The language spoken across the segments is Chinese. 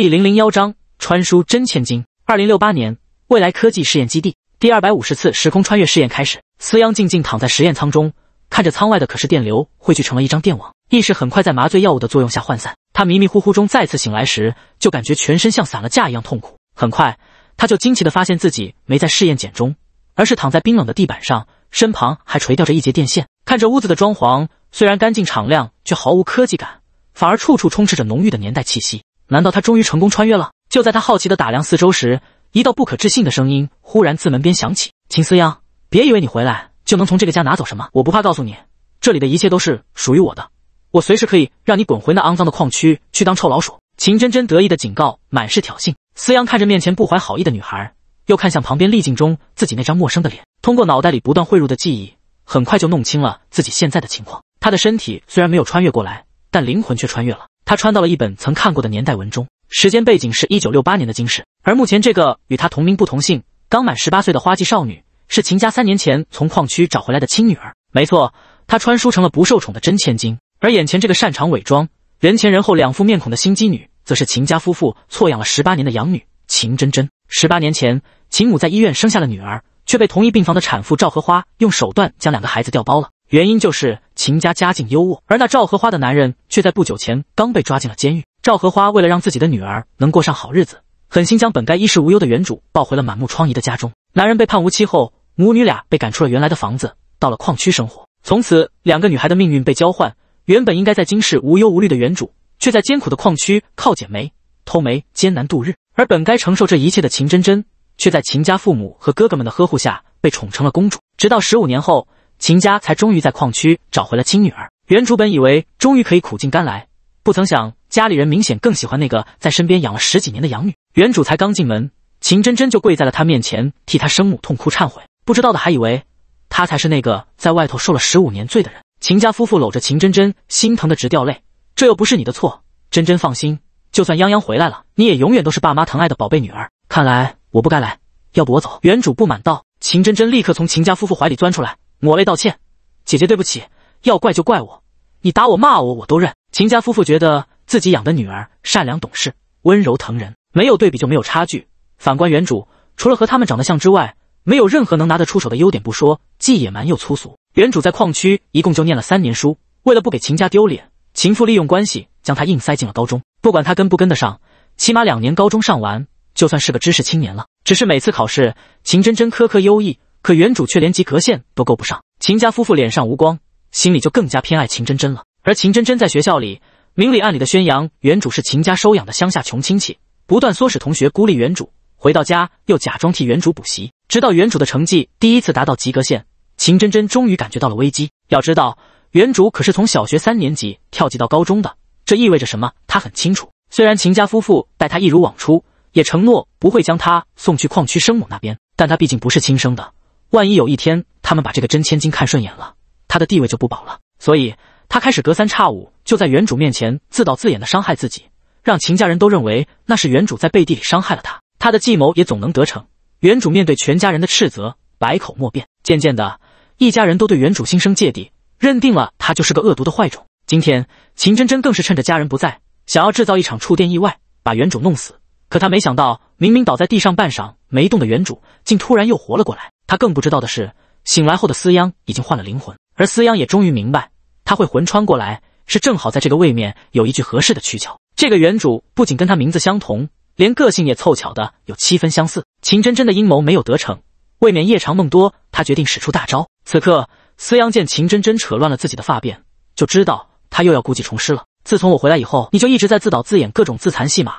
第零零幺章穿书真千金。二零六八年，未来科技试验基地第二百五十次时空穿越试验开始。思央静静躺在实验舱中，看着舱外的可视电流汇聚成了一张电网。意识很快在麻醉药物的作用下涣散。他迷迷糊糊中再次醒来时，就感觉全身像散了架一样痛苦。很快，他就惊奇的发现自己没在试验间中，而是躺在冰冷的地板上，身旁还垂吊着一截电线。看着屋子的装潢，虽然干净敞亮，却毫无科技感，反而处处充斥着浓郁的年代气息。难道他终于成功穿越了？就在他好奇的打量四周时，一道不可置信的声音忽然自门边响起：“秦思央，别以为你回来就能从这个家拿走什么！我不怕告诉你，这里的一切都是属于我的，我随时可以让你滚回那肮脏的矿区去当臭老鼠。”秦真真得意的警告，满是挑衅。思央看着面前不怀好意的女孩，又看向旁边逆境中自己那张陌生的脸，通过脑袋里不断汇入的记忆，很快就弄清了自己现在的情况。他的身体虽然没有穿越过来，但灵魂却穿越了。他穿到了一本曾看过的年代文中，时间背景是一九六八年的金氏。而目前这个与他同名不同姓、刚满十八岁的花季少女，是秦家三年前从矿区找回来的亲女儿。没错，他穿书成了不受宠的真千金。而眼前这个擅长伪装、人前人后两副面孔的心机女，则是秦家夫妇错养了十八年的养女秦真真。十八年前，秦母在医院生下了女儿，却被同一病房的产妇赵荷花用手段将两个孩子调包了。原因就是秦家家境优渥，而那赵荷花的男人却在不久前刚被抓进了监狱。赵荷花为了让自己的女儿能过上好日子，狠心将本该衣食无忧的原主抱回了满目疮痍的家中。男人被判无期后，母女俩被赶出了原来的房子，到了矿区生活。从此，两个女孩的命运被交换。原本应该在京市无忧无虑的原主，却在艰苦的矿区靠捡煤、偷煤艰难度日；而本该承受这一切的秦真真，却在秦家父母和哥哥们的呵护下被宠成了公主。直到十五年后。秦家才终于在矿区找回了亲女儿。原主本以为终于可以苦尽甘来，不曾想家里人明显更喜欢那个在身边养了十几年的养女。原主才刚进门，秦真真就跪在了他面前，替他生母痛哭忏悔。不知道的还以为她才是那个在外头受了十五年罪的人。秦家夫妇搂着秦真真，心疼的直掉泪。这又不是你的错，真真放心，就算泱泱回来了，你也永远都是爸妈疼爱的宝贝女儿。看来我不该来，要不我走。原主不满道。秦真真立刻从秦家夫妇怀里钻出来。抹泪道歉，姐姐对不起，要怪就怪我，你打我骂我我都认。秦家夫妇觉得自己养的女儿善良懂事、温柔疼人，没有对比就没有差距。反观原主，除了和他们长得像之外，没有任何能拿得出手的优点不说，既野蛮又粗俗。原主在矿区一共就念了三年书，为了不给秦家丢脸，秦父利用关系将他硬塞进了高中，不管他跟不跟得上，起码两年高中上完，就算是个知识青年了。只是每次考试，秦真真科科优异。可原主却连及格线都够不上，秦家夫妇脸上无光，心里就更加偏爱秦真真了。而秦真真在学校里明里暗里的宣扬原主是秦家收养的乡下穷亲戚，不断唆使同学孤立原主。回到家又假装替原主补习，直到原主的成绩第一次达到及格线，秦真真终于感觉到了危机。要知道，原主可是从小学三年级跳级到高中的，这意味着什么？他很清楚。虽然秦家夫妇待他一如往初，也承诺不会将他送去矿区生母那边，但他毕竟不是亲生的。万一有一天他们把这个真千金看顺眼了，她的地位就不保了。所以她开始隔三差五就在原主面前自导自演的伤害自己，让秦家人都认为那是原主在背地里伤害了她。他的计谋也总能得逞，原主面对全家人的斥责百口莫辩。渐渐的，一家人都对原主心生芥蒂，认定了他就是个恶毒的坏种。今天秦真真更是趁着家人不在，想要制造一场触电意外把原主弄死，可她没想到，明明倒在地上半晌。没动的原主竟突然又活了过来。他更不知道的是，醒来后的司央已经换了灵魂，而司央也终于明白，他会魂穿过来是正好在这个位面有一具合适的躯壳。这个原主不仅跟他名字相同，连个性也凑巧的有七分相似。秦真真的阴谋没有得逞，未免夜长梦多，他决定使出大招。此刻，司央见秦真真扯乱了自己的发辫，就知道他又要故技重施了。自从我回来以后，你就一直在自导自演各种自残戏码，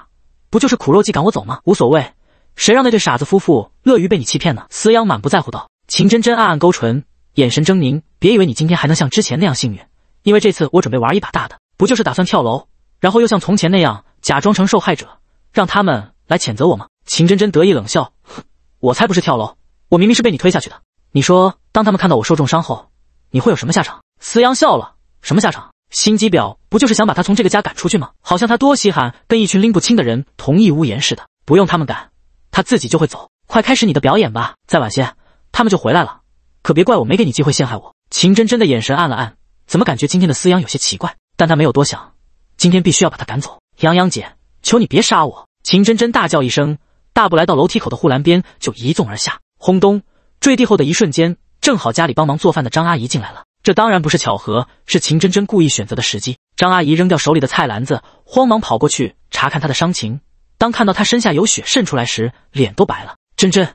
不就是苦肉计赶我走吗？无所谓。谁让那对傻子夫妇乐于被你欺骗呢？司央满不在乎道。秦真真暗暗勾唇，眼神狰狞。别以为你今天还能像之前那样幸运，因为这次我准备玩一把大的。不就是打算跳楼，然后又像从前那样假装成受害者，让他们来谴责我吗？秦真真得意冷笑，哼，我才不是跳楼，我明明是被你推下去的。你说，当他们看到我受重伤后，你会有什么下场？司央笑了，什么下场？心机婊不就是想把他从这个家赶出去吗？好像他多稀罕跟一群拎不清的人同一屋檐似的，不用他们赶。他自己就会走，快开始你的表演吧！再晚些，他们就回来了，可别怪我没给你机会陷害我。秦真真的眼神暗了暗，怎么感觉今天的思阳有些奇怪？但他没有多想，今天必须要把他赶走。杨泱姐，求你别杀我！秦真真大叫一声，大步来到楼梯口的护栏边，就一纵而下，轰咚！坠地后的一瞬间，正好家里帮忙做饭的张阿姨进来了。这当然不是巧合，是秦真真故意选择的时机。张阿姨扔掉手里的菜篮子，慌忙跑过去查看她的伤情。当看到她身下有血渗出来时，脸都白了。真真，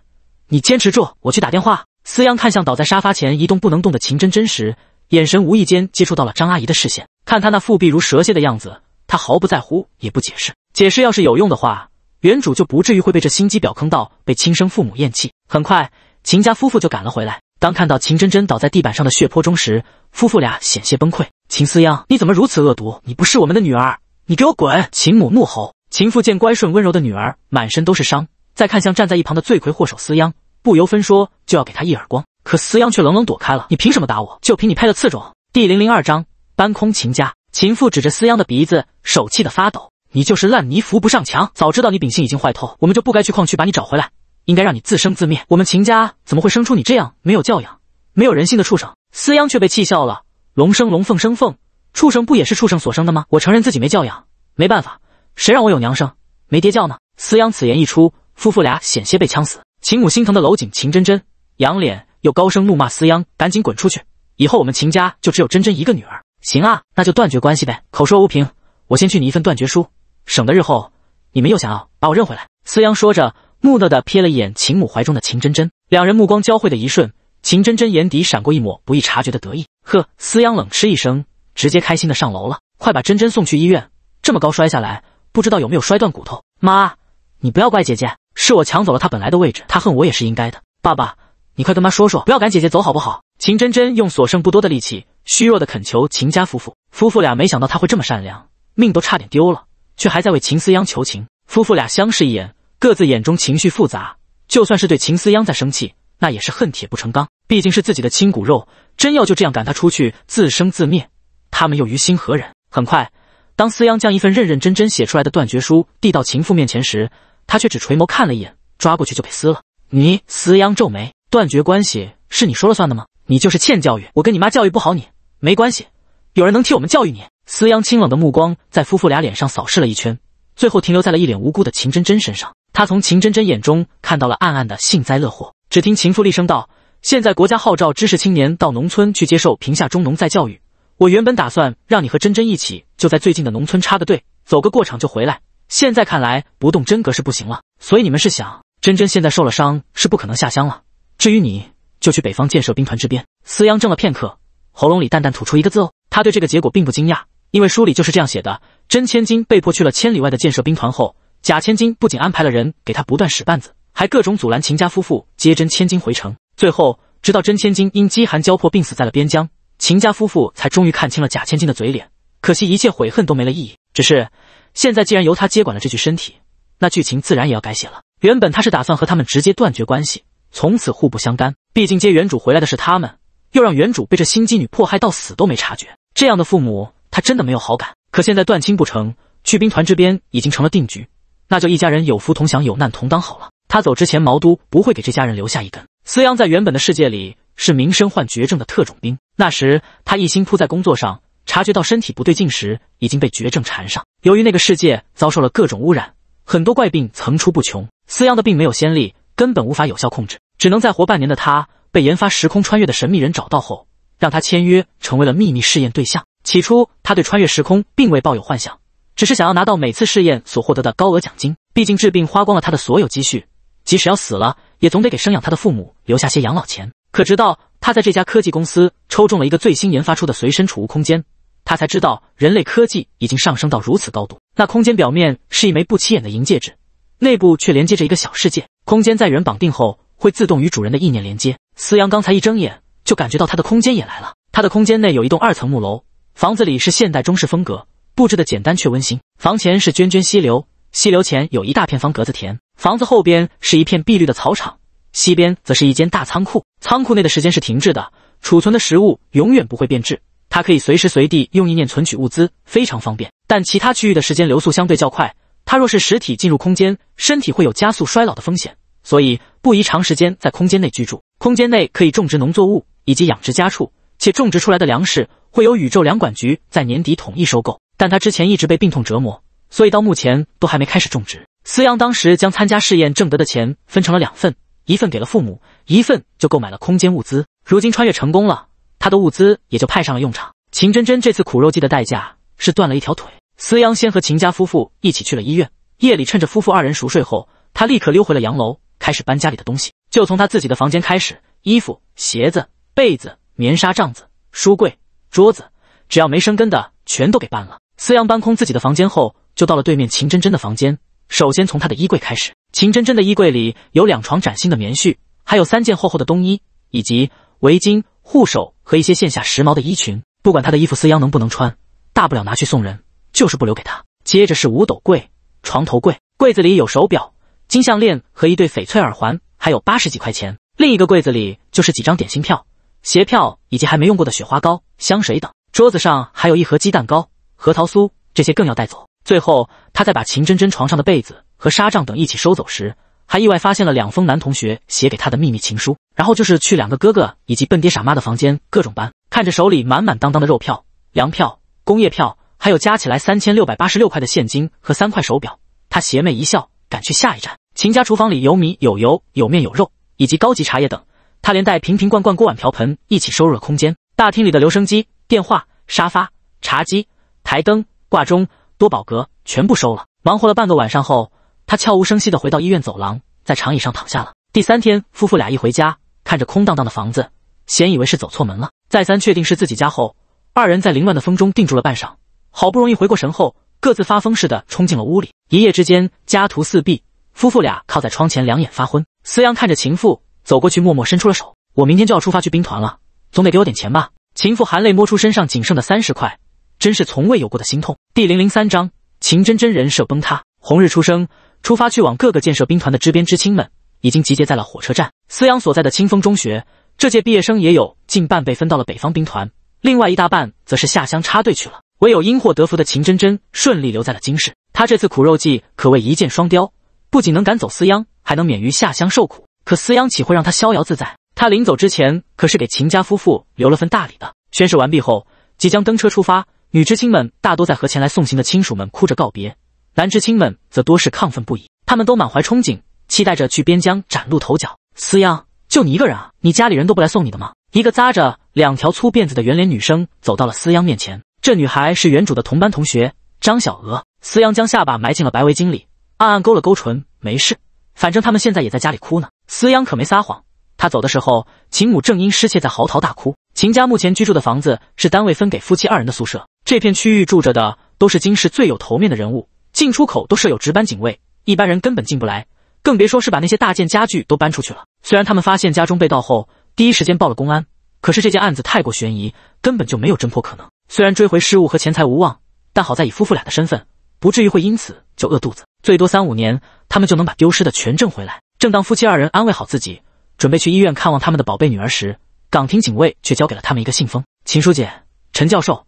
你坚持住，我去打电话。思央看向倒在沙发前一动不能动的秦真真时，眼神无意间接触到了张阿姨的视线。看她那腹壁如蛇蝎的样子，她毫不在乎，也不解释。解释要是有用的话，原主就不至于会被这心机婊坑到，被亲生父母咽气。很快，秦家夫妇就赶了回来。当看到秦真真倒在地板上的血泊中时，夫妇俩险些崩溃。秦思央，你怎么如此恶毒？你不是我们的女儿，你给我滚！秦母怒吼。秦父见乖顺温柔的女儿满身都是伤，再看向站在一旁的罪魁祸首司央，不由分说就要给他一耳光，可司央却冷冷躲开了。你凭什么打我？就凭你配了次种。第零零二章搬空秦家。秦父指着司央的鼻子，手气得发抖。你就是烂泥扶不上墙。早知道你秉性已经坏透，我们就不该去矿区把你找回来，应该让你自生自灭。我们秦家怎么会生出你这样没有教养、没有人性的畜生？司央却被气笑了。龙生龙，凤生凤，畜生不也是畜生所生的吗？我承认自己没教养，没办法。谁让我有娘生没爹教呢？思央此言一出，夫妇俩险些被呛死。秦母心疼的搂紧秦真真，仰脸又高声怒骂思央：“赶紧滚出去！以后我们秦家就只有真真一个女儿。”行啊，那就断绝关系呗。口说无凭，我先去拟一份断绝书，省得日后你们又想要把我认回来。”思央说着，木讷的瞥了一眼秦母怀中的秦真真，两人目光交汇的一瞬，秦真真眼底闪过一抹不易察觉的得意。呵，思央冷嗤一声，直接开心的上楼了。快把真真送去医院，这么高摔下来。不知道有没有摔断骨头？妈，你不要怪姐姐，是我抢走了她本来的位置，她恨我也是应该的。爸爸，你快跟妈说说，不要赶姐姐走好不好？秦真真用所剩不多的力气，虚弱的恳求秦家夫妇。夫妇俩没想到他会这么善良，命都差点丢了，却还在为秦思央求情。夫妇俩相视一眼，各自眼中情绪复杂。就算是对秦思央在生气，那也是恨铁不成钢，毕竟是自己的亲骨肉，真要就这样赶他出去自生自灭，他们又于心何忍？很快。当思央将一份认认真真写出来的断绝书递到秦父面前时，他却只垂眸看了一眼，抓过去就给撕了。你，思央皱眉，断绝关系是你说了算的吗？你就是欠教育，我跟你妈教育不好你，没关系，有人能替我们教育你。思央清冷的目光在夫妇俩脸上扫视了一圈，最后停留在了一脸无辜的秦真真身上。他从秦真真眼中看到了暗暗的幸灾乐祸。只听秦父厉声道：“现在国家号召知识青年到农村去接受贫下中农再教育。”我原本打算让你和真真一起，就在最近的农村插个队，走个过场就回来。现在看来，不动真格是不行了。所以你们是想，真真现在受了伤，是不可能下乡了。至于你，就去北方建设兵团之边。思央怔了片刻，喉咙里淡淡吐出一个字：“哦。”他对这个结果并不惊讶，因为书里就是这样写的。真千金被迫去了千里外的建设兵团后，假千金不仅安排了人给她不断使绊子，还各种阻拦秦家夫妇接真千金回城。最后，直到真千金因饥寒交迫病死在了边疆。秦家夫妇才终于看清了假千金的嘴脸，可惜一切悔恨都没了意义。只是现在既然由他接管了这具身体，那剧情自然也要改写了。原本他是打算和他们直接断绝关系，从此互不相干。毕竟接原主回来的是他们，又让原主被这心机女迫害到死都没察觉，这样的父母他真的没有好感。可现在断亲不成，去兵团这边已经成了定局，那就一家人有福同享，有难同当好了。他走之前，毛都不会给这家人留下一根。思阳在原本的世界里是名声患绝症的特种兵。那时，他一心扑在工作上。察觉到身体不对劲时，已经被绝症缠上。由于那个世界遭受了各种污染，很多怪病层出不穷。思央的病没有先例，根本无法有效控制。只能再活半年的他，被研发时空穿越的神秘人找到后，让他签约，成为了秘密试验对象。起初，他对穿越时空并未抱有幻想，只是想要拿到每次试验所获得的高额奖金。毕竟治病花光了他的所有积蓄，即使要死了，也总得给生养他的父母留下些养老钱。可直到……他在这家科技公司抽中了一个最新研发出的随身储物空间，他才知道人类科技已经上升到如此高度。那空间表面是一枚不起眼的银戒指，内部却连接着一个小世界。空间在与人绑定后，会自动与主人的意念连接。思阳刚才一睁眼，就感觉到他的空间也来了。他的空间内有一栋二层木楼，房子里是现代中式风格，布置的简单却温馨。房前是涓涓溪流，溪流前有一大片方格子田，房子后边是一片碧绿的草场。西边则是一间大仓库，仓库内的时间是停滞的，储存的食物永远不会变质，它可以随时随地用意念存取物资，非常方便。但其他区域的时间流速相对较快，它若是实体进入空间，身体会有加速衰老的风险，所以不宜长时间在空间内居住。空间内可以种植农作物以及养殖家畜，且种植出来的粮食会有宇宙粮管局在年底统一收购。但他之前一直被病痛折磨，所以到目前都还没开始种植。思阳当时将参加试验挣得的钱分成了两份。一份给了父母，一份就购买了空间物资。如今穿越成功了，他的物资也就派上了用场。秦真真这次苦肉计的代价是断了一条腿。思阳先和秦家夫妇一起去了医院，夜里趁着夫妇二人熟睡后，他立刻溜回了洋楼，开始搬家里的东西。就从他自己的房间开始，衣服、鞋子、被子、棉纱帐子、书柜、桌子，只要没生根的，全都给搬了。思阳搬空自己的房间后，就到了对面秦真真的房间。首先从她的衣柜开始，秦真真的衣柜里有两床崭新的棉絮，还有三件厚厚的冬衣，以及围巾、护手和一些线下时髦的衣裙。不管她的衣服丝央能不能穿，大不了拿去送人，就是不留给她。接着是五斗柜、床头柜，柜子里有手表、金项链和一对翡翠耳环，还有八十几块钱。另一个柜子里就是几张点心票、鞋票，以及还没用过的雪花膏、香水等。桌子上还有一盒鸡蛋糕、核桃酥，这些更要带走。最后，他在把秦真真床上的被子和纱帐等一起收走时，还意外发现了两封男同学写给他的秘密情书。然后就是去两个哥哥以及笨爹傻妈的房间，各种搬。看着手里满满当当的肉票、粮票、工业票，还有加起来三千六百八十六块的现金和三块手表，他邪魅一笑，赶去下一站。秦家厨房里有米、有油、有面、有肉，以及高级茶叶等，他连带瓶瓶罐罐、锅碗瓢盆一起收入了空间。大厅里的留声机、电话、沙发、茶几、台灯、挂钟。多宝阁全部收了。忙活了半个晚上后，他悄无声息地回到医院走廊，在长椅上躺下了。第三天，夫妇俩一回家，看着空荡荡的房子，先以为是走错门了。再三确定是自己家后，二人在凌乱的风中定住了半晌，好不容易回过神后，各自发疯似的冲进了屋里。一夜之间，家徒四壁。夫妇俩靠在窗前，两眼发昏。思阳看着情妇走过去，默默伸出了手：“我明天就要出发去兵团了，总得给我点钱吧？”情妇含泪摸出身上仅剩的三十块。真是从未有过的心痛。第零零三章，秦真真人设崩塌。红日初升，出发去往各个建设兵团的支边知青们已经集结在了火车站。思央所在的清风中学，这届毕业生也有近半被分到了北方兵团，另外一大半则是下乡插队去了。唯有因祸得福的秦真真顺利留在了京市。他这次苦肉计可谓一箭双雕，不仅能赶走思央，还能免于下乡受苦。可思央岂会让他逍遥自在？他临走之前可是给秦家夫妇留了份大礼的。宣誓完毕后，即将登车出发。女知青们大多在和前来送行的亲属们哭着告别，男知青们则多是亢奋不已，他们都满怀憧憬，期待着去边疆崭露头角。思央，就你一个人啊？你家里人都不来送你的吗？一个扎着两条粗辫子的圆脸女生走到了思央面前。这女孩是原主的同班同学张小娥。思央将下巴埋进了白围巾里，暗暗勾了勾唇，没事，反正他们现在也在家里哭呢。思央可没撒谎，他走的时候，秦母正因失窃在嚎啕大哭。秦家目前居住的房子是单位分给夫妻二人的宿舍。这片区域住着的都是京市最有头面的人物，进出口都设有值班警卫，一般人根本进不来，更别说是把那些大件家具都搬出去了。虽然他们发现家中被盗后，第一时间报了公安，可是这件案子太过悬疑，根本就没有侦破可能。虽然追回失物和钱财无望，但好在以夫妇俩的身份，不至于会因此就饿肚子，最多三五年，他们就能把丢失的全挣回来。正当夫妻二人安慰好自己，准备去医院看望他们的宝贝女儿时，岗亭警卫却交给了他们一个信封。秦书姐，陈教授。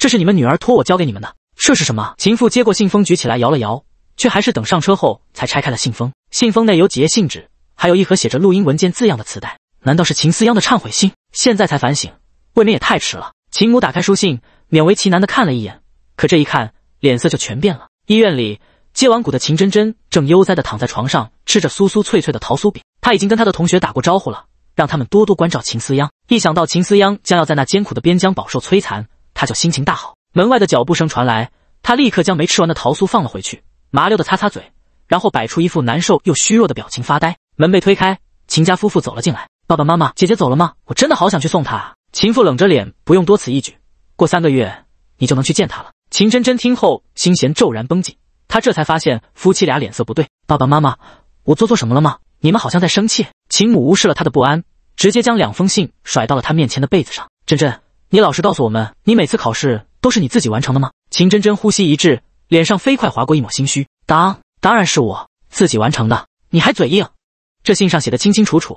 这是你们女儿托我交给你们的。这是什么？秦父接过信封，举起来摇了摇，却还是等上车后才拆开了信封。信封内有几页信纸，还有一盒写着“录音文件”字样的磁带。难道是秦思央的忏悔信？现在才反省，未免也太迟了。秦母打开书信，勉为其难的看了一眼，可这一看，脸色就全变了。医院里接完骨的秦真真正悠哉的躺在床上，吃着酥酥脆脆的桃酥饼。她已经跟她的同学打过招呼了，让他们多多关照秦思央。一想到秦思央将要在那艰苦的边疆饱受摧残，他就心情大好。门外的脚步声传来，他立刻将没吃完的桃酥放了回去，麻溜地擦擦嘴，然后摆出一副难受又虚弱的表情发呆。门被推开，秦家夫妇走了进来。爸爸妈妈，姐姐走了吗？我真的好想去送她。秦父冷着脸，不用多此一举，过三个月你就能去见她了。秦真真听后，心弦骤然绷紧，她这才发现夫妻俩脸色不对。爸爸妈妈，我做错什么了吗？你们好像在生气。秦母无视了他的不安，直接将两封信甩到了他面前的被子上。真真。你老实告诉我们，你每次考试都是你自己完成的吗？秦真真呼吸一滞，脸上飞快划过一抹心虚。当当然是我自己完成的，你还嘴硬？这信上写的清清楚楚，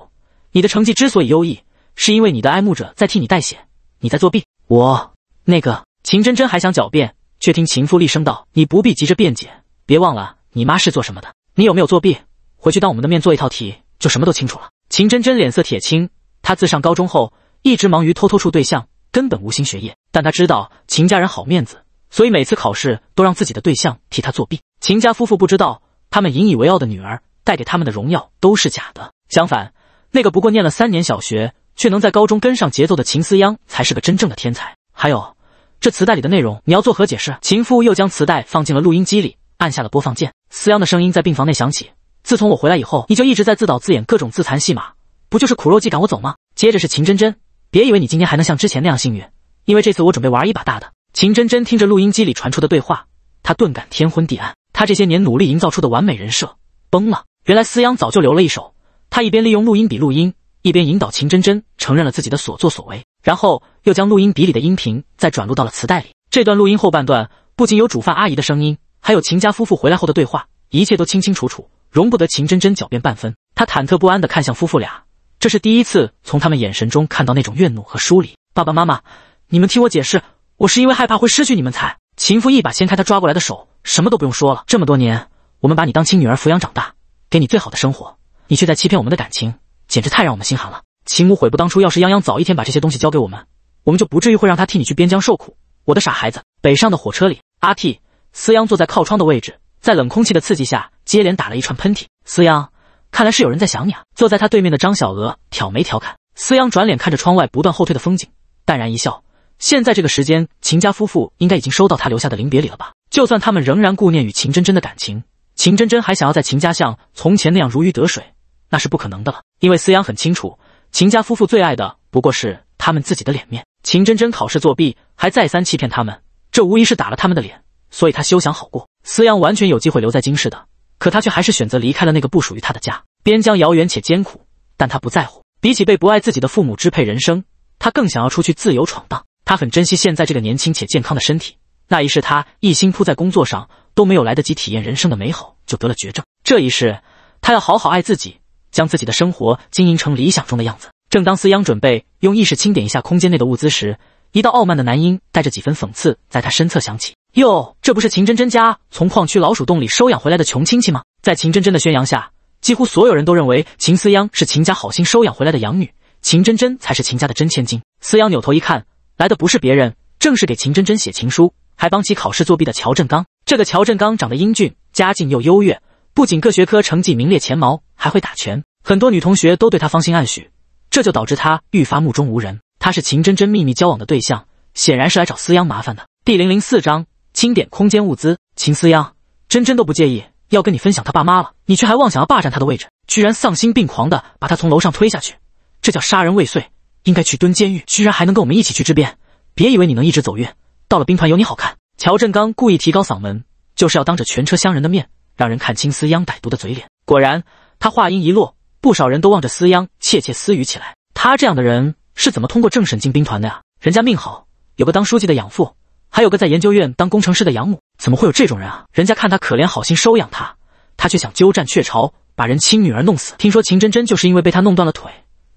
你的成绩之所以优异，是因为你的爱慕者在替你代写，你在作弊。我那个秦真真还想狡辩，却听秦父厉声道：“你不必急着辩解，别忘了你妈是做什么的。你有没有作弊？回去当我们的面做一套题，就什么都清楚了。”秦真真脸色铁青，她自上高中后一直忙于偷偷处对象。根本无心学业，但他知道秦家人好面子，所以每次考试都让自己的对象替他作弊。秦家夫妇不知道，他们引以为傲的女儿带给他们的荣耀都是假的。相反，那个不过念了三年小学却能在高中跟上节奏的秦思央才是个真正的天才。还有这磁带里的内容，你要作何解释？秦父又将磁带放进了录音机里，按下了播放键。思央的声音在病房内响起：“自从我回来以后，你就一直在自导自演各种自残戏码，不就是苦肉计赶我走吗？”接着是秦真真。别以为你今天还能像之前那样幸运，因为这次我准备玩一把大的。秦真真听着录音机里传出的对话，她顿感天昏地暗。她这些年努力营造出的完美人设崩了。原来思央早就留了一手，他一边利用录音笔录音，一边引导秦真真承认了自己的所作所为，然后又将录音笔里的音频再转录到了磁带里。这段录音后半段不仅有主犯阿姨的声音，还有秦家夫妇回来后的对话，一切都清清楚楚，容不得秦真真狡辩半分。她忐忑不安地看向夫妇俩。这是第一次从他们眼神中看到那种怨怒和疏离。爸爸妈妈，你们听我解释，我是因为害怕会失去你们才……秦父一把掀开他抓过来的手，什么都不用说了。这么多年，我们把你当亲女儿抚养长大，给你最好的生活，你却在欺骗我们的感情，简直太让我们心寒了。秦母悔不当初，要是泱泱早一天把这些东西交给我们，我们就不至于会让他替你去边疆受苦。我的傻孩子。北上的火车里，阿嚏！思央坐在靠窗的位置，在冷空气的刺激下，接连打了一串喷嚏。思央。看来是有人在想你啊！坐在他对面的张小娥挑眉调侃。思阳转脸看着窗外不断后退的风景，淡然一笑。现在这个时间，秦家夫妇应该已经收到他留下的临别礼了吧？就算他们仍然顾念与秦真真的感情，秦真真还想要在秦家像从前那样如鱼得水，那是不可能的了。因为思阳很清楚，秦家夫妇最爱的不过是他们自己的脸面。秦真真考试作弊，还再三欺骗他们，这无疑是打了他们的脸，所以他休想好过。思阳完全有机会留在京市的。可他却还是选择离开了那个不属于他的家。边疆遥远且艰苦，但他不在乎。比起被不爱自己的父母支配人生，他更想要出去自由闯荡。他很珍惜现在这个年轻且健康的身体。那一世他一心扑在工作上，都没有来得及体验人生的美好，就得了绝症。这一世，他要好好爱自己，将自己的生活经营成理想中的样子。正当思央准备用意识清点一下空间内的物资时，一道傲慢的男音带着几分讽刺在他身侧响起。哟，这不是秦真真家从矿区老鼠洞里收养回来的穷亲戚吗？在秦真真的宣扬下，几乎所有人都认为秦思央是秦家好心收养回来的养女，秦真真才是秦家的真千金。思央扭头一看，来的不是别人，正是给秦真真写情书，还帮其考试作弊的乔振刚。这个乔振刚长得英俊，家境又优越，不仅各学科成绩名列前茅，还会打拳，很多女同学都对他芳心暗许，这就导致他愈发目中无人。他是秦真真秘密交往的对象，显然是来找思央麻烦的。第零零四章。清点空间物资，秦思央，真真都不介意要跟你分享他爸妈了，你却还妄想要霸占他的位置，居然丧心病狂的把他从楼上推下去，这叫杀人未遂，应该去蹲监狱。居然还能跟我们一起去支边，别以为你能一直走运，到了兵团有你好看。乔振刚故意提高嗓门，就是要当着全车厢人的面，让人看清思央歹毒的嘴脸。果然，他话音一落，不少人都望着思央窃窃私语起来。他这样的人是怎么通过政审进兵团的呀？人家命好，有个当书记的养父。还有个在研究院当工程师的养母，怎么会有这种人啊？人家看他可怜，好心收养他，他却想鸠占鹊巢，把人亲女儿弄死。听说秦真真就是因为被他弄断了腿，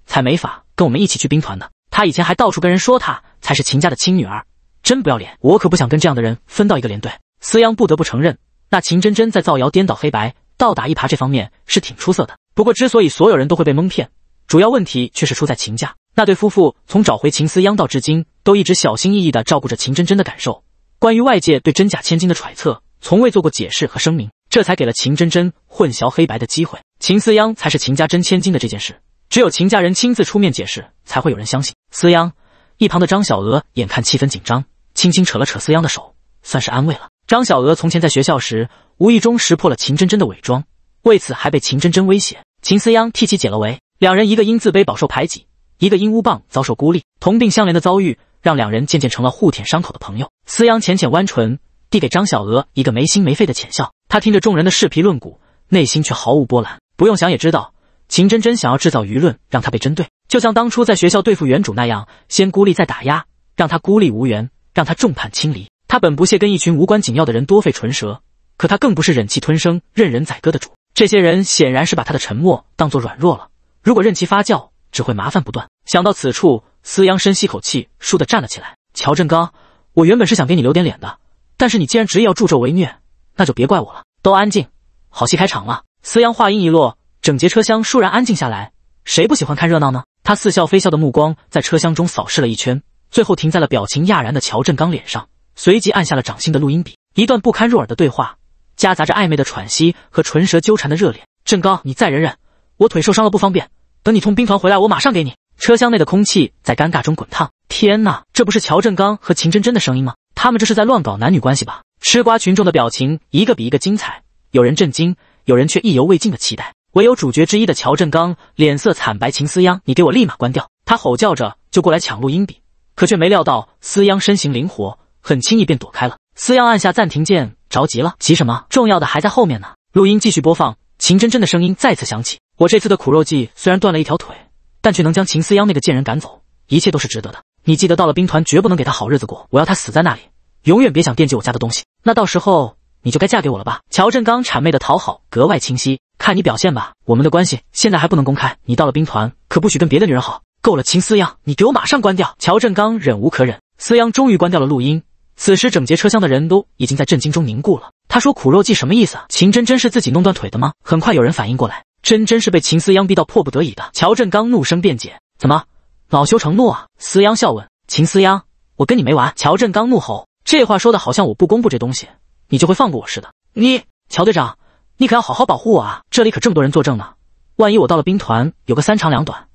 才没法跟我们一起去兵团的。他以前还到处跟人说他才是秦家的亲女儿，真不要脸！我可不想跟这样的人分到一个连队。司央不得不承认，那秦真真在造谣颠倒黑白、倒打一耙这方面是挺出色的。不过，之所以所有人都会被蒙骗，主要问题却是出在秦家。那对夫妇从找回秦思央到至今，都一直小心翼翼地照顾着秦真真的感受。关于外界对真假千金的揣测，从未做过解释和声明，这才给了秦真真混淆黑白的机会。秦思央才是秦家真千金的这件事，只有秦家人亲自出面解释，才会有人相信。思央一旁的张小娥眼看气氛紧张，轻轻扯了扯思央的手，算是安慰了。张小娥从前在学校时，无意中识破了秦真真的伪装，为此还被秦真真威胁，秦思央替其解了围。两人一个因自卑饱受排挤。一个阴鹉棒遭受孤立，同病相怜的遭遇让两人渐渐成了互舔伤口的朋友。思阳浅浅弯唇，递给张小娥一个没心没肺的浅笑。他听着众人的视皮论骨，内心却毫无波澜。不用想也知道，秦真真想要制造舆论，让他被针对，就像当初在学校对付原主那样，先孤立再打压，让他孤立无援，让他众叛亲离。他本不屑跟一群无关紧要的人多费唇舌，可他更不是忍气吞声、任人宰割的主。这些人显然是把他的沉默当做软弱了，如果任其发酵。只会麻烦不断。想到此处，司阳深吸口气，倏地站了起来。乔振刚，我原本是想给你留点脸的，但是你既然执意要助纣为虐，那就别怪我了。都安静，好戏开场了。司阳话音一落，整节车厢倏然安静下来。谁不喜欢看热闹呢？他似笑非笑的目光在车厢中扫视了一圈，最后停在了表情讶然的乔振刚脸上，随即按下了掌心的录音笔。一段不堪入耳的对话，夹杂着暧昧的喘息和唇舌纠缠的热烈。振刚，你再忍忍，我腿受伤了，不方便。等你从兵团回来，我马上给你。车厢内的空气在尴尬中滚烫。天哪，这不是乔振刚和秦真真的声音吗？他们这是在乱搞男女关系吧？吃瓜群众的表情一个比一个精彩，有人震惊，有人却意犹未尽的期待。唯有主角之一的乔振刚脸色惨白。秦思央，你给我立马关掉！他吼叫着就过来抢录音笔，可却没料到思央身形灵活，很轻易便躲开了。思央按下暂停键，着急了，急什么？重要的还在后面呢。录音继续播放，秦真真的声音再次响起。我这次的苦肉计虽然断了一条腿，但却能将秦思央那个贱人赶走，一切都是值得的。你记得到了兵团，绝不能给他好日子过，我要他死在那里，永远别想惦记我家的东西。那到时候你就该嫁给我了吧？乔振刚谄媚的讨好格外清晰，看你表现吧。我们的关系现在还不能公开，你到了兵团可不许跟别的女人好。够了，秦思央，你给我马上关掉！乔振刚忍无可忍，思央终于关掉了录音。此时，整节车厢的人都已经在震惊中凝固了。他说：“苦肉计什么意思？秦真真是自己弄断腿的吗？”很快有人反应过来。真真是被秦思央逼到迫不得已的，乔振刚怒声辩解：“怎么，恼羞成怒啊？”思央笑问：“秦思央，我跟你没完！”乔振刚怒吼：“这话说的好像我不公布这东西，你就会放过我似的。”你，乔队长，你可要好好保护我啊！这里可这么多人作证呢，万一我到了兵团有个三长两短，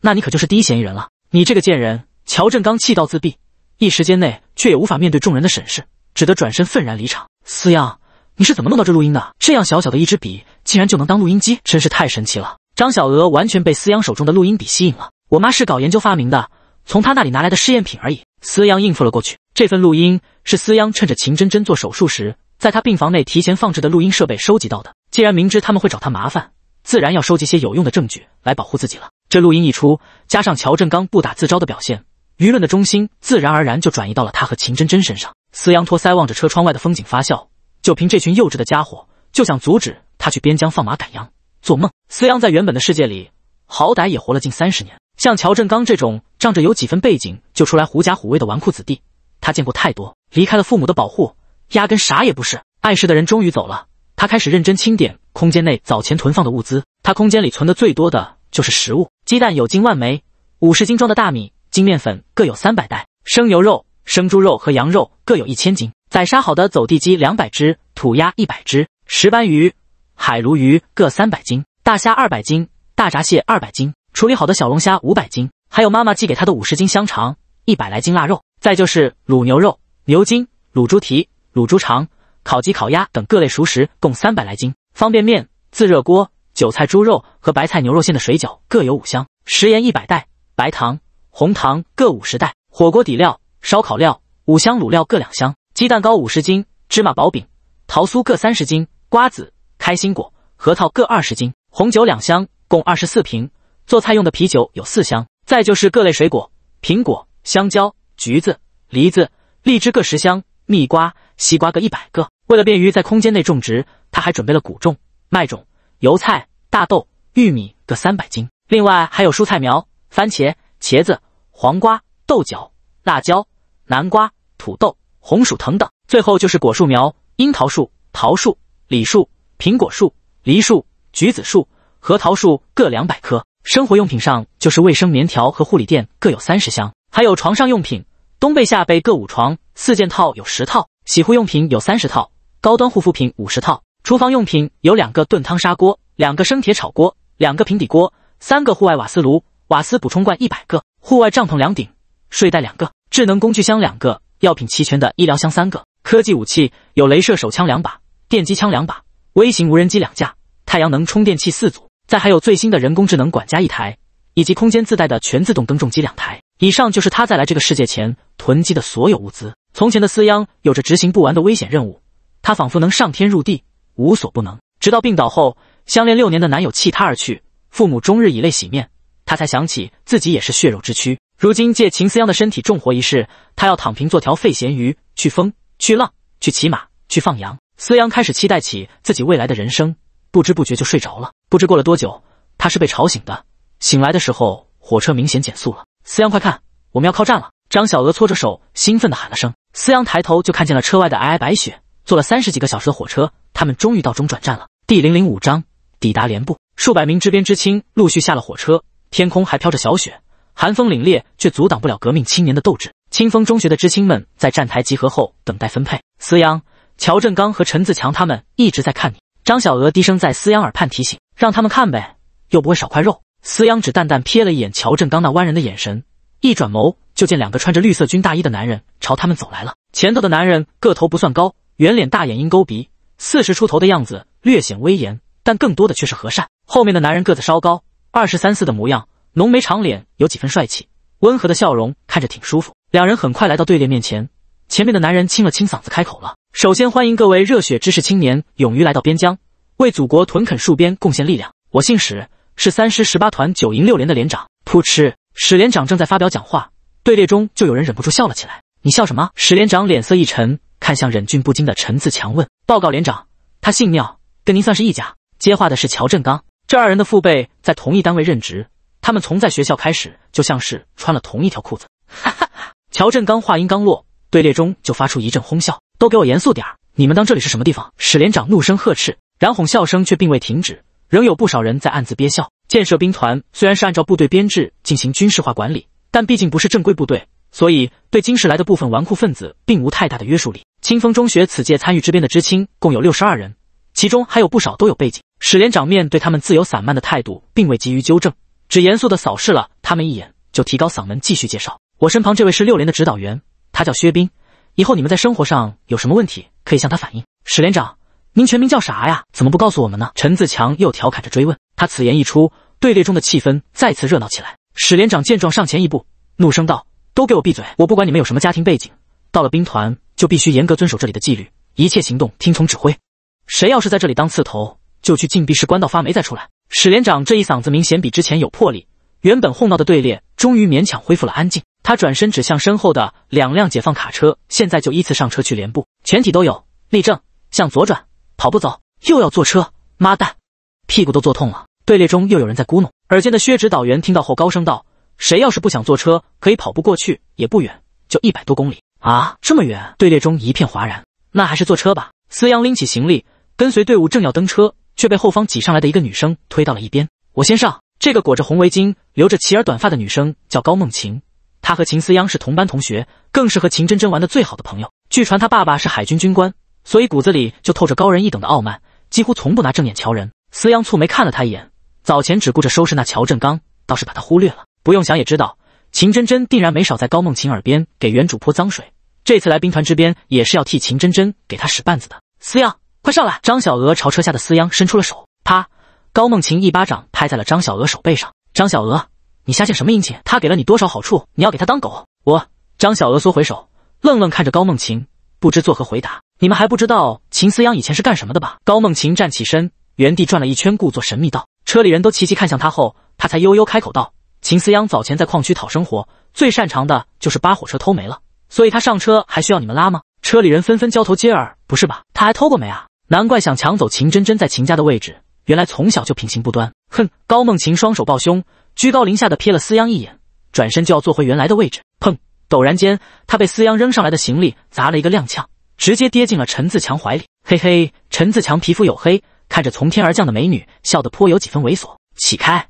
那你可就是第一嫌疑人了！你这个贱人！乔振刚气到自闭，一时间内却也无法面对众人的审视，只得转身愤然离场。思央。你是怎么弄到这录音的？这样小小的一支笔，竟然就能当录音机，真是太神奇了！张小娥完全被思央手中的录音笔吸引了。我妈是搞研究发明的，从她那里拿来的试验品而已。思央应付了过去。这份录音是思央趁着秦真真做手术时，在她病房内提前放置的录音设备收集到的。既然明知他们会找他麻烦，自然要收集些有用的证据来保护自己了。这录音一出，加上乔振刚不打自招的表现，舆论的中心自然而然就转移到了他和秦真真身上。思央托腮望着车窗外的风景发笑。就凭这群幼稚的家伙，就想阻止他去边疆放马赶羊？做梦！思阳在原本的世界里，好歹也活了近三十年。像乔振刚这种仗着有几分背景就出来狐假虎威的纨绔子弟，他见过太多。离开了父母的保护，压根啥也不是。碍事的人终于走了，他开始认真清点空间内早前囤放的物资。他空间里存的最多的就是食物，鸡蛋有近万枚，五十斤装的大米、精面粉各有三百袋，生牛肉、生猪肉和羊肉各有一千斤。宰杀好的走地鸡两百只，土鸭一百只，石斑鱼、海鲈鱼各三百斤，大虾二百斤，大闸蟹二百斤，处理好的小龙虾五百斤，还有妈妈寄给他的五十斤香肠，一百来斤腊肉，再就是卤牛肉、牛筋、卤猪蹄、卤猪肠、烤鸡、烤鸭等各类熟食共三百来斤，方便面、自热锅、韭菜猪肉和白菜牛肉馅的水饺各有五箱，食盐一百袋，白糖、红糖各五十袋，火锅底料、烧烤料、五香卤料各两箱。鸡蛋糕五十斤，芝麻薄饼、桃酥各三十斤，瓜子、开心果、核桃各二十斤，红酒两箱，共二十四瓶。做菜用的啤酒有四箱。再就是各类水果，苹果、香蕉、橘子、梨子、荔枝各十箱，蜜瓜、西瓜各一百个。为了便于在空间内种植，他还准备了谷种、麦种、油菜、大豆、玉米各三百斤。另外还有蔬菜苗，番茄、茄子、黄瓜、豆角、辣椒、南瓜、土豆。红薯藤等，最后就是果树苗：樱桃树、桃树、李树、苹果树、梨树、橘子树、核桃树各两百棵。生活用品上就是卫生棉条和护理垫各有三十箱，还有床上用品：冬被、夏被各五床，四件套有十套，洗护用品有三十套，高端护肤品五十套。厨房用品有两个炖汤砂锅，两个生铁炒锅，两个平底锅，三个户外瓦斯炉，瓦斯补充罐一百个，户外帐篷两顶，睡袋两个，智能工具箱两个。药品齐全的医疗箱三个，科技武器有镭射手枪两把，电击枪两把，微型无人机两架，太阳能充电器四组，再还有最新的人工智能管家一台，以及空间自带的全自动耕种机两台。以上就是他在来这个世界前囤积的所有物资。从前的思央有着执行不完的危险任务，他仿佛能上天入地，无所不能。直到病倒后，相恋六年的男友弃她而去，父母终日以泪洗面，他才想起自己也是血肉之躯。如今借秦思央的身体重活一世，他要躺平做条废咸鱼，去疯，去浪，去骑马，去放羊。思阳开始期待起自己未来的人生，不知不觉就睡着了。不知过了多久，他是被吵醒的。醒来的时候，火车明显减速了。思阳，快看，我们要靠站了！张小娥搓着手，兴奋地喊了声。思阳抬头就看见了车外的皑皑白雪。坐了三十几个小时的火车，他们终于到中转站了。第零零五章，抵达连部。数百名支边知青陆续下了火车，天空还飘着小雪。寒风凛冽，却阻挡不了革命青年的斗志。清风中学的知青们在站台集合后，等待分配。思阳、乔振刚和陈自强他们一直在看你。张小娥低声在思阳耳畔提醒：“让他们看呗，又不会少块肉。”思阳只淡淡瞥了一眼乔振刚那弯人的眼神，一转眸就见两个穿着绿色军大衣的男人朝他们走来了。前头的男人个头不算高，圆脸大眼鹰钩鼻，四十出头的样子，略显威严，但更多的却是和善。后面的男人个子稍高，二十三四的模样。浓眉长脸，有几分帅气，温和的笑容看着挺舒服。两人很快来到队列面前，前面的男人清了清嗓子，开口了：“首先欢迎各位热血知识青年，勇于来到边疆，为祖国屯垦戍边贡献力量。我姓史，是三师十八团九营六连的连长。”扑哧，史连长正在发表讲话，队列中就有人忍不住笑了起来。你笑什么？史连长脸色一沉，看向忍俊不禁的陈自强，问：“报告连长，他姓廖，跟您算是一家。”接话的是乔振刚，这二人的父辈在同一单位任职。他们从在学校开始，就像是穿了同一条裤子。哈哈哈！乔振刚话音刚落，队列中就发出一阵哄笑。都给我严肃点儿！你们当这里是什么地方？史连长怒声呵斥，然哄笑声却并未停止，仍有不少人在暗自憋笑。建设兵团虽然是按照部队编制进行军事化管理，但毕竟不是正规部队，所以对京市来的部分纨绔分子并无太大的约束力。清风中学此届参与支边的知青共有六十二人，其中还有不少都有背景。史连长面对他们自由散漫的态度，并未急于纠正。只严肃地扫视了他们一眼，就提高嗓门继续介绍：“我身旁这位是六连的指导员，他叫薛斌，以后你们在生活上有什么问题，可以向他反映。”史连长，您全名叫啥呀？怎么不告诉我们呢？”陈自强又调侃着追问。他此言一出，队列中的气氛再次热闹起来。史连长见状，上前一步，怒声道：“都给我闭嘴！我不管你们有什么家庭背景，到了兵团就必须严格遵守这里的纪律，一切行动听从指挥。谁要是在这里当刺头，就去禁闭室关到发霉再出来。”史连长这一嗓子明显比之前有魄力，原本哄闹的队列终于勉强恢复了安静。他转身指向身后的两辆解放卡车，现在就依次上车去连部。全体都有，立正，向左转，跑步走，又要坐车。妈蛋，屁股都坐痛了。队列中又有人在咕哝。耳尖的薛指导员听到后高声道：“谁要是不想坐车，可以跑步过去，也不远，就一百多公里啊，这么远！”队列中一片哗然。那还是坐车吧。司阳拎起行李，跟随队伍正要登车。却被后方挤上来的一个女生推到了一边。我先上。这个裹着红围巾、留着齐耳短发的女生叫高梦晴，她和秦思央是同班同学，更是和秦真真玩的最好的朋友。据传她爸爸是海军军官，所以骨子里就透着高人一等的傲慢，几乎从不拿正眼瞧人。思央蹙眉看了她一眼，早前只顾着收拾那乔振刚，倒是把她忽略了。不用想也知道，秦真真定然没少在高梦晴耳边给原主泼脏水。这次来兵团之边，也是要替秦真真给她使绊子的。思央。快上来！张小娥朝车下的思央伸出了手。啪！高梦晴一巴掌拍在了张小娥手背上。张小娥，你瞎欠什么殷勤？他给了你多少好处？你要给他当狗？我……张小娥缩回手，愣愣看着高梦晴，不知作何回答。你们还不知道秦思央以前是干什么的吧？高梦晴站起身，原地转了一圈，故作神秘道：“车里人都齐齐看向他后，他才悠悠开口道：‘秦思央早前在矿区讨生活，最擅长的就是扒火车偷煤了。所以，他上车还需要你们拉吗？’”车里人纷纷交头接耳：“不是吧？他还偷过煤啊？”难怪想抢走秦真真在秦家的位置，原来从小就品行不端。哼！高梦晴双手抱胸，居高临下的瞥了思央一眼，转身就要坐回原来的位置。砰！陡然间，她被思央扔上来的行李砸了一个踉跄，直接跌进了陈自强怀里。嘿嘿，陈自强皮肤黝黑，看着从天而降的美女，笑得颇有几分猥琐。起开！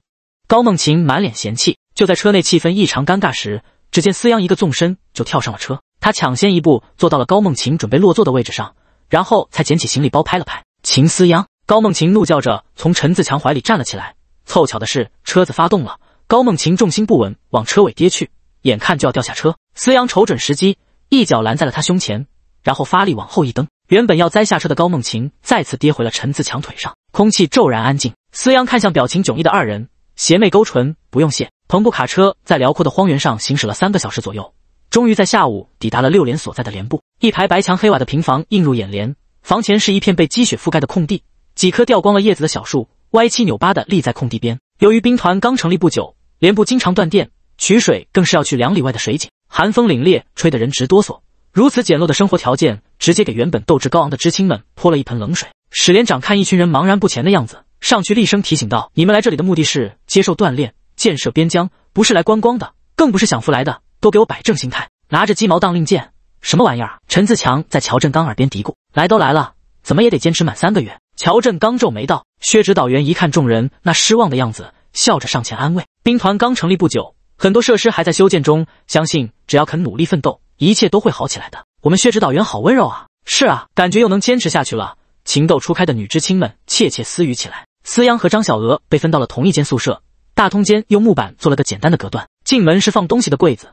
高梦晴满脸嫌弃。就在车内气氛异常尴尬时，只见思央一个纵身就跳上了车，他抢先一步坐到了高梦晴准备落座的位置上。然后才捡起行李包拍了拍。秦思央，高梦晴怒叫着从陈自强怀里站了起来。凑巧的是，车子发动了，高梦晴重心不稳，往车尾跌去，眼看就要掉下车。思阳瞅准时机，一脚拦在了他胸前，然后发力往后一蹬，原本要栽下车的高梦晴再次跌回了陈自强腿上。空气骤然安静，思阳看向表情迥异的二人，邪魅勾唇，不用谢。篷布卡车在辽阔的荒原上行驶了三个小时左右。终于在下午抵达了六连所在的连部，一排白墙黑瓦的平房映入眼帘，房前是一片被积雪覆盖的空地，几棵掉光了叶子的小树歪七扭八的立在空地边。由于兵团刚成立不久，连部经常断电，取水更是要去两里外的水井，寒风凛冽，吹得人直哆嗦。如此简陋的生活条件，直接给原本斗志高昂的知青们泼了一盆冷水。史连长看一群人茫然不前的样子，上去厉声提醒道：“你们来这里的目的是接受锻炼、建设边疆，不是来观光的，更不是享福来的。”都给我摆正心态，拿着鸡毛当令箭，什么玩意儿？陈自强在乔振刚耳边嘀咕。来都来了，怎么也得坚持满三个月。乔振刚皱眉道。薛指导员一看众人那失望的样子，笑着上前安慰：“兵团刚成立不久，很多设施还在修建中，相信只要肯努力奋斗，一切都会好起来的。”我们薛指导员好温柔啊！是啊，感觉又能坚持下去了。情窦初开的女知青们窃窃私语起来。思央和张小娥被分到了同一间宿舍，大通间用木板做了个简单的隔断，进门是放东西的柜子。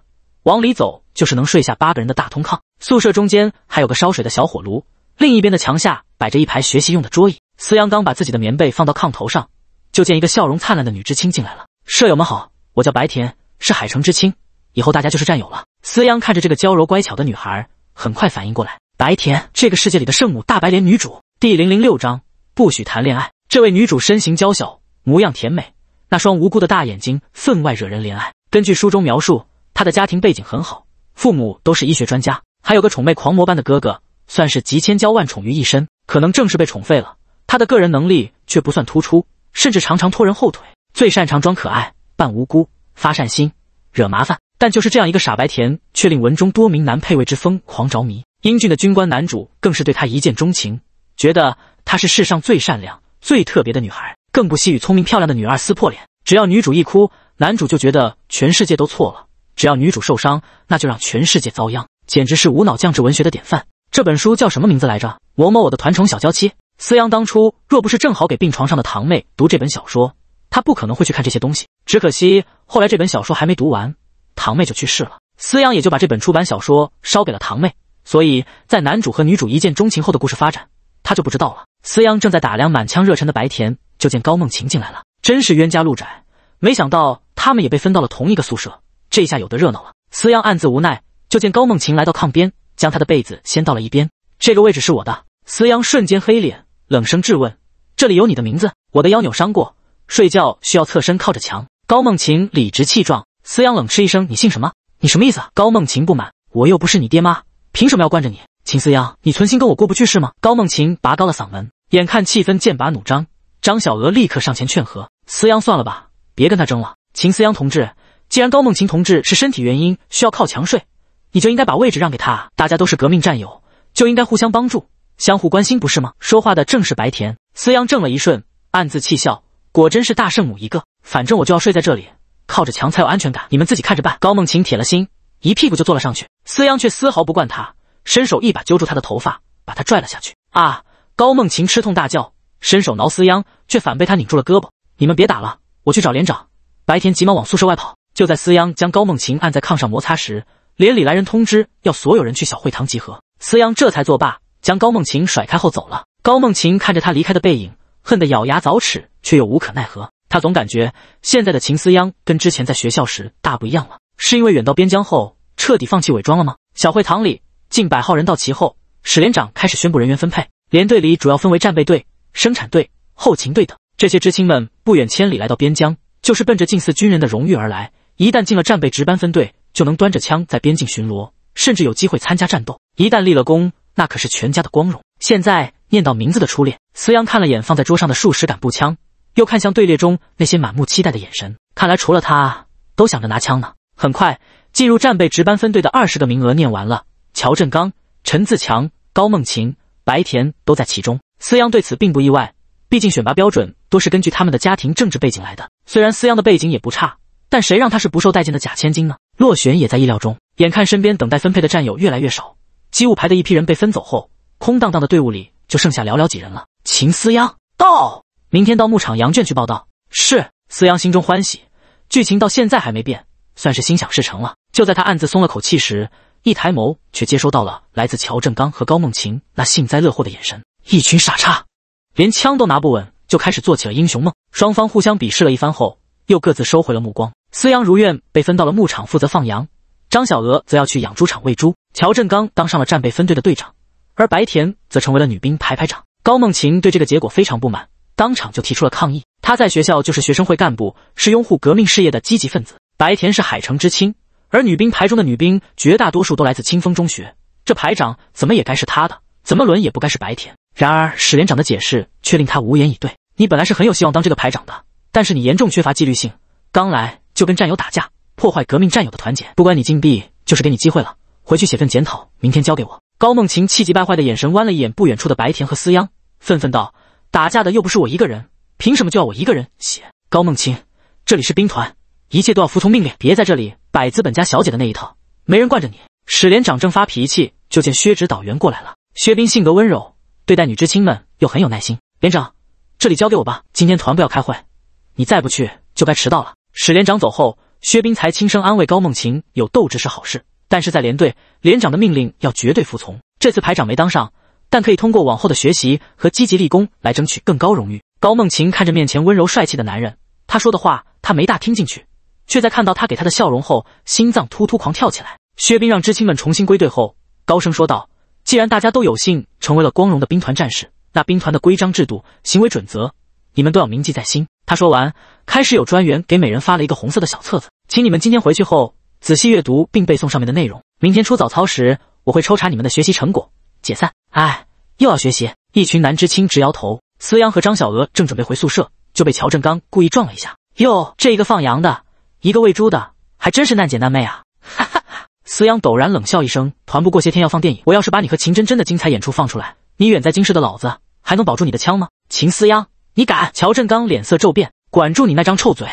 往里走就是能睡下八个人的大通炕，宿舍中间还有个烧水的小火炉，另一边的墙下摆着一排学习用的桌椅。思阳刚把自己的棉被放到炕头上，就见一个笑容灿烂的女知青进来了。舍友们好，我叫白田，是海城知青，以后大家就是战友了。思阳看着这个娇柔乖巧的女孩，很快反应过来，白田这个世界里的圣母大白莲女主。第零零六章不许谈恋爱。这位女主身形娇小，模样甜美，那双无辜的大眼睛分外惹人怜爱。根据书中描述。他的家庭背景很好，父母都是医学专家，还有个宠妹狂魔般的哥哥，算是集千娇万宠于一身。可能正是被宠废了，他的个人能力却不算突出，甚至常常拖人后腿。最擅长装可爱、扮无辜、发善心、惹麻烦。但就是这样一个傻白甜，却令文中多名男配为之疯狂着迷。英俊的军官男主更是对他一见钟情，觉得她是世上最善良、最特别的女孩，更不惜与聪明漂亮的女二撕破脸。只要女主一哭，男主就觉得全世界都错了。只要女主受伤，那就让全世界遭殃，简直是无脑降智文学的典范。这本书叫什么名字来着？某某我的团宠小娇妻。思阳当初若不是正好给病床上的堂妹读这本小说，他不可能会去看这些东西。只可惜后来这本小说还没读完，堂妹就去世了，思阳也就把这本出版小说烧给了堂妹。所以在男主和女主一见钟情后的故事发展，他就不知道了。思阳正在打量满腔热忱的白天，就见高梦晴进来了。真是冤家路窄，没想到他们也被分到了同一个宿舍。这下有的热闹了。思阳暗自无奈，就见高梦琴来到炕边，将她的被子掀到了一边。这个位置是我的。思阳瞬间黑脸，冷声质问：“这里有你的名字？我的腰扭伤过，睡觉需要侧身靠着墙。”高梦琴理直气壮。思阳冷嗤一声：“你姓什么？你什么意思啊？”高梦琴不满：“我又不是你爹妈，凭什么要惯着你？”秦思阳，你存心跟我过不去是吗？高梦琴拔高了嗓门。眼看气氛剑拔弩张，张小娥立刻上前劝和：“思阳，算了吧，别跟他争了。”秦思阳同志。既然高梦琴同志是身体原因需要靠墙睡，你就应该把位置让给她。大家都是革命战友，就应该互相帮助，相互关心，不是吗？说话的正是白田。思央怔了一瞬，暗自气笑，果真是大圣母一个。反正我就要睡在这里，靠着墙才有安全感。你们自己看着办。高梦琴铁了心，一屁股就坐了上去。思央却丝毫不惯他，伸手一把揪住他的头发，把他拽了下去。啊！高梦琴吃痛大叫，伸手挠思央，却反被他拧住了胳膊。你们别打了，我去找连长。白田急忙往宿舍外跑。就在司央将高梦琴按在炕上摩擦时，连里来人通知要所有人去小会堂集合。思央这才作罢，将高梦琴甩开后走了。高梦琴看着他离开的背影，恨得咬牙凿齿，却又无可奈何。他总感觉现在的秦思央跟之前在学校时大不一样了，是因为远到边疆后彻底放弃伪装了吗？小会堂里近百号人到齐后，史连长开始宣布人员分配。连队里主要分为战备队、生产队、后勤队等。这些知青们不远千里来到边疆，就是奔着近似军人的荣誉而来。一旦进了战备值班分队，就能端着枪在边境巡逻，甚至有机会参加战斗。一旦立了功，那可是全家的光荣。现在念到名字的初恋思阳看了眼放在桌上的数十杆步枪，又看向队列中那些满目期待的眼神，看来除了他，都想着拿枪呢。很快，进入战备值班分队的二十个名额念完了，乔振刚、陈自强、高梦晴、白田都在其中。思阳对此并不意外，毕竟选拔标准都是根据他们的家庭政治背景来的。虽然思阳的背景也不差。但谁让他是不受待见的假千金呢？洛璇也在意料中。眼看身边等待分配的战友越来越少，机务排的一批人被分走后，空荡荡的队伍里就剩下寥寥几人了。秦思央，到，明天到牧场羊圈去报道。是。思央心中欢喜，剧情到现在还没变，算是心想事成了。就在他暗自松了口气时，一抬眸却接收到了来自乔正刚和高梦琴那幸灾乐祸的眼神。一群傻叉，连枪都拿不稳，就开始做起了英雄梦。双方互相鄙视了一番后，又各自收回了目光。思阳如愿被分到了牧场，负责放羊；张小娥则要去养猪场喂猪。乔振刚当上了战备分队的队长，而白田则成为了女兵排排长。高梦琴对这个结果非常不满，当场就提出了抗议。她在学校就是学生会干部，是拥护革命事业的积极分子。白田是海城知青，而女兵排中的女兵绝大多数都来自清风中学，这排长怎么也该是她的，怎么轮也不该是白田。然而史连长的解释却令他无言以对：“你本来是很有希望当这个排长的，但是你严重缺乏纪律性，刚来。”就跟战友打架，破坏革命战友的团结。不关你禁闭，就是给你机会了。回去写份检讨，明天交给我。高梦晴气急败坏的眼神弯了一眼不远处的白田和司央，愤愤道：“打架的又不是我一个人，凭什么就要我一个人写？”高梦琴，这里是兵团，一切都要服从命令，别在这里摆资本家小姐的那一套，没人惯着你。史连长正发脾气，就见薛指导员过来了。薛兵性格温柔，对待女知青们又很有耐心。连长，这里交给我吧。今天团部要开会，你再不去就该迟到了。史连长走后，薛兵才轻声安慰高梦琴：“有斗志是好事，但是在连队，连长的命令要绝对服从。这次排长没当上，但可以通过往后的学习和积极立功来争取更高荣誉。”高梦琴看着面前温柔帅气的男人，他说的话他没大听进去，却在看到他给他的笑容后，心脏突突狂跳起来。薛兵让知青们重新归队后，高声说道：“既然大家都有幸成为了光荣的兵团战士，那兵团的规章制度、行为准则，你们都要铭记在心。”他说完。开始有专员给每人发了一个红色的小册子，请你们今天回去后仔细阅读并背诵上面的内容。明天出早操时，我会抽查你们的学习成果。解散。哎，又要学习！一群男知青直摇头。思央和张小娥正准备回宿舍，就被乔振刚故意撞了一下。哟，这一个放羊的，一个喂猪的，还真是难姐难妹啊！哈哈。思央陡然冷笑一声：“团不过些天要放电影，我要是把你和秦真真的精彩演出放出来，你远在京市的老子还能保住你的枪吗？”秦思央，你敢！乔振刚脸色骤变。管住你那张臭嘴，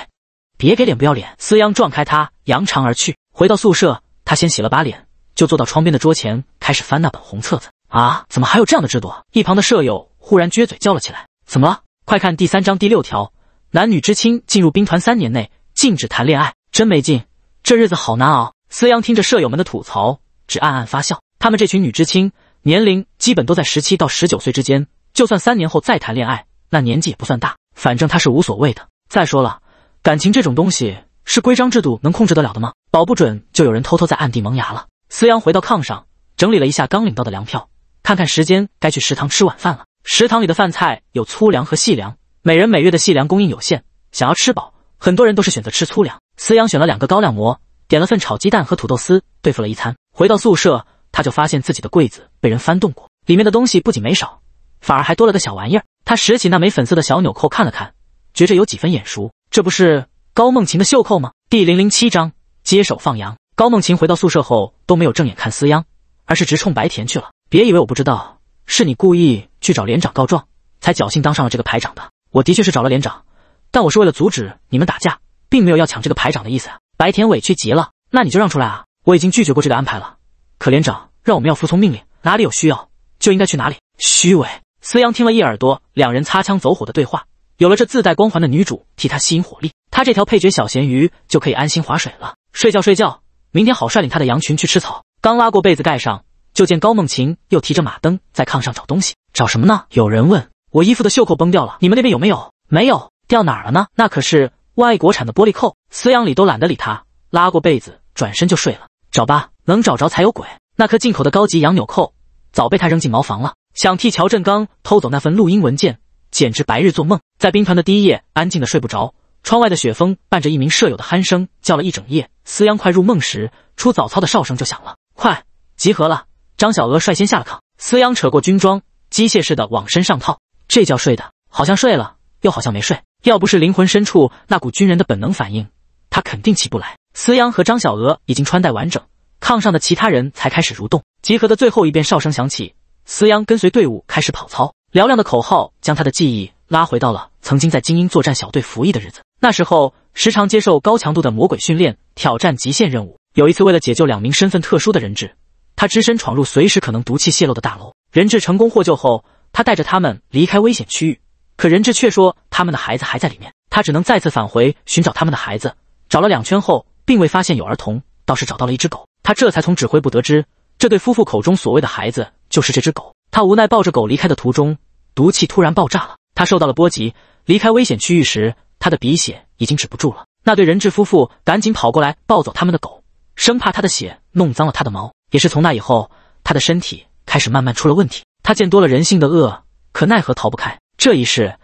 别给脸不要脸！思央撞开他，扬长而去。回到宿舍，他先洗了把脸，就坐到窗边的桌前，开始翻那本红册子。啊，怎么还有这样的制度？一旁的舍友忽然撅嘴叫了起来：“怎么了？快看第三章第六条，男女知青进入兵团三年内禁止谈恋爱。”真没劲，这日子好难熬。思央听着舍友们的吐槽，只暗暗发笑。他们这群女知青，年龄基本都在十七到十九岁之间，就算三年后再谈恋爱，那年纪也不算大。反正他是无所谓的。再说了，感情这种东西是规章制度能控制得了的吗？保不准就有人偷偷在暗地萌芽了。思阳回到炕上，整理了一下刚领到的粮票，看看时间，该去食堂吃晚饭了。食堂里的饭菜有粗粮和细粮，每人每月的细粮供应有限，想要吃饱，很多人都是选择吃粗粮。思阳选了两个高粱馍，点了份炒鸡蛋和土豆丝，对付了一餐。回到宿舍，他就发现自己的柜子被人翻动过，里面的东西不仅没少，反而还多了个小玩意儿。他拾起那枚粉色的小纽扣，看了看，觉着有几分眼熟。这不是高梦琴的袖扣吗？第零零七章接手放羊。高梦琴回到宿舍后都没有正眼看思央，而是直冲白田去了。别以为我不知道，是你故意去找连长告状，才侥幸当上了这个排长的。我的确是找了连长，但我是为了阻止你们打架，并没有要抢这个排长的意思。白田委屈极了，那你就让出来啊！我已经拒绝过这个安排了，可连长让我们要服从命令，哪里有需要就应该去哪里。虚伪。思阳听了一耳朵两人擦枪走火的对话，有了这自带光环的女主替他吸引火力，他这条配角小咸鱼就可以安心划水了。睡觉睡觉，明天好率领他的羊群去吃草。刚拉过被子盖上，就见高梦琴又提着马灯在炕上找东西，找什么呢？有人问。我衣服的袖扣崩掉了，你们那边有没有？没有。掉哪儿了呢？那可是外国产的玻璃扣。思阳理都懒得理他，拉过被子转身就睡了。找吧，能找着才有鬼。那颗进口的高级羊纽扣，早被他扔进茅房了。想替乔振刚偷走那份录音文件，简直白日做梦。在兵团的第一夜，安静的睡不着，窗外的雪风伴着一名舍友的鼾声叫了一整夜。思央快入梦时，出早操的哨声就响了，快集合了！张小娥率先下了炕，思央扯过军装，机械式的往身上套。这觉睡的，好像睡了，又好像没睡。要不是灵魂深处那股军人的本能反应，他肯定起不来。思央和张小娥已经穿戴完整，炕上的其他人才开始蠕动。集合的最后一遍哨声响起。思央跟随队伍开始跑操，嘹亮的口号将他的记忆拉回到了曾经在精英作战小队服役的日子。那时候，时常接受高强度的魔鬼训练，挑战极限任务。有一次，为了解救两名身份特殊的人质，他只身闯入随时可能毒气泄露的大楼。人质成功获救后，他带着他们离开危险区域，可人质却说他们的孩子还在里面。他只能再次返回寻找他们的孩子。找了两圈后，并未发现有儿童，倒是找到了一只狗。他这才从指挥部得知，这对夫妇口中所谓的孩子。就是这只狗，他无奈抱着狗离开的途中，毒气突然爆炸了，他受到了波及。离开危险区域时，他的鼻血已经止不住了。那对人质夫妇赶紧跑过来抱走他们的狗，生怕他的血弄脏了他的毛。也是从那以后，他的身体开始慢慢出了问题。他见多了人性的恶，可奈何逃不开。这一世，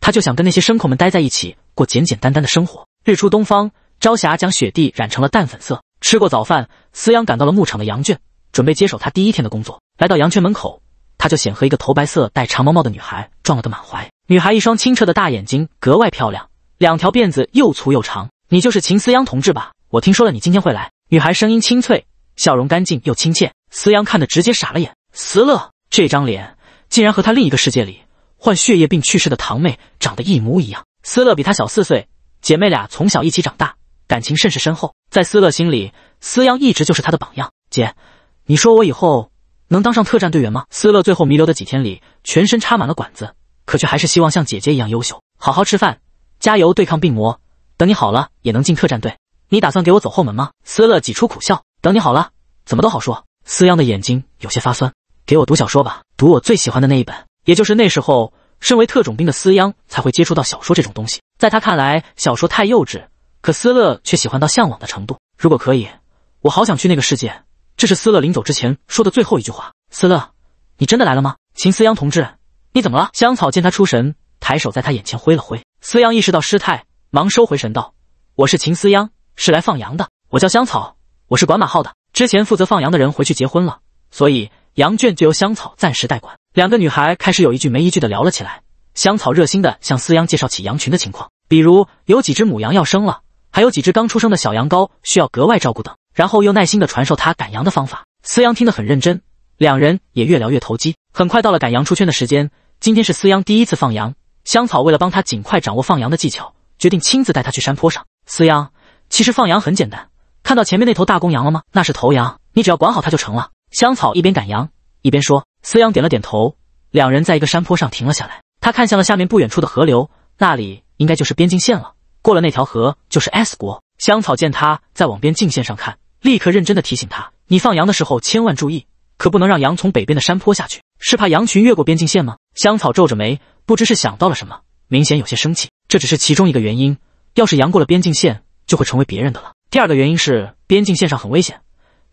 他就想跟那些牲口们待在一起，过简简单单的生活。日出东方，朝霞将雪地染成了淡粉色。吃过早饭，思阳赶到了牧场的羊圈，准备接手他第一天的工作。来到羊圈门口，他就显和一个头白色、戴长毛帽的女孩撞了个满怀。女孩一双清澈的大眼睛格外漂亮，两条辫子又粗又长。你就是秦思央同志吧？我听说了，你今天会来。女孩声音清脆，笑容干净又亲切。思央看得直接傻了眼。思乐这张脸竟然和他另一个世界里患血液病去世的堂妹长得一模一样。思乐比他小四岁，姐妹俩从小一起长大，感情甚是深厚。在思乐心里，思央一直就是他的榜样。姐，你说我以后……能当上特战队员吗？思乐最后弥留的几天里，全身插满了管子，可却还是希望像姐姐一样优秀，好好吃饭，加油对抗病魔。等你好了，也能进特战队。你打算给我走后门吗？思乐挤出苦笑。等你好了，怎么都好说。思央的眼睛有些发酸，给我读小说吧，读我最喜欢的那一本，也就是那时候，身为特种兵的思央才会接触到小说这种东西。在他看来，小说太幼稚，可思乐却喜欢到向往的程度。如果可以，我好想去那个世界。这是斯乐临走之前说的最后一句话。斯乐，你真的来了吗？秦思央同志，你怎么了？香草见他出神，抬手在他眼前挥了挥。思央意识到失态，忙收回神道：“我是秦思央，是来放羊的。我叫香草，我是管马号的。之前负责放羊的人回去结婚了，所以羊圈就由香草暂时代管。”两个女孩开始有一句没一句的聊了起来。香草热心的向思央介绍起羊群的情况，比如有几只母羊要生了，还有几只刚出生的小羊羔需要格外照顾等。然后又耐心的传授他赶羊的方法，思阳听得很认真，两人也越聊越投机。很快到了赶羊出圈的时间，今天是思阳第一次放羊，香草为了帮他尽快掌握放羊的技巧，决定亲自带他去山坡上。思阳，其实放羊很简单，看到前面那头大公羊了吗？那是头羊，你只要管好它就成了。香草一边赶羊一边说。思阳点了点头，两人在一个山坡上停了下来，他看向了下面不远处的河流，那里应该就是边境线了，过了那条河就是 S 国。香草见他在往边境线上看。立刻认真的提醒他：“你放羊的时候千万注意，可不能让羊从北边的山坡下去。是怕羊群越过边境线吗？”香草皱着眉，不知是想到了什么，明显有些生气。这只是其中一个原因，要是羊过了边境线，就会成为别人的了。第二个原因是，边境线上很危险，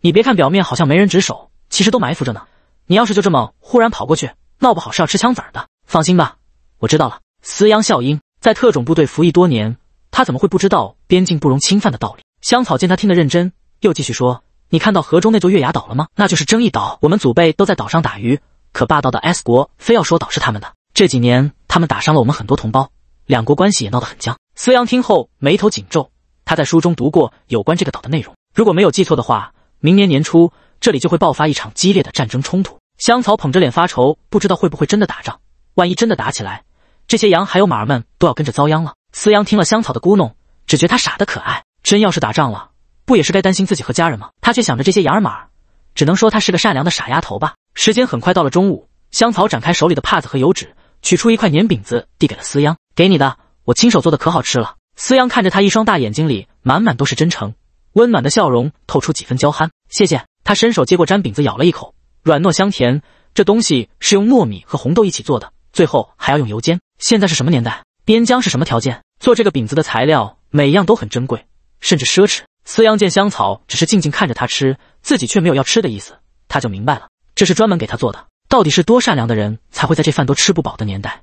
你别看表面好像没人值守，其实都埋伏着呢。你要是就这么忽然跑过去，闹不好是要吃枪子儿的。放心吧，我知道了。司羊笑英在特种部队服役多年，他怎么会不知道边境不容侵犯的道理？香草见他听得认真。又继续说：“你看到河中那座月牙岛了吗？那就是争议岛。我们祖辈都在岛上打鱼，可霸道的 S 国非要说岛是他们的。这几年，他们打伤了我们很多同胞，两国关系也闹得很僵。”思阳听后眉头紧皱，他在书中读过有关这个岛的内容。如果没有记错的话，明年年初这里就会爆发一场激烈的战争冲突。香草捧着脸发愁，不知道会不会真的打仗。万一真的打起来，这些羊还有马儿们都要跟着遭殃了。思阳听了香草的咕哝，只觉他傻得可爱。真要是打仗了。不也是该担心自己和家人吗？他却想着这些羊儿马儿，只能说他是个善良的傻丫头吧。时间很快到了中午，香草展开手里的帕子和油纸，取出一块粘饼子，递给了思央：“给你的，我亲手做的，可好吃了。”思央看着他，一双大眼睛里满满都是真诚，温暖的笑容透出几分娇憨。谢谢。他伸手接过粘饼子，咬了一口，软糯香甜。这东西是用糯米和红豆一起做的，最后还要用油煎。现在是什么年代？边疆是什么条件？做这个饼子的材料每一样都很珍贵，甚至奢侈。思阳见香草只是静静看着他吃，自己却没有要吃的意思，他就明白了，这是专门给他做的。到底是多善良的人才会在这饭都吃不饱的年代，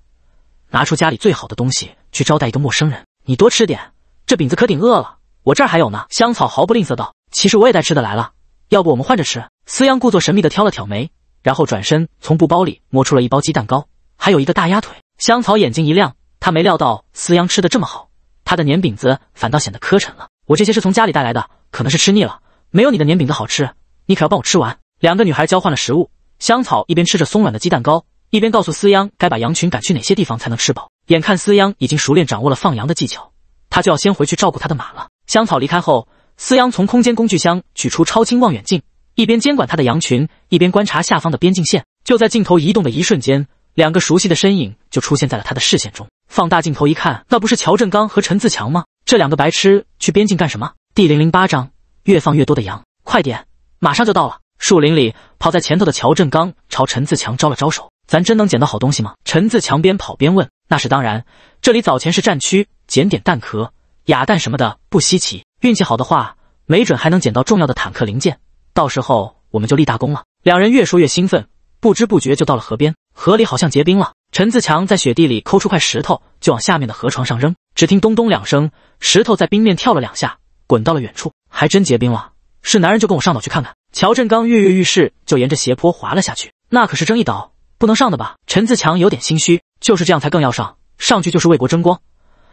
拿出家里最好的东西去招待一个陌生人？你多吃点，这饼子可顶饿了。我这儿还有呢。香草毫不吝啬道：“其实我也带吃的来了，要不我们换着吃？”思阳故作神秘的挑了挑眉，然后转身从布包里摸出了一包鸡蛋糕，还有一个大鸭腿。香草眼睛一亮，他没料到思阳吃的这么好，他的年饼子反倒显得磕碜了。我这些是从家里带来的，可能是吃腻了，没有你的年饼子好吃，你可要帮我吃完。两个女孩交换了食物，香草一边吃着松软的鸡蛋糕，一边告诉思央该把羊群赶去哪些地方才能吃饱。眼看思央已经熟练掌握了放羊的技巧，他就要先回去照顾他的马了。香草离开后，思央从空间工具箱取出超清望远镜，一边监管他的羊群，一边观察下方的边境线。就在镜头移动的一瞬间，两个熟悉的身影就出现在了他的视线中。放大镜头一看，那不是乔振刚和陈自强吗？这两个白痴去边境干什么？第零零八章越放越多的羊。快点，马上就到了。树林里跑在前头的乔振刚朝陈自强招了招手：“咱真能捡到好东西吗？”陈自强边跑边问：“那是当然，这里早前是战区，捡点弹壳、哑弹什么的不稀奇。运气好的话，没准还能捡到重要的坦克零件，到时候我们就立大功了。”两人越说越兴奋，不知不觉就到了河边。河里好像结冰了。陈自强在雪地里抠出块石头，就往下面的河床上扔。只听咚咚两声，石头在冰面跳了两下，滚到了远处，还真结冰了。是男人就跟我上岛去看看。乔振刚跃跃欲试，就沿着斜坡滑了下去。那可是争议岛，不能上的吧？陈自强有点心虚。就是这样才更要上，上去就是为国争光。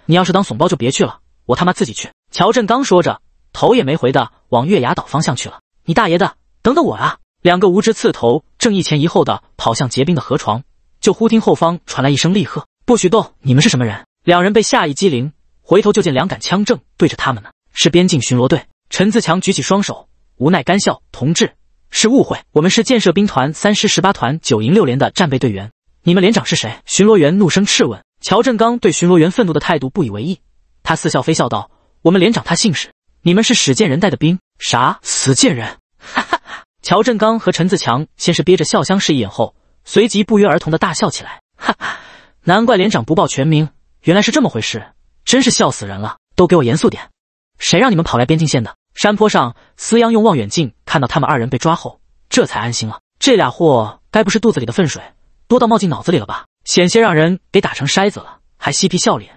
你要是当怂包就别去了，我他妈自己去。乔振刚说着，头也没回的往月牙岛方向去了。你大爷的，等等我啊！两个无知刺头正一前一后的跑向结冰的河床，就忽听后方传来一声厉喝：“不许动！你们是什么人？”两人被吓一激灵，回头就见两杆枪正对着他们呢。是边境巡逻队。陈自强举起双手，无奈干笑：“同志，是误会，我们是建设兵团三师十八团九营六连的战备队员。你们连长是谁？”巡逻员怒声质问。乔振刚对巡逻员愤怒的态度不以为意，他似笑非笑道：“我们连长他姓史，你们是史建仁带的兵。啥死贱人！”哈哈。乔振刚和陈自强先是憋着笑相视一眼，后随即不约而同的大笑起来。哈哈，难怪连长不报全名。原来是这么回事，真是笑死人了！都给我严肃点，谁让你们跑来边境线的山坡上？司央用望远镜看到他们二人被抓后，这才安心了。这俩货该不是肚子里的粪水多到冒进脑子里了吧？险些让人给打成筛子了，还嬉皮笑脸，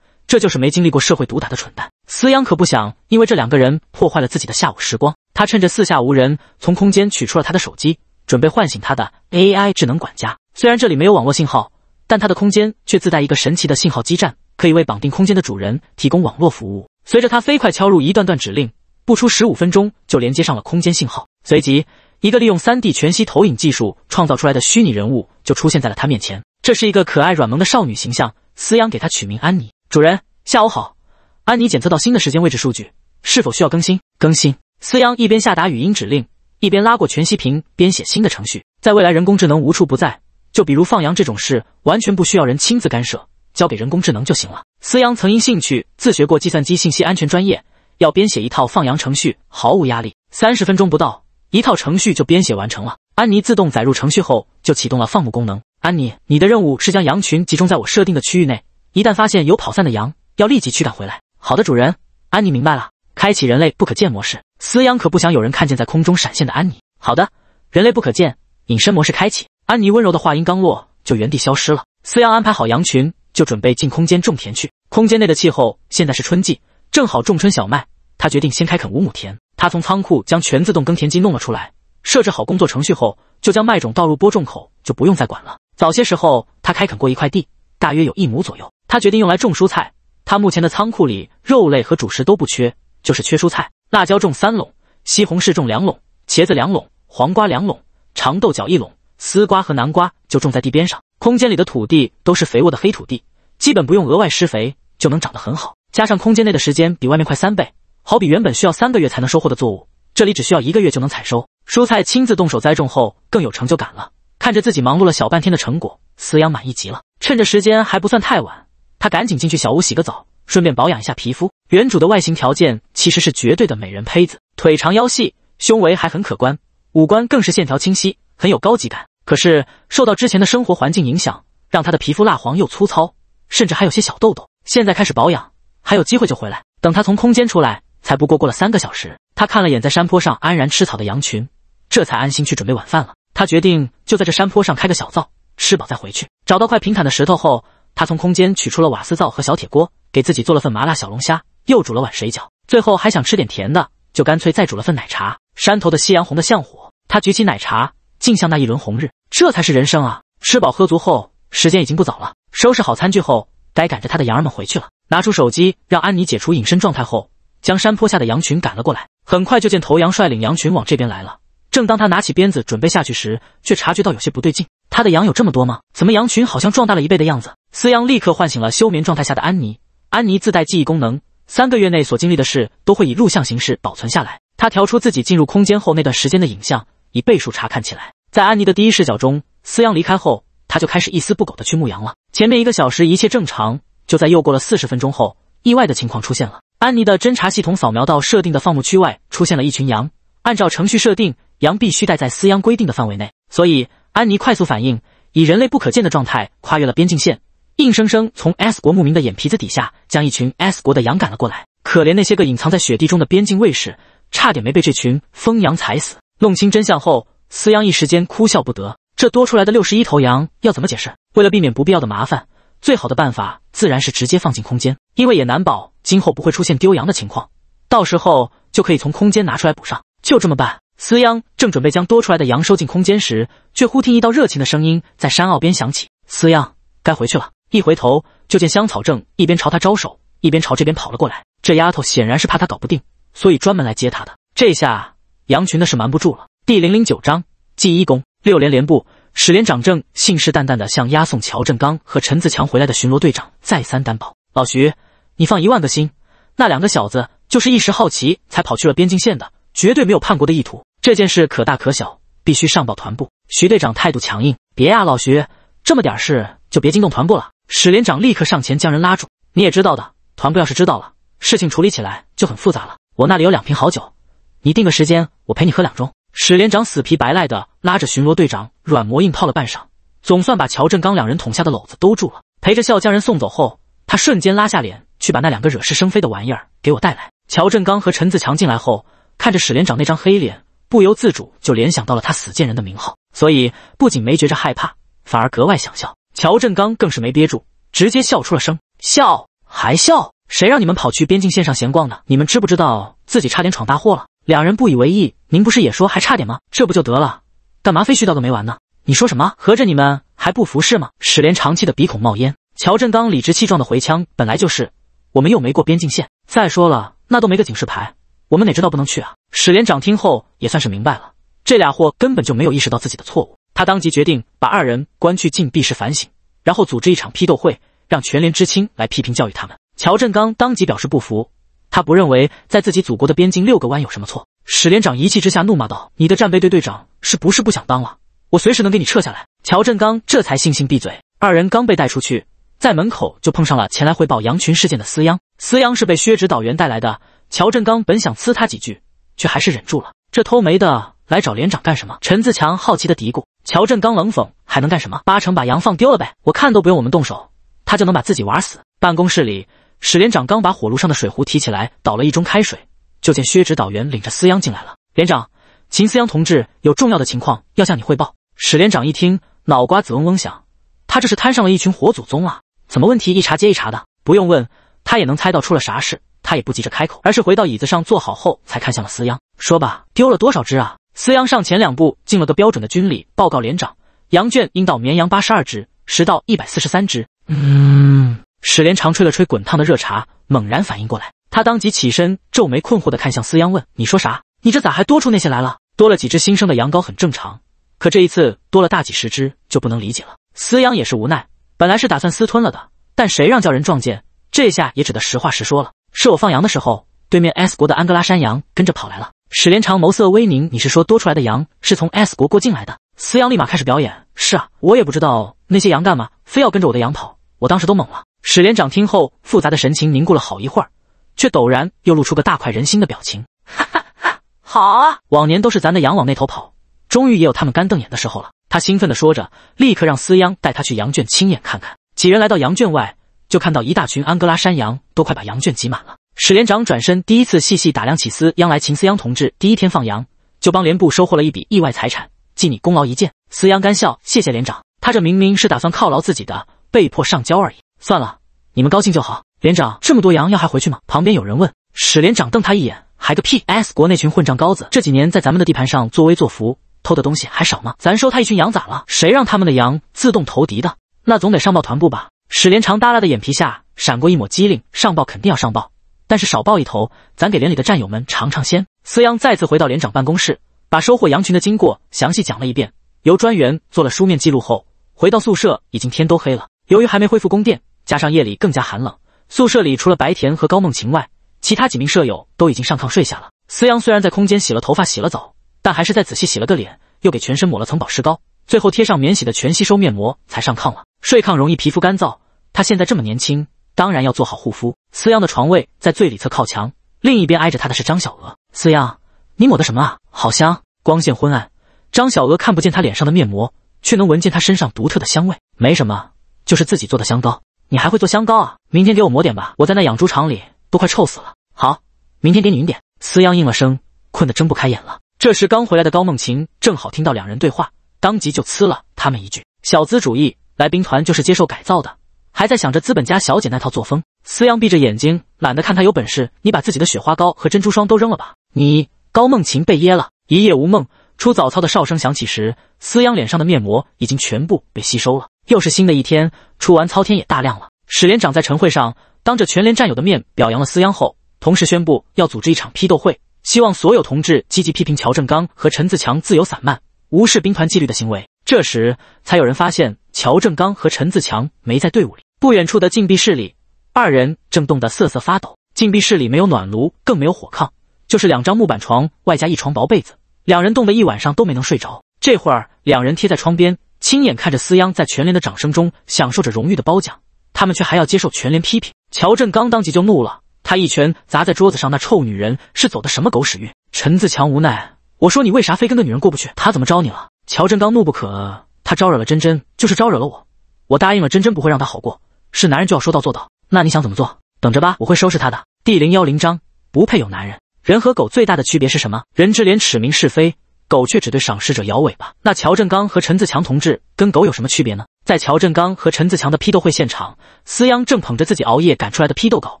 这就是没经历过社会毒打的蠢蛋。司央可不想因为这两个人破坏了自己的下午时光。他趁着四下无人，从空间取出了他的手机，准备唤醒他的 AI 智能管家。虽然这里没有网络信号，但他的空间却自带一个神奇的信号基站。可以为绑定空间的主人提供网络服务。随着他飞快敲入一段段指令，不出十五分钟就连接上了空间信号。随即，一个利用三 D 全息投影技术创造出来的虚拟人物就出现在了他面前。这是一个可爱软萌的少女形象，思阳给她取名安妮。主人，下午好。安妮检测到新的时间位置数据，是否需要更新？更新。思阳一边下达语音指令，一边拉过全息屏编写新的程序。在未来，人工智能无处不在，就比如放羊这种事，完全不需要人亲自干涉。交给人工智能就行了。思阳曾因兴趣自学过计算机信息安全专业，要编写一套放羊程序毫无压力，三十分钟不到，一套程序就编写完成了。安妮自动载入程序后就启动了放牧功能。安妮，你的任务是将羊群集中在我设定的区域内，一旦发现有跑散的羊，要立即驱赶回来。好的，主人。安妮明白了，开启人类不可见模式。思阳可不想有人看见在空中闪现的安妮。好的，人类不可见，隐身模式开启。安妮温柔的话音刚落，就原地消失了。思阳安排好羊群。就准备进空间种田去。空间内的气候现在是春季，正好种春小麦。他决定先开垦五亩田。他从仓库将全自动耕田机弄了出来，设置好工作程序后，就将麦种倒入播种口，就不用再管了。早些时候他开垦过一块地，大约有一亩左右。他决定用来种蔬菜。他目前的仓库里肉类和主食都不缺，就是缺蔬菜。辣椒种三垄，西红柿种两垄，茄子两垄，黄瓜两垄，长豆角一垄，丝瓜和南瓜就种在地边上。空间里的土地都是肥沃的黑土地，基本不用额外施肥就能长得很好。加上空间内的时间比外面快三倍，好比原本需要三个月才能收获的作物，这里只需要一个月就能采收。蔬菜亲自动手栽种后更有成就感了。看着自己忙碌了小半天的成果，思阳满意极了。趁着时间还不算太晚，他赶紧进去小屋洗个澡，顺便保养一下皮肤。原主的外形条件其实是绝对的美人胚子，腿长腰细，胸围还很可观，五官更是线条清晰，很有高级感。可是受到之前的生活环境影响，让他的皮肤蜡黄又粗糙，甚至还有些小痘痘。现在开始保养，还有机会就回来。等他从空间出来，才不过过了三个小时。他看了眼在山坡上安然吃草的羊群，这才安心去准备晚饭了。他决定就在这山坡上开个小灶，吃饱再回去。找到块平坦的石头后，他从空间取出了瓦斯灶和小铁锅，给自己做了份麻辣小龙虾，又煮了碗水饺。最后还想吃点甜的，就干脆再煮了份奶茶。山头的夕阳红的像火，他举起奶茶。镜像那一轮红日，这才是人生啊！吃饱喝足后，时间已经不早了。收拾好餐具后，该赶着他的羊儿们回去了。拿出手机，让安妮解除隐身状态后，将山坡下的羊群赶了过来。很快就见头羊率领羊群往这边来了。正当他拿起鞭子准备下去时，却察觉到有些不对劲。他的羊有这么多吗？怎么羊群好像壮大了一倍的样子？思阳立刻唤醒了休眠状态下的安妮。安妮自带记忆功能，三个月内所经历的事都会以录像形式保存下来。他调出自己进入空间后那段时间的影像，以倍数查看起来。在安妮的第一视角中，思央离开后，他就开始一丝不苟地去牧羊了。前面一个小时一切正常，就在又过了四十分钟后，意外的情况出现了。安妮的侦察系统扫描到设定的放牧区外出现了一群羊，按照程序设定，羊必须待在思央规定的范围内，所以安妮快速反应，以人类不可见的状态跨越了边境线，硬生生从 S 国牧民的眼皮子底下将一群 S 国的羊赶了过来。可怜那些个隐藏在雪地中的边境卫士，差点没被这群疯羊踩死。弄清真相后。思央一时间哭笑不得，这多出来的六十一头羊要怎么解释？为了避免不必要的麻烦，最好的办法自然是直接放进空间，因为也难保今后不会出现丢羊的情况，到时候就可以从空间拿出来补上。就这么办。思央正准备将多出来的羊收进空间时，却忽听一道热情的声音在山坳边响起：“思央，该回去了。”一回头，就见香草正一边朝他招手，一边朝这边跑了过来。这丫头显然是怕他搞不定，所以专门来接他的。这下羊群的是瞒不住了。第零零九章记一功。六连连部，史连长正信誓旦旦的向押送乔正刚和陈自强回来的巡逻队长再三担保：“老徐，你放一万个心，那两个小子就是一时好奇才跑去了边境线的，绝对没有叛国的意图。这件事可大可小，必须上报团部。”徐队长态度强硬：“别呀，老徐，这么点事就别惊动团部了。”史连长立刻上前将人拉住：“你也知道的，团部要是知道了，事情处理起来就很复杂了。我那里有两瓶好酒，你定个时间，我陪你喝两盅。”史连长死皮白赖地拉着巡逻队长，软磨硬泡了半晌，总算把乔振刚两人捅下的篓子兜住了。陪着笑将人送走后，他瞬间拉下脸去把那两个惹是生非的玩意儿给我带来。乔振刚和陈自强进来后，看着史连长那张黑脸，不由自主就联想到了他死贱人的名号，所以不仅没觉着害怕，反而格外想笑。乔振刚更是没憋住，直接笑出了声。笑还笑？谁让你们跑去边境线上闲逛的？你们知不知道自己差点闯大祸了？两人不以为意，您不是也说还差点吗？这不就得了，干嘛非絮叨个没完呢？你说什么？合着你们还不服是吗？史连长气的鼻孔冒烟，乔振刚理直气壮的回枪：本来就是，我们又没过边境线，再说了，那都没个警示牌，我们哪知道不能去啊？史连长听后也算是明白了，这俩货根本就没有意识到自己的错误，他当即决定把二人关去禁闭室反省，然后组织一场批斗会，让全连知青来批评教育他们。乔振刚当即表示不服。他不认为在自己祖国的边境遛个弯有什么错。史连长一气之下怒骂道：“你的战备队队长是不是不想当了？我随时能给你撤下来。”乔振刚这才悻悻闭嘴。二人刚被带出去，在门口就碰上了前来汇报羊群事件的司央。司央是被薛指导员带来的。乔振刚本想呲他几句，却还是忍住了。这偷煤的来找连长干什么？陈自强好奇的嘀咕。乔振刚冷讽：“还能干什么？八成把羊放丢了呗。我看都不用我们动手，他就能把自己玩死。”办公室里。史连长刚把火炉上的水壶提起来，倒了一盅开水，就见薛指导员领着司央进来了。连长，秦思央同志有重要的情况要向你汇报。史连长一听，脑瓜子嗡嗡响，他这是摊上了一群活祖宗啊！怎么问题一茬接一茬的？不用问，他也能猜到出了啥事。他也不急着开口，而是回到椅子上坐好后，才看向了司央，说吧，丢了多少只啊？司央上前两步，进了个标准的军礼，报告连长：羊圈应到绵羊八十二只，实到一百四十三只。嗯。史连长吹了吹滚烫的热茶，猛然反应过来，他当即起身，皱眉困惑的看向司央，问：“你说啥？你这咋还多出那些来了？多了几只新生的羊羔很正常，可这一次多了大几十只，就不能理解了。”司央也是无奈，本来是打算私吞了的，但谁让叫人撞见，这下也只得实话实说了：“是我放羊的时候，对面 S 国的安哥拉山羊跟着跑来了。”史连长眸色微凝：“你是说多出来的羊是从 S 国过进来的？”司央立马开始表演：“是啊，我也不知道那些羊干嘛非要跟着我的羊跑，我当时都懵了。”史连长听后，复杂的神情凝固了好一会儿，却陡然又露出个大快人心的表情。哈哈哈，好啊！往年都是咱的羊往那头跑，终于也有他们干瞪眼的时候了。他兴奋地说着，立刻让司央带他去羊圈亲眼看看。几人来到羊圈外，就看到一大群安哥拉山羊都快把羊圈挤满了。史连长转身，第一次细细打量起司央来。秦思央同志第一天放羊，就帮连部收获了一笔意外财产，记你功劳一件。思央干笑，谢谢连长。他这明明是打算犒劳自己的，被迫上交而已。算了，你们高兴就好。连长，这么多羊要还回去吗？旁边有人问。史连长瞪他一眼，还个屁！S 国那群混账羔子，这几年在咱们的地盘上作威作福，偷的东西还少吗？咱收他一群羊咋了？谁让他们的羊自动投敌的？那总得上报团部吧？史连长耷拉的眼皮下闪过一抹机灵，上报肯定要上报，但是少报一头，咱给连里的战友们尝尝鲜。思阳再次回到连长办公室，把收获羊群的经过详细讲了一遍，由专员做了书面记录后，回到宿舍，已经天都黑了。由于还没恢复供电。加上夜里更加寒冷，宿舍里除了白田和高梦晴外，其他几名舍友都已经上炕睡下了。思阳虽然在空间洗了头发、洗了澡，但还是再仔细洗了个脸，又给全身抹了层保湿膏，最后贴上免洗的全吸收面膜才上炕了。睡炕容易皮肤干燥，他现在这么年轻，当然要做好护肤。思阳的床位在最里侧靠墙，另一边挨着他的是张小娥。思阳，你抹的什么啊？好香。光线昏暗，张小娥看不见他脸上的面膜，却能闻见他身上独特的香味。没什么，就是自己做的香膏。你还会做香膏啊？明天给我抹点吧，我在那养猪场里都快臭死了。好，明天给你匀点。思央应了声，困得睁不开眼了。这时刚回来的高梦琴正好听到两人对话，当即就呲了他们一句：“小资主义，来兵团就是接受改造的，还在想着资本家小姐那套作风。”思央闭着眼睛，懒得看他。有本事你把自己的雪花膏和珍珠霜都扔了吧。你高梦琴被噎了，一夜无梦。出早操的哨声响起时，思央脸上的面膜已经全部被吸收了。又是新的一天，出完操天也大亮了。史连长在晨会上当着全连战友的面表扬了思央后，同时宣布要组织一场批斗会，希望所有同志积极批评乔正刚和陈自强自由散漫、无视兵团纪律的行为。这时才有人发现乔正刚和陈自强没在队伍里。不远处的禁闭室里，二人正冻得瑟瑟发抖。禁闭室里没有暖炉，更没有火炕，就是两张木板床外加一床薄被子，两人冻得一晚上都没能睡着。这会儿，两人贴在窗边。亲眼看着司央在全连的掌声中享受着荣誉的褒奖，他们却还要接受全连批评。乔振刚当即就怒了，他一拳砸在桌子上。那臭女人是走的什么狗屎运？陈自强无奈，我说你为啥非跟个女人过不去？她怎么招你了？乔振刚怒不可遏，他招惹了真真，就是招惹了我。我答应了真真，不会让她好过。是男人就要说到做到。那你想怎么做？等着吧，我会收拾她的。第零幺零章，不配有男人。人和狗最大的区别是什么？人之廉耻，明是非。狗却只对赏识者摇尾巴。那乔振刚和陈自强同志跟狗有什么区别呢？在乔振刚和陈自强的批斗会现场，司央正捧着自己熬夜赶出来的批斗稿，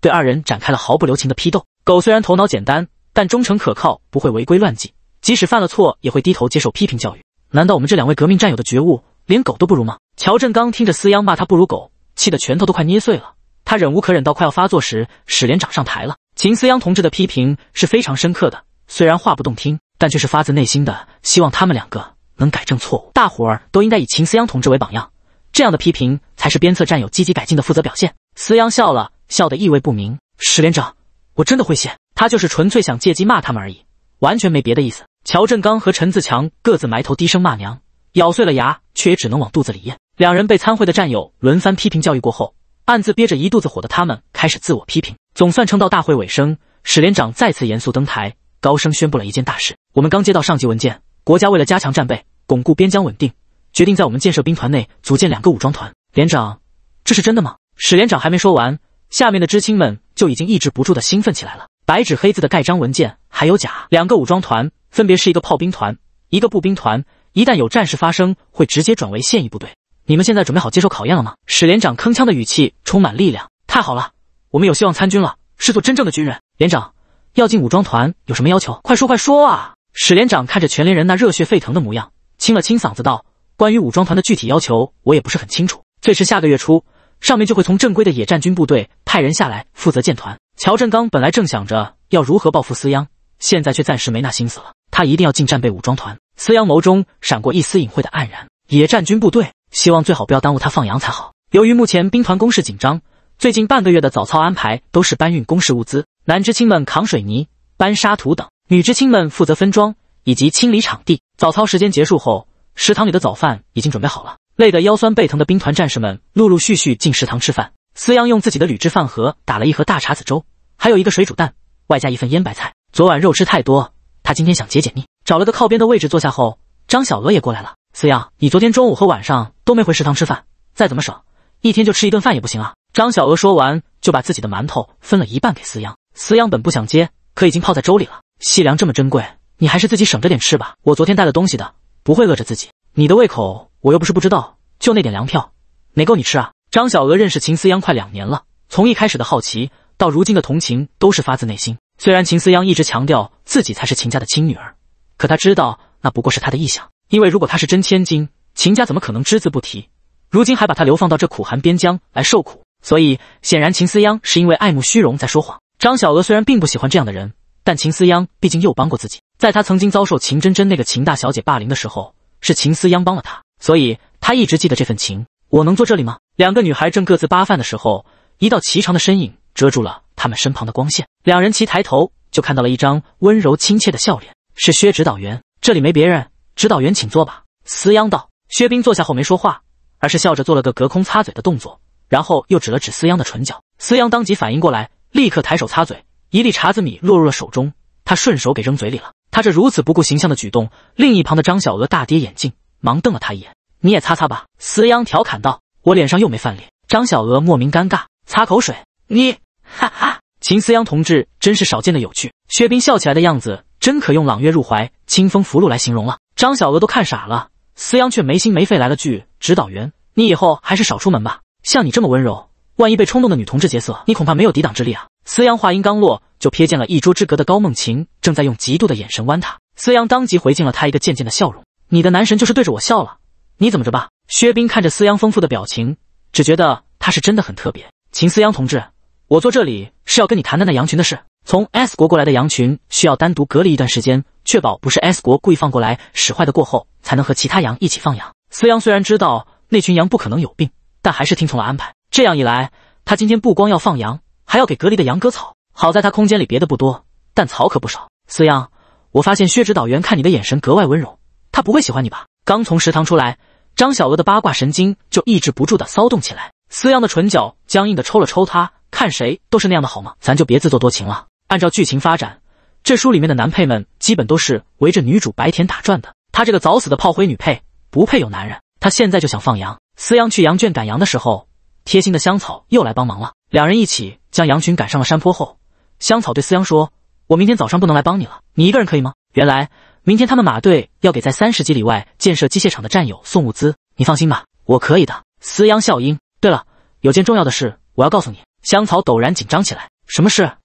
对二人展开了毫不留情的批斗。狗虽然头脑简单，但忠诚可靠，不会违规乱纪，即使犯了错，也会低头接受批评教育。难道我们这两位革命战友的觉悟连狗都不如吗？乔振刚听着司央骂他不如狗，气得拳头都快捏碎了。他忍无可忍到快要发作时，史连长上台了。秦思央同志的批评是非常深刻的，虽然话不动听。但却是发自内心的希望他们两个能改正错误。大伙儿都应该以秦思央同志为榜样，这样的批评才是鞭策战友积极改进的负责表现。思央笑了笑，的意味不明。史连长，我真的会谢，他就是纯粹想借机骂他们而已，完全没别的意思。乔振刚和陈自强各自埋头低声骂娘，咬碎了牙，却也只能往肚子里咽。两人被参会的战友轮番批评教育过后，暗自憋着一肚子火的他们开始自我批评，总算撑到大会尾声。史连长再次严肃登台。高声宣布了一件大事：我们刚接到上级文件，国家为了加强战备、巩固边疆稳定，决定在我们建设兵团内组建两个武装团。连长，这是真的吗？史连长还没说完，下面的知青们就已经抑制不住的兴奋起来了。白纸黑字的盖章文件还有假？两个武装团分别是一个炮兵团、一个步兵团，一旦有战事发生，会直接转为现役部队。你们现在准备好接受考验了吗？史连长铿锵的语气充满力量。太好了，我们有希望参军了，是做真正的军人。连长。要进武装团有什么要求？快说快说啊！史连长看着全连人那热血沸腾的模样，清了清嗓子道：“关于武装团的具体要求，我也不是很清楚。最迟下个月初，上面就会从正规的野战军部队派人下来负责建团。”乔振刚本来正想着要如何报复思央，现在却暂时没那心思了。他一定要进战备武装团。思央眸中闪过一丝隐晦的黯然。野战军部队，希望最好不要耽误他放羊才好。由于目前兵团攻势紧张，最近半个月的早操安排都是搬运工事物资。男知青们扛水泥、搬沙土等，女知青们负责分装以及清理场地。早操时间结束后，食堂里的早饭已经准备好了。累得腰酸背疼的兵团战士们陆陆续续进食堂吃饭。思阳用自己的铝制饭盒打了一盒大碴子粥，还有一个水煮蛋，外加一份腌白菜。昨晚肉吃太多，他今天想解解腻。找了个靠边的位置坐下后，张小娥也过来了。思阳，你昨天中午和晚上都没回食堂吃饭，再怎么省，一天就吃一顿饭也不行啊！张小娥说完，就把自己的馒头分了一半给思阳。思阳本不想接，可已经泡在粥里了。细粮这么珍贵，你还是自己省着点吃吧。我昨天带了东西的，不会饿着自己。你的胃口我又不是不知道，就那点粮票，哪够你吃啊？张小娥认识秦思阳快两年了，从一开始的好奇到如今的同情，都是发自内心。虽然秦思阳一直强调自己才是秦家的亲女儿，可他知道那不过是他的臆想。因为如果她是真千金，秦家怎么可能只字不提？如今还把她流放到这苦寒边疆来受苦，所以显然秦思阳是因为爱慕虚荣在说谎。张小娥虽然并不喜欢这样的人，但秦思央毕竟又帮过自己。在她曾经遭受秦真真那个秦大小姐霸凌的时候，是秦思央帮了她，所以她一直记得这份情。我能坐这里吗？两个女孩正各自扒饭的时候，一道颀长的身影遮住了她们身旁的光线。两人齐抬头，就看到了一张温柔亲切的笑脸。是薛指导员，这里没别人，指导员请坐吧。思央道。薛冰坐下后没说话，而是笑着做了个隔空擦嘴的动作，然后又指了指思央的唇角。思央当即反应过来。立刻抬手擦嘴，一粒碴子米落入了手中，他顺手给扔嘴里了。他这如此不顾形象的举动，另一旁的张小娥大跌眼镜，忙瞪了他一眼。你也擦擦吧，司央调侃道。我脸上又没饭粒。”张小娥莫名尴尬，擦口水。你 哈哈，秦思央同志真是少见的有趣。薛斌笑起来的样子真可用朗月入怀，清风拂露来形容了。张小娥都看傻了，司央却没心没肺来了句：指导员，你以后还是少出门吧，像你这么温柔。万一被冲动的女同志劫色，你恐怕没有抵挡之力啊！思阳话音刚落，就瞥见了一桌之隔的高梦琴正在用嫉妒的眼神剜他。思阳当即回敬了他一个贱贱的笑容。你的男神就是对着我笑了，你怎么着吧？薛冰看着思阳丰富的表情，只觉得他是真的很特别。秦思阳同志，我坐这里是要跟你谈谈那羊群的事。从 S 国过来的羊群需要单独隔离一段时间，确保不是 S 国故意放过来使坏的。过后才能和其他羊一起放羊。思阳虽然知道那群羊不可能有病，但还是听从了安排。这样一来，他今天不光要放羊，还要给隔离的羊割草。好在他空间里别的不多，但草可不少。思阳，我发现薛指导员看你的眼神格外温柔，他不会喜欢你吧？刚从食堂出来，张小娥的八卦神经就抑制不住的骚动起来。思阳的唇角僵硬的抽了抽，他看谁都是那样的，好吗？咱就别自作多情了。按照剧情发展，这书里面的男配们基本都是围着女主白甜打转的。她这个早死的炮灰女配不配有男人。她现在就想放羊。思阳去羊圈赶羊的时候。贴心的香草又来帮忙了。两人一起将羊群赶上了山坡后，香草对思阳说：“我明天早上不能来帮你了，你一个人可以吗？”原来，明天他们马队要给在三十几里外建设机械厂的战友送物资。你放心吧，我可以的。思阳笑应：“对了，有件重要的事我要告诉你。”香草陡然紧张起来：“什么事？”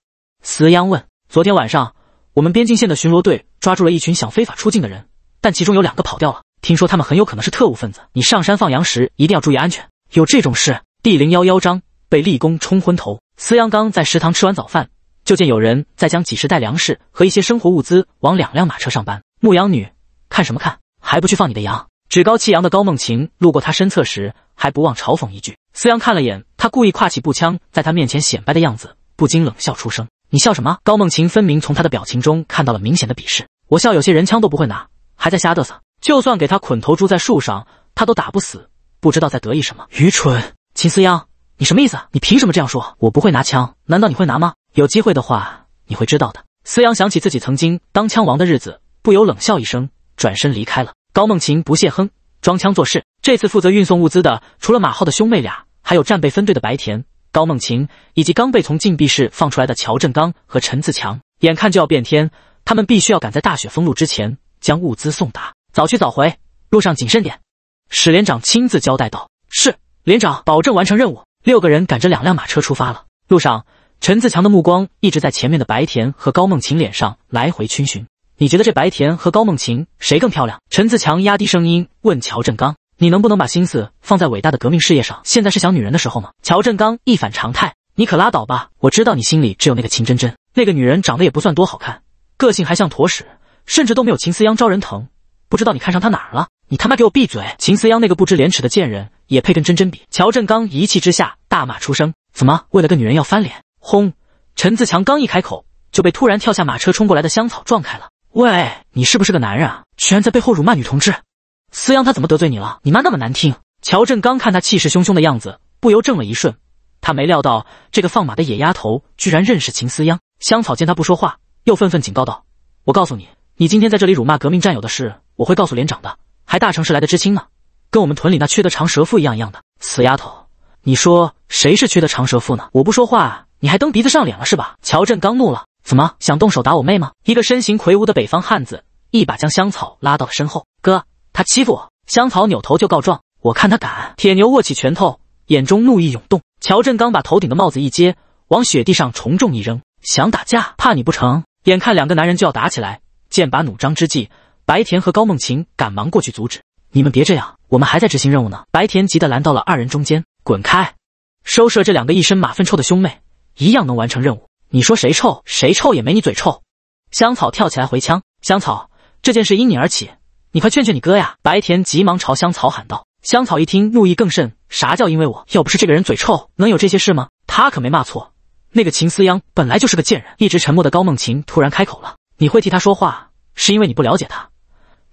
思阳问：“昨天晚上我们边境线的巡逻队抓住了一群想非法出境的人，但其中有两个跑掉了。听说他们很有可能是特务分子。你上山放羊时一定要注意安全。有这种事？”第零幺幺章被立功冲昏头。司阳刚在食堂吃完早饭，就见有人在将几十袋粮食和一些生活物资往两辆马车上搬。牧羊女，看什么看？还不去放你的羊？趾高气扬的高梦晴路过他身侧时，还不忘嘲讽一句。思阳看了眼他故意跨起步枪在他面前显摆的样子，不禁冷笑出声：“你笑什么？”高梦晴分明从他的表情中看到了明显的鄙视。我笑有些人枪都不会拿，还在瞎嘚瑟。就算给他捆头猪在树上，他都打不死，不知道在得意什么？愚蠢。秦思阳，你什么意思？你凭什么这样说？我不会拿枪，难道你会拿吗？有机会的话，你会知道的。思阳想起自己曾经当枪王的日子，不由冷笑一声，转身离开了。高梦琴不屑哼，装腔作势。这次负责运送物资的，除了马浩的兄妹俩，还有战备分队的白田、高梦琴，以及刚被从禁闭室放出来的乔振刚和陈自强。眼看就要变天，他们必须要赶在大雪封路之前将物资送达。早去早回，路上谨慎点。史连长亲自交代道：“是。”连长保证完成任务。六个人赶着两辆马车出发了。路上，陈自强的目光一直在前面的白田和高梦琴脸上来回逡巡。你觉得这白田和高梦琴谁更漂亮？陈自强压低声音问乔振刚：“你能不能把心思放在伟大的革命事业上？现在是想女人的时候吗？”乔振刚一反常态：“你可拉倒吧！我知道你心里只有那个秦真真。那个女人长得也不算多好看，个性还像坨屎，甚至都没有秦思央招人疼。不知道你看上她哪儿了？你他妈给我闭嘴！秦思央那个不知廉耻的贱人！”也配跟珍珍比？乔振刚一气之下大骂出声：“怎么为了个女人要翻脸？”轰！陈自强刚一开口，就被突然跳下马车冲过来的香草撞开了。“喂，你是不是个男人啊？居然在背后辱骂女同志！”思阳，他怎么得罪你了？你妈那么难听！乔振刚看他气势汹汹的样子，不由怔了一瞬。他没料到这个放马的野丫头居然认识秦思央。香草见他不说话，又愤愤警告道：“我告诉你，你今天在这里辱骂革命战友的事，我会告诉连长的。还大城市来的知青呢！”跟我们屯里那缺德长舌妇一样一样的死丫头！你说谁是缺德长舌妇呢？我不说话，你还蹬鼻子上脸了是吧？乔振刚怒了，怎么想动手打我妹吗？一个身形魁梧的北方汉子一把将香草拉到了身后。哥，他欺负我！香草扭头就告状。我看他敢！铁牛握起拳头，眼中怒意涌动。乔振刚把头顶的帽子一接，往雪地上重重一扔，想打架？怕你不成？眼看两个男人就要打起来，剑拔弩张之际，白田和高梦晴赶忙过去阻止：“你们别这样。”我们还在执行任务呢。白田急得拦到了二人中间，滚开！收拾了这两个一身马粪臭的兄妹，一样能完成任务。你说谁臭？谁臭也没你嘴臭。香草跳起来回呛：“香草，这件事因你而起，你快劝劝你哥呀！”白田急忙朝香草喊道。香草一听，怒意更甚：“啥叫因为我？要不是这个人嘴臭，能有这些事吗？他可没骂错。那个秦思央本来就是个贱人。一直沉默的高梦琴突然开口了：“你会替他说话，是因为你不了解他。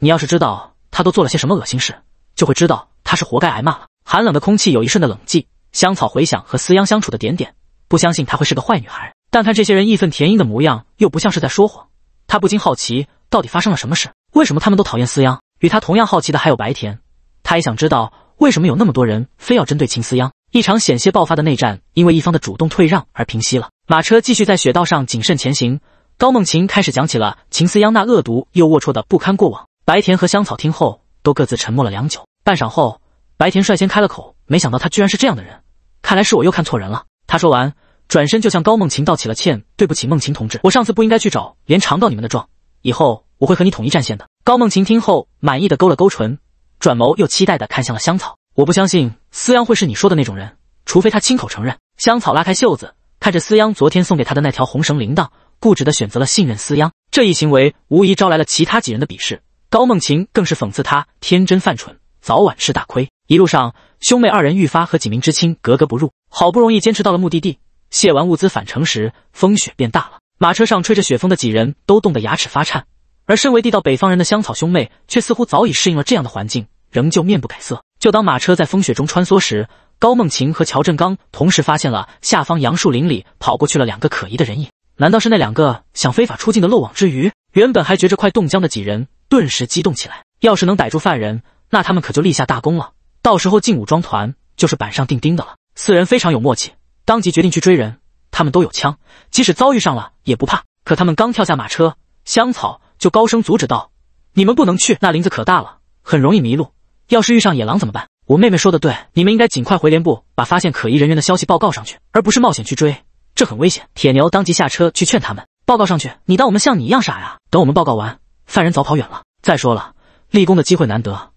你要是知道他都做了些什么恶心事，”就会知道他是活该挨骂了。寒冷的空气有一瞬的冷寂，香草回想和思央相处的点点，不相信她会是个坏女孩，但看这些人义愤填膺的模样，又不像是在说谎。她不禁好奇，到底发生了什么事？为什么他们都讨厌思央？与她同样好奇的还有白田，他也想知道为什么有那么多人非要针对秦思央。一场险些爆发的内战，因为一方的主动退让而平息了。马车继续在雪道上谨慎前行，高梦琴开始讲起了秦思央那恶毒又龌龊的不堪过往。白田和香草听后，都各自沉默了良久。半晌后，白田率先开了口，没想到他居然是这样的人，看来是我又看错人了。他说完，转身就向高梦琴道起了歉：“对不起，梦琴同志，我上次不应该去找连长告你们的状，以后我会和你统一战线的。”高梦琴听后，满意的勾了勾唇，转眸又期待的看向了香草：“我不相信思央会是你说的那种人，除非他亲口承认。”香草拉开袖子，看着思央昨天送给他的那条红绳铃铛，固执的选择了信任思央。这一行为无疑招来了其他几人的鄙视，高梦琴更是讽刺他天真犯蠢。早晚吃大亏。一路上，兄妹二人愈发和几名知青格格不入。好不容易坚持到了目的地，卸完物资返程时，风雪变大了。马车上吹着雪风的几人都冻得牙齿发颤，而身为地道北方人的香草兄妹却似乎早已适应了这样的环境，仍旧面不改色。就当马车在风雪中穿梭时，高梦琴和乔振刚同时发现了下方杨树林里跑过去了两个可疑的人影。难道是那两个想非法出境的漏网之鱼？原本还觉着快冻僵的几人顿时激动起来，要是能逮住犯人。那他们可就立下大功了，到时候进武装团就是板上钉钉的了。四人非常有默契，当即决定去追人。他们都有枪，即使遭遇上了也不怕。可他们刚跳下马车，香草就高声阻止道：“你们不能去，那林子可大了，很容易迷路。要是遇上野狼怎么办？”我妹妹说的对，你们应该尽快回连部，把发现可疑人员的消息报告上去，而不是冒险去追，这很危险。铁牛当即下车去劝他们：“报告上去，你当我们像你一样傻呀？等我们报告完，犯人早跑远了。再说了，立功的机会难得。”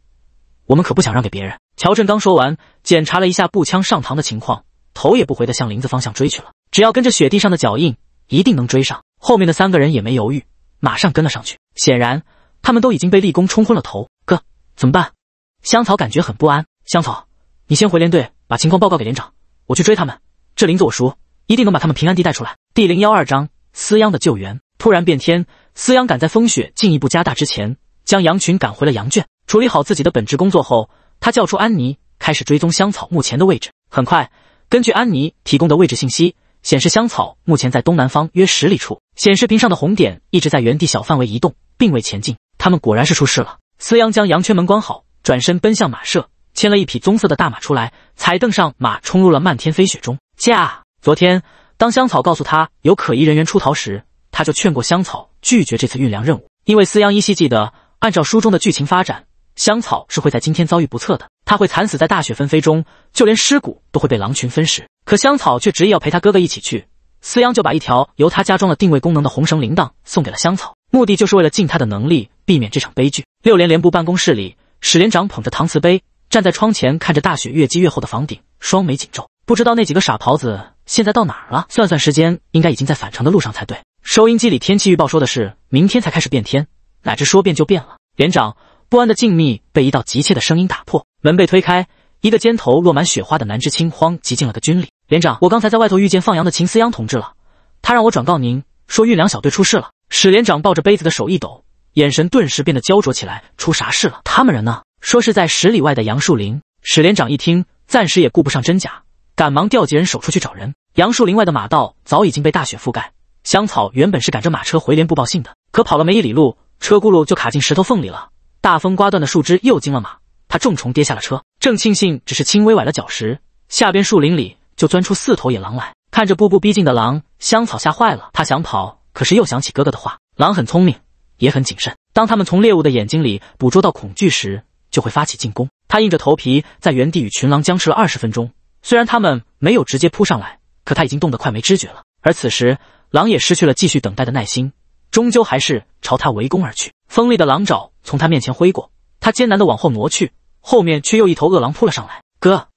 我们可不想让给别人。乔振刚说完，检查了一下步枪上膛的情况，头也不回地向林子方向追去了。只要跟着雪地上的脚印，一定能追上。后面的三个人也没犹豫，马上跟了上去。显然，他们都已经被立功冲昏了头。哥，怎么办？香草感觉很不安。香草，你先回连队把情况报告给连长，我去追他们。这林子我熟，一定能把他们平安地带出来。第零幺二章思央的救援。突然变天，思央赶在风雪进一步加大之前，将羊群赶回了羊圈。处理好自己的本职工作后，他叫出安妮，开始追踪香草目前的位置。很快，根据安妮提供的位置信息显示，香草目前在东南方约十里处。显示屏上的红点一直在原地小范围移动，并未前进。他们果然是出事了。思阳将羊圈门关好，转身奔向马舍，牵了一匹棕色的大马出来，踩蹬上马，冲入了漫天飞雪中。驾！昨天，当香草告诉他有可疑人员出逃时，他就劝过香草拒绝这次运粮任务，因为思阳依稀记得，按照书中的剧情发展。香草是会在今天遭遇不测的，他会惨死在大雪纷飞中，就连尸骨都会被狼群分食。可香草却执意要陪他哥哥一起去，思央就把一条由他加装了定位功能的红绳铃铛送给了香草，目的就是为了尽他的能力避免这场悲剧。六连连部办公室里，史连长捧着搪瓷杯，站在窗前看着大雪越积越厚的房顶，双眉紧皱，不知道那几个傻袍子现在到哪了。算算时间，应该已经在返程的路上才对。收音机里天气预报说的是明天才开始变天，乃至说变就变了。连长。不安的静谧被一道急切的声音打破，门被推开，一个肩头落满雪花的男知青慌急进了个军里。连长，我刚才在外头遇见放羊的秦思央同志了，他让我转告您，说运粮小队出事了。史连长抱着杯子的手一抖，眼神顿时变得焦灼起来。出啥事了？他们人呢？说是在十里外的杨树林。史连长一听，暂时也顾不上真假，赶忙调集人手出去找人。杨树林外的马道早已经被大雪覆盖，香草原本是赶着马车回连部报信的，可跑了没一里路，车轱辘就卡进石头缝里了。大风刮断的树枝又惊了马，他重重跌下了车。正庆幸只是轻微崴了脚时，下边树林里就钻出四头野狼来。看着步步逼近的狼，香草吓坏了。他想跑，可是又想起哥哥的话：狼很聪明，也很谨慎。当他们从猎物的眼睛里捕捉到恐惧时，就会发起进攻。他硬着头皮在原地与群狼僵持了二十分钟。虽然他们没有直接扑上来，可他已经冻得快没知觉了。而此时，狼也失去了继续等待的耐心。终究还是朝他围攻而去，锋利的狼爪从他面前挥过，他艰难的往后挪去，后面却又一头恶狼扑了上来。哥，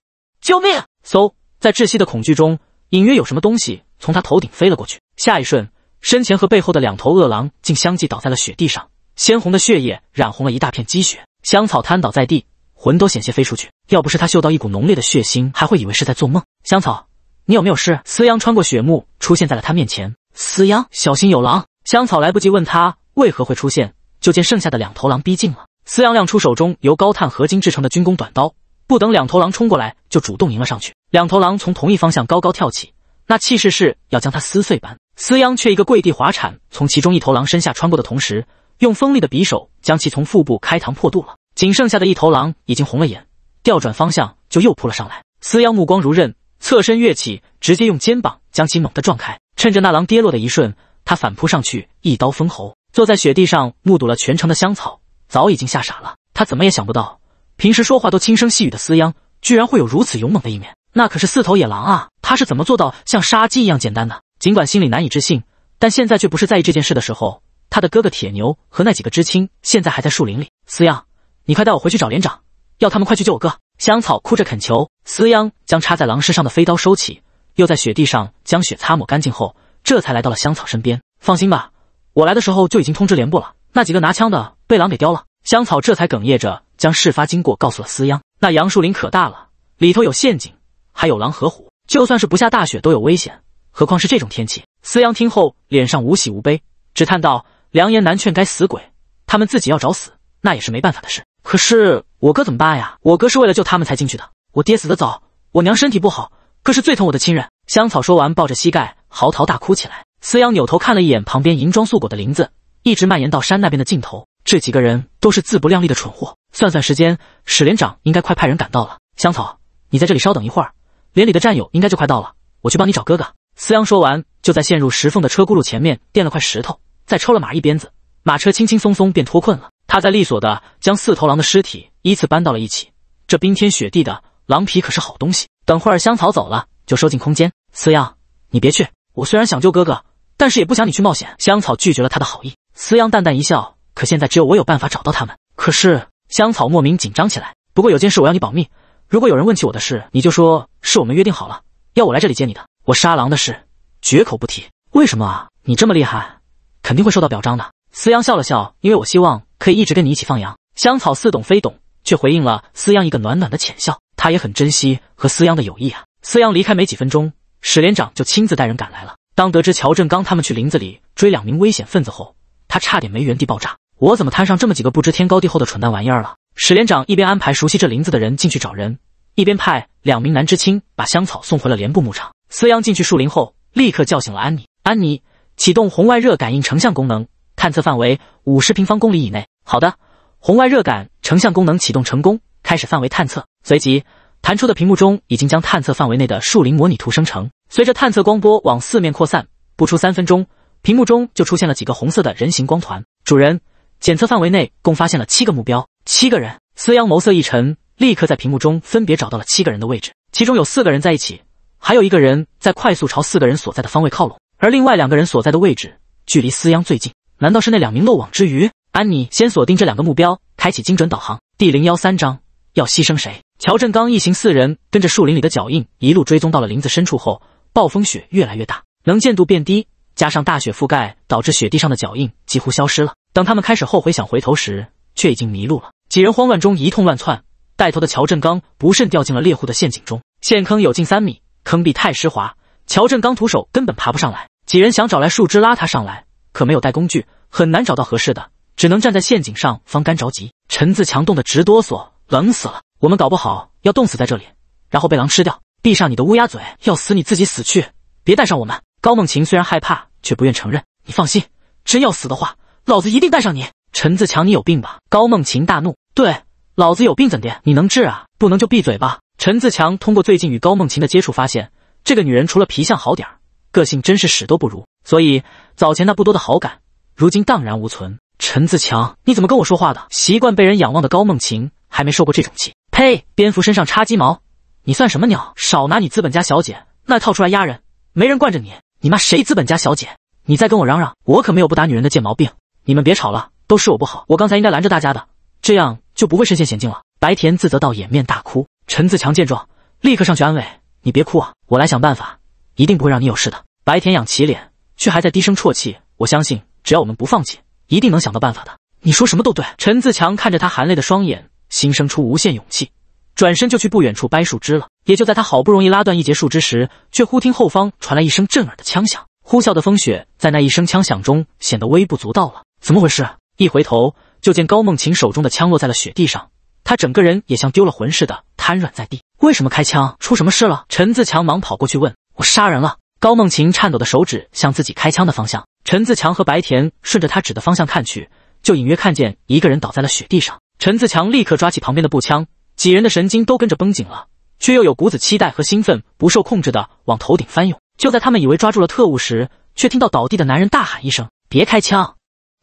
救命！嗖，在窒息的恐惧中，隐约有什么东西从他头顶飞了过去。下一瞬，身前和背后的两头恶狼竟相继倒在了雪地上，鲜红的血液染红了一大片积雪。香草瘫倒在地，魂都险些飞出去。要不是他嗅到一股浓烈的血腥，还会以为是在做梦。香草，你有没有事？思阳穿过雪幕，出现在了他面前。思阳，小心有狼。香草来不及问他为何会出现，就见剩下的两头狼逼近了。司央亮出手中由高碳合金制成的军工短刀，不等两头狼冲过来，就主动迎了上去。两头狼从同一方向高高跳起，那气势是要将他撕碎般。司央却一个跪地滑铲，从其中一头狼身下穿过的同时，用锋利的匕首将其从腹部开膛破肚了。仅剩下的一头狼已经红了眼，调转方向就又扑了上来。司央目光如刃，侧身跃起，直接用肩膀将其猛地撞开。趁着那狼跌落的一瞬。他反扑上去，一刀封喉。坐在雪地上，目睹了全城的香草早已经吓傻了。他怎么也想不到，平时说话都轻声细语的思央，居然会有如此勇猛的一面。那可是四头野狼啊！他是怎么做到像杀鸡一样简单的？尽管心里难以置信，但现在却不是在意这件事的时候。他的哥哥铁牛和那几个知青现在还在树林里。思央，你快带我回去找连长，要他们快去救我哥。香草哭着恳求思央将插在狼尸上的飞刀收起，又在雪地上将雪擦抹干净后。这才来到了香草身边。放心吧，我来的时候就已经通知连部了。那几个拿枪的被狼给叼了。香草这才哽咽着将事发经过告诉了思央。那杨树林可大了，里头有陷阱，还有狼和虎，就算是不下大雪都有危险，何况是这种天气。思央听后脸上无喜无悲，只叹道：“良言难劝该死鬼，他们自己要找死，那也是没办法的事。可是我哥怎么办呀？我哥是为了救他们才进去的。我爹死得早，我娘身体不好，哥是最疼我的亲人。”香草说完，抱着膝盖。嚎啕大哭起来，思阳扭头看了一眼旁边银装素裹的林子，一直蔓延到山那边的尽头。这几个人都是自不量力的蠢货。算算时间，史连长应该快派人赶到了。香草，你在这里稍等一会儿，连里的战友应该就快到了。我去帮你找哥哥。思阳说完，就在陷入石缝的车轱辘前面垫了块石头，再抽了马一鞭子，马车轻轻松松便脱困了。他在利索的将四头狼的尸体依次搬到了一起。这冰天雪地的，狼皮可是好东西。等会儿香草走了，就收进空间。思阳，你别去。我虽然想救哥哥，但是也不想你去冒险。香草拒绝了他的好意。思阳淡淡一笑，可现在只有我有办法找到他们。可是香草莫名紧张起来。不过有件事我要你保密，如果有人问起我的事，你就说是我们约定好了，要我来这里接你的。我杀狼的事绝口不提。为什么啊？你这么厉害，肯定会受到表彰的。思阳笑了笑，因为我希望可以一直跟你一起放羊。香草似懂非懂，却回应了思阳一个暖暖的浅笑。他也很珍惜和思阳的友谊啊。思阳离开没几分钟。史连长就亲自带人赶来了。当得知乔振刚他们去林子里追两名危险分子后，他差点没原地爆炸。我怎么摊上这么几个不知天高地厚的蠢蛋玩意儿了？史连长一边安排熟悉这林子的人进去找人，一边派两名男知青把香草送回了连部牧场。思央进去树林后，立刻叫醒了安妮。安妮，启动红外热感应成像功能，探测范围五十平方公里以内。好的，红外热感成像功能启动成功，开始范围探测。随即弹出的屏幕中，已经将探测范围内的树林模拟图生成。随着探测光波往四面扩散，不出三分钟，屏幕中就出现了几个红色的人形光团。主人，检测范围内共发现了七个目标，七个人。思央眸色一沉，立刻在屏幕中分别找到了七个人的位置。其中有四个人在一起，还有一个人在快速朝四个人所在的方位靠拢，而另外两个人所在的位置距离思央最近。难道是那两名漏网之鱼？安妮，先锁定这两个目标，开启精准导航。第零幺三章，要牺牲谁？乔振刚一行四人跟着树林里的脚印一路追踪到了林子深处后。暴风雪越来越大，能见度变低，加上大雪覆盖，导致雪地上的脚印几乎消失了。等他们开始后悔想回头时，却已经迷路了。几人慌乱中一通乱窜，带头的乔振刚不慎掉进了猎户的陷阱中。陷坑有近三米，坑壁太湿滑，乔振刚徒手根本爬不上来。几人想找来树枝拉他上来，可没有带工具，很难找到合适的，只能站在陷阱上方干着急。陈自强冻得直哆嗦，冷死了，我们搞不好要冻死在这里，然后被狼吃掉。闭上你的乌鸦嘴！要死你自己死去，别带上我们。高梦琴虽然害怕，却不愿承认。你放心，真要死的话，老子一定带上你。陈自强，你有病吧？高梦琴大怒：“对，老子有病怎的？你能治啊？不能就闭嘴吧！”陈自强通过最近与高梦琴的接触，发现这个女人除了皮相好点儿，个性真是屎都不如。所以早前那不多的好感，如今荡然无存。陈自强，你怎么跟我说话的？习惯被人仰望的高梦琴，还没受过这种气。呸！蝙蝠身上插鸡毛。你算什么鸟？少拿你资本家小姐那套出来压人，没人惯着你。你骂谁资本家小姐？你再跟我嚷嚷，我可没有不打女人的贱毛病。你们别吵了，都是我不好，我刚才应该拦着大家的，这样就不会身陷险境了。白田自责到掩面大哭。陈自强见状，立刻上去安慰：“你别哭啊，我来想办法，一定不会让你有事的。”白田仰起脸，却还在低声啜泣。我相信，只要我们不放弃，一定能想到办法的。你说什么都对。陈自强看着他含泪的双眼，心生出无限勇气。转身就去不远处掰树枝了。也就在他好不容易拉断一截树枝时，却忽听后方传来一声震耳的枪响。呼啸的风雪在那一声枪响中显得微不足道了。怎么回事？一回头就见高梦琴手中的枪落在了雪地上，她整个人也像丢了魂似的瘫软在地。为什么开枪？出什么事了？陈自强忙跑过去问。我杀人了！高梦琴颤抖的手指向自己开枪的方向。陈自强和白田顺着他指的方向看去，就隐约看见一个人倒在了雪地上。陈自强立刻抓起旁边的步枪。几人的神经都跟着绷紧了，却又有股子期待和兴奋不受控制的往头顶翻涌。就在他们以为抓住了特务时，却听到倒地的男人大喊一声：“别开枪！”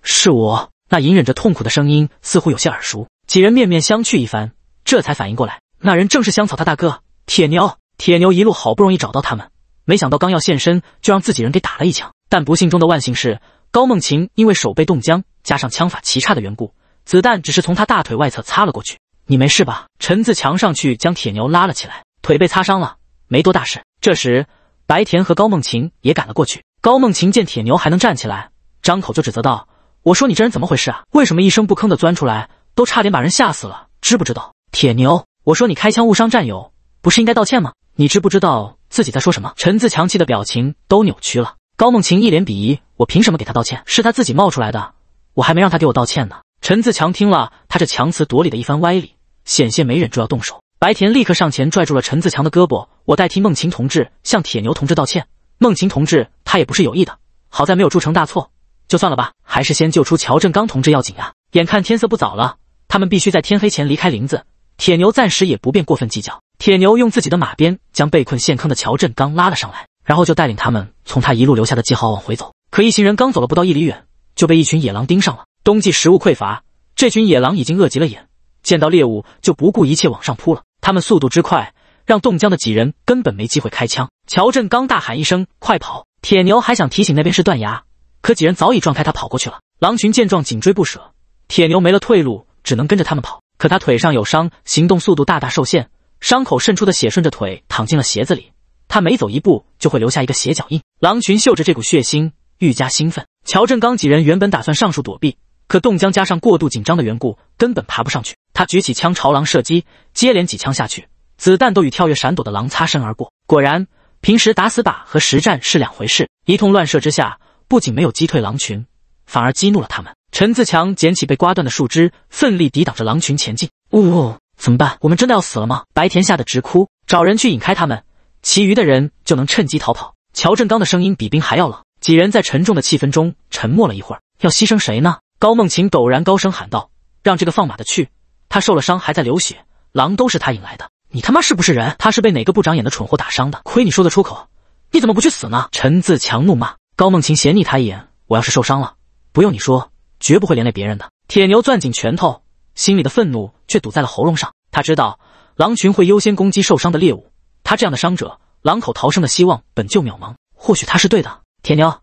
是我。那隐忍着痛苦的声音似乎有些耳熟。几人面面相觑一番，这才反应过来，那人正是香草他大哥铁牛。铁牛一路好不容易找到他们，没想到刚要现身，就让自己人给打了一枪。但不幸中的万幸是，高梦晴因为手被冻僵，加上枪法奇差的缘故，子弹只是从他大腿外侧擦了过去。你没事吧？陈自强上去将铁牛拉了起来，腿被擦伤了，没多大事。这时，白田和高梦琴也赶了过去。高梦琴见铁牛还能站起来，张口就指责道：“我说你这人怎么回事啊？为什么一声不吭的钻出来，都差点把人吓死了，知不知道？铁牛，我说你开枪误伤战友，不是应该道歉吗？你知不知道自己在说什么？”陈自强气的表情都扭曲了。高梦琴一脸鄙夷：“我凭什么给他道歉？是他自己冒出来的，我还没让他给我道歉呢。”陈自强听了他这强词夺理的一番歪理，险些没忍住要动手。白田立刻上前拽住了陈自强的胳膊：“我代替孟琴同志向铁牛同志道歉。孟琴同志他也不是有意的，好在没有铸成大错，就算了吧。还是先救出乔振刚同志要紧啊！眼看天色不早了，他们必须在天黑前离开林子。铁牛暂时也不便过分计较。铁牛用自己的马鞭将被困陷坑的乔振刚拉了上来，然后就带领他们从他一路留下的记号往回走。可一行人刚走了不到一里远，就被一群野狼盯上了。”冬季食物匮乏，这群野狼已经饿急了眼，见到猎物就不顾一切往上扑了。他们速度之快，让冻僵的几人根本没机会开枪。乔振刚大喊一声：“快跑！”铁牛还想提醒那边是断崖，可几人早已撞开他跑过去了。狼群见状紧追不舍，铁牛没了退路，只能跟着他们跑。可他腿上有伤，行动速度大大受限，伤口渗出的血顺着腿淌进了鞋子里，他每走一步就会留下一个血脚印。狼群嗅着这股血腥，愈加兴奋。乔振刚几人原本打算上树躲避。可冻僵加上过度紧张的缘故，根本爬不上去。他举起枪朝狼射击，接连几枪下去，子弹都与跳跃闪躲的狼擦身而过。果然，平时打死靶和实战是两回事。一通乱射之下，不仅没有击退狼群，反而激怒了他们。陈自强捡起被刮断的树枝，奋力抵挡着狼群前进。呜呜，怎么办？我们真的要死了吗？白田吓得直哭，找人去引开他们，其余的人就能趁机逃跑。乔振刚的声音比冰还要冷。几人在沉重的气氛中沉默了一会儿，要牺牲谁呢？高梦琴陡然高声喊道：“让这个放马的去，他受了伤还在流血，狼都是他引来的。你他妈是不是人？他是被哪个不长眼的蠢货打伤的？亏你说得出口，你怎么不去死呢？”陈自强怒骂。高梦琴斜睨他一眼：“我要是受伤了，不用你说，绝不会连累别人的。”铁牛攥紧拳头，心里的愤怒却堵在了喉咙上。他知道狼群会优先攻击受伤的猎物，他这样的伤者，狼口逃生的希望本就渺茫。或许他是对的，铁牛。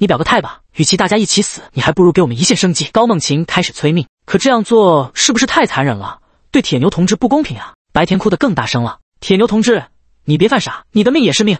你表个态吧，与其大家一起死，你还不如给我们一线生机。高梦琴开始催命，可这样做是不是太残忍了？对铁牛同志不公平啊！白田哭得更大声了。铁牛同志，你别犯傻，你的命也是命。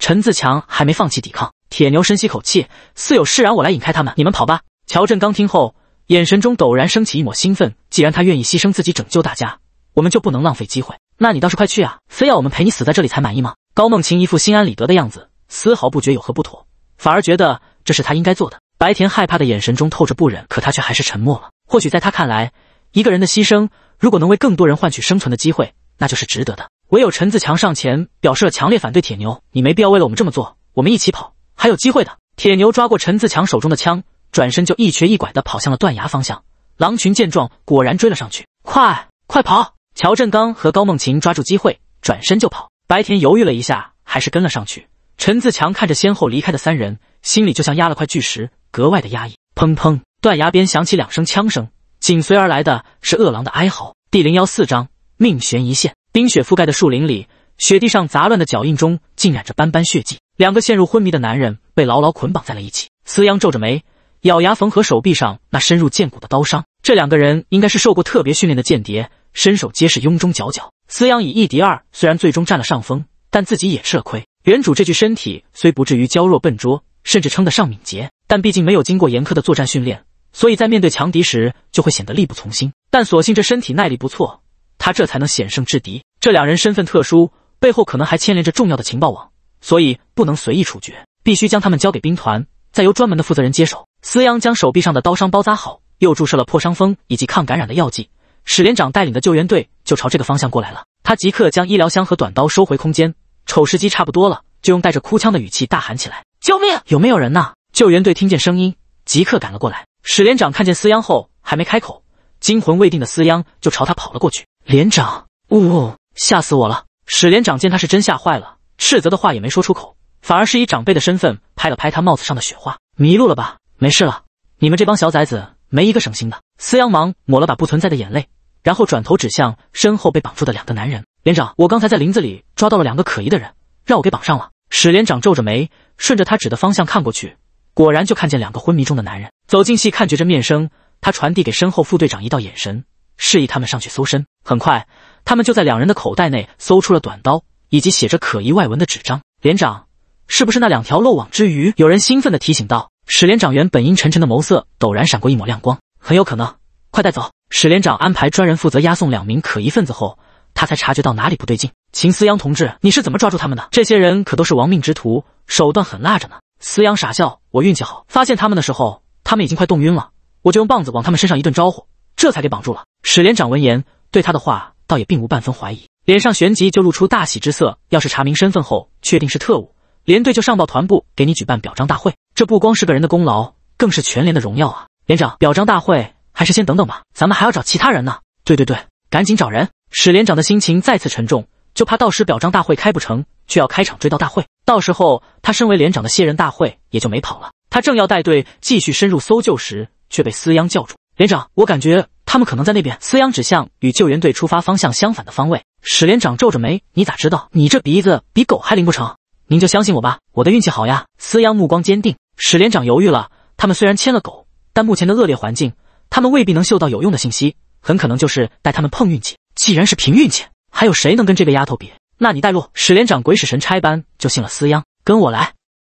陈自强还没放弃抵抗。铁牛深吸口气，似有释然：“我来引开他们，你们跑吧。”乔振刚听后，眼神中陡然升起一抹兴奋。既然他愿意牺牲自己拯救大家，我们就不能浪费机会。那你倒是快去啊！非要我们陪你死在这里才满意吗？高梦琴一副心安理得的样子，丝毫不觉有何不妥，反而觉得。这是他应该做的。白田害怕的眼神中透着不忍，可他却还是沉默了。或许在他看来，一个人的牺牲，如果能为更多人换取生存的机会，那就是值得的。唯有陈自强上前表示了强烈反对：“铁牛，你没必要为了我们这么做，我们一起跑，还有机会的。”铁牛抓过陈自强手中的枪，转身就一瘸一拐的跑向了断崖方向。狼群见状，果然追了上去。快，快跑！乔振刚和高梦琴抓住机会，转身就跑。白田犹豫了一下，还是跟了上去。陈自强看着先后离开的三人。心里就像压了块巨石，格外的压抑。砰砰，断崖边响起两声枪声，紧随而来的是恶狼的哀嚎。第零幺四章，命悬一线。冰雪覆盖的树林里，雪地上杂乱的脚印中浸染着斑斑血迹。两个陷入昏迷的男人被牢牢捆绑在了一起。思央皱着眉，咬牙缝合手臂上那深入剑骨的刀伤。这两个人应该是受过特别训练的间谍，身手皆是庸中佼佼。思央以一敌二，虽然最终占了上风，但自己也吃了亏。原主这具身体虽不至于娇弱笨拙。甚至称得上敏捷，但毕竟没有经过严苛的作战训练，所以在面对强敌时就会显得力不从心。但所幸这身体耐力不错，他这才能险胜制敌。这两人身份特殊，背后可能还牵连着重要的情报网，所以不能随意处决，必须将他们交给兵团，再由专门的负责人接手。司央将手臂上的刀伤包扎好，又注射了破伤风以及抗感染的药剂。史连长带领的救援队就朝这个方向过来了，他即刻将医疗箱和短刀收回空间。瞅时机差不多了，就用带着哭腔的语气大喊起来。救命！有没有人呢？救援队听见声音，即刻赶了过来。史连长看见思央后，还没开口，惊魂未定的思央就朝他跑了过去。连长，呜呜，吓死我了！史连长见他是真吓坏了，斥责的话也没说出口，反而是以长辈的身份拍了拍他帽子上的雪花：“迷路了吧？没事了，你们这帮小崽子没一个省心的。”思央忙抹了把不存在的眼泪，然后转头指向身后被绑住的两个男人：“连长，我刚才在林子里抓到了两个可疑的人，让我给绑上了。”史连长皱着眉。顺着他指的方向看过去，果然就看见两个昏迷中的男人。走近细看，觉着面生，他传递给身后副队长一道眼神，示意他们上去搜身。很快，他们就在两人的口袋内搜出了短刀以及写着可疑外文的纸张。连长，是不是那两条漏网之鱼？有人兴奋地提醒道。史连长原本阴沉沉的眸色陡然闪过一抹亮光，很有可能，快带走！史连长安排专人负责押送两名可疑分子后，他才察觉到哪里不对劲。秦思阳同志，你是怎么抓住他们的？这些人可都是亡命之徒，手段狠辣着呢。思阳傻笑：“我运气好，发现他们的时候，他们已经快冻晕了，我就用棒子往他们身上一顿招呼，这才给绑住了。”史连长闻言，对他的话倒也并无半分怀疑，脸上旋即就露出大喜之色。要是查明身份后确定是特务，连队就上报团部给你举办表彰大会。这不光是个人的功劳，更是全连的荣耀啊！连长，表彰大会还是先等等吧，咱们还要找其他人呢。对对对，赶紧找人！史连长的心情再次沉重。就怕到时表彰大会开不成，却要开场追悼大会。到时候他身为连长的卸任大会也就没跑了。他正要带队继续深入搜救时，却被思央叫住：“连长，我感觉他们可能在那边。”思央指向与救援队出发方向相反的方位。史连长皱着眉：“你咋知道？你这鼻子比狗还灵不成？您就相信我吧，我的运气好呀。”思央目光坚定。史连长犹豫了：他们虽然牵了狗，但目前的恶劣环境，他们未必能嗅到有用的信息，很可能就是带他们碰运气。既然是凭运气。还有谁能跟这个丫头比？那你带路。史连长鬼使神差般就信了思央，跟我来。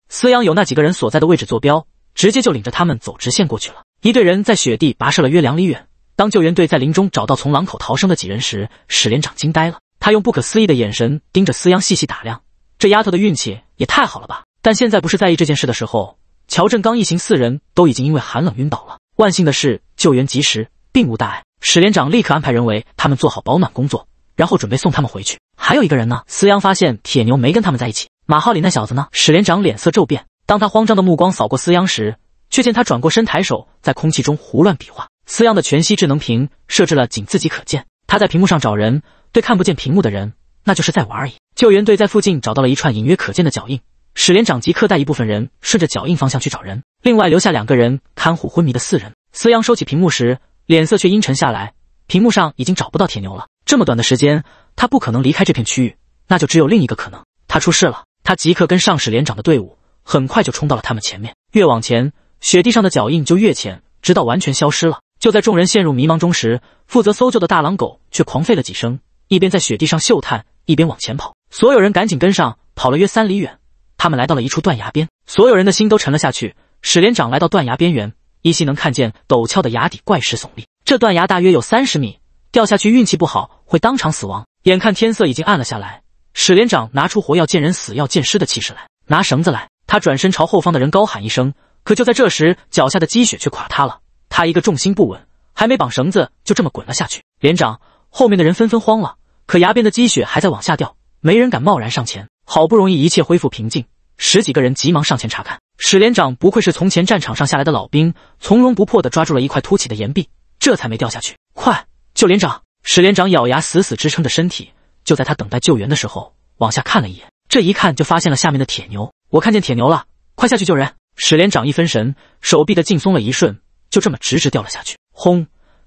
思央有那几个人所在的位置坐标，直接就领着他们走直线过去了。一队人在雪地跋涉了约两里远。当救援队在林中找到从狼口逃生的几人时，史连长惊呆了，他用不可思议的眼神盯着思央，细细打量。这丫头的运气也太好了吧？但现在不是在意这件事的时候。乔振刚一行四人都已经因为寒冷晕倒了，万幸的是救援及时，并无大碍。史连长立刻安排人为他们做好保暖工作。然后准备送他们回去。还有一个人呢？思央发现铁牛没跟他们在一起。马浩里那小子呢？史连长脸色骤变，当他慌张的目光扫过思央时，却见他转过身，抬手在空气中胡乱比划。思央的全息智能屏设置了仅自己可见，他在屏幕上找人，对看不见屏幕的人，那就是在玩而已。救援队在附近找到了一串隐约可见的脚印，史连长即刻带一部分人顺着脚印方向去找人，另外留下两个人看护昏迷的四人。思央收起屏幕时，脸色却阴沉下来，屏幕上已经找不到铁牛了。这么短的时间，他不可能离开这片区域，那就只有另一个可能，他出事了。他即刻跟上史连长的队伍，很快就冲到了他们前面。越往前，雪地上的脚印就越浅，直到完全消失了。就在众人陷入迷茫中时，负责搜救的大狼狗却狂吠了几声，一边在雪地上嗅探，一边往前跑。所有人赶紧跟上，跑了约三里远，他们来到了一处断崖边。所有人的心都沉了下去。史连长来到断崖边缘，依稀能看见陡峭的崖底怪石耸立。这断崖大约有三十米。掉下去，运气不好会当场死亡。眼看天色已经暗了下来，史连长拿出活要见人，死要见尸的气势来，拿绳子来。他转身朝后方的人高喊一声。可就在这时，脚下的积雪却垮塌了，他一个重心不稳，还没绑绳子，就这么滚了下去。连长后面的人纷纷慌了，可崖边的积雪还在往下掉，没人敢贸然上前。好不容易一切恢复平静，十几个人急忙上前查看。史连长不愧是从前战场上下来的老兵，从容不迫地抓住了一块凸起的岩壁，这才没掉下去。快！救连长史连长咬牙死死支撑着身体，就在他等待救援的时候，往下看了一眼，这一看就发现了下面的铁牛。我看见铁牛了，快下去救人！史连长一分神，手臂的劲松了一瞬，就这么直直掉了下去。轰！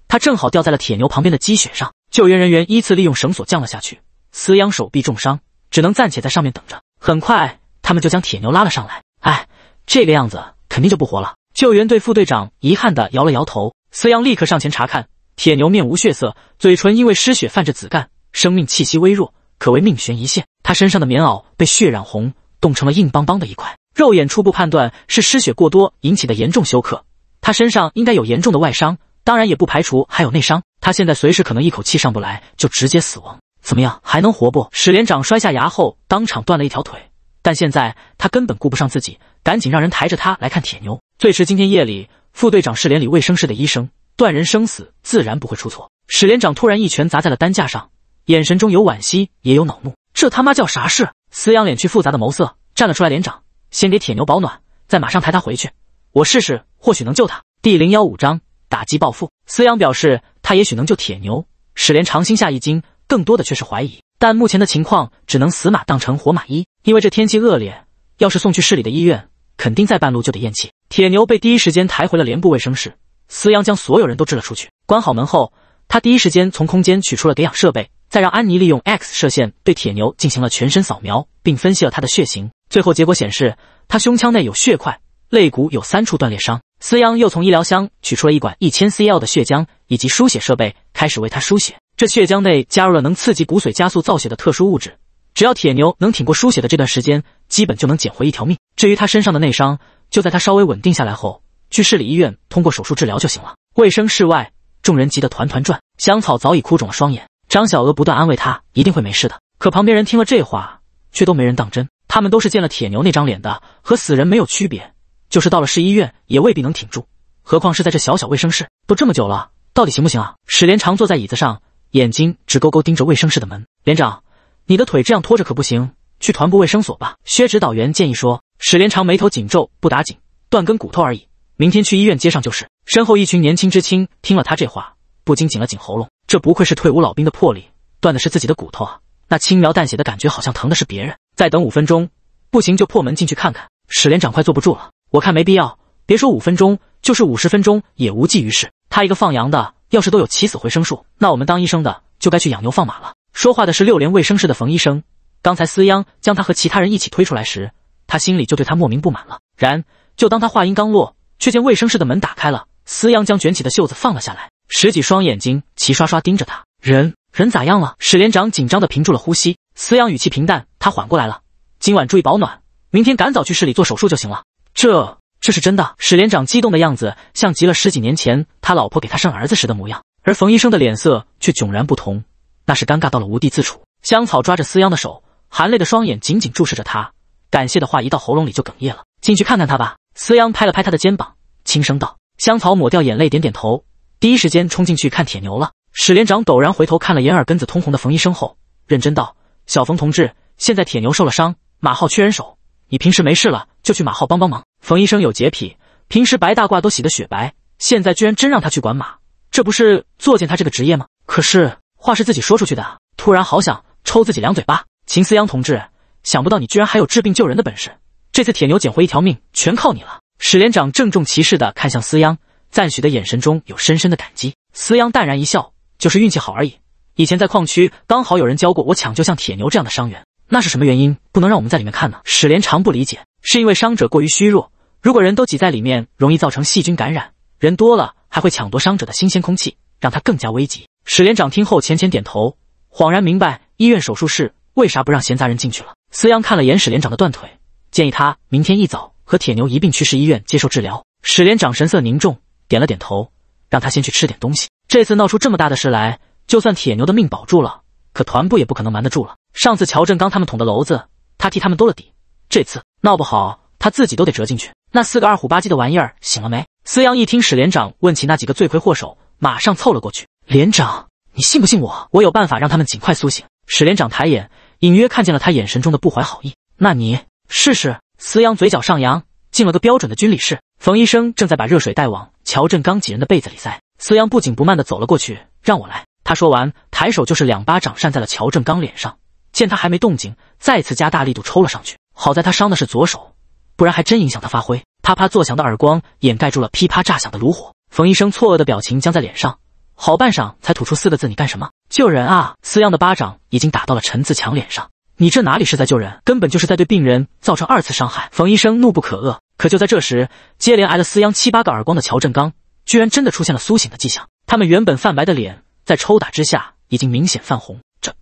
他正好掉在了铁牛旁边的积雪上。救援人员依次利用绳索降了下去。思央手臂重伤，只能暂且在上面等着。很快，他们就将铁牛拉了上来。哎，这个样子肯定就不活了。救援队副队长遗憾地摇了摇头。思央立刻上前查看。铁牛面无血色，嘴唇因为失血泛着紫干，生命气息微弱，可谓命悬一线。他身上的棉袄被血染红，冻成了硬邦邦的一块。肉眼初步判断是失血过多引起的严重休克。他身上应该有严重的外伤，当然也不排除还有内伤。他现在随时可能一口气上不来，就直接死亡。怎么样，还能活不？史连长摔下崖后当场断了一条腿，但现在他根本顾不上自己，赶紧让人抬着他来看铁牛。最迟今天夜里，副队长是连里卫生室的医生。断人生死，自然不会出错。史连长突然一拳砸在了担架上，眼神中有惋惜，也有恼怒。这他妈叫啥事？思阳脸去复杂的眸色，站了出来。连长，先给铁牛保暖，再马上抬他回去。我试试，或许能救他。第零幺五章打击报复。思阳表示他也许能救铁牛。史连长心下一惊，更多的却是怀疑。但目前的情况只能死马当成活马医，因为这天气恶劣，要是送去市里的医院，肯定在半路就得咽气。铁牛被第一时间抬回了连部卫生室。思央将所有人都支了出去，关好门后，他第一时间从空间取出了给氧设备，再让安妮利用 X 射线对铁牛进行了全身扫描，并分析了他的血型。最后结果显示，他胸腔内有血块，肋骨有三处断裂伤。思央又从医疗箱取出了一管一千 cL 的血浆以及输血设备，开始为他输血。这血浆内加入了能刺激骨髓加速造血的特殊物质，只要铁牛能挺过输血的这段时间，基本就能捡回一条命。至于他身上的内伤，就在他稍微稳定下来后。去市里医院通过手术治疗就行了。卫生室外，众人急得团团转，香草早已哭肿了双眼。张小娥不断安慰她：“一定会没事的。”可旁边人听了这话，却都没人当真。他们都是见了铁牛那张脸的，和死人没有区别，就是到了市医院也未必能挺住，何况是在这小小卫生室。都这么久了，到底行不行啊？史连长坐在椅子上，眼睛直勾勾盯着卫生室的门。连长，你的腿这样拖着可不行，去团部卫生所吧。薛指导员建议说。史连长眉头紧皱：“不打紧，断根骨头而已。”明天去医院接上就是。身后一群年轻知青听了他这话，不禁紧了紧喉咙。这不愧是退伍老兵的魄力，断的是自己的骨头啊！那轻描淡写的感觉，好像疼的是别人。再等五分钟，不行就破门进去看看。史连长快坐不住了，我看没必要。别说五分钟，就是五十分钟也无济于事。他一个放羊的，要是都有起死回生术，那我们当医生的就该去养牛放马了。说话的是六连卫生室的冯医生。刚才思央将他和其他人一起推出来时，他心里就对他莫名不满了。然，就当他话音刚落。却见卫生室的门打开了，司央将卷起的袖子放了下来，十几双眼睛齐刷刷盯着他。人人咋样了？史连长紧张的屏住了呼吸。司央语气平淡：“他缓过来了，今晚注意保暖，明天赶早去市里做手术就行了。”这这是真的？史连长激动的样子像极了十几年前他老婆给他生儿子时的模样。而冯医生的脸色却迥然不同，那是尴尬到了无地自处。香草抓着司央的手，含泪的双眼紧紧注视着他，感谢的话一到喉咙里就哽咽了。进去看看他吧。思阳拍了拍他的肩膀，轻声道：“香草，抹掉眼泪，点点头，第一时间冲进去看铁牛了。”史连长陡然回头看了眼耳根子通红的冯医生后，认真道：“小冯同志，现在铁牛受了伤，马号缺人手，你平时没事了就去马号帮帮忙。”冯医生有洁癖，平时白大褂都洗得雪白，现在居然真让他去管马，这不是作践他这个职业吗？可是话是自己说出去的，突然好想抽自己两嘴巴。秦思阳同志，想不到你居然还有治病救人的本事。这次铁牛捡回一条命，全靠你了。史连长郑重其事地看向司央，赞许的眼神中有深深的感激。司央淡然一笑：“就是运气好而已。以前在矿区，刚好有人教过我抢救像铁牛这样的伤员。那是什么原因不能让我们在里面看呢？”史连长不理解：“是因为伤者过于虚弱，如果人都挤在里面，容易造成细菌感染。人多了还会抢夺伤者的新鲜空气，让他更加危急。”史连长听后，浅浅点头，恍然明白医院手术室为啥不让闲杂人进去了。司央看了眼史连长的断腿。建议他明天一早和铁牛一并去市医院接受治疗。史连长神色凝重，点了点头，让他先去吃点东西。这次闹出这么大的事来，就算铁牛的命保住了，可团部也不可能瞒得住了。上次乔振刚他们捅的娄子，他替他们兜了底，这次闹不好他自己都得折进去。那四个二虎八鸡的玩意儿醒了没？司阳一听史连长问起那几个罪魁祸首，马上凑了过去。连长，你信不信我？我有办法让他们尽快苏醒。史连长抬眼，隐约看见了他眼神中的不怀好意。那你？试试，思阳嘴角上扬，进了个标准的军礼式。冯医生正在把热水袋往乔振刚几人的被子里塞，思阳不紧不慢地走了过去，让我来。他说完，抬手就是两巴掌扇在了乔振刚脸上。见他还没动静，再次加大力度抽了上去。好在他伤的是左手，不然还真影响他发挥。啪啪作响的耳光掩盖住了噼啪炸响的炉火。冯医生错愕的表情僵在脸上，好半晌才吐出四个字：“你干什么？救人啊！”思阳的巴掌已经打到了陈自强脸上。你这哪里是在救人，根本就是在对病人造成二次伤害！冯医生怒不可遏。可就在这时，接连挨了思央七八个耳光的乔振刚，居然真的出现了苏醒的迹象。他们原本泛白的脸，在抽打之下，已经明显泛红。这，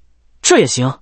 这也行？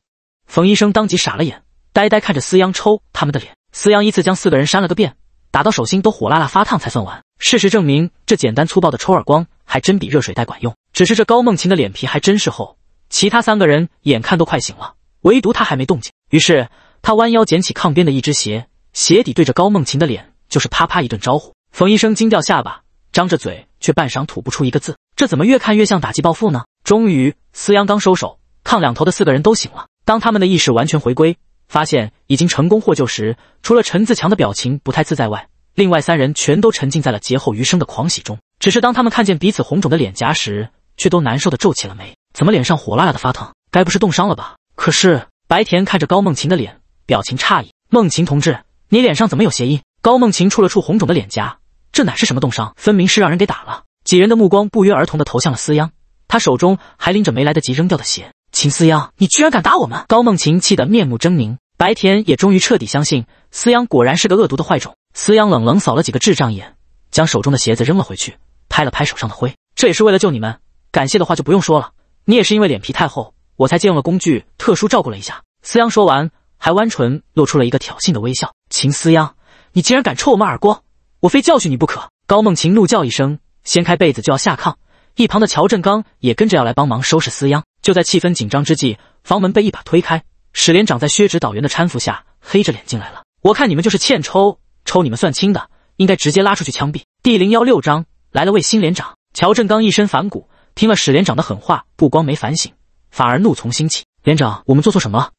冯医生当即傻了眼，呆呆看着思央抽他们的脸。思央依次将四个人扇了个遍，打到手心都火辣辣发烫才算完。事实证明，这简单粗暴的抽耳光，还真比热水袋管用。只是这高梦琴的脸皮还真是厚，其他三个人眼看都快醒了。唯独他还没动静，于是他弯腰捡起炕边的一只鞋，鞋底对着高梦琴的脸就是啪啪一顿招呼。冯医生惊掉下巴，张着嘴却半晌吐不出一个字。这怎么越看越像打击报复呢？终于，思阳刚收手，炕两头的四个人都醒了。当他们的意识完全回归，发现已经成功获救时，除了陈自强的表情不太自在外，另外三人全都沉浸在了劫后余生的狂喜中。只是当他们看见彼此红肿的脸颊时，却都难受的皱起了眉。怎么脸上火辣辣的发烫？该不是冻伤了吧？可是白田看着高梦琴的脸，表情诧异。梦琴同志，你脸上怎么有鞋印？高梦琴触了触红肿的脸颊，这哪是什么冻伤，分明是让人给打了。几人的目光不约而同的投向了思央，他手中还拎着没来得及扔掉的鞋。秦思央，你居然敢打我们！高梦琴气得面目狰狞。白田也终于彻底相信，思央果然是个恶毒的坏种。思央冷冷扫了几个智障眼，将手中的鞋子扔了回去，拍了拍手上的灰。这也是为了救你们，感谢的话就不用说了。你也是因为脸皮太厚。我才借用了工具，特殊照顾了一下。司央说完，还弯唇露出了一个挑衅的微笑。秦思央，你竟然敢抽我们耳光，我非教训你不可！高梦琴怒叫一声，掀开被子就要下炕，一旁的乔振刚也跟着要来帮忙收拾司央。就在气氛紧张之际，房门被一把推开，史连长在薛指导员的搀扶下，黑着脸进来了。我看你们就是欠抽，抽你们算轻的，应该直接拉出去枪毙。第零幺六章来了位新连长，乔振刚一身反骨，听了史连长的狠话，不光没反省。反而怒从心起，连长，我们做错什么了？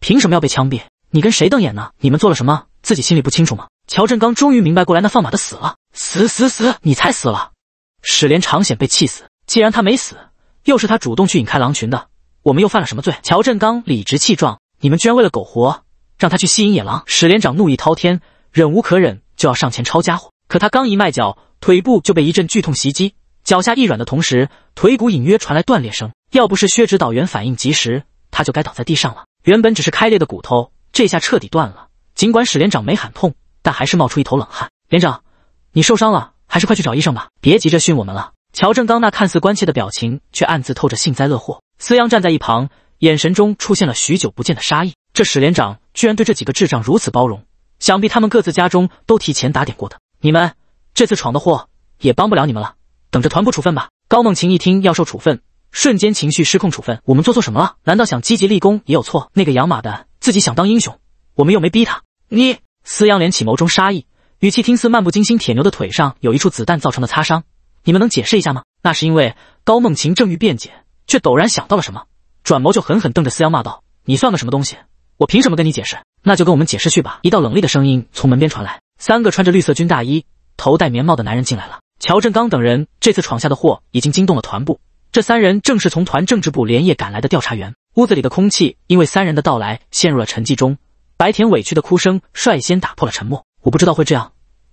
凭什么要被枪毙？你跟谁瞪眼呢？你们做了什么？自己心里不清楚吗？乔振刚终于明白过来，那放马的死了，死死死，你才死了！史连长险被气死，既然他没死，又是他主动去引开狼群的，我们又犯了什么罪？乔振刚理直气壮，你们居然为了苟活，让他去吸引野狼！史连长怒意滔天，忍无可忍，就要上前抄家伙，可他刚一迈脚，腿部就被一阵剧痛袭击，脚下一软的同时，腿骨隐约传来断裂声。要不是薛指导员反应及时，他就该倒在地上了。原本只是开裂的骨头，这下彻底断了。尽管史连长没喊痛，但还是冒出一头冷汗。连长，你受伤了，还是快去找医生吧。别急着训我们了。乔正刚那看似关切的表情，却暗自透着幸灾乐祸。思阳站在一旁，眼神中出现了许久不见的杀意。这史连长居然对这几个智障如此包容，想必他们各自家中都提前打点过的。你们这次闯的祸，也帮不了你们了。等着团部处分吧。高梦晴一听要受处分。瞬间情绪失控，处分我们做错什么了？难道想积极立功也有错？那个养马的自己想当英雄，我们又没逼他。你司阳脸起眸中杀意，语气听似漫不经心。铁牛的腿上有一处子弹造成的擦伤，你们能解释一下吗？那是因为高梦琴正欲辩解，却陡然想到了什么，转眸就狠狠瞪着司阳骂道：“你算个什么东西？我凭什么跟你解释？那就跟我们解释去吧！”一道冷厉的声音从门边传来，三个穿着绿色军大衣、头戴棉帽的男人进来了。乔振刚等人这次闯下的祸，已经惊动了团部。这三人正是从团政治部连夜赶来的调查员。屋子里的空气因为三人的到来陷入了沉寂中。白田委屈的哭声率先打破了沉默。我不知道会这样，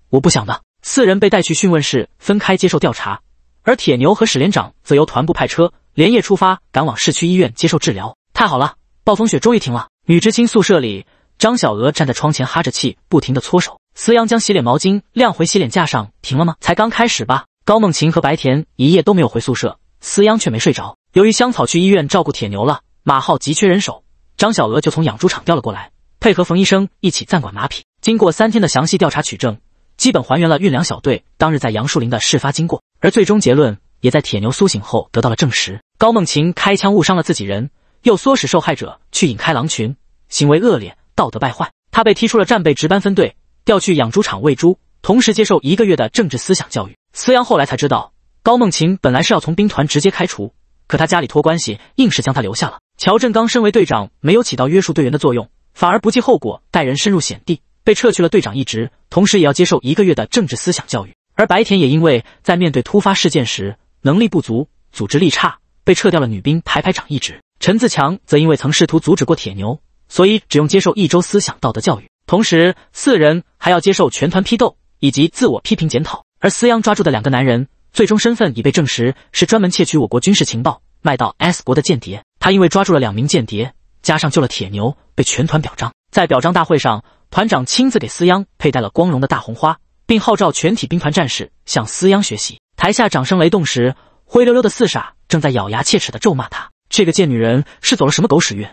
我不想的。四人被带去讯问室，分开接受调查。而铁牛和史连长则由团部派车连夜出发，赶往市区医院接受治疗。太好了，暴风雪终于停了。女知青宿舍里，张小娥站在窗前哈着气，不停的搓手。思阳将洗脸毛巾晾回洗脸架上。停了吗？才刚开始吧。高梦琴和白田一夜都没有回宿舍。思央却没睡着，由于香草去医院照顾铁牛了，马浩急缺人手，张小娥就从养猪场调了过来，配合冯医生一起暂管马匹。经过三天的详细调查取证，基本还原了运粮小队当日在杨树林的事发经过，而最终结论也在铁牛苏醒后得到了证实。高梦琴开枪误伤了自己人，又唆使受害者去引开狼群，行为恶劣，道德败坏。他被踢出了战备值班分队，调去养猪场喂猪，同时接受一个月的政治思想教育。思央后来才知道。高梦琴本来是要从兵团直接开除，可他家里托关系，硬是将他留下了。乔振刚身为队长，没有起到约束队员的作用，反而不计后果带人深入险地，被撤去了队长一职，同时也要接受一个月的政治思想教育。而白田也因为在面对突发事件时能力不足、组织力差，被撤掉了女兵排排长一职。陈自强则因为曾试图阻止过铁牛，所以只用接受一周思想道德教育，同时四人还要接受全团批斗以及自我批评检讨。而思央抓住的两个男人。最终身份已被证实是专门窃取我国军事情报卖到 S 国的间谍。他因为抓住了两名间谍，加上救了铁牛，被全团表彰。在表彰大会上，团长亲自给司央佩戴了光荣的大红花，并号召全体兵团战士向司央学习。台下掌声雷动时，灰溜溜的四傻正在咬牙切齿地咒骂他：“这个贱女人是走了什么狗屎运，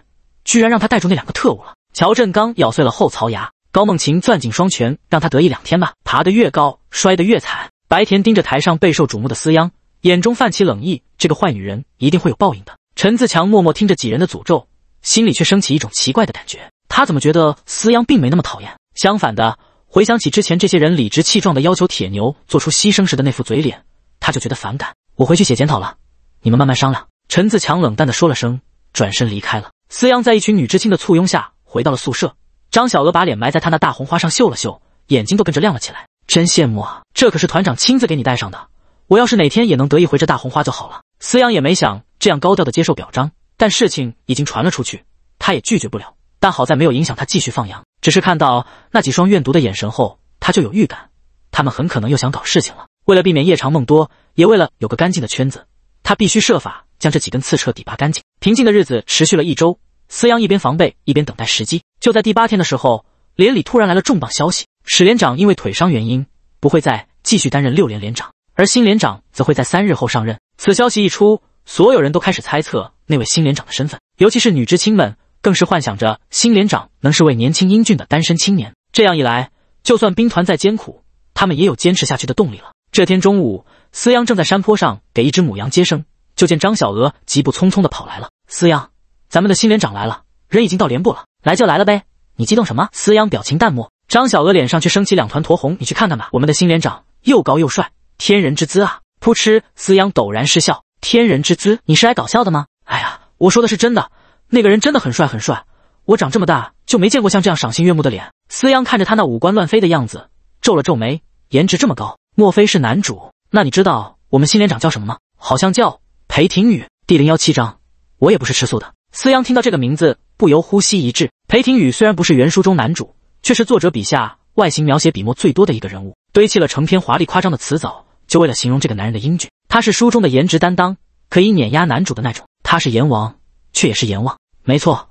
居然让他带住那两个特务了！”乔振刚咬碎了后槽牙，高梦琴攥紧双拳，让他得意两天吧，爬得越高，摔得越惨。白田盯着台上备受瞩目的司央，眼中泛起冷意。这个坏女人一定会有报应的。陈自强默默听着几人的诅咒，心里却升起一种奇怪的感觉。他怎么觉得司央并没那么讨厌？相反的，回想起之前这些人理直气壮的要求铁牛做出牺牲时的那副嘴脸，他就觉得反感。我回去写检讨了，你们慢慢商量。陈自强冷淡地说了声，转身离开了。司央在一群女知青的簇拥下回到了宿舍。张小娥把脸埋在他那大红花上嗅了嗅，眼睛都跟着亮了起来。真羡慕啊！这可是团长亲自给你戴上的。我要是哪天也能得意回这大红花就好了。思阳也没想这样高调的接受表彰，但事情已经传了出去，他也拒绝不了。但好在没有影响他继续放羊。只是看到那几双怨毒的眼神后，他就有预感，他们很可能又想搞事情了。为了避免夜长梦多，也为了有个干净的圈子，他必须设法将这几根刺彻底拔干净。平静的日子持续了一周，思阳一边防备，一边等待时机。就在第八天的时候，连里突然来了重磅消息。史连长因为腿伤原因，不会再继续担任六连连长，而新连长则会在三日后上任。此消息一出，所有人都开始猜测那位新连长的身份，尤其是女知青们，更是幻想着新连长能是位年轻英俊的单身青年。这样一来，就算兵团再艰苦，他们也有坚持下去的动力了。这天中午，司央正在山坡上给一只母羊接生，就见张小娥急步匆匆地跑来了。司央，咱们的新连长来了，人已经到连部了。来就来了呗，你激动什么？思央表情淡漠。张小娥脸上却升起两团酡红，你去看看吧。我们的新连长又高又帅，天人之姿啊！扑哧，思阳陡然失笑。天人之姿？你是来搞笑的吗？哎呀，我说的是真的。那个人真的很帅，很帅。我长这么大就没见过像这样赏心悦目的脸。思阳看着他那五官乱飞的样子，皱了皱眉。颜值这么高，莫非是男主？那你知道我们新连长叫什么吗？好像叫裴廷宇。第零幺七章，我也不是吃素的。思阳听到这个名字，不由呼吸一滞。裴廷宇虽然不是原书中男主。却是作者笔下外形描写笔墨最多的一个人物，堆砌了成篇华丽夸张的词藻，就为了形容这个男人的英俊。他是书中的颜值担当，可以碾压男主的那种。他是阎王，却也是阎王。没错，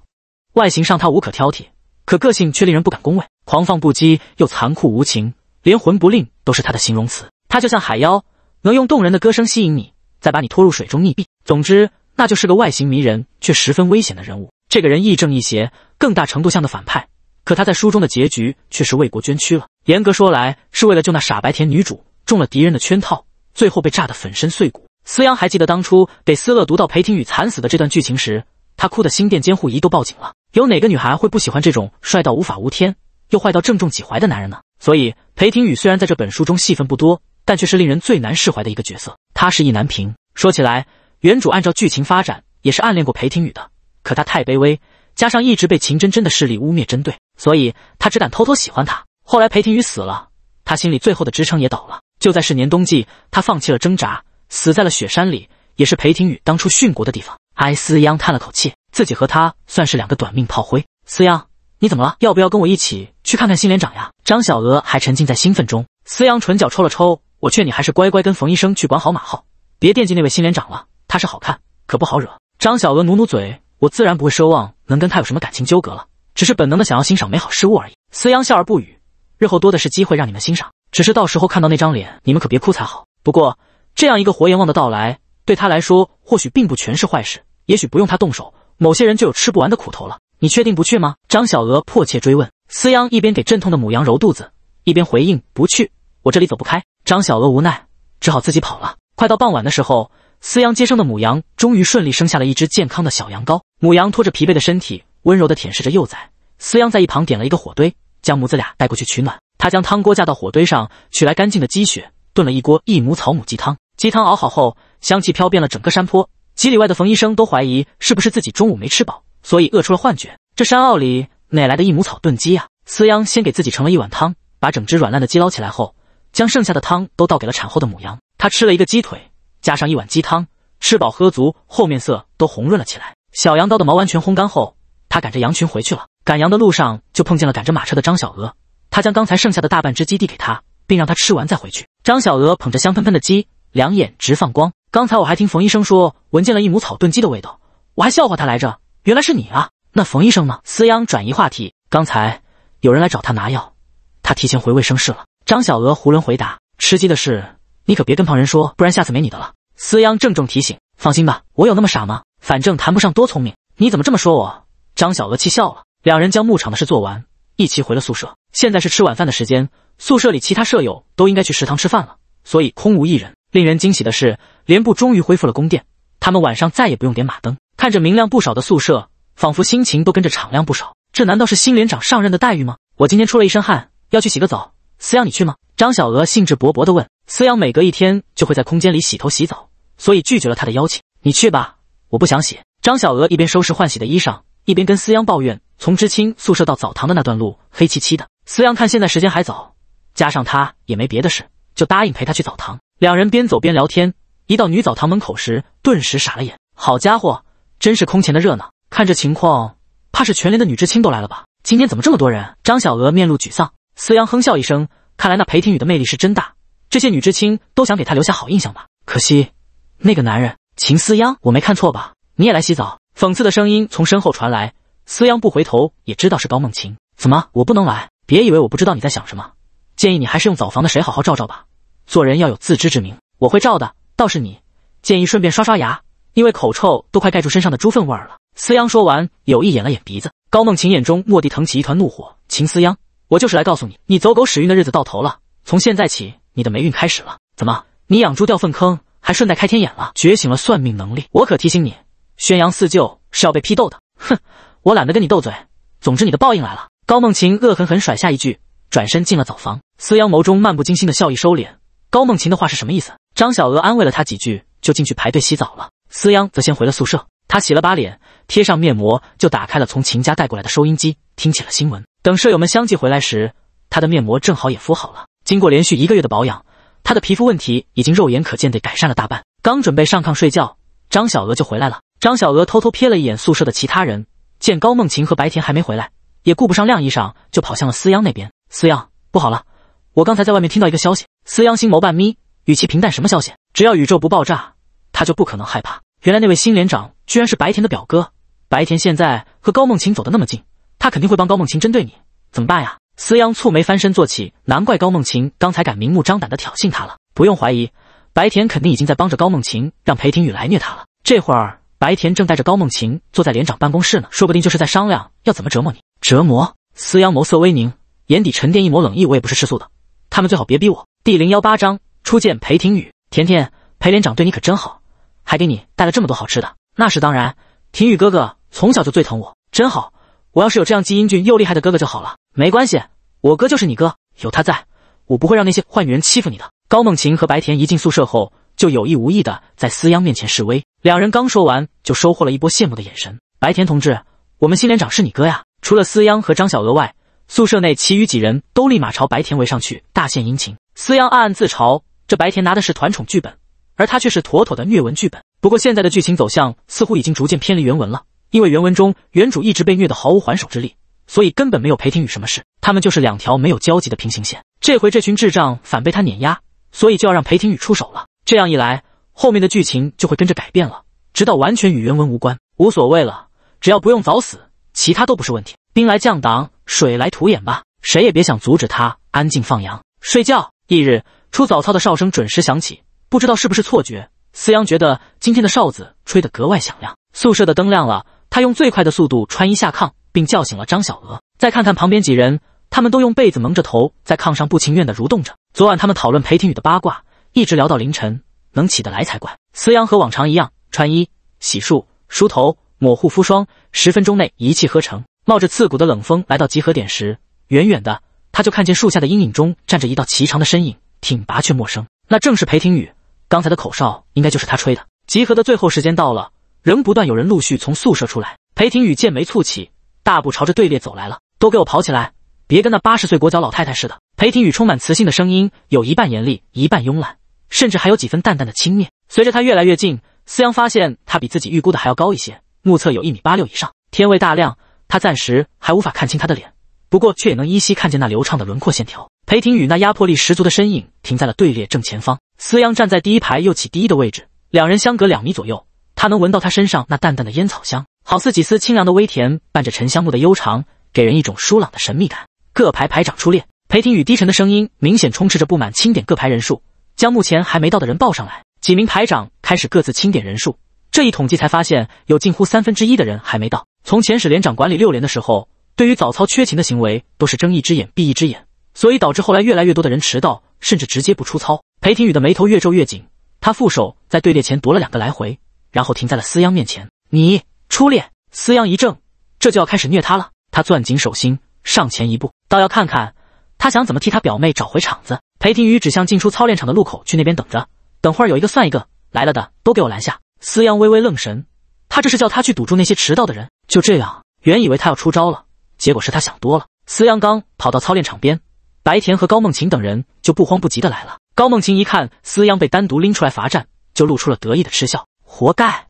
外形上他无可挑剔，可个性却令人不敢恭维，狂放不羁又残酷无情，连魂不吝都是他的形容词。他就像海妖，能用动人的歌声吸引你，再把你拖入水中溺毙。总之，那就是个外形迷人却十分危险的人物。这个人亦正亦邪，更大程度像个反派。可他在书中的结局却是为国捐躯了。严格说来，是为了救那傻白甜女主，中了敌人的圈套，最后被炸得粉身碎骨。思阳还记得当初给思乐读到裴廷宇惨死的这段剧情时，他哭的心电监护仪都报警了。有哪个女孩会不喜欢这种帅到无法无天，又坏到正中几怀的男人呢？所以裴廷宇虽然在这本书中戏份不多，但却是令人最难释怀的一个角色。他意难平。说起来，原主按照剧情发展也是暗恋过裴廷宇的，可他太卑微，加上一直被秦真真的势力污蔑针对。所以，他只敢偷偷喜欢她。后来，裴廷宇死了，他心里最后的支撑也倒了。就在是年冬季，他放弃了挣扎，死在了雪山里，也是裴廷宇当初殉国的地方。哀思央叹了口气，自己和他算是两个短命炮灰。思央，你怎么了？要不要跟我一起去看看新连长呀？张小娥还沉浸在兴奋中。思央唇角抽了抽，我劝你还是乖乖跟冯医生去管好马浩，别惦记那位新连长了。他是好看，可不好惹。张小娥努努嘴，我自然不会奢望能跟他有什么感情纠葛了。只是本能的想要欣赏美好事物而已。思央笑而不语，日后多的是机会让你们欣赏。只是到时候看到那张脸，你们可别哭才好。不过，这样一个活阎王的到来，对他来说或许并不全是坏事。也许不用他动手，某些人就有吃不完的苦头了。你确定不去吗？张小娥迫切追问。思央一边给阵痛的母羊揉肚子，一边回应：不去，我这里走不开。张小娥无奈，只好自己跑了。快到傍晚的时候，思央接生的母羊终于顺利生下了一只健康的小羊羔。母羊拖着疲惫的身体。温柔地舔舐着幼崽，思央在一旁点了一个火堆，将母子俩带过去取暖。他将汤锅架到火堆上，取来干净的鸡血，炖了一锅益母草母鸡汤。鸡汤熬好后，香气飘遍了整个山坡，几里外的冯医生都怀疑是不是自己中午没吃饱，所以饿出了幻觉。这山坳里哪来的益母草炖鸡呀？思央先给自己盛了一碗汤，把整只软烂的鸡捞起来后，将剩下的汤都倒给了产后的母羊。他吃了一个鸡腿，加上一碗鸡汤，吃饱喝足，后面色都红润了起来。小羊羔的毛完全烘干后。他赶着羊群回去了，赶羊的路上就碰见了赶着马车的张小娥。他将刚才剩下的大半只鸡递给他，并让他吃完再回去。张小娥捧着香喷喷的鸡，两眼直放光。刚才我还听冯医生说闻见了一亩草炖鸡的味道，我还笑话他来着。原来是你啊！那冯医生呢？思央转移话题。刚才有人来找他拿药，他提前回卫生室了。张小娥囫囵回答。吃鸡的事，你可别跟旁人说，不然下次没你的了。思央郑重提醒。放心吧，我有那么傻吗？反正谈不上多聪明。你怎么这么说我？张小娥气笑了。两人将牧场的事做完，一起回了宿舍。现在是吃晚饭的时间，宿舍里其他舍友都应该去食堂吃饭了，所以空无一人。令人惊喜的是，连部终于恢复了供电，他们晚上再也不用点马灯。看着明亮不少的宿舍，仿佛心情都跟着敞亮不少。这难道是新连长上任的待遇吗？我今天出了一身汗，要去洗个澡。思阳，你去吗？张小娥兴致勃勃地问。思阳每隔一天就会在空间里洗头洗澡，所以拒绝了他的邀请。你去吧，我不想洗。张小娥一边收拾换洗的衣裳。一边跟思央抱怨，从知青宿舍到澡堂的那段路黑漆漆的。思央看现在时间还早，加上他也没别的事，就答应陪他去澡堂。两人边走边聊天，一到女澡堂门口时，顿时傻了眼。好家伙，真是空前的热闹！看这情况，怕是全连的女知青都来了吧？今天怎么这么多人？张小娥面露沮丧。思央哼笑一声，看来那裴廷宇的魅力是真大，这些女知青都想给他留下好印象吧？可惜，那个男人秦思央，我没看错吧？你也来洗澡？讽刺的声音从身后传来，思央不回头也知道是高梦晴。怎么，我不能来？别以为我不知道你在想什么。建议你还是用澡房的水好好照照吧。做人要有自知之明。我会照的，倒是你，建议顺便刷刷牙，因为口臭都快盖住身上的猪粪味儿了。思央说完，有意掩了掩鼻子。高梦晴眼中蓦地腾起一团怒火。秦思央，我就是来告诉你，你走狗屎运的日子到头了。从现在起，你的霉运开始了。怎么，你养猪掉粪坑还顺带开天眼了，觉醒了算命能力？我可提醒你。宣扬四舅是要被批斗的，哼，我懒得跟你斗嘴。总之你的报应来了。高梦琴恶狠狠甩下一句，转身进了澡房。司央眸中漫不经心的笑意收敛。高梦琴的话是什么意思？张小娥安慰了她几句，就进去排队洗澡了。司央则先回了宿舍。他洗了把脸，贴上面膜，就打开了从秦家带过来的收音机，听起了新闻。等舍友们相继回来时，他的面膜正好也敷好了。经过连续一个月的保养，他的皮肤问题已经肉眼可见的改善了大半。刚准备上炕睡觉，张小娥就回来了。张小娥偷偷瞥了一眼宿舍的其他人，见高梦晴和白田还没回来，也顾不上晾衣裳，就跑向了司央那边。司央，不好了！我刚才在外面听到一个消息。司央心眸半眯，语气平淡：“什么消息？只要宇宙不爆炸，他就不可能害怕。原来那位新连长居然是白田的表哥。白田现在和高梦晴走得那么近，他肯定会帮高梦晴针对你。怎么办呀？”司央蹙眉翻身坐起，难怪高梦晴刚才敢明目张胆的挑衅他了。不用怀疑，白田肯定已经在帮着高梦晴让裴庭宇来虐他了。这会儿。白田正带着高梦晴坐在连长办公室呢，说不定就是在商量要怎么折磨你。折磨？司阳眸色微凝，眼底沉淀一抹冷意。我也不是吃素的，他们最好别逼我。第零幺八章初见裴廷宇。甜甜，裴连长对你可真好，还给你带了这么多好吃的。那是当然，廷宇哥哥从小就最疼我，真好。我要是有这样既英俊又厉害的哥哥就好了。没关系，我哥就是你哥，有他在，我不会让那些坏女人欺负你的。高梦晴和白田一进宿舍后。就有意无意的在司央面前示威，两人刚说完就收获了一波羡慕的眼神。白田同志，我们新连长是你哥呀！除了司央和张小额外，宿舍内其余几人都立马朝白田围上去，大献殷勤。司央暗暗自嘲，这白田拿的是团宠剧本，而他却是妥妥的虐文剧本。不过现在的剧情走向似乎已经逐渐偏离原文了，因为原文中原主一直被虐得毫无还手之力，所以根本没有裴廷宇什么事，他们就是两条没有交集的平行线。这回这群智障反被他碾压，所以就要让裴廷宇出手了。这样一来，后面的剧情就会跟着改变了，直到完全与原文无关，无所谓了。只要不用早死，其他都不是问题。兵来将挡，水来土掩吧，谁也别想阻止他安静放羊睡觉。翌日出早操的哨声准时响起，不知道是不是错觉，思阳觉得今天的哨子吹得格外响亮。宿舍的灯亮了，他用最快的速度穿衣下炕，并叫醒了张小娥。再看看旁边几人，他们都用被子蒙着头，在炕上不情愿地蠕动着。昨晚他们讨论裴廷宇的八卦。一直聊到凌晨，能起得来才怪。思阳和往常一样，穿衣、洗漱、梳头、抹护肤霜，十分钟内一气呵成。冒着刺骨的冷风来到集合点时，远远的他就看见树下的阴影中站着一道颀长的身影，挺拔却陌生。那正是裴廷宇。刚才的口哨应该就是他吹的。集合的最后时间到了，仍不断有人陆续从宿舍出来。裴廷宇剑眉蹙起，大步朝着队列走来了。都给我跑起来，别跟那八十岁裹脚老太太似的。裴廷宇充满磁性的声音有一半严厉，一半慵懒。甚至还有几分淡淡的轻蔑。随着他越来越近，思阳发现他比自己预估的还要高一些，目测有一米八六以上。天未大亮，他暂时还无法看清他的脸，不过却也能依稀看见那流畅的轮廓线条。裴廷宇那压迫力十足的身影停在了队列正前方，思阳站在第一排右起第一的位置，两人相隔两米左右。他能闻到他身上那淡淡的烟草香，好似几丝清凉的微甜，伴着沉香木的悠长，给人一种疏朗的神秘感。各排排长出列。裴廷宇低沉的声音明显充斥着不满，清点各排人数。将目前还没到的人报上来。几名排长开始各自清点人数，这一统计才发现有近乎三分之一的人还没到。从前史连长管理六连的时候，对于早操缺勤的行为都是睁一只眼闭一只眼，所以导致后来越来越多的人迟到，甚至直接不出操。裴廷宇的眉头越皱越紧，他负手在队列前踱了两个来回，然后停在了思央面前：“你出列。”思央一怔，这就要开始虐他了。他攥紧手心，上前一步，倒要看看他想怎么替他表妹找回场子。裴廷宇指向进出操练场的路口，去那边等着。等会儿有一个算一个，来了的都给我拦下。司阳微微愣神，他这是叫他去堵住那些迟到的人？就这样，原以为他要出招了，结果是他想多了。司阳刚跑到操练场边，白田和高梦晴等人就不慌不急的来了。高梦晴一看司阳被单独拎出来罚站，就露出了得意的嗤笑：“活该，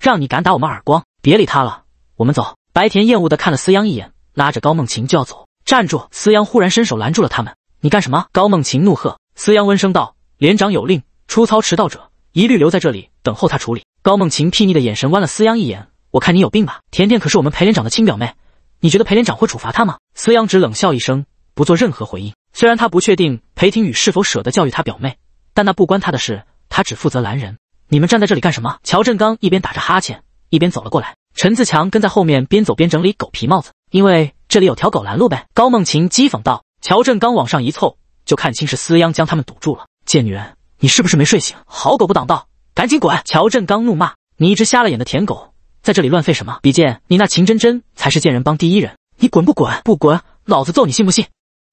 让你敢打我们耳光！别理他了，我们走。”白田厌恶的看了司阳一眼，拉着高梦晴就要走。站住！司阳忽然伸手拦住了他们。你干什么？高梦琴怒喝。司阳温声道：“连长有令，出操迟到者一律留在这里等候他处理。”高梦琴睥睨的眼神剜了司阳一眼：“我看你有病吧！甜甜可是我们裴连长的亲表妹，你觉得裴连长会处罚她吗？”司阳只冷笑一声，不做任何回应。虽然他不确定裴廷宇是否舍得教育他表妹，但那不关他的事，他只负责拦人。你们站在这里干什么？乔振刚一边打着哈欠，一边走了过来。陈自强跟在后面，边走边整理狗皮帽子，因为这里有条狗拦路呗。高梦晴讥讽道。乔振刚往上一凑，就看清是司央将他们堵住了。贱女人，你是不是没睡醒？好狗不挡道，赶紧滚！乔振刚怒骂：“你一只瞎了眼的舔狗，在这里乱吠什么？比剑，你那秦真真才是贱人帮第一人，你滚不滚？不滚，老子揍你，信不信？”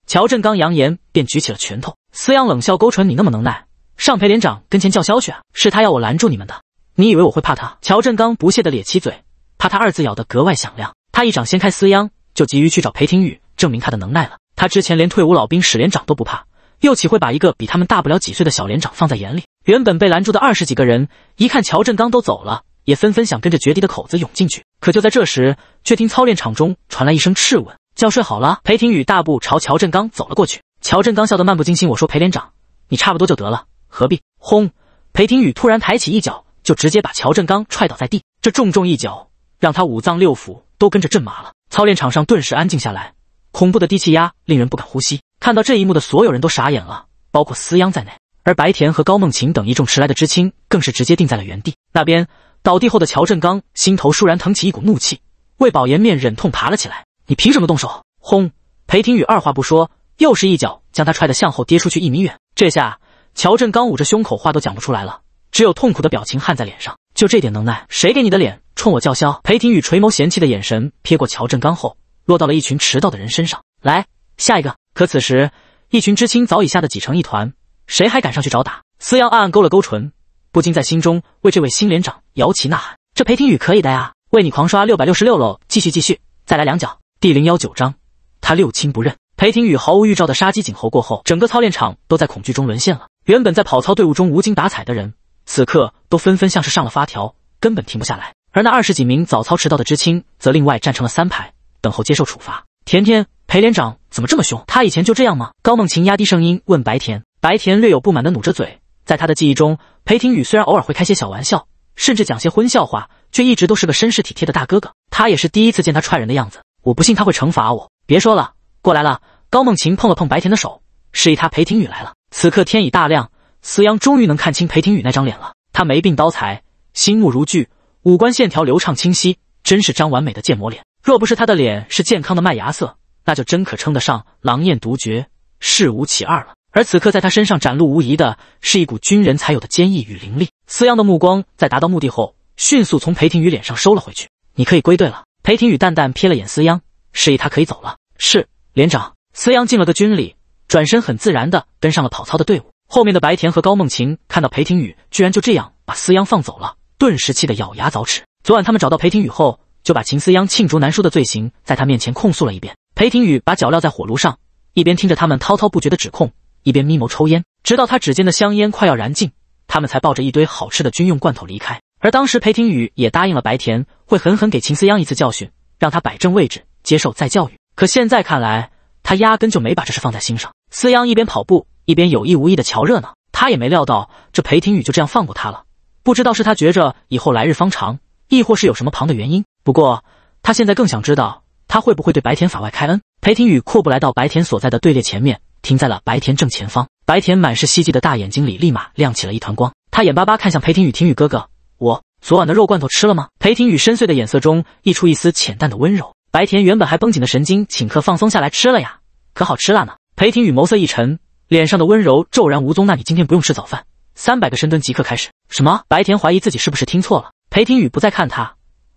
乔振刚扬言，便举起了拳头。司央冷笑，勾唇：“你那么能耐，上裴连长跟前叫嚣去，是他要我拦住你们的。你以为我会怕他？”乔振刚不屑的咧起嘴，怕他二字咬得格外响亮。他一掌掀开司央，就急于去找裴廷宇证明他的能耐了。他之前连退伍老兵史连长都不怕，又岂会把一个比他们大不了几岁的小连长放在眼里？原本被拦住的二十几个人，一看乔振刚都走了，也纷纷想跟着决堤的口子涌进去。可就在这时，却听操练场中传来一声斥问：“觉睡好了？”裴廷宇大步朝乔振刚走了过去。乔振刚笑得漫不经心：“我说裴连长，你差不多就得了，何必？”轰！裴廷宇突然抬起一脚，就直接把乔振刚踹倒在地。这重重一脚，让他五脏六腑都跟着震麻了。操练场上顿时安静下来。恐怖的低气压令人不敢呼吸，看到这一幕的所有人都傻眼了，包括思央在内。而白田和高梦琴等一众迟来的知青更是直接定在了原地。那边倒地后的乔振刚心头倏然腾起一股怒气，为保颜面忍痛爬了起来。你凭什么动手？轰！裴廷宇二话不说，又是一脚将他踹得向后跌出去一米远。这下乔振刚捂着胸口，话都讲不出来了，只有痛苦的表情焊在脸上。就这点能耐，谁给你的脸冲我叫嚣？裴廷宇垂眸嫌弃的眼神瞥过乔振刚后。落到了一群迟到的人身上。来，下一个。可此时，一群知青早已吓得挤成一团，谁还敢上去找打？思阳暗暗勾了勾唇，不禁在心中为这位新连长摇旗呐喊：“这裴廷宇可以的呀！”为你狂刷六百六十六继续，继续，再来两脚。第零幺九章，他六亲不认。裴廷宇毫无预兆的杀鸡儆猴过后，整个操练场都在恐惧中沦陷了。原本在跑操队伍中无精打采的人，此刻都纷纷像是上了发条，根本停不下来。而那二十几名早操迟到的知青，则另外站成了三排。等候接受处罚。甜甜，裴连长怎么这么凶？他以前就这样吗？高梦琴压低声音问白田。白田略有不满地努着嘴，在他的记忆中，裴廷宇虽然偶尔会开些小玩笑，甚至讲些荤笑话，却一直都是个绅士体贴的大哥哥。他也是第一次见他踹人的样子。我不信他会惩罚我。别说了，过来了。高梦琴碰了碰白田的手，示意他裴廷宇来了。此刻天已大亮，思阳终于能看清裴廷宇那张脸了。他眉鬓刀裁，心目如炬，五官线条流畅清晰，真是张完美的剑模脸。若不是他的脸是健康的麦芽色，那就真可称得上狼艳独绝，世无其二了。而此刻在他身上展露无遗的，是一股军人才有的坚毅与凌厉。司央的目光在达到目的后，迅速从裴廷宇脸上收了回去。你可以归队了。裴廷宇淡淡瞥了眼司央，示意他可以走了。是连长。司央敬了个军礼，转身很自然的跟上了跑操的队伍。后面的白田和高梦晴看到裴廷宇居然就这样把司央放走了，顿时气得咬牙凿齿。昨晚他们找到裴廷宇后。就把秦思央罄竹难书的罪行在他面前控诉了一遍。裴廷宇把脚撂在火炉上，一边听着他们滔滔不绝的指控，一边眯眸抽烟，直到他指尖的香烟快要燃尽，他们才抱着一堆好吃的军用罐头离开。而当时裴廷宇也答应了白田，会狠狠给秦思央一次教训，让他摆正位置，接受再教育。可现在看来，他压根就没把这事放在心上。思央一边跑步，一边有意无意的瞧热闹。他也没料到这裴廷宇就这样放过他了。不知道是他觉着以后来日方长，亦或是有什么旁的原因。不过，他现在更想知道，他会不会对白田法外开恩。裴廷宇阔步来到白田所在的队列前面，停在了白田正前方。白田满是希冀的大眼睛里立马亮起了一团光，他眼巴巴看向裴廷宇：“廷宇哥哥，我昨晚的肉罐头吃了吗？”裴廷宇深邃的眼色中溢出一丝浅淡的温柔。白田原本还绷紧的神经顷刻放松下来：“吃了呀，可好吃了呢。”裴廷宇眸色一沉，脸上的温柔骤然无踪。那你今天不用吃早饭，三百个深蹲即刻开始。什么？白田怀疑自己是不是听错了。裴廷宇不再看他。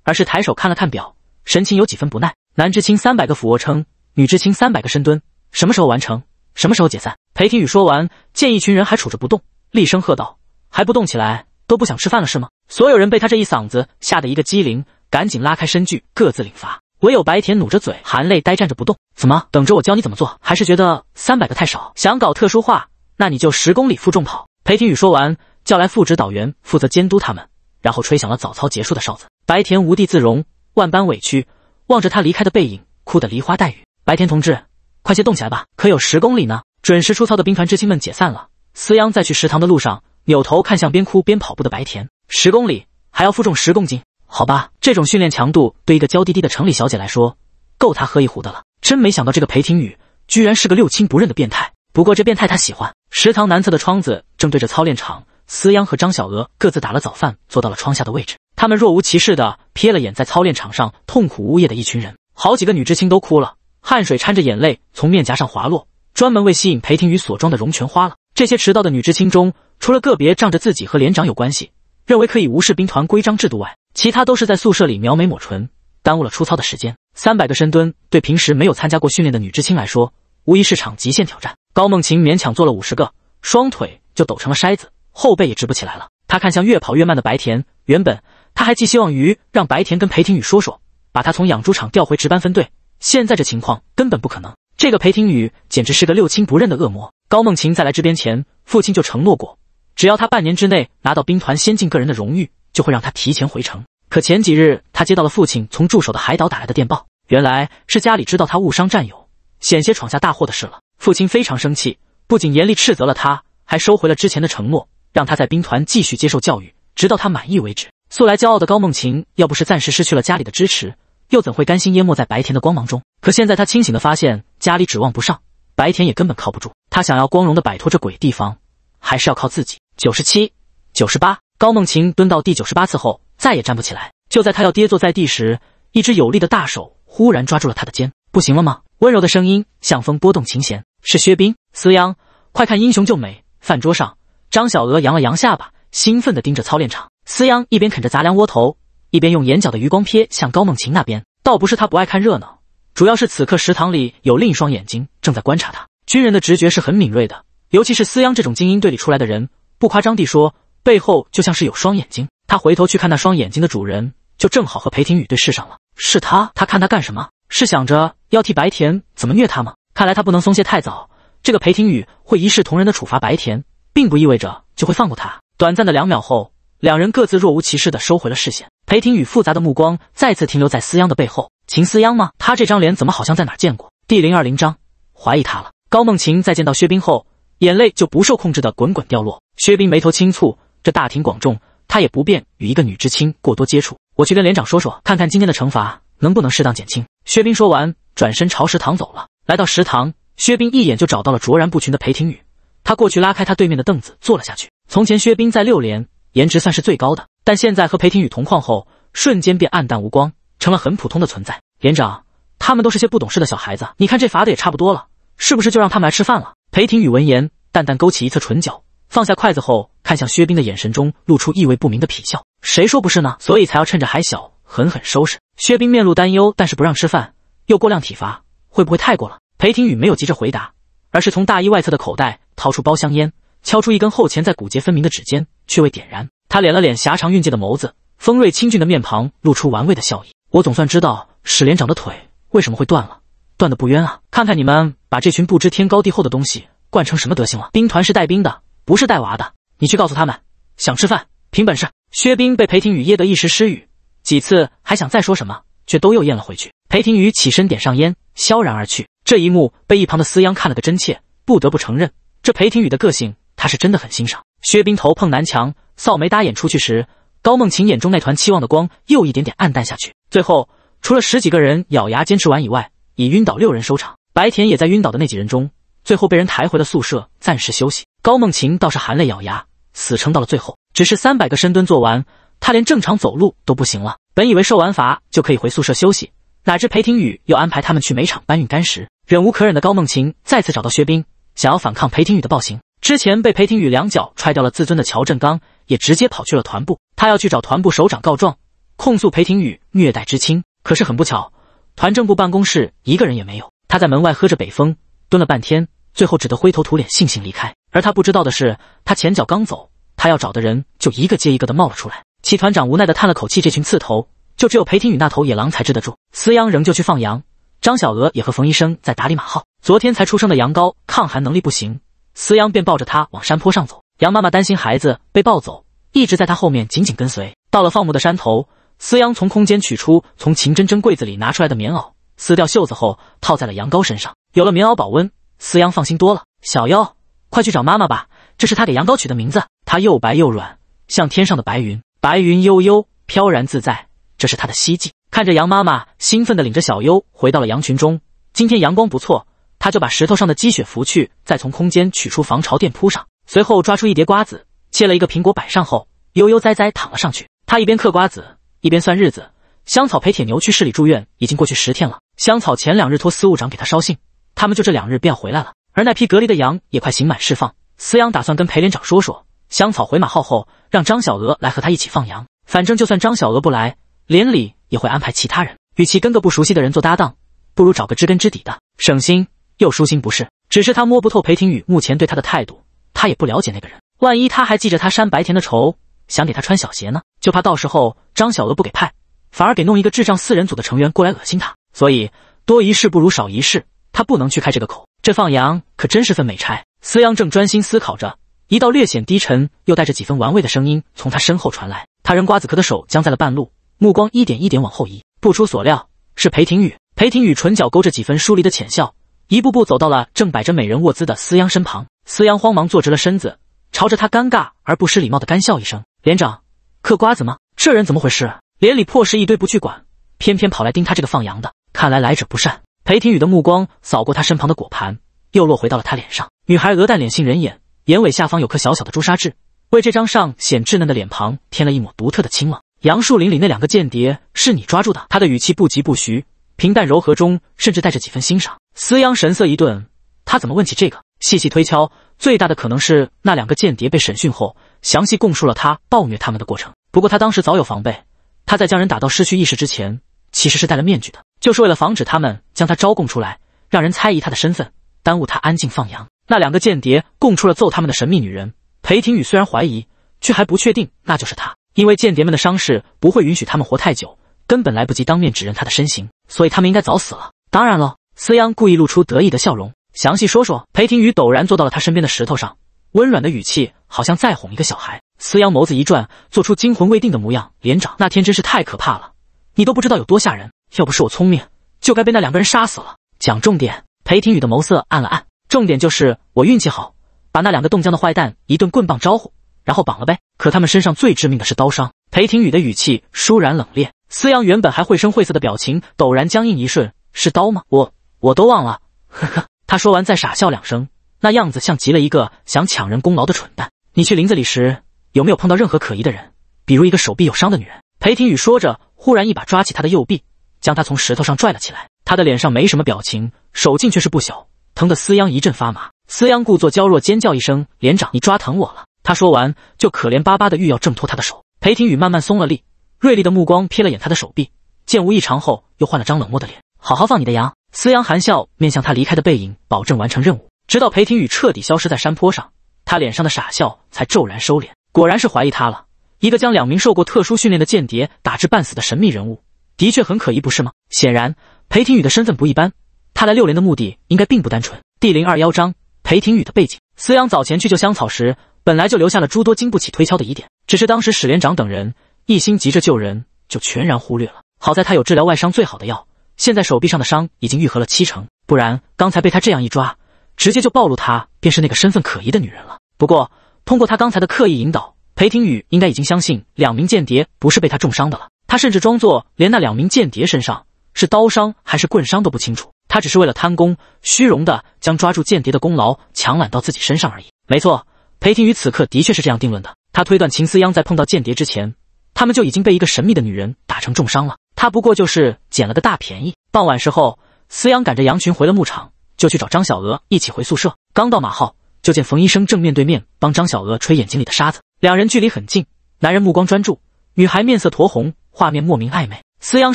而是抬手看了看表，神情有几分不耐。男知青三百个俯卧撑，女知青三百个深蹲，什么时候完成，什么时候解散。裴廷宇说完，见一群人还杵着不动，厉声喝道：“还不动起来，都不想吃饭了是吗？”所有人被他这一嗓子吓得一个机灵，赶紧拉开身距，各自领罚。唯有白田努着嘴，含泪呆站着不动。怎么，等着我教你怎么做？还是觉得三百个太少，想搞特殊化？那你就十公里负重跑。裴廷宇说完，叫来副指导员负责监督他们，然后吹响了早操结束的哨子。白田无地自容，万般委屈，望着他离开的背影，哭得梨花带雨。白田同志，快些动起来吧，可有十公里呢！准时出操的兵团知青们解散了。思央在去食堂的路上，扭头看向边哭边跑步的白田，十公里还要负重十公斤，好吧，这种训练强度对一个娇滴滴的城里小姐来说，够她喝一壶的了。真没想到这个裴廷宇居然是个六亲不认的变态，不过这变态他喜欢。食堂南侧的窗子正对着操练场。思央和张小娥各自打了早饭，坐到了窗下的位置。他们若无其事地瞥了眼在操练场上痛苦呜咽的一群人，好几个女知青都哭了，汗水掺着眼泪从面颊上滑落。专门为吸引裴廷宇所装的容泉花了。这些迟到的女知青中，除了个别仗着自己和连长有关系，认为可以无视兵团规章制度外，其他都是在宿舍里描眉抹唇，耽误了出操的时间。三百个深蹲对平时没有参加过训练的女知青来说，无疑是场极限挑战。高梦琴勉强做了五十个，双腿就抖成了筛子。后背也直不起来了。他看向越跑越慢的白田，原本他还寄希望于让白田跟裴廷宇说说，把他从养猪场调回值班分队。现在这情况根本不可能。这个裴廷宇简直是个六亲不认的恶魔。高梦晴在来这边前，父亲就承诺过，只要他半年之内拿到兵团先进个人的荣誉，就会让他提前回城。可前几日，他接到了父亲从驻守的海岛打来的电报，原来是家里知道他误伤战友，险些闯下大祸的事了。父亲非常生气，不仅严厉斥责了他，还收回了之前的承诺。让他在兵团继续接受教育，直到他满意为止。素来骄傲的高梦晴，要不是暂时失去了家里的支持，又怎会甘心淹没在白田的光芒中？可现在他清醒的发现，家里指望不上，白田也根本靠不住。他想要光荣的摆脱这鬼地方，还是要靠自己。九十七、九十八，高梦晴蹲到第九十八次后，再也站不起来。就在他要跌坐在地时，一只有力的大手忽然抓住了他的肩。不行了吗？温柔的声音像风拨动琴弦。是薛冰，思央，快看英雄救美！饭桌上。张小娥扬了扬下巴，兴奋地盯着操练场。思央一边啃着杂粮窝头，一边用眼角的余光瞥向高梦琴那边。倒不是他不爱看热闹，主要是此刻食堂里有另一双眼睛正在观察他。军人的直觉是很敏锐的，尤其是思央这种精英队里出来的人，不夸张地说，背后就像是有双眼睛。他回头去看那双眼睛的主人，就正好和裴廷宇对视上了。是他？他看他干什么？是想着要替白田怎么虐他吗？看来他不能松懈太早，这个裴廷宇会一视同仁的处罚白田。并不意味着就会放过他。短暂的两秒后，两人各自若无其事的收回了视线。裴廷宇复杂的目光再次停留在思央的背后。秦思央吗？他这张脸怎么好像在哪见过？第零二零章怀疑他了。高梦琴在见到薛冰后，眼泪就不受控制的滚滚掉落。薛冰眉头轻蹙，这大庭广众，他也不便与一个女知青过多接触。我去跟连长说说，看看今天的惩罚能不能适当减轻。薛兵说完，转身朝食堂走了。来到食堂，薛兵一眼就找到了卓然不群的裴廷宇。他过去拉开他对面的凳子坐了下去。从前薛冰在六连颜值算是最高的，但现在和裴廷宇同框后，瞬间便黯淡无光，成了很普通的存在。连长，他们都是些不懂事的小孩子，你看这罚的也差不多了，是不是就让他们来吃饭了？裴廷宇闻言淡淡勾起一侧唇角，放下筷子后，看向薛冰的眼神中露出意味不明的痞笑。谁说不是呢？所以才要趁着还小狠狠收拾。薛冰面露担忧，但是不让吃饭又过量体罚，会不会太过了？裴廷宇没有急着回答，而是从大衣外侧的口袋。掏出包香烟，敲出一根后钳在骨节分明的指尖，却未点燃。他敛了敛狭长运界的眸子，锋锐清俊的面庞露出玩味的笑意。我总算知道史连长的腿为什么会断了，断得不冤啊！看看你们把这群不知天高地厚的东西惯成什么德行了！兵团是带兵的，不是带娃的。你去告诉他们，想吃饭凭本事。薛兵被裴廷宇噎得一时失语，几次还想再说什么，却都又咽了回去。裴廷宇起身点上烟，萧然而去。这一幕被一旁的司央看了个真切，不得不承认。这裴廷宇的个性，他是真的很欣赏。薛冰头碰南墙，扫眉搭眼出去时，高梦晴眼中那团期望的光又一点点暗淡下去。最后，除了十几个人咬牙坚持完以外，以晕倒六人收场。白田也在晕倒的那几人中，最后被人抬回了宿舍，暂时休息。高梦晴倒是含泪咬牙，死撑到了最后。只是三百个深蹲做完，她连正常走路都不行了。本以为受完罚就可以回宿舍休息，哪知裴廷宇又安排他们去煤场搬运干石。忍无可忍的高梦晴再次找到薛冰，想要反抗裴廷宇的暴行，之前被裴廷宇两脚踹掉了自尊的乔振刚也直接跑去了团部，他要去找团部首长告状，控诉裴廷宇虐待知青。可是很不巧，团政部办公室一个人也没有，他在门外喝着北风，蹲了半天，最后只得灰头土脸悻悻离开。而他不知道的是，他前脚刚走，他要找的人就一个接一个的冒了出来。齐团长无奈地叹了口气，这群刺头，就只有裴廷宇那头野狼才治得住。思央仍旧去放羊，张小娥也和冯医生在打理马号。昨天才出生的羊羔抗寒能力不行，思阳便抱着它往山坡上走。羊妈妈担心孩子被抱走，一直在它后面紧紧跟随。到了放牧的山头，思阳从空间取出从秦真真柜子里拿出来的棉袄，撕掉袖子后套在了羊羔身上。有了棉袄保温，思阳放心多了。小妖，快去找妈妈吧，这是他给羊羔取的名字。它又白又软，像天上的白云，白云悠悠，飘然自在，这是他的希冀。看着羊妈妈兴奋地领着小优回到了羊群中，今天阳光不错。他就把石头上的积雪拂去，再从空间取出防潮垫铺上，随后抓出一叠瓜子，切了一个苹果摆上后，悠悠哉哉躺了上去。他一边嗑瓜子，一边算日子。香草陪铁牛去市里住院已经过去十天了。香草前两日托司务长给他捎信，他们就这两日便要回来了。而那批隔离的羊也快刑满释放，司阳打算跟裴连长说说，香草回马号后，让张小娥来和他一起放羊。反正就算张小娥不来，连里也会安排其他人。与其跟个不熟悉的人做搭档，不如找个知根知底的，省心。又舒心不是，只是他摸不透裴廷宇目前对他的态度，他也不了解那个人。万一他还记着他扇白田的仇，想给他穿小鞋呢？就怕到时候张小娥不给派，反而给弄一个智障四人组的成员过来恶心他。所以多一事不如少一事，他不能去开这个口。这放羊可真是份美差。司阳正专心思考着，一道略显低沉又带着几分玩味的声音从他身后传来。他扔瓜子壳的手僵在了半路，目光一点一点往后移。不出所料，是裴廷宇。裴廷宇唇角勾着几分疏离的浅笑。一步步走到了正摆着美人卧姿的司央身旁，司央慌忙坐直了身子，朝着他尴尬而不失礼貌的干笑一声：“连长，嗑瓜子吗？这人怎么回事？连里破事一堆不去管，偏偏跑来盯他这个放羊的，看来来者不善。”裴廷宇的目光扫过他身旁的果盘，又落回到了他脸上。女孩鹅蛋脸杏仁眼，眼尾下方有颗小小的朱砂痣，为这张尚显稚嫩的脸庞添了一抹独特的清冷。杨树林里那两个间谍是你抓住的？他的语气不疾不徐，平淡柔和中甚至带着几分欣赏。思央神色一顿，他怎么问起这个？细细推敲，最大的可能是那两个间谍被审讯后，详细供述了他暴虐他们的过程。不过他当时早有防备，他在将人打到失去意识之前，其实是戴了面具的，就是为了防止他们将他招供出来，让人猜疑他的身份，耽误他安静放羊。那两个间谍供出了揍他们的神秘女人裴廷宇，虽然怀疑，却还不确定那就是他，因为间谍们的伤势不会允许他们活太久，根本来不及当面指认他的身形，所以他们应该早死了。当然了。思阳故意露出得意的笑容，详细说说。裴廷雨陡然坐到了他身边的石头上，温软的语气好像在哄一个小孩。思阳眸子一转，做出惊魂未定的模样：“连长，那天真是太可怕了，你都不知道有多吓人。要不是我聪明，就该被那两个人杀死了。”讲重点。裴廷雨的眸色暗了暗，重点就是我运气好，把那两个冻僵的坏蛋一顿棍棒招呼，然后绑了呗。可他们身上最致命的是刀伤。裴廷雨的语气倏然冷冽，思阳原本还绘声绘色的表情陡然僵硬，一瞬：“是刀吗？我。”我都忘了，呵呵。他说完再傻笑两声，那样子像极了一个想抢人功劳的蠢蛋。你去林子里时有没有碰到任何可疑的人？比如一个手臂有伤的女人？裴廷宇说着，忽然一把抓起他的右臂，将他从石头上拽了起来。他的脸上没什么表情，手劲却是不小，疼得司央一阵发麻。司央故作娇弱，尖叫一声：“连长，你抓疼我了！”他说完就可怜巴巴的欲要挣脱他的手。裴廷宇慢慢松了力，锐利的目光瞥了眼他的手臂，见无异常后，又换了张冷漠的脸：“好好放你的羊。”思阳含笑，面向他离开的背影，保证完成任务。直到裴廷宇彻底消失在山坡上，他脸上的傻笑才骤然收敛。果然是怀疑他了。一个将两名受过特殊训练的间谍打至半死的神秘人物，的确很可疑，不是吗？显然，裴廷宇的身份不一般，他来六连的目的应该并不单纯。第零二幺章：裴廷宇的背景。思阳早前去救香草时，本来就留下了诸多经不起推敲的疑点，只是当时史连长等人一心急着救人，就全然忽略了。好在他有治疗外伤最好的药。现在手臂上的伤已经愈合了七成，不然刚才被他这样一抓，直接就暴露他便是那个身份可疑的女人了。不过通过他刚才的刻意引导，裴廷宇应该已经相信两名间谍不是被他重伤的了。他甚至装作连那两名间谍身上是刀伤还是棍伤都不清楚，他只是为了贪功虚荣的将抓住间谍的功劳强揽到自己身上而已。没错，裴廷宇此刻的确是这样定论的。他推断秦思央在碰到间谍之前，他们就已经被一个神秘的女人打成重伤了。他不过就是捡了个大便宜。傍晚时候，思央赶着羊群回了牧场，就去找张小娥一起回宿舍。刚到马号，就见冯医生正面对面帮张小娥吹眼睛里的沙子，两人距离很近，男人目光专注，女孩面色酡红，画面莫名暧昧。思央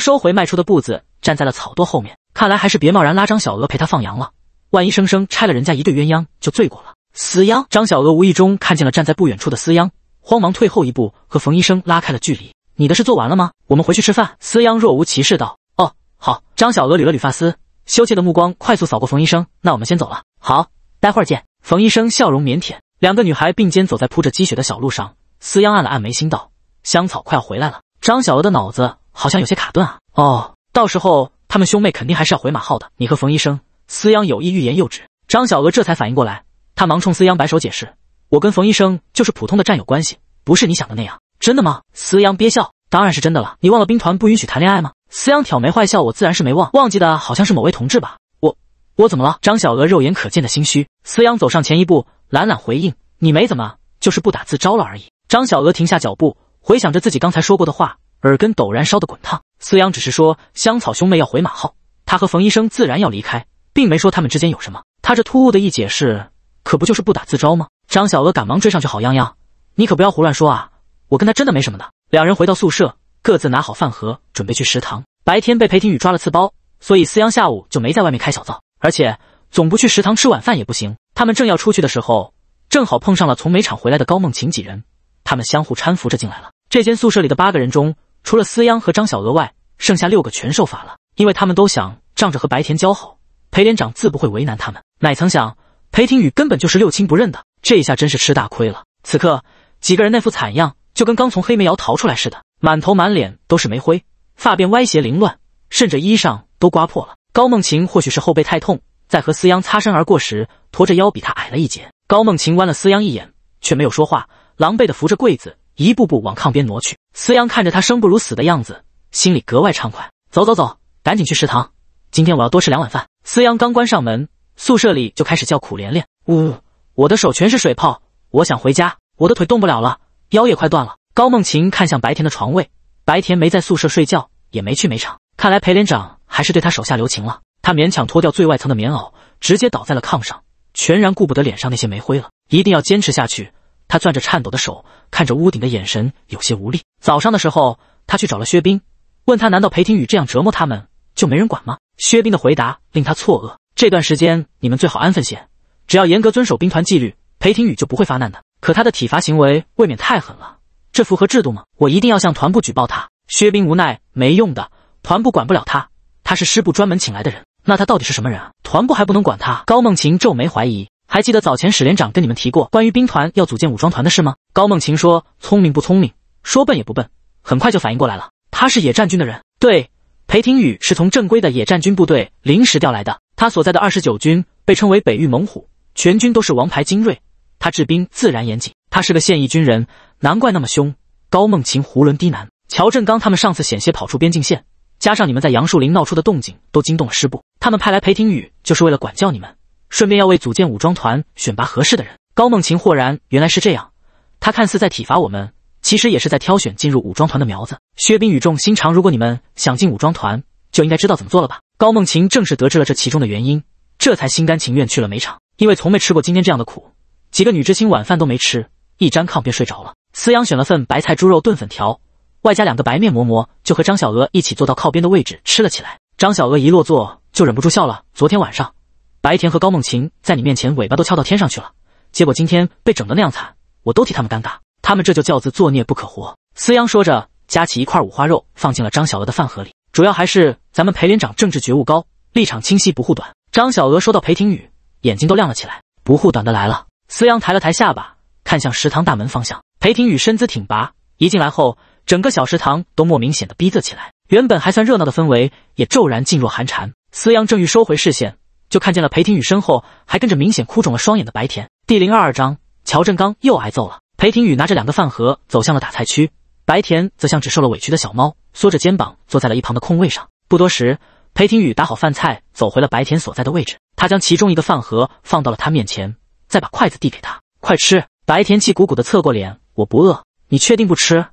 收回迈出的步子，站在了草垛后面。看来还是别贸然拉张小娥陪他放羊了，万一生生拆了人家一对鸳鸯就罪过了。思央，张小娥无意中看见了站在不远处的思央，慌忙退后一步，和冯医生拉开了距离。你的事做完了吗？我们回去吃饭。司央若无其事道。哦，好。张小娥捋了捋发丝，羞怯的目光快速扫过冯医生。那我们先走了。好，待会儿见。冯医生笑容腼腆。两个女孩并肩走在铺着积雪的小路上。司央按了按眉心道：香草快要回来了。张小娥的脑子好像有些卡顿啊。哦，到时候他们兄妹肯定还是要回马号的。你和冯医生？司央有意欲言又止。张小娥这才反应过来，她忙冲司央摆手解释：我跟冯医生就是普通的战友关系，不是你想的那样。真的吗？思阳憋笑，当然是真的了。你忘了兵团不允许谈恋爱吗？思阳挑眉坏笑，我自然是没忘。忘记的好像是某位同志吧？我我怎么了？张小娥肉眼可见的心虚。思阳走上前一步，懒懒回应：“你没怎么，就是不打自招了而已。”张小娥停下脚步，回想着自己刚才说过的话，耳根陡然烧得滚烫。思阳只是说香草兄妹要回马号，他和冯医生自然要离开，并没说他们之间有什么。他这突兀的一解释，可不就是不打自招吗？张小娥赶忙追上去：“好样样，你可不要胡乱说啊！”我跟他真的没什么的。两人回到宿舍，各自拿好饭盒，准备去食堂。白天被裴廷宇抓了刺包，所以思央下午就没在外面开小灶。而且总不去食堂吃晚饭也不行。他们正要出去的时候，正好碰上了从煤场回来的高梦晴几人。他们相互搀扶着进来了。这间宿舍里的八个人中，除了思央和张小娥外，剩下六个全受罚了。因为他们都想仗着和白田交好，裴连长自不会为难他们。哪曾想裴廷宇根本就是六亲不认的，这一下真是吃大亏了。此刻几个人那副惨样。就跟刚从黑煤窑逃出来似的，满头满脸都是煤灰，发辫歪斜凌乱，甚至衣裳都刮破了。高梦琴或许是后背太痛，在和思央擦身而过时，驼着腰比他矮了一截。高梦琴弯了思央一眼，却没有说话，狼狈地扶着柜子，一步步往炕边挪去。思央看着他生不如死的样子，心里格外畅快。走走走，赶紧去食堂，今天我要多吃两碗饭。思央刚关上门，宿舍里就开始叫苦连连：“呜，我的手全是水泡，我想回家，我的腿动不了了。”腰也快断了。高梦琴看向白田的床位，白田没在宿舍睡觉，也没去煤场，看来裴连长还是对他手下留情了。他勉强脱掉最外层的棉袄，直接倒在了炕上，全然顾不得脸上那些煤灰了。一定要坚持下去。他攥着颤抖的手，看着屋顶的眼神有些无力。早上的时候，他去找了薛冰，问他难道裴廷宇这样折磨他们就没人管吗？薛冰的回答令他错愕。这段时间你们最好安分些，只要严格遵守兵团纪律，裴廷宇就不会发难的。可他的体罚行为未免太狠了，这符合制度吗？我一定要向团部举报他。薛兵无奈，没用的，团部管不了他，他是师部专门请来的人。那他到底是什么人啊？团部还不能管他？高梦晴皱眉怀疑，还记得早前史连长跟你们提过关于兵团要组建武装团的事吗？高梦晴说，聪明不聪明，说笨也不笨，很快就反应过来了。他是野战军的人，对，裴廷宇是从正规的野战军部队临时调来的，他所在的二十九军被称为北域猛虎，全军都是王牌精锐。他治兵自然严谨，他是个现役军人，难怪那么凶。高梦琴囫囵低喃：“乔振刚他们上次险些跑出边境线，加上你们在杨树林闹出的动静，都惊动了师部。他们派来裴廷宇，就是为了管教你们，顺便要为组建武装团选拔合适的人。”高梦琴豁然，原来是这样。他看似在体罚我们，其实也是在挑选进入武装团的苗子。薛兵语重心长：“如果你们想进武装团，就应该知道怎么做了吧？”高梦琴正是得知了这其中的原因，这才心甘情愿去了煤场，因为从没吃过今天这样的苦。几个女知青晚饭都没吃，一沾炕便睡着了。思阳选了份白菜猪肉炖粉条，外加两个白面馍馍，就和张小娥一起坐到靠边的位置吃了起来。张小娥一落座就忍不住笑了。昨天晚上，白田和高梦晴在你面前尾巴都翘到天上去了，结果今天被整的那样惨，我都替他们尴尬。他们这就叫自作孽不可活。思阳说着，夹起一块五花肉放进了张小娥的饭盒里。主要还是咱们裴连长政治觉悟高，立场清晰不护短。张小娥说到裴廷宇，眼睛都亮了起来。不护短的来了。思阳抬了抬下巴，看向食堂大门方向。裴廷宇身姿挺拔，一进来后，整个小食堂都莫名显得逼仄起来。原本还算热闹的氛围也骤然噤若寒蝉。思阳正欲收回视线，就看见了裴廷宇身后还跟着明显哭肿了双眼的白田。第零二二章：乔振刚又挨揍了。裴廷宇拿着两个饭盒走向了打菜区，白田则像只受了委屈的小猫，缩着肩膀坐在了一旁的空位上。不多时，裴廷宇打好饭菜，走回了白田所在的位置，他将其中一个饭盒放到了他面前。再把筷子递给他，快吃！白田气鼓鼓的侧过脸，我不饿。你确定不吃？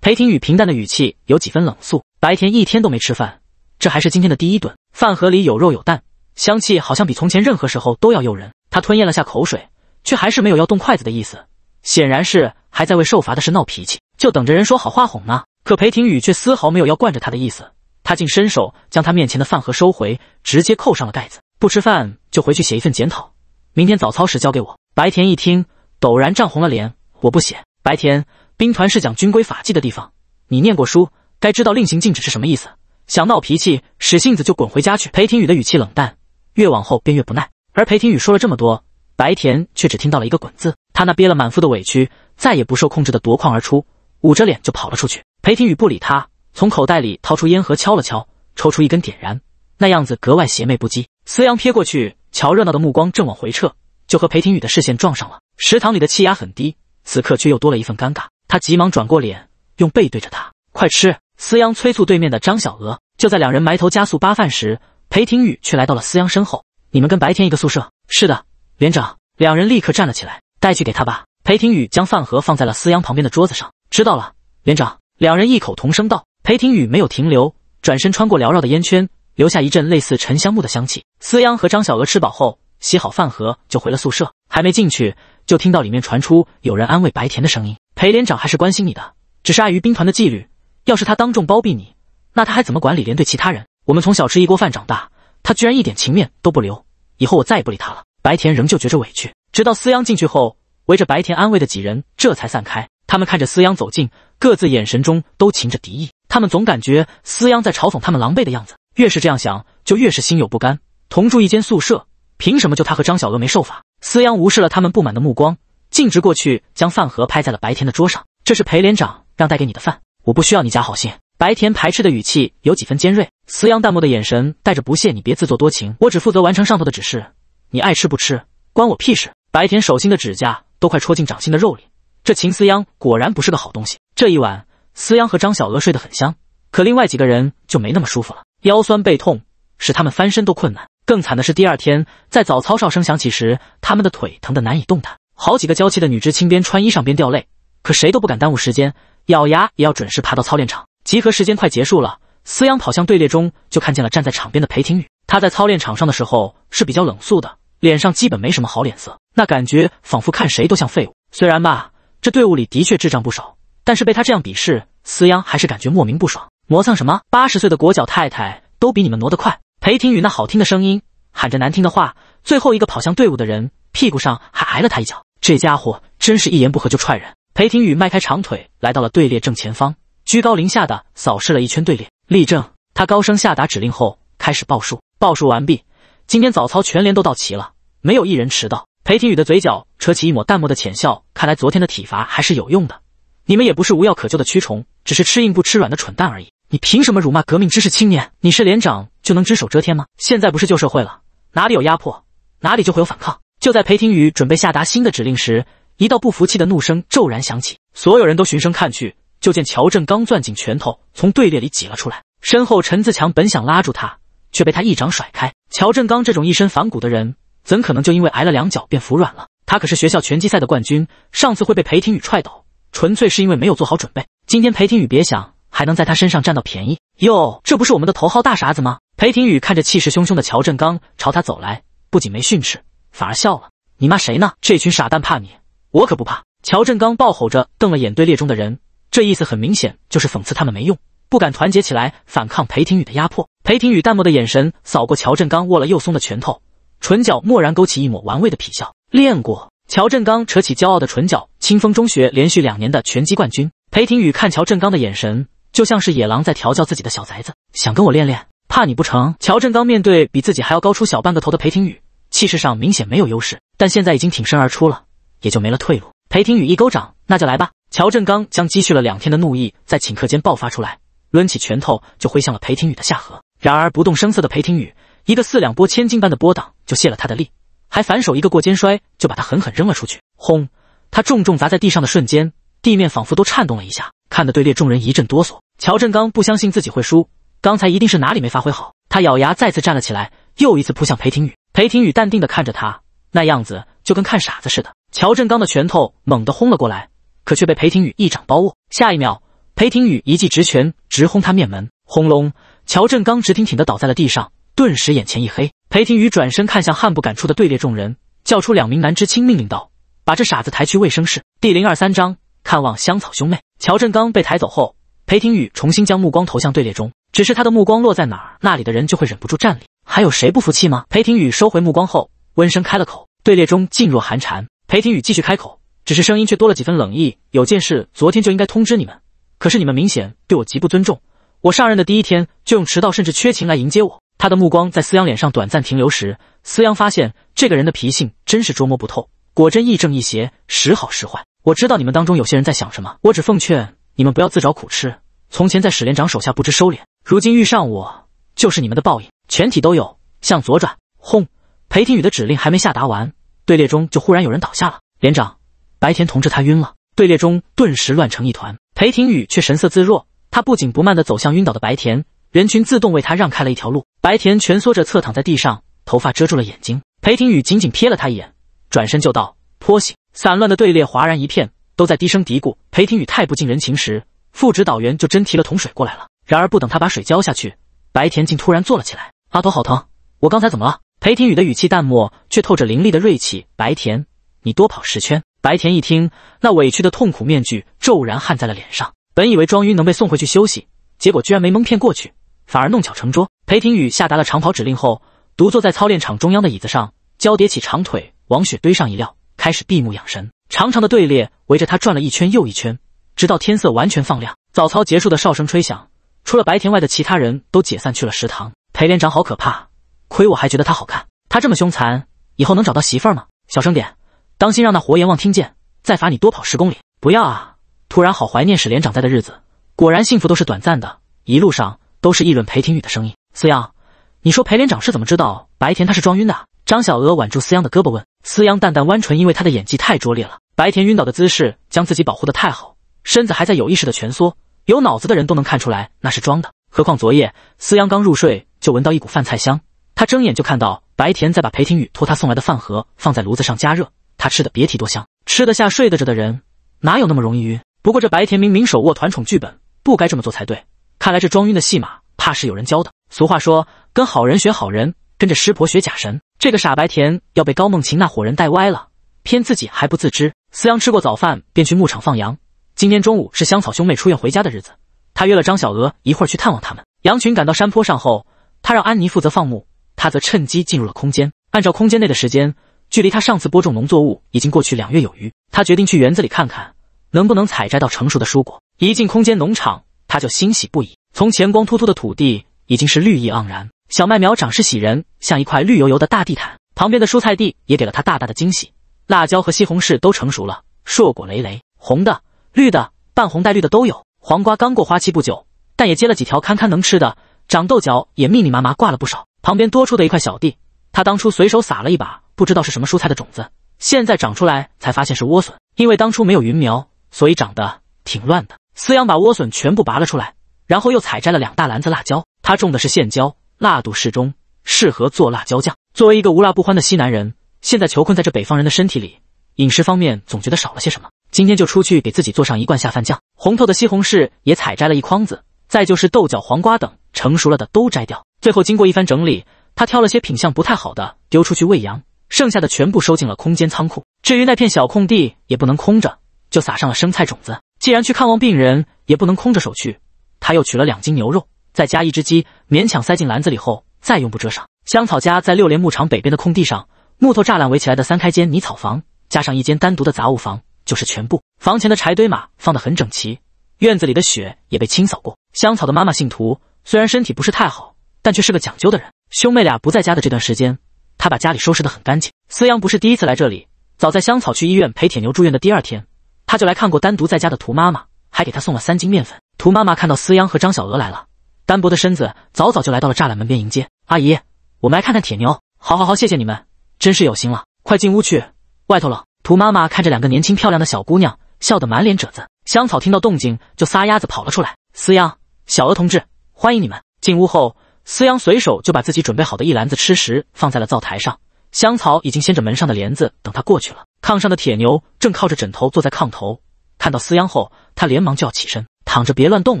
裴廷宇平淡的语气有几分冷肃。白田一天都没吃饭，这还是今天的第一顿。饭盒里有肉有蛋，香气好像比从前任何时候都要诱人。他吞咽了下口水，却还是没有要动筷子的意思，显然是还在为受罚的事闹脾气，就等着人说好话哄呢。可裴廷宇却丝毫没有要惯着他的意思，他竟伸手将他面前的饭盒收回，直接扣上了盖子。不吃饭就回去写一份检讨。明天早操时交给我。白田一听，陡然涨红了脸。我不写。白田兵团是讲军规法纪的地方，你念过书，该知道令行禁止是什么意思。想闹脾气，使性子就滚回家去。裴廷宇的语气冷淡，越往后便越不耐。而裴廷宇说了这么多，白田却只听到了一个“滚”字。他那憋了满腹的委屈，再也不受控制的夺眶而出，捂着脸就跑了出去。裴廷宇不理他，从口袋里掏出烟盒，敲了敲，抽出一根点燃，那样子格外邪魅不羁。思阳瞥过去。乔热闹的目光正往回撤，就和裴廷宇的视线撞上了。食堂里的气压很低，此刻却又多了一份尴尬。他急忙转过脸，用背对着他。快吃！司央催促对面的张小娥。就在两人埋头加速扒饭时，裴廷宇却来到了司央身后。你们跟白天一个宿舍？是的，连长。两人立刻站了起来。带去给他吧。裴廷宇将饭盒放在了司央旁边的桌子上。知道了，连长。两人异口同声道。裴廷宇没有停留，转身穿过缭绕的烟圈。留下一阵类似沉香木的香气。司央和张小娥吃饱后，洗好饭盒就回了宿舍。还没进去，就听到里面传出有人安慰白田的声音：“裴连长还是关心你的，只是碍于兵团的纪律，要是他当众包庇你，那他还怎么管理连队其他人？我们从小吃一锅饭长大，他居然一点情面都不留，以后我再也不理他了。”白田仍旧觉着委屈。直到司央进去后，围着白田安慰的几人这才散开。他们看着司央走近，各自眼神中都噙着敌意。他们总感觉司央在嘲讽他们狼狈的样子。越是这样想，就越是心有不甘。同住一间宿舍，凭什么就他和张小娥没受罚？司央无视了他们不满的目光，径直过去，将饭盒拍在了白田的桌上。这是裴连长让带给你的饭，我不需要你假好心。白田排斥的语气有几分尖锐，司央淡漠的眼神带着不屑。你别自作多情，我只负责完成上头的指示，你爱吃不吃，关我屁事。白田手心的指甲都快戳进掌心的肉里，这秦思央果然不是个好东西。这一晚，司央和张小娥睡得很香，可另外几个人就没那么舒服了。腰酸背痛，使他们翻身都困难。更惨的是，第二天在早操哨声响起时，他们的腿疼得难以动弹。好几个娇气的女知青边穿衣裳边掉泪，可谁都不敢耽误时间，咬牙也要准时爬到操练场。集合时间快结束了，思央跑向队列中，就看见了站在场边的裴庭宇。他在操练场上的时候是比较冷肃的，脸上基本没什么好脸色，那感觉仿佛看谁都像废物。虽然吧，这队伍里的确智障不少，但是被他这样鄙视，思央还是感觉莫名不爽。磨蹭什么？八十岁的裹脚太太都比你们挪得快。裴廷宇那好听的声音喊着难听的话，最后一个跑向队伍的人屁股上还挨了他一脚。这家伙真是一言不合就踹人。裴廷宇迈开长腿来到了队列正前方，居高临下的扫视了一圈队列，立正。他高声下达指令后，开始报数。报数完毕，今天早操全连都到齐了，没有一人迟到。裴廷宇的嘴角扯起一抹淡漠的浅笑，看来昨天的体罚还是有用的。你们也不是无药可救的蛆虫。只是吃硬不吃软的蠢蛋而已。你凭什么辱骂革命知识青年？你是连长就能只手遮天吗？现在不是旧社会了，哪里有压迫，哪里就会有反抗。就在裴廷宇准备下达新的指令时，一道不服气的怒声骤然响起，所有人都循声看去，就见乔振刚攥紧拳头从队列里挤了出来。身后陈自强本想拉住他，却被他一掌甩开。乔振刚这种一身反骨的人，怎可能就因为挨了两脚便服软了？他可是学校拳击赛的冠军，上次会被裴廷宇踹倒，纯粹是因为没有做好准备。今天裴廷宇别想还能在他身上占到便宜哟！这不是我们的头号大傻子吗？裴廷宇看着气势汹汹的乔振刚朝他走来，不仅没训斥，反而笑了。你骂谁呢？这群傻蛋怕你，我可不怕！乔振刚暴吼着，瞪了眼队列中的人，这意思很明显，就是讽刺他们没用，不敢团结起来反抗裴廷宇的压迫。裴廷宇淡漠的眼神扫过乔振刚握了又松的拳头，唇角蓦然勾起一抹玩味的痞笑。练过。乔振刚扯起骄傲的唇角，清风中学连续两年的拳击冠军。裴廷宇看乔振刚的眼神，就像是野狼在调教自己的小崽子，想跟我练练，怕你不成？乔振刚面对比自己还要高出小半个头的裴廷宇，气势上明显没有优势，但现在已经挺身而出了，也就没了退路。裴廷宇一勾掌，那就来吧！乔振刚将积蓄了两天的怒意，在顷刻间爆发出来，抡起拳头就挥向了裴廷宇的下颌。然而不动声色的裴廷宇，一个四两拨千斤般的波挡就卸了他的力，还反手一个过肩摔，就把他狠狠扔了出去。轰！他重重砸在地上的瞬间。地面仿佛都颤动了一下，看得队列众人一阵哆嗦。乔振刚不相信自己会输，刚才一定是哪里没发挥好。他咬牙再次站了起来，又一次扑向裴廷宇。裴廷宇淡定地看着他，那样子就跟看傻子似的。乔振刚的拳头猛地轰了过来，可却被裴廷宇一掌包握。下一秒，裴廷宇一记直拳直轰他面门，轰隆！乔振刚直挺挺的倒在了地上，顿时眼前一黑。裴廷宇转身看向汗不敢出的队列众人，叫出两名男知青，命令道：“把这傻子抬去卫生室。”第零二三章。看望香草兄妹。乔振刚被抬走后，裴廷宇重新将目光投向队列中，只是他的目光落在哪儿，那里的人就会忍不住站立。还有谁不服气吗？裴廷宇收回目光后，温声开了口。队列中静若寒蝉。裴廷宇继续开口，只是声音却多了几分冷意。有件事昨天就应该通知你们，可是你们明显对我极不尊重。我上任的第一天就用迟到甚至缺勤来迎接我。他的目光在思阳脸上短暂停留时，思阳发现这个人的脾性真是捉摸不透，果真亦正亦邪，时好时坏。我知道你们当中有些人在想什么，我只奉劝你们不要自找苦吃。从前在史连长手下不知收敛，如今遇上我，就是你们的报应。全体都有，向左转！轰！裴廷宇的指令还没下达完，队列中就忽然有人倒下了。连长，白田同志他晕了。队列中顿时乱成一团。裴廷宇却神色自若，他不紧不慢地走向晕倒的白田，人群自动为他让开了一条路。白田蜷缩着侧躺在地上，头发遮住了眼睛。裴廷宇紧紧瞥了他一眼，转身就道：“坡行。”散乱的队列哗然一片，都在低声嘀咕：“裴廷宇太不近人情。”时，副指导员就真提了桶水过来了。然而，不等他把水浇下去，白田竟突然坐了起来：“阿头好疼，我刚才怎么了？”裴廷宇的语气淡漠，却透着凌厉的锐气：“白田，你多跑十圈。”白田一听，那委屈的痛苦面具骤然焊在了脸上。本以为装晕能被送回去休息，结果居然没蒙骗过去，反而弄巧成拙。裴廷宇下达了长跑指令后，独坐在操练场中央的椅子上，交叠起长腿往雪堆上一撂。开始闭目养神，长长的队列围着他转了一圈又一圈，直到天色完全放亮。早操结束的哨声吹响，除了白田外的其他人都解散去了食堂。裴连长好可怕，亏我还觉得他好看，他这么凶残，以后能找到媳妇吗？小声点，当心让那活阎王听见，再罚你多跑十公里。不要啊！突然好怀念史连长在的日子，果然幸福都是短暂的。一路上都是议论裴廷宇的声音。思阳，你说裴连长是怎么知道白田他是装晕的？张小娥挽住思阳的胳膊问。思阳淡淡弯唇，因为他的演技太拙劣了。白田晕倒的姿势将自己保护的太好，身子还在有意识的蜷缩，有脑子的人都能看出来那是装的。何况昨夜思阳刚入睡就闻到一股饭菜香，他睁眼就看到白田在把裴廷宇托他送来的饭盒放在炉子上加热，他吃的别提多香。吃得下睡得着的人哪有那么容易晕？不过这白田明明手握团宠剧本，不该这么做才对。看来这装晕的戏码怕是有人教的。俗话说，跟好人学好人，跟着师婆学假神。这个傻白甜要被高梦琴那伙人带歪了，偏自己还不自知。思阳吃过早饭便去牧场放羊。今天中午是香草兄妹出院回家的日子，他约了张小娥一会儿去探望他们。羊群赶到山坡上后，他让安妮负责放牧，他则趁机进入了空间。按照空间内的时间，距离他上次播种农作物已经过去两月有余。他决定去园子里看看，能不能采摘到成熟的蔬果。一进空间农场，他就欣喜不已。从前光秃秃的土地已经是绿意盎然。小麦苗长势喜人，像一块绿油油的大地毯。旁边的蔬菜地也给了他大大的惊喜，辣椒和西红柿都成熟了，硕果累累，红的、绿的、半红带绿的都有。黄瓜刚过花期不久，但也结了几条堪堪能吃的。长豆角也密密麻麻挂了不少。旁边多出的一块小地，他当初随手撒了一把不知道是什么蔬菜的种子，现在长出来才发现是莴笋，因为当初没有云苗，所以长得挺乱的。思阳把莴笋全部拔了出来，然后又采摘了两大篮子辣椒，他种的是线椒。辣度适中，适合做辣椒酱。作为一个无辣不欢的西南人，现在囚困在这北方人的身体里，饮食方面总觉得少了些什么。今天就出去给自己做上一罐下饭酱。红透的西红柿也采摘了一筐子，再就是豆角、黄瓜等成熟了的都摘掉。最后经过一番整理，他挑了些品相不太好的丢出去喂羊，剩下的全部收进了空间仓库。至于那片小空地也不能空着，就撒上了生菜种子。既然去看望病人，也不能空着手去，他又取了两斤牛肉。再加一只鸡，勉强塞进篮子里后，再用布遮上。香草家在六连牧场北边的空地上，木头栅栏围起来的三开间泥草房，加上一间单独的杂物房，就是全部。房前的柴堆马放得很整齐，院子里的雪也被清扫过。香草的妈妈姓涂，虽然身体不是太好，但却是个讲究的人。兄妹俩不在家的这段时间，她把家里收拾得很干净。思阳不是第一次来这里，早在香草去医院陪铁牛住院的第二天，他就来看过单独在家的涂妈妈，还给她送了三斤面粉。涂妈妈看到思阳和张小娥来了。单薄的身子早早就来到了栅栏门边迎接阿姨，我们来看看铁牛。好好好，谢谢你们，真是有心了。快进屋去，外头冷。屠妈妈看着两个年轻漂亮的小姑娘，笑得满脸褶子。香草听到动静就撒丫子跑了出来。思央，小娥同志，欢迎你们。进屋后，思阳随手就把自己准备好的一篮子吃食放在了灶台上。香草已经掀着门上的帘子等他过去了。炕上的铁牛正靠着枕头坐在炕头，看到思央后，他连忙就要起身，躺着别乱动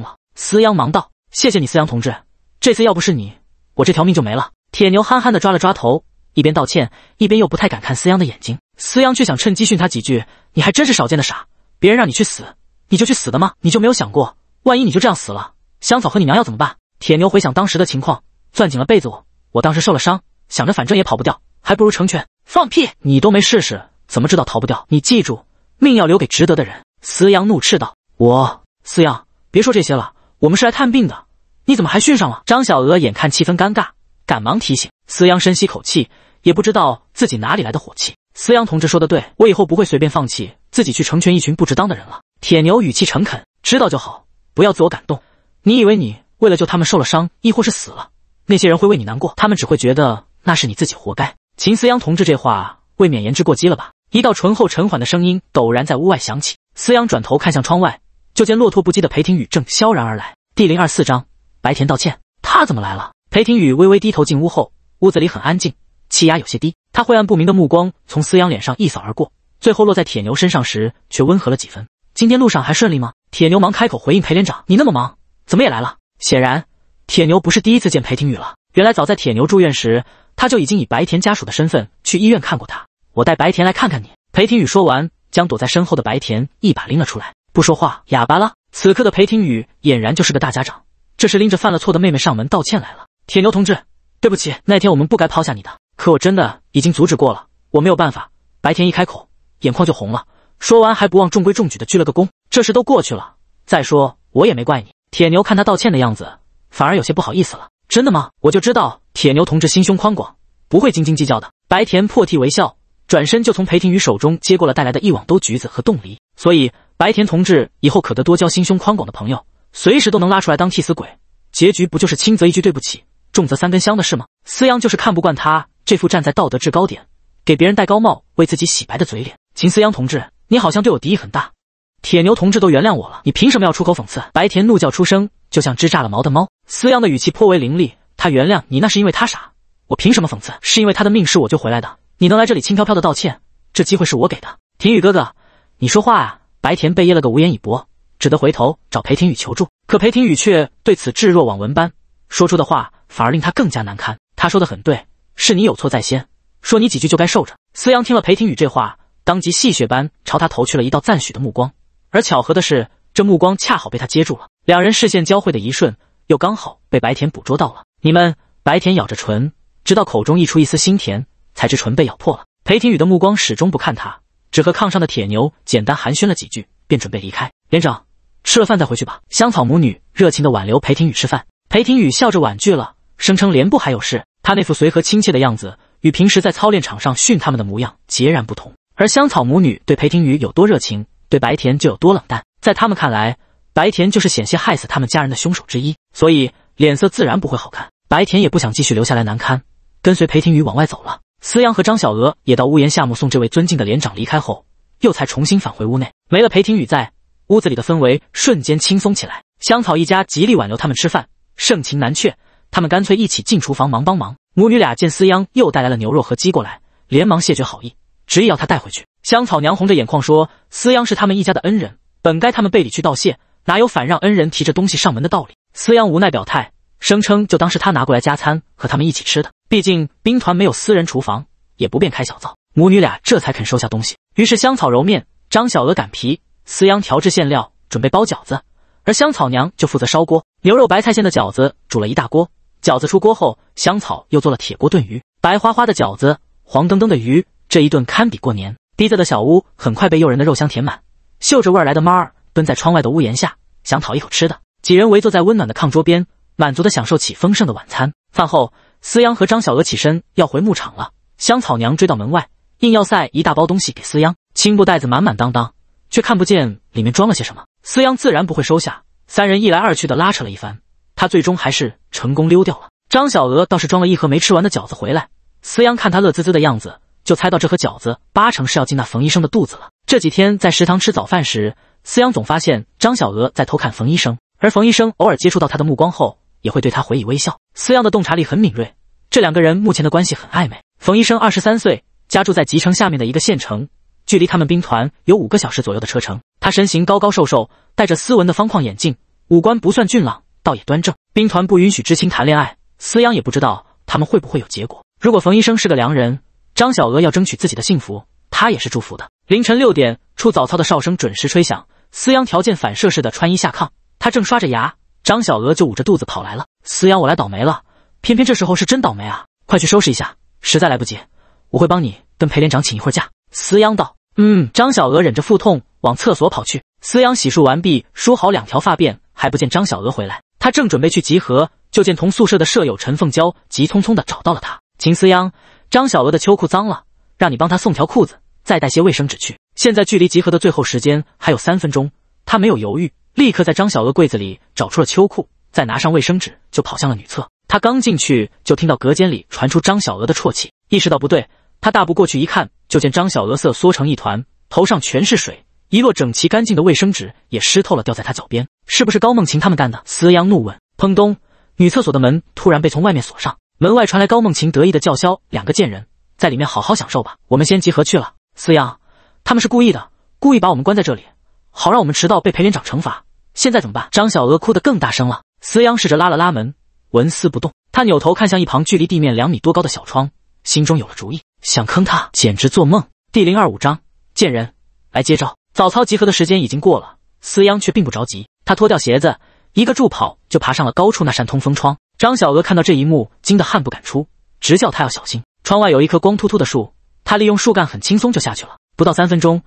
了。思央忙道。谢谢你，思阳同志。这次要不是你，我这条命就没了。铁牛憨憨的抓了抓头，一边道歉，一边又不太敢看思阳的眼睛。思阳却想趁机训他几句：“你还真是少见的傻，别人让你去死，你就去死的吗？你就没有想过，万一你就这样死了，香草和你娘要怎么办？”铁牛回想当时的情况，攥紧了被子：“我我当时受了伤，想着反正也跑不掉，还不如成全。”放屁！你都没试试，怎么知道逃不掉？你记住，命要留给值得的人。思阳怒斥道：“我思阳，别说这些了。”我们是来探病的，你怎么还训上了？张小娥眼看气氛尴尬，赶忙提醒。思阳深吸口气，也不知道自己哪里来的火气。思阳同志说的对，我以后不会随便放弃自己去成全一群不值当的人了。铁牛语气诚恳，知道就好，不要自我感动。你以为你为了救他们受了伤，亦或是死了，那些人会为你难过？他们只会觉得那是你自己活该。秦思阳同志这话未免言之过激了吧？一道醇厚沉缓的声音陡然在屋外响起，思阳转头看向窗外。就见落拓不羁的裴廷宇正萧然而来。第零二四章白田道歉，他怎么来了？裴廷宇微微低头进屋后，屋子里很安静，气压有些低。他晦暗不明的目光从思阳脸上一扫而过，最后落在铁牛身上时却温和了几分。今天路上还顺利吗？铁牛忙开口回应：“裴连长，你那么忙，怎么也来了？”显然，铁牛不是第一次见裴廷宇了。原来早在铁牛住院时，他就已经以白田家属的身份去医院看过他。我带白田来看看你。”裴廷宇说完，将躲在身后的白田一把拎了出来。不说话，哑巴了。此刻的裴廷宇俨然就是个大家长，这是拎着犯了错的妹妹上门道歉来了。铁牛同志，对不起，那天我们不该抛下你的。可我真的已经阻止过了，我没有办法。白田一开口，眼眶就红了。说完还不忘中规中矩的鞠了个躬。这事都过去了，再说我也没怪你。铁牛看他道歉的样子，反而有些不好意思了。真的吗？我就知道铁牛同志心胸宽广，不会斤斤计较的。白田破涕为笑，转身就从裴廷宇手中接过了带来的一网兜橘子和冻梨。所以。白田同志，以后可得多交心胸宽广的朋友，随时都能拉出来当替死鬼。结局不就是轻则一句对不起，重则三根香的事吗？思阳就是看不惯他这副站在道德制高点，给别人戴高帽，为自己洗白的嘴脸。秦思阳同志，你好像对我敌意很大。铁牛同志都原谅我了，你凭什么要出口讽刺？白田怒叫出声，就像只炸了毛的猫。思阳的语气颇为凌厉，他原谅你那是因为他傻，我凭什么讽刺？是因为他的命是我救回来的。你能来这里轻飘飘的道歉，这机会是我给的。庭宇哥哥，你说话啊！白田被噎了个无言以驳，只得回头找裴庭宇求助。可裴庭宇却对此置若罔闻般，说出的话反而令他更加难堪。他说的很对，是你有错在先，说你几句就该受着。思阳听了裴庭宇这话，当即戏谑般朝他投去了一道赞许的目光。而巧合的是，这目光恰好被他接住了。两人视线交汇的一瞬，又刚好被白田捕捉到了。你们，白田咬着唇，直到口中溢出一丝腥甜，才知唇被咬破了。裴庭宇的目光始终不看他。只和炕上的铁牛简单寒暄了几句，便准备离开。连长，吃了饭再回去吧。香草母女热情的挽留裴廷宇吃饭，裴廷宇笑着婉拒了，声称连部还有事。他那副随和亲切的样子，与平时在操练场上训他们的模样截然不同。而香草母女对裴廷宇有多热情，对白田就有多冷淡。在他们看来，白田就是险些害死他们家人的凶手之一，所以脸色自然不会好看。白田也不想继续留下来难堪，跟随裴廷宇往外走了。思阳和张小娥也到屋檐下目送这位尊敬的连长离开后，又才重新返回屋内。没了裴廷宇在屋子里的氛围瞬间轻松起来。香草一家极力挽留他们吃饭，盛情难却，他们干脆一起进厨房忙帮忙。母女俩见思阳又带来了牛肉和鸡过来，连忙谢绝好意，执意要他带回去。香草娘红着眼眶说：“思阳是他们一家的恩人，本该他们背里去道谢，哪有反让恩人提着东西上门的道理？”思阳无奈表态。声称就当是他拿过来加餐和他们一起吃的，毕竟兵团没有私人厨房，也不便开小灶。母女俩这才肯收下东西。于是香草揉面，张小娥擀皮，思阳调制馅料，准备包饺子，而香草娘就负责烧锅。牛肉白菜馅的饺子煮了一大锅，饺子出锅后，香草又做了铁锅炖鱼。白花花的饺子，黄澄澄的鱼，这一顿堪比过年。低着的小屋很快被诱人的肉香填满，嗅着味儿来的猫儿蹲在窗外的屋檐下，想讨一口吃的。几人围坐在温暖的炕桌边。满足地享受起丰盛的晚餐。饭后，思央和张小娥起身要回牧场了。香草娘追到门外，硬要塞一大包东西给思央，青布袋子满满当当，却看不见里面装了些什么。思央自然不会收下。三人一来二去的拉扯了一番，他最终还是成功溜掉了。张小娥倒是装了一盒没吃完的饺子回来。思央看他乐滋滋的样子，就猜到这盒饺子八成是要进那冯医生的肚子了。这几天在食堂吃早饭时，思央总发现张小娥在偷看冯医生，而冯医生偶尔接触到他的目光后。也会对他回以微笑。思央的洞察力很敏锐，这两个人目前的关系很暧昧。冯医生二十三岁，家住在吉城下面的一个县城，距离他们兵团有五个小时左右的车程。他身形高高瘦瘦，戴着斯文的方框眼镜，五官不算俊朗，倒也端正。兵团不允许知青谈恋爱，思央也不知道他们会不会有结果。如果冯医生是个良人，张小娥要争取自己的幸福，他也是祝福的。凌晨六点，出早操的哨声准时吹响，思央条件反射似的穿衣下炕。他正刷着牙。张小娥就捂着肚子跑来了，思央，我来倒霉了，偏偏这时候是真倒霉啊！快去收拾一下，实在来不及，我会帮你跟裴连长请一会儿假。思央道。嗯，张小娥忍着腹痛往厕所跑去。思央洗漱完毕，梳好两条发辫，还不见张小娥回来，他正准备去集合，就见同宿舍的舍友陈凤娇急匆匆地找到了他。秦思央，张小娥的秋裤脏了，让你帮她送条裤子，再带些卫生纸去。现在距离集合的最后时间还有三分钟，他没有犹豫。立刻在张小娥柜子里找出了秋裤，再拿上卫生纸就跑向了女厕。他刚进去就听到隔间里传出张小娥的啜泣，意识到不对，他大步过去一看，就见张小娥瑟缩成一团，头上全是水，一摞整齐干净的卫生纸也湿透了，掉在他脚边。是不是高梦琴他们干的？思阳怒问。砰咚，女厕所的门突然被从外面锁上，门外传来高梦琴得意的叫嚣：“两个贱人，在里面好好享受吧，我们先集合去了。”思阳，他们是故意的，故意把我们关在这里。好，让我们迟到被裴连长惩罚。现在怎么办？张小娥哭得更大声了。司央试着拉了拉门，纹丝不动。他扭头看向一旁距离地面两米多高的小窗，心中有了主意，想坑他简直做梦。第零二五章，贱人来接招。早操集合的时间已经过了，司央却并不着急。他脱掉鞋子，一个助跑就爬上了高处那扇通风窗。张小娥看到这一幕，惊得汗不敢出，直叫他要小心。窗外有一棵光秃秃的树，他利用树干很轻松就下去了。不到三分钟。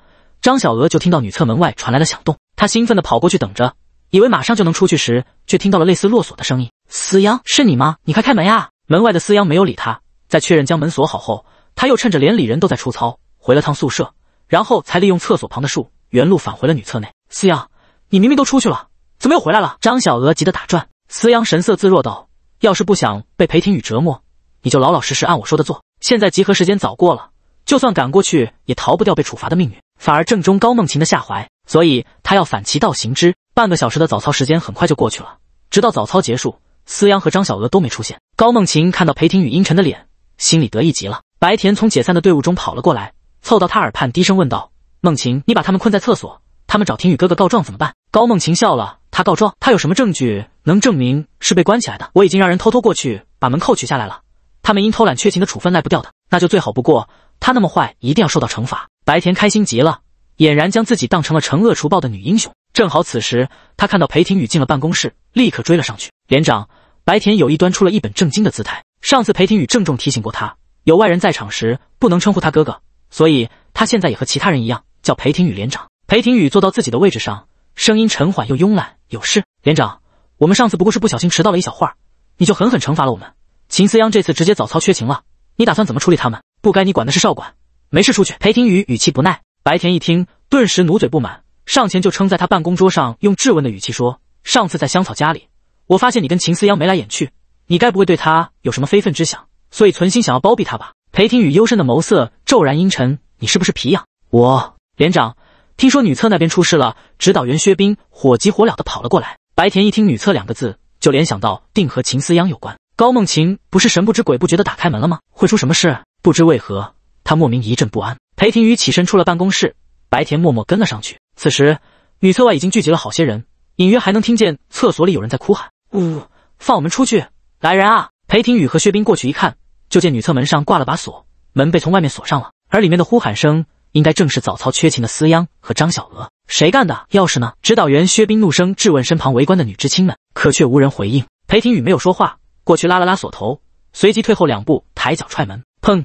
张小娥就听到女厕门外传来了响动，她兴奋地跑过去等着，以为马上就能出去时，却听到了类似落锁的声音。思阳，是你吗？你快开门呀！门外的思阳没有理他，在确认将门锁好后，他又趁着连里人都在出操，回了趟宿舍，然后才利用厕所旁的树原路返回了女厕内。思阳，你明明都出去了，怎么又回来了？张小娥急得打转。思阳神色自若道：“要是不想被裴廷宇折磨，你就老老实实按我说的做。现在集合时间早过了，就算赶过去也逃不掉被处罚的命运。”反而正中高梦琴的下怀，所以他要反其道行之。半个小时的早操时间很快就过去了，直到早操结束，思央和张小娥都没出现。高梦琴看到裴廷宇阴沉的脸，心里得意极了。白田从解散的队伍中跑了过来，凑到他耳畔低声问道：“梦琴，你把他们困在厕所，他们找廷宇哥哥告状怎么办？”高梦琴笑了：“他告状，他有什么证据能证明是被关起来的？我已经让人偷偷过去把门扣取下来了。他们因偷懒缺勤的处分赖不掉的，那就最好不过。”他那么坏，一定要受到惩罚。白田开心极了，俨然将自己当成了惩恶除暴的女英雄。正好此时，他看到裴廷宇进了办公室，立刻追了上去。连长，白田有意端出了一本正经的姿态。上次裴廷宇郑重提醒过他，有外人在场时不能称呼他哥哥，所以他现在也和其他人一样叫裴廷宇连长。裴廷宇坐到自己的位置上，声音沉缓又慵懒。有事？连长，我们上次不过是不小心迟到了一小会儿，你就狠狠惩罚了我们。秦思央这次直接早操缺勤了，你打算怎么处理他们？不该你管的是少管，没事出去。裴廷雨语气不耐，白田一听，顿时努嘴不满，上前就撑在他办公桌上，用质问的语气说：“上次在香草家里，我发现你跟秦思阳眉来眼去，你该不会对他有什么非分之想，所以存心想要包庇他吧？”裴廷雨幽深的眸色骤然阴沉：“你是不是皮痒？”我连长，听说女厕那边出事了，指导员薛冰火急火燎的跑了过来。白田一听“女厕”两个字，就联想到定和秦思阳有关。高梦晴不是神不知鬼不觉的打开门了吗？会出什么事？不知为何，他莫名一阵不安。裴廷宇起身出了办公室，白田默默跟了上去。此时，女厕外已经聚集了好些人，隐约还能听见厕所里有人在哭喊：“呜，放我们出去！来人啊！”裴廷宇和薛冰过去一看，就见女厕门上挂了把锁，门被从外面锁上了，而里面的呼喊声，应该正是早操缺勤的司央和张小娥。谁干的？钥匙呢？指导员薛冰怒声质问身旁围观的女知青们，可却无人回应。裴廷宇没有说话，过去拉了拉锁头，随即退后两步，抬脚踹门，砰。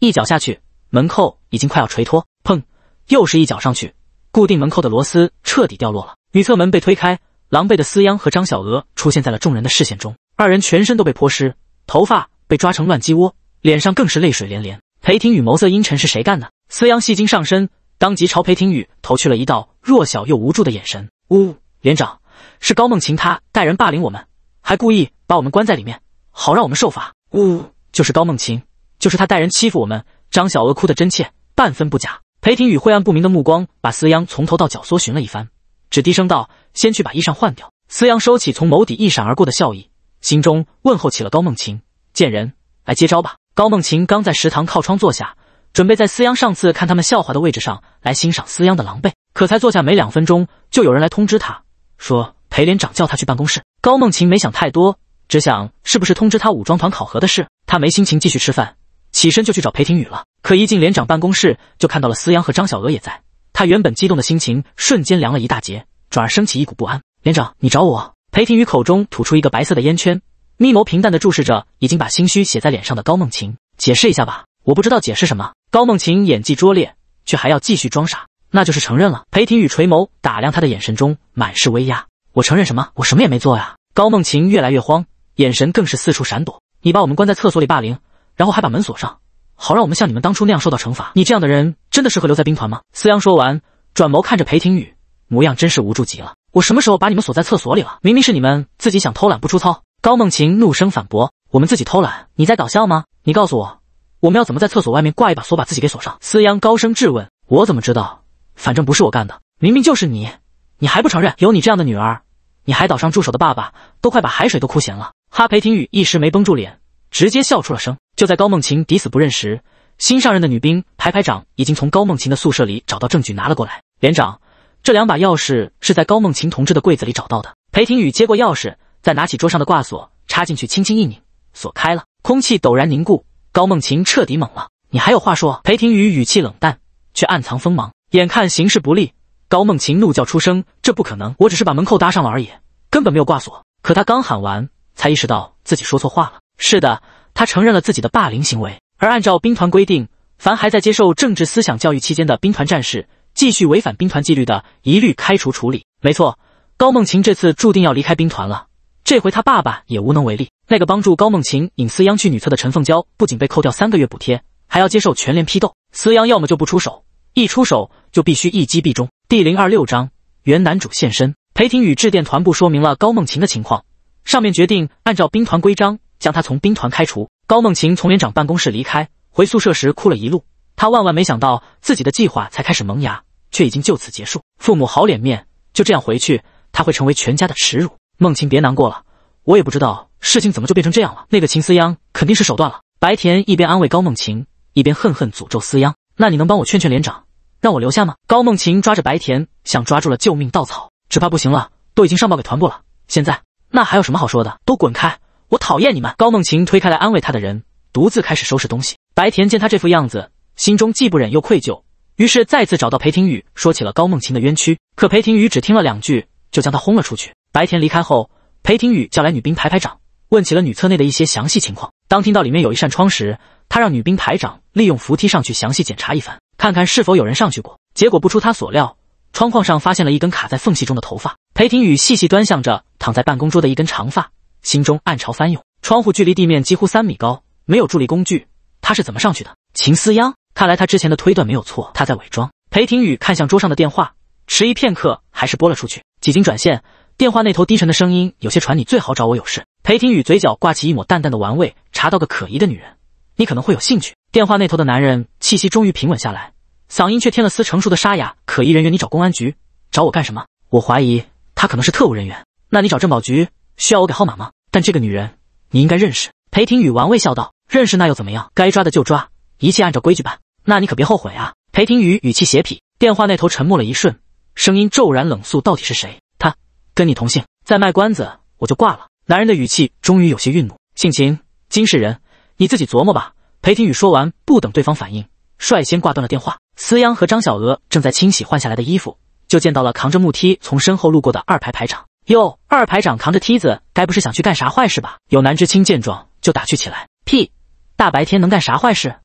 一脚下去，门扣已经快要垂脱。砰！又是一脚上去，固定门扣的螺丝彻底掉落了。女厕门被推开，狼狈的司央和张小娥出现在了众人的视线中。二人全身都被泼湿，头发被抓成乱鸡窝，脸上更是泪水连连。裴廷宇眸色阴沉：“是谁干的？”司央戏精上身，当即朝裴廷宇投去了一道弱小又无助的眼神。呜，连长，是高梦琴，她带人霸凌我们，还故意把我们关在里面，好让我们受罚。呜，就是高梦琴。就是他带人欺负我们，张小娥哭得真切，半分不假。裴廷宇晦暗不明的目光把司央从头到脚搜寻了一番，只低声道：“先去把衣裳换掉。”司央收起从眸底一闪而过的笑意，心中问候起了高梦琴：“贱人，来接招吧。”高梦琴刚在食堂靠窗坐下，准备在司央上次看他们笑话的位置上来欣赏司央的狼狈，可才坐下没两分钟，就有人来通知他说裴连长叫他去办公室。高梦琴没想太多，只想是不是通知他武装团考核的事，他没心情继续吃饭。起身就去找裴廷宇了，可一进连长办公室，就看到了思阳和张小娥也在。他原本激动的心情瞬间凉了一大截，转而升起一股不安。连长，你找我？裴廷宇口中吐出一个白色的烟圈，眯眸平淡地注视着已经把心虚写在脸上的高梦晴，解释一下吧。我不知道解释什么。高梦晴演技拙劣，却还要继续装傻，那就是承认了。裴廷宇垂眸打量他的眼神中满是威压。我承认什么？我什么也没做呀。高梦晴越来越慌，眼神更是四处闪躲。你把我们关在厕所里霸凌？然后还把门锁上，好让我们像你们当初那样受到惩罚。你这样的人真的适合留在兵团吗？思阳说完，转眸看着裴廷宇，模样真是无助极了。我什么时候把你们锁在厕所里了？明明是你们自己想偷懒不出操。高梦晴怒声反驳：“我们自己偷懒，你在搞笑吗？你告诉我，我们要怎么在厕所外面挂一把锁，把自己给锁上？”思阳高声质问：“我怎么知道？反正不是我干的，明明就是你，你还不承认？有你这样的女儿，你海岛上驻守的爸爸都快把海水都哭咸了。”哈裴廷宇一时没绷住脸，直接笑出了声。就在高梦琴抵死不认时，新上任的女兵排排长已经从高梦琴的宿舍里找到证据，拿了过来。连长，这两把钥匙是在高梦琴同志的柜子里找到的。裴廷宇接过钥匙，再拿起桌上的挂锁，插进去，轻轻一拧，锁开了。空气陡然凝固，高梦琴彻底懵了。你还有话说？裴廷宇语气冷淡，却暗藏锋芒。眼看形势不利，高梦琴怒叫出声：“这不可能！我只是把门扣搭上了而已，根本没有挂锁。”可他刚喊完，才意识到自己说错话了。是的。他承认了自己的霸凌行为，而按照兵团规定，凡还在接受政治思想教育期间的兵团战士，继续违反兵团纪律的，一律开除处理。没错，高梦琴这次注定要离开兵团了。这回他爸爸也无能为力。那个帮助高梦琴引思央去女厕的陈凤娇，不仅被扣掉三个月补贴，还要接受全连批斗。思央要么就不出手，一出手就必须一击必中。第零二六章，原男主现身。裴廷宇致电团部说明了高梦琴的情况，上面决定按照兵团规章。将他从兵团开除。高梦琴从连长办公室离开，回宿舍时哭了一路。她万万没想到，自己的计划才开始萌芽，却已经就此结束。父母好脸面就这样回去，他会成为全家的耻辱。梦琴，别难过了，我也不知道事情怎么就变成这样了。那个秦思央肯定是手段了。白田一边安慰高梦琴，一边恨恨诅咒思央。那你能帮我劝劝连长，让我留下吗？高梦琴抓着白田，像抓住了救命稻草，只怕不行了。都已经上报给团部了，现在那还有什么好说的？都滚开！我讨厌你们！高梦晴推开来安慰她的人，独自开始收拾东西。白田见她这副样子，心中既不忍又愧疚，于是再次找到裴廷宇，说起了高梦晴的冤屈。可裴廷宇只听了两句，就将他轰了出去。白田离开后，裴廷宇叫来女兵排排长，问起了女厕内的一些详细情况。当听到里面有一扇窗时，他让女兵排长利用扶梯上去详细检查一番，看看是否有人上去过。结果不出他所料，窗框上发现了一根卡在缝隙中的头发。裴廷宇细细端详着躺在办公桌的一根长发。心中暗潮翻涌，窗户距离地面几乎三米高，没有助力工具，他是怎么上去的？秦思央看来他之前的推断没有错，他在伪装。裴廷宇看向桌上的电话，迟疑片刻，还是拨了出去。几经转线，电话那头低沉的声音有些传你最好找我有事。裴廷宇嘴角挂起一抹淡淡的玩味，查到个可疑的女人，你可能会有兴趣。电话那头的男人气息终于平稳下来，嗓音却添了丝成熟的沙哑。可疑人员，你找公安局？找我干什么？我怀疑他可能是特务人员，那你找政保局，需要我给号码吗？但这个女人，你应该认识。裴廷宇玩味笑道：“认识那又怎么样？该抓的就抓，一切按照规矩办。那你可别后悔啊！”裴廷宇语气邪痞。电话那头沉默了一瞬，声音骤然冷肃：“到底是谁？他跟你同姓，在卖关子，我就挂了。”男人的语气终于有些愠怒：“性情，金世仁，你自己琢磨吧。”裴廷宇说完，不等对方反应，率先挂断了电话。思央和张小娥正在清洗换下来的衣服，就见到了扛着木梯从身后路过的二排排长。哟，二排长扛着梯子，该不是想去干啥坏事吧？有男知青见状就打趣起来：“屁，大白天能干啥坏事？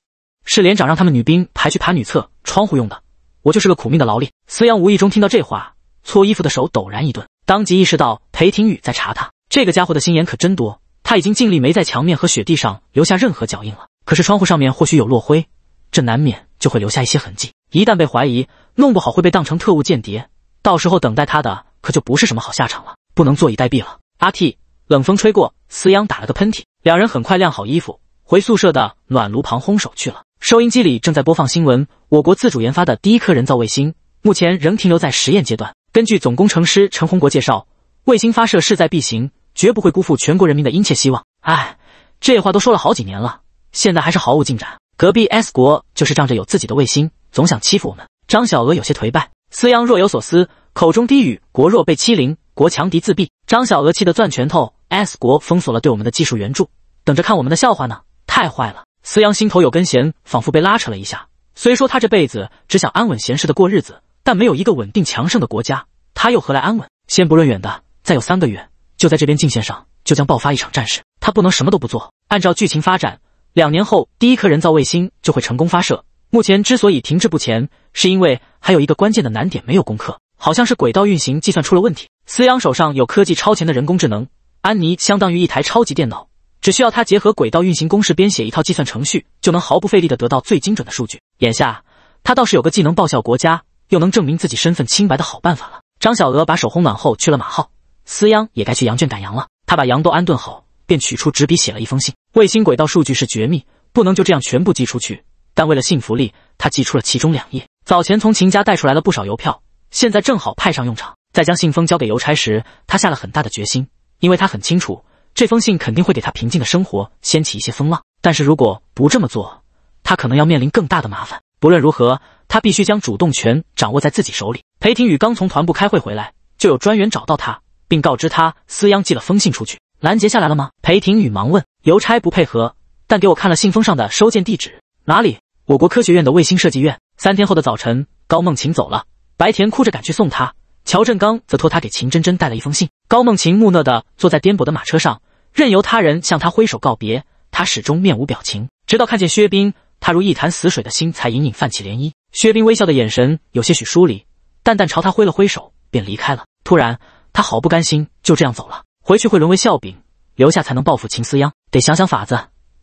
是连长让他们女兵排去爬女厕窗户用的。我就是个苦命的劳力。”思阳无意中听到这话，搓衣服的手陡然一顿，当即意识到裴廷宇在查他。这个家伙的心眼可真多。他已经尽力没在墙面和雪地上留下任何脚印了，可是窗户上面或许有落灰，这难免就会留下一些痕迹。一旦被怀疑，弄不好会被当成特务间谍，到时候等待他的……可就不是什么好下场了，不能坐以待毙了。阿 T，冷风吹过，思阳打了个喷嚏，两人很快晾好衣服，回宿舍的暖炉旁烘手去了。收音机里正在播放新闻，我国自主研发的第一颗人造卫星目前仍停留在实验阶段。根据总工程师陈洪国介绍，卫星发射势在必行，绝不会辜负全国人民的殷切希望。哎，这话都说了好几年了，现在还是毫无进展。隔壁 S 国就是仗着有自己的卫星，总想欺负我们。张小娥有些颓败。思阳若有所思，口中低语：“国弱被欺凌，国强敌自毙。”张小娥气得攥拳头：“S 国封锁了对我们的技术援助，等着看我们的笑话呢！太坏了！”思阳心头有根弦，仿佛被拉扯了一下。虽说他这辈子只想安稳闲适的过日子，但没有一个稳定强盛的国家，他又何来安稳？先不论远的，再有三个月，就在这边境线上，就将爆发一场战事。他不能什么都不做。按照剧情发展，两年后，第一颗人造卫星就会成功发射。目前之所以停滞不前，是因为还有一个关键的难点没有攻克，好像是轨道运行计算出了问题。思央手上有科技超前的人工智能安妮，相当于一台超级电脑，只需要他结合轨道运行公式编写一套计算程序，就能毫不费力的得到最精准的数据。眼下，他倒是有个既能报效国家，又能证明自己身份清白的好办法了。张小娥把手烘暖后去了马号，思央也该去羊圈赶羊了。他把羊都安顿好，便取出纸笔写了一封信。卫星轨道数据是绝密，不能就这样全部寄出去。但为了信福力，他寄出了其中两页。早前从秦家带出来了不少邮票，现在正好派上用场。在将信封交给邮差时，他下了很大的决心，因为他很清楚这封信肯定会给他平静的生活掀起一些风浪。但是如果不这么做，他可能要面临更大的麻烦。不论如何，他必须将主动权掌握在自己手里。裴廷宇刚从团部开会回来，就有专员找到他，并告知他思央寄了封信出去，拦截下来了吗？裴廷宇忙问。邮差不配合，但给我看了信封上的收件地址，哪里？我国科学院的卫星设计院。三天后的早晨，高梦晴走了，白田哭着赶去送她，乔振刚则托他给秦真真带了一封信。高梦晴木讷地坐在颠簸的马车上，任由他人向他挥手告别，他始终面无表情。直到看见薛冰，他如一潭死水的心才隐隐泛起涟漪。薛冰微笑的眼神有些许疏离，淡淡朝他挥了挥手，便离开了。突然，他好不甘心就这样走了，回去会沦为笑柄，留下才能报复秦思央。得想想法子，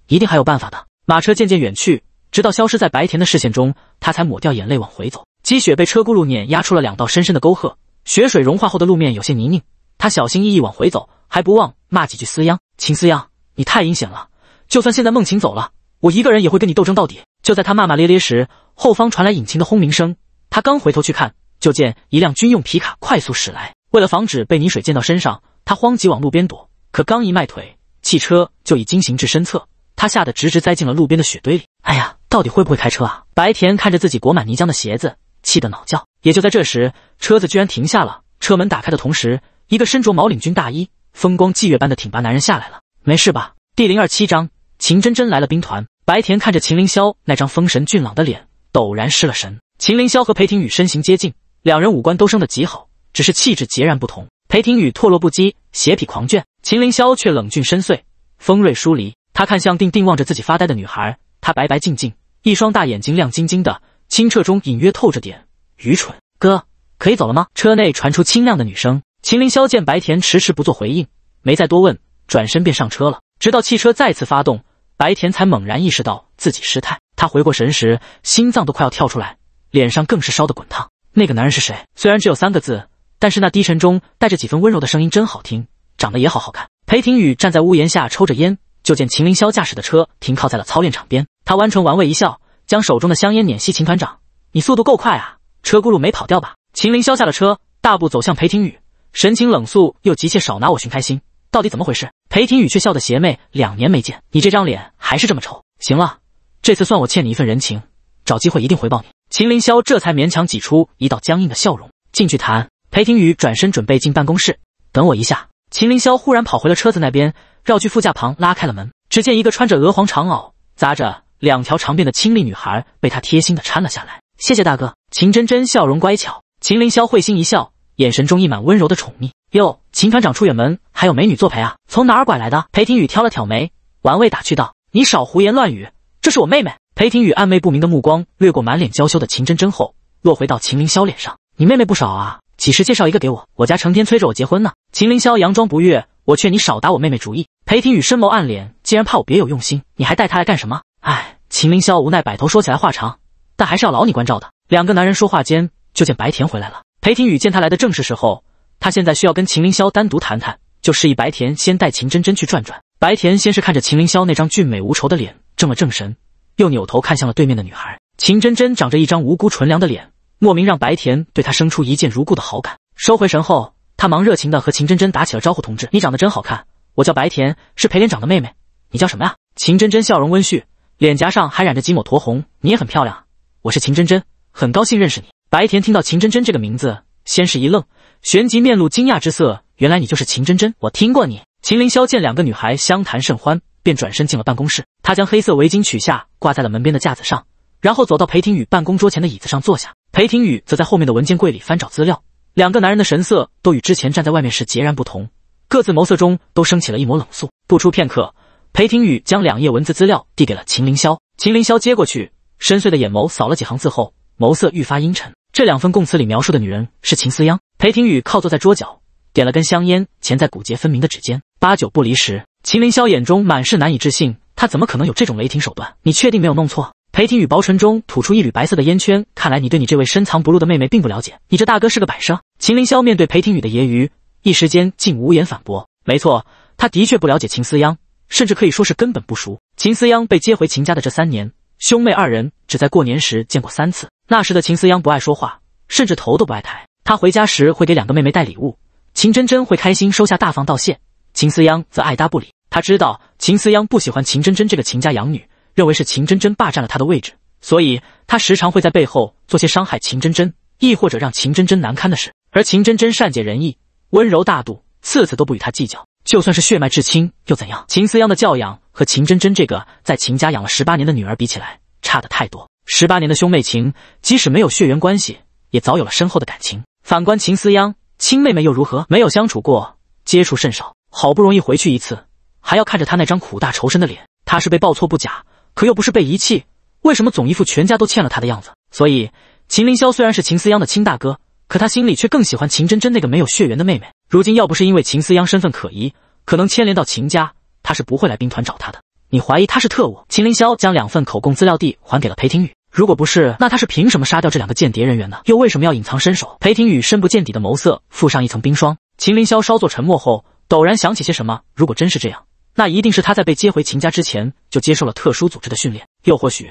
一定还有办法的。马车渐渐远去。直到消失在白田的视线中，他才抹掉眼泪往回走。积雪被车轱辘碾压出了两道深深的沟壑，雪水融化后的路面有些泥泞。他小心翼翼往回走，还不忘骂几句：“思央，秦思央，你太阴险了！就算现在梦晴走了，我一个人也会跟你斗争到底。”就在他骂骂咧咧时，后方传来引擎的轰鸣声。他刚回头去看，就见一辆军用皮卡快速驶来。为了防止被泥水溅到身上，他慌急往路边躲。可刚一迈腿，汽车就已经行至身侧，他吓得直直栽进了路边的雪堆里。哎呀！到底会不会开车啊？白田看着自己裹满泥浆的鞋子，气得恼叫。也就在这时，车子居然停下了，车门打开的同时，一个身着毛领军大衣、风光霁月般的挺拔男人下来了。没事吧？第零二七章，秦真真来了兵团。白田看着秦凌霄那张丰神俊朗的脸，陡然失了神。秦凌霄和裴廷宇身形接近，两人五官都生得极好，只是气质截然不同。裴廷宇落落不羁，邪痞狂狷；秦凌霄却冷峻深邃，锋锐疏离。他看向定定望着自己发呆的女孩，她白白净净。一双大眼睛亮晶晶的，清澈中隐约透着点愚蠢。哥，可以走了吗？车内传出清亮的女声。秦凌霄见白田迟迟不做回应，没再多问，转身便上车了。直到汽车再次发动，白田才猛然意识到自己失态。他回过神时，心脏都快要跳出来，脸上更是烧得滚烫。那个男人是谁？虽然只有三个字，但是那低沉中带着几分温柔的声音真好听，长得也好好看。裴廷宇站在屋檐下抽着烟。就见秦凌霄驾驶的车停靠在了操练场边，他弯唇玩味一笑，将手中的香烟碾熄。秦团长，你速度够快啊，车轱辘没跑掉吧？秦凌霄下了车，大步走向裴庭宇，神情冷肃又急切：“少拿我寻开心，到底怎么回事？”裴庭宇却笑得邪魅：“两年没见，你这张脸还是这么丑。”行了，这次算我欠你一份人情，找机会一定回报你。秦凌霄这才勉强挤出一道僵硬的笑容，进去谈。裴庭宇转身准备进办公室，等我一下。秦凌霄忽然跑回了车子那边。绕去副驾旁，拉开了门，只见一个穿着鹅黄长袄、扎着两条长辫的清丽女孩被他贴心的搀了下来。谢谢大哥。秦真真笑容乖巧。秦凌霄会心一笑，眼神中溢满温柔的宠溺。哟，秦团长出远门，还有美女作陪啊？从哪儿拐来的？裴廷宇挑了挑眉，玩味打趣道：“你少胡言乱语，这是我妹妹。”裴廷宇暧昧不明的目光掠过满脸娇羞的秦真真后，落回到秦凌霄脸上：“你妹妹不少啊，几时介绍一个给我？我家成天催着我结婚呢。”秦凌霄佯装不悦。我劝你少打我妹妹主意。裴廷宇深谋暗恋，竟然怕我别有用心，你还带她来干什么？哎，秦凌霄无奈摆头说：“起来话长，但还是要劳你关照的。”两个男人说话间，就见白田回来了。裴廷宇见他来的正是时候，他现在需要跟秦凌霄单独谈谈，就示意白田先带秦真真去转转。白田先是看着秦凌霄那张俊美无愁的脸，正了正神，又扭头看向了对面的女孩。秦真真长着一张无辜纯良的脸，莫名让白田对她生出一见如故的好感。收回神后。他忙热情地和秦真真打起了招呼：“同志，你长得真好看。我叫白田，是裴连长的妹妹。你叫什么呀？”秦真真笑容温煦，脸颊上还染着几抹酡红。你也很漂亮我是秦真真，很高兴认识你。白田听到秦真真这个名字，先是一愣，旋即面露惊讶之色。原来你就是秦真真，我听过你。秦凌霄见两个女孩相谈甚欢，便转身进了办公室。他将黑色围巾取下，挂在了门边的架子上，然后走到裴廷宇办公桌前的椅子上坐下。裴廷宇则在后面的文件柜里翻找资料。两个男人的神色都与之前站在外面时截然不同，各自眸色中都升起了一抹冷肃。不出片刻，裴廷宇将两页文字资料递给了秦凌霄，秦凌霄接过去，深邃的眼眸扫了几行字后，眸色愈发阴沉。这两份供词里描述的女人是秦思央。裴廷宇靠坐在桌角，点了根香烟，钳在骨节分明的指尖。八九不离十。秦凌霄眼中满是难以置信，他怎么可能有这种雷霆手段？你确定没有弄错？裴庭宇薄唇中吐出一缕白色的烟圈，看来你对你这位深藏不露的妹妹并不了解，你这大哥是个摆设。秦凌霄面对裴庭宇的揶揄，一时间竟无言反驳。没错，他的确不了解秦思央，甚至可以说是根本不熟。秦思央被接回秦家的这三年，兄妹二人只在过年时见过三次。那时的秦思央不爱说话，甚至头都不爱抬。他回家时会给两个妹妹带礼物，秦真真会开心收下，大方道谢。秦思央则爱搭不理。他知道秦思央不喜欢秦真真这个秦家养女。认为是秦真真霸占了他的位置，所以他时常会在背后做些伤害秦真真，亦或者让秦真真难堪的事。而秦真真善解人意，温柔大度，次次都不与他计较。就算是血脉至亲又怎样？秦思央的教养和秦真真这个在秦家养了十八年的女儿比起来，差得太多。十八年的兄妹情，即使没有血缘关系，也早有了深厚的感情。反观秦思央亲妹妹又如何？没有相处过，接触甚少，好不容易回去一次，还要看着她那张苦大仇深的脸。她是被抱错不假。可又不是被遗弃，为什么总一副全家都欠了他的样子？所以秦凌霄虽然是秦思央的亲大哥，可他心里却更喜欢秦真真那个没有血缘的妹妹。如今要不是因为秦思央身份可疑，可能牵连到秦家，他是不会来兵团找他的。你怀疑他是特务？秦凌霄将两份口供资料递还给了裴廷宇。如果不是，那他是凭什么杀掉这两个间谍人员呢？又为什么要隐藏身手？裴廷宇深不见底的眸色附上一层冰霜。秦凌霄稍作沉默后，陡然想起些什么。如果真是这样。那一定是他在被接回秦家之前就接受了特殊组织的训练，又或许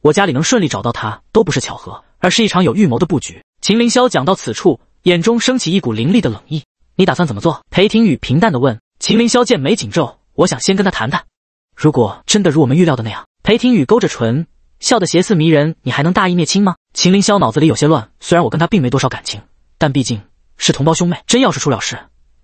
我家里能顺利找到他都不是巧合，而是一场有预谋的布局。秦凌霄讲到此处，眼中升起一股凌厉的冷意。你打算怎么做？裴庭宇平淡的问。秦凌霄剑眉紧皱，我想先跟他谈谈。如果真的如我们预料的那样，裴庭宇勾着唇，笑得邪肆迷人。你还能大义灭亲吗？秦凌霄脑子里有些乱。虽然我跟他并没多少感情，但毕竟是同胞兄妹，真要是出了事。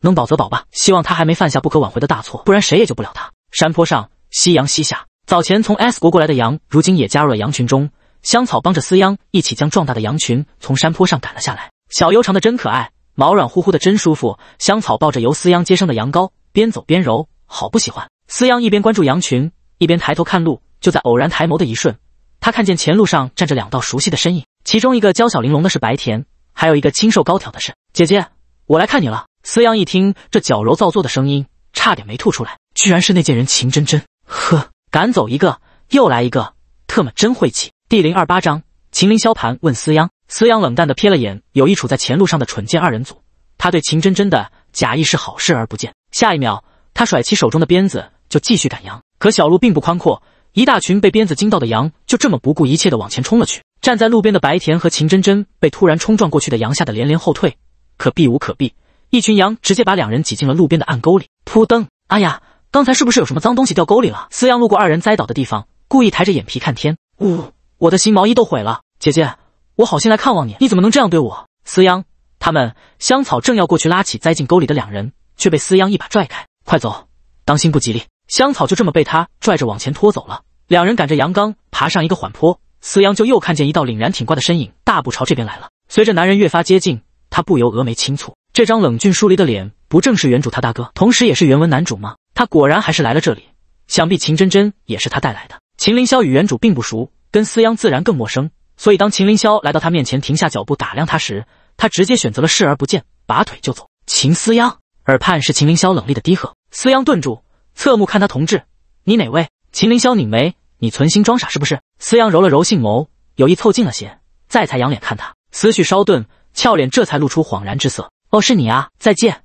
能保则保吧，希望他还没犯下不可挽回的大错，不然谁也救不了他。山坡上，夕阳西下，早前从 S 国过来的羊，如今也加入了羊群中。香草帮着思央一起将壮大的羊群从山坡上赶了下来。小悠长的真可爱，毛软乎乎的真舒服。香草抱着由思央接生的羊羔，边走边揉，好不喜欢。思央一边关注羊群，一边抬头看路，就在偶然抬眸的一瞬，他看见前路上站着两道熟悉的身影，其中一个娇小玲珑的是白田，还有一个清瘦高挑的是姐姐，我来看你了。思阳一听这矫揉造作的声音，差点没吐出来，居然是那贱人秦真真！呵，赶走一个，又来一个，特么真晦气！第零二八章，秦凌霄盘问思阳，思阳冷淡的瞥了眼有意处在前路上的蠢贱二人组，他对秦真真的假意是好视而不见。下一秒，他甩起手中的鞭子就继续赶羊，可小路并不宽阔，一大群被鞭子惊到的羊就这么不顾一切的往前冲了去。站在路边的白田和秦真真被突然冲撞过去的羊吓得连连后退，可避无可避。一群羊直接把两人挤进了路边的暗沟里。扑噔！哎呀，刚才是不是有什么脏东西掉沟里了？思央路过二人栽倒的地方，故意抬着眼皮看天。呜，我的新毛衣都毁了。姐姐，我好心来看望你，你怎么能这样对我？思央他们，香草正要过去拉起栽进沟里的两人，却被思央一把拽开。快走，当心不吉利。香草就这么被他拽着往前拖走了。两人赶着羊刚爬上一个缓坡，思央就又看见一道凛然挺拔的身影，大步朝这边来了。随着男人越发接近，他不由峨眉轻蹙。这张冷峻疏离的脸，不正是原主他大哥，同时也是原文男主吗？他果然还是来了这里，想必秦真真也是他带来的。秦凌霄与原主并不熟，跟司央自然更陌生，所以当秦凌霄来到他面前，停下脚步打量他时，他直接选择了视而不见，拔腿就走。秦思央耳畔是秦凌霄冷厉的低喝，思央顿住，侧目看他，同志，你哪位？秦凌霄拧眉，你存心装傻是不是？思央揉了揉杏眸，有意凑近了些，再才仰脸看他，思绪稍顿，俏脸这才露出恍然之色。哦，是你啊！再见。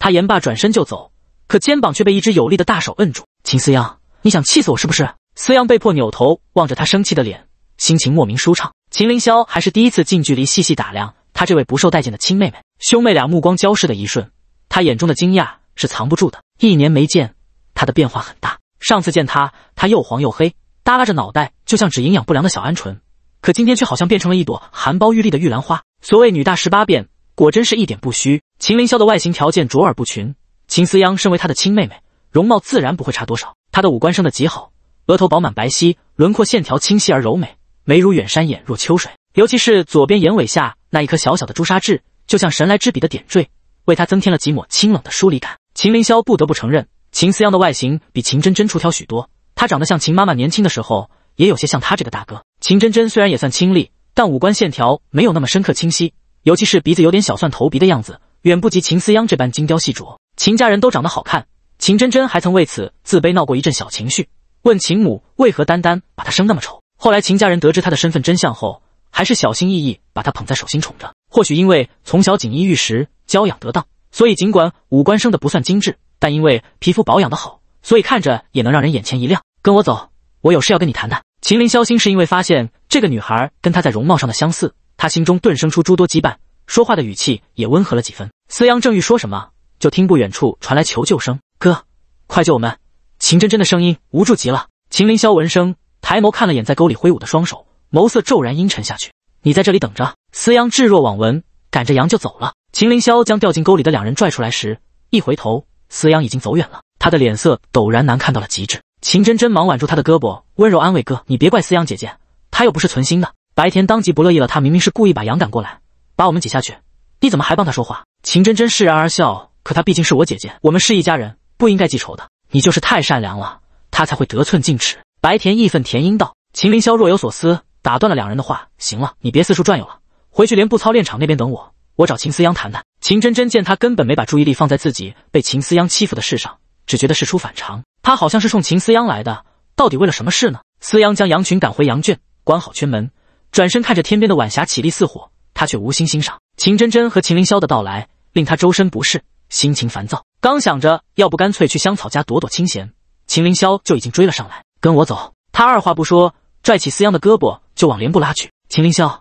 他言罢转身就走，可肩膀却被一只有力的大手摁住。秦思阳，你想气死我是不是？思阳被迫扭头望着他生气的脸，心情莫名舒畅。秦凌霄还是第一次近距离细细打量他这位不受待见的亲妹妹。兄妹俩目光交视的一瞬，他眼中的惊讶是藏不住的。一年没见，他的变化很大。上次见他，他又黄又黑，耷拉着脑袋，就像只营养不良的小鹌鹑。可今天却好像变成了一朵含苞欲立的玉兰花。所谓女大十八变。果真是一点不虚。秦凌霄的外形条件卓尔不群，秦思央身为他的亲妹妹，容貌自然不会差多少。她的五官生得极好，额头饱满白皙，轮廓线条清晰而柔美，眉如远山，眼若秋水。尤其是左边眼尾下那一颗小小的朱砂痣，就像神来之笔的点缀，为她增添了几抹清冷的疏离感。秦凌霄不得不承认，秦思央的外形比秦真真出挑许多。她长得像秦妈妈年轻的时候，也有些像他这个大哥。秦真真虽然也算清丽，但五官线条没有那么深刻清晰。尤其是鼻子有点小蒜头鼻的样子，远不及秦思央这般精雕细琢。秦家人都长得好看，秦真真还曾为此自卑闹过一阵小情绪，问秦母为何单单把她生那么丑。后来秦家人得知她的身份真相后，还是小心翼翼把她捧在手心宠着。或许因为从小锦衣玉食、娇养得当，所以尽管五官生得不算精致，但因为皮肤保养得好，所以看着也能让人眼前一亮。跟我走，我有事要跟你谈谈。秦林萧心是因为发现这个女孩跟她在容貌上的相似。他心中顿生出诸多羁绊，说话的语气也温和了几分。司阳正欲说什么，就听不远处传来求救声：“哥，快救我们！”秦真真的声音无助极了。秦凌霄闻声，抬眸看了眼在沟里挥舞的双手，眸色骤然阴沉下去：“你在这里等着。”司阳置若罔闻，赶着羊就走了。秦凌霄将掉进沟里的两人拽出来时，一回头，司阳已经走远了。他的脸色陡然难看到了极致。秦真真忙挽住他的胳膊，温柔安慰：“哥，你别怪思阳姐姐，她又不是存心的。”白田当即不乐意了，他明明是故意把羊赶过来，把我们挤下去，你怎么还帮他说话？秦真真释然而笑，可她毕竟是我姐姐，我们是一家人，不应该记仇的。你就是太善良了，他才会得寸进尺。白田义愤填膺道。秦凌霄若有所思，打断了两人的话。行了，你别四处转悠了，回去连部操练场那边等我，我找秦思央谈谈。秦真真见他根本没把注意力放在自己被秦思央欺负的事上，只觉得事出反常，他好像是冲秦思央来的，到底为了什么事呢？思央将羊群赶回羊圈，关好圈门。转身看着天边的晚霞，起立似火，他却无心欣赏。秦真真和秦凌霄的到来，令他周身不适，心情烦躁。刚想着要不干脆去香草家躲躲清闲，秦凌霄就已经追了上来。跟我走！他二话不说，拽起思央的胳膊就往帘布拉去。秦凌霄，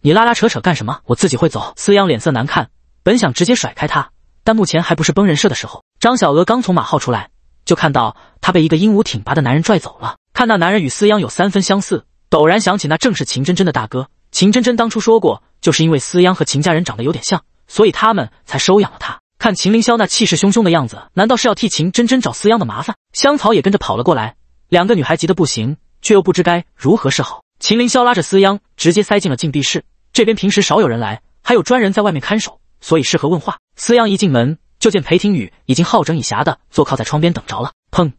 你拉拉扯扯干什么？我自己会走。思央脸色难看，本想直接甩开他，但目前还不是崩人设的时候。张小娥刚从马号出来，就看到他被一个英武挺拔的男人拽走了。看那男人与思央有三分相似。陡然想起，那正是秦真真的大哥。秦真真当初说过，就是因为思央和秦家人长得有点像，所以他们才收养了他。看秦凌霄那气势汹汹的样子，难道是要替秦真真找思央的麻烦？香草也跟着跑了过来，两个女孩急得不行，却又不知该如何是好。秦凌霄拉着思央，直接塞进了禁闭室。这边平时少有人来，还有专人在外面看守，所以适合问话。思央一进门，就见裴庭宇已经好整以暇的坐靠在窗边等着了。砰！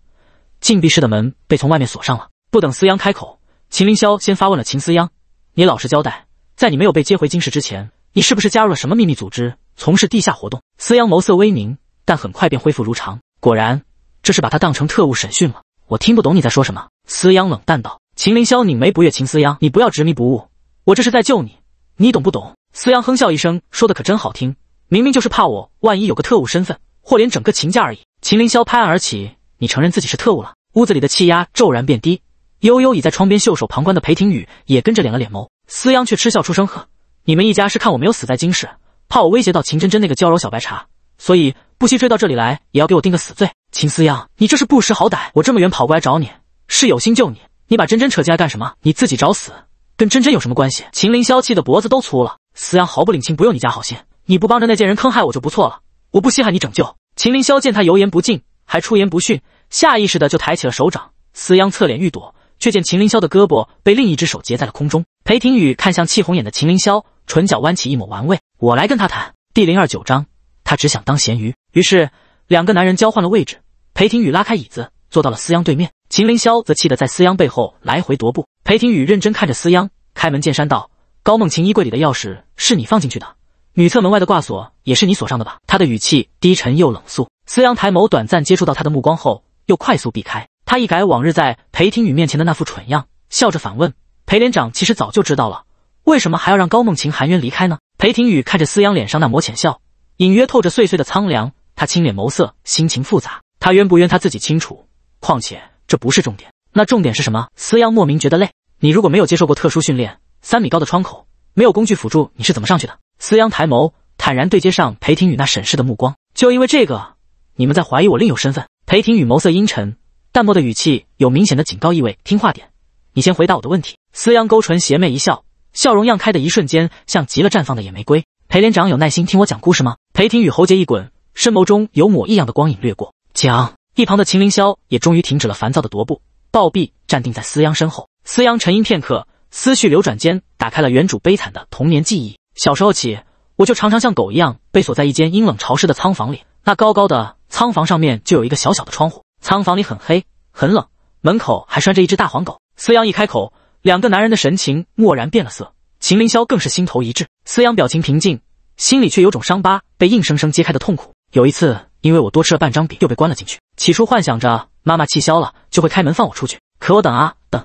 禁闭室的门被从外面锁上了。不等思央开口。秦凌霄先发问了秦思央：“你老实交代，在你没有被接回京市之前，你是不是加入了什么秘密组织，从事地下活动？”思央眸色微凝，但很快便恢复如常。果然，这是把他当成特务审讯了。我听不懂你在说什么。”思央冷淡道。秦凌霄拧眉不悦：“秦思央，你不要执迷不悟，我这是在救你，你懂不懂？”思央哼笑一声，说的可真好听，明明就是怕我万一有个特务身份，或连整个秦家而已。”秦凌霄拍案而起：“你承认自己是特务了？”屋子里的气压骤然变低。悠悠倚在窗边袖手旁观的裴庭宇也跟着敛了敛眸，司央却嗤笑出声：“呵，你们一家是看我没有死在今世，怕我威胁到秦真真那个娇柔小白茶，所以不惜追到这里来，也要给我定个死罪。”秦思央，你这是不识好歹！我这么远跑过来找你，是有心救你，你把真真扯进来干什么？你自己找死，跟真真有什么关系？秦凌霄气得脖子都粗了，司央毫不领情，不用你加好心，你不帮着那贱人坑害我就不错了，我不稀罕你拯救。秦凌霄见他油盐不进，还出言不逊，下意识的就抬起了手掌。司央侧脸欲躲。却见秦凌霄的胳膊被另一只手截在了空中。裴廷宇看向气红眼的秦凌霄，唇角弯起一抹玩味：“我来跟他谈。”第零二九章，他只想当咸鱼。于是，两个男人交换了位置。裴廷宇拉开椅子，坐到了思央对面。秦凌霄则气得在思央背后来回踱步。裴廷宇认真看着思央，开门见山道：“高梦晴衣柜里的钥匙是你放进去的，女厕门外的挂锁也是你锁上的吧？”他的语气低沉又冷肃。思央抬眸，短暂接触到他的目光后，又快速避开。他一改往日在裴廷宇面前的那副蠢样，笑着反问：“裴连长，其实早就知道了，为什么还要让高梦晴含冤离开呢？”裴廷宇看着思央脸上那抹浅笑，隐约透着碎碎的苍凉。他清脸眸色，心情复杂。他冤不冤，他自己清楚。况且这不是重点，那重点是什么？思央莫名觉得累。你如果没有接受过特殊训练，三米高的窗口，没有工具辅助，你是怎么上去的？思央抬眸，坦然对接上裴廷宇那审视的目光。就因为这个，你们在怀疑我另有身份？裴廷宇眸色阴沉。淡漠的语气有明显的警告意味，听话点，你先回答我的问题。司央勾唇，邪魅一笑，笑容漾开的一瞬间，像极了绽放的野玫瑰。裴连长有耐心听我讲故事吗？裴廷宇喉结一滚，深眸中有抹异样的光影掠过。讲。一旁的秦凌霄也终于停止了烦躁的踱步，暴毙站定在司央身后。司央沉吟片刻，思绪流转间，打开了原主悲惨的童年记忆。小时候起，我就常常像狗一样被锁在一间阴冷潮湿的仓房里，那高高的仓房上面就有一个小小的窗户。仓房里很黑，很冷，门口还拴着一只大黄狗。思阳一开口，两个男人的神情蓦然变了色，秦凌霄更是心头一滞。思阳表情平静，心里却有种伤疤被硬生生揭开的痛苦。有一次，因为我多吃了半张饼，又被关了进去。起初幻想着妈妈气消了就会开门放我出去，可我等啊等，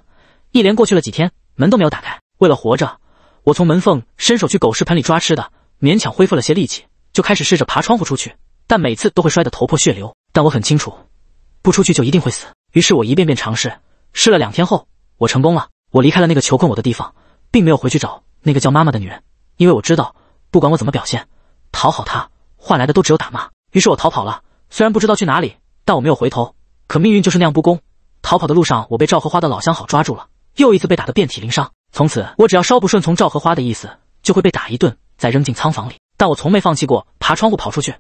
一连过去了几天，门都没有打开。为了活着，我从门缝伸手去狗食盆里抓吃的，勉强恢复了些力气，就开始试着爬窗户出去，但每次都会摔得头破血流。但我很清楚。不出去就一定会死。于是我一遍遍尝试，试了两天后，我成功了。我离开了那个囚困我的地方，并没有回去找那个叫妈妈的女人，因为我知道，不管我怎么表现，讨好她换来的都只有打骂。于是我逃跑了，虽然不知道去哪里，但我没有回头。可命运就是那样不公。逃跑的路上，我被赵荷花的老相好抓住了，又一次被打得遍体鳞伤。从此，我只要稍不顺从赵荷花的意思，就会被打一顿，再扔进仓房里。但我从没放弃过爬窗户跑出去，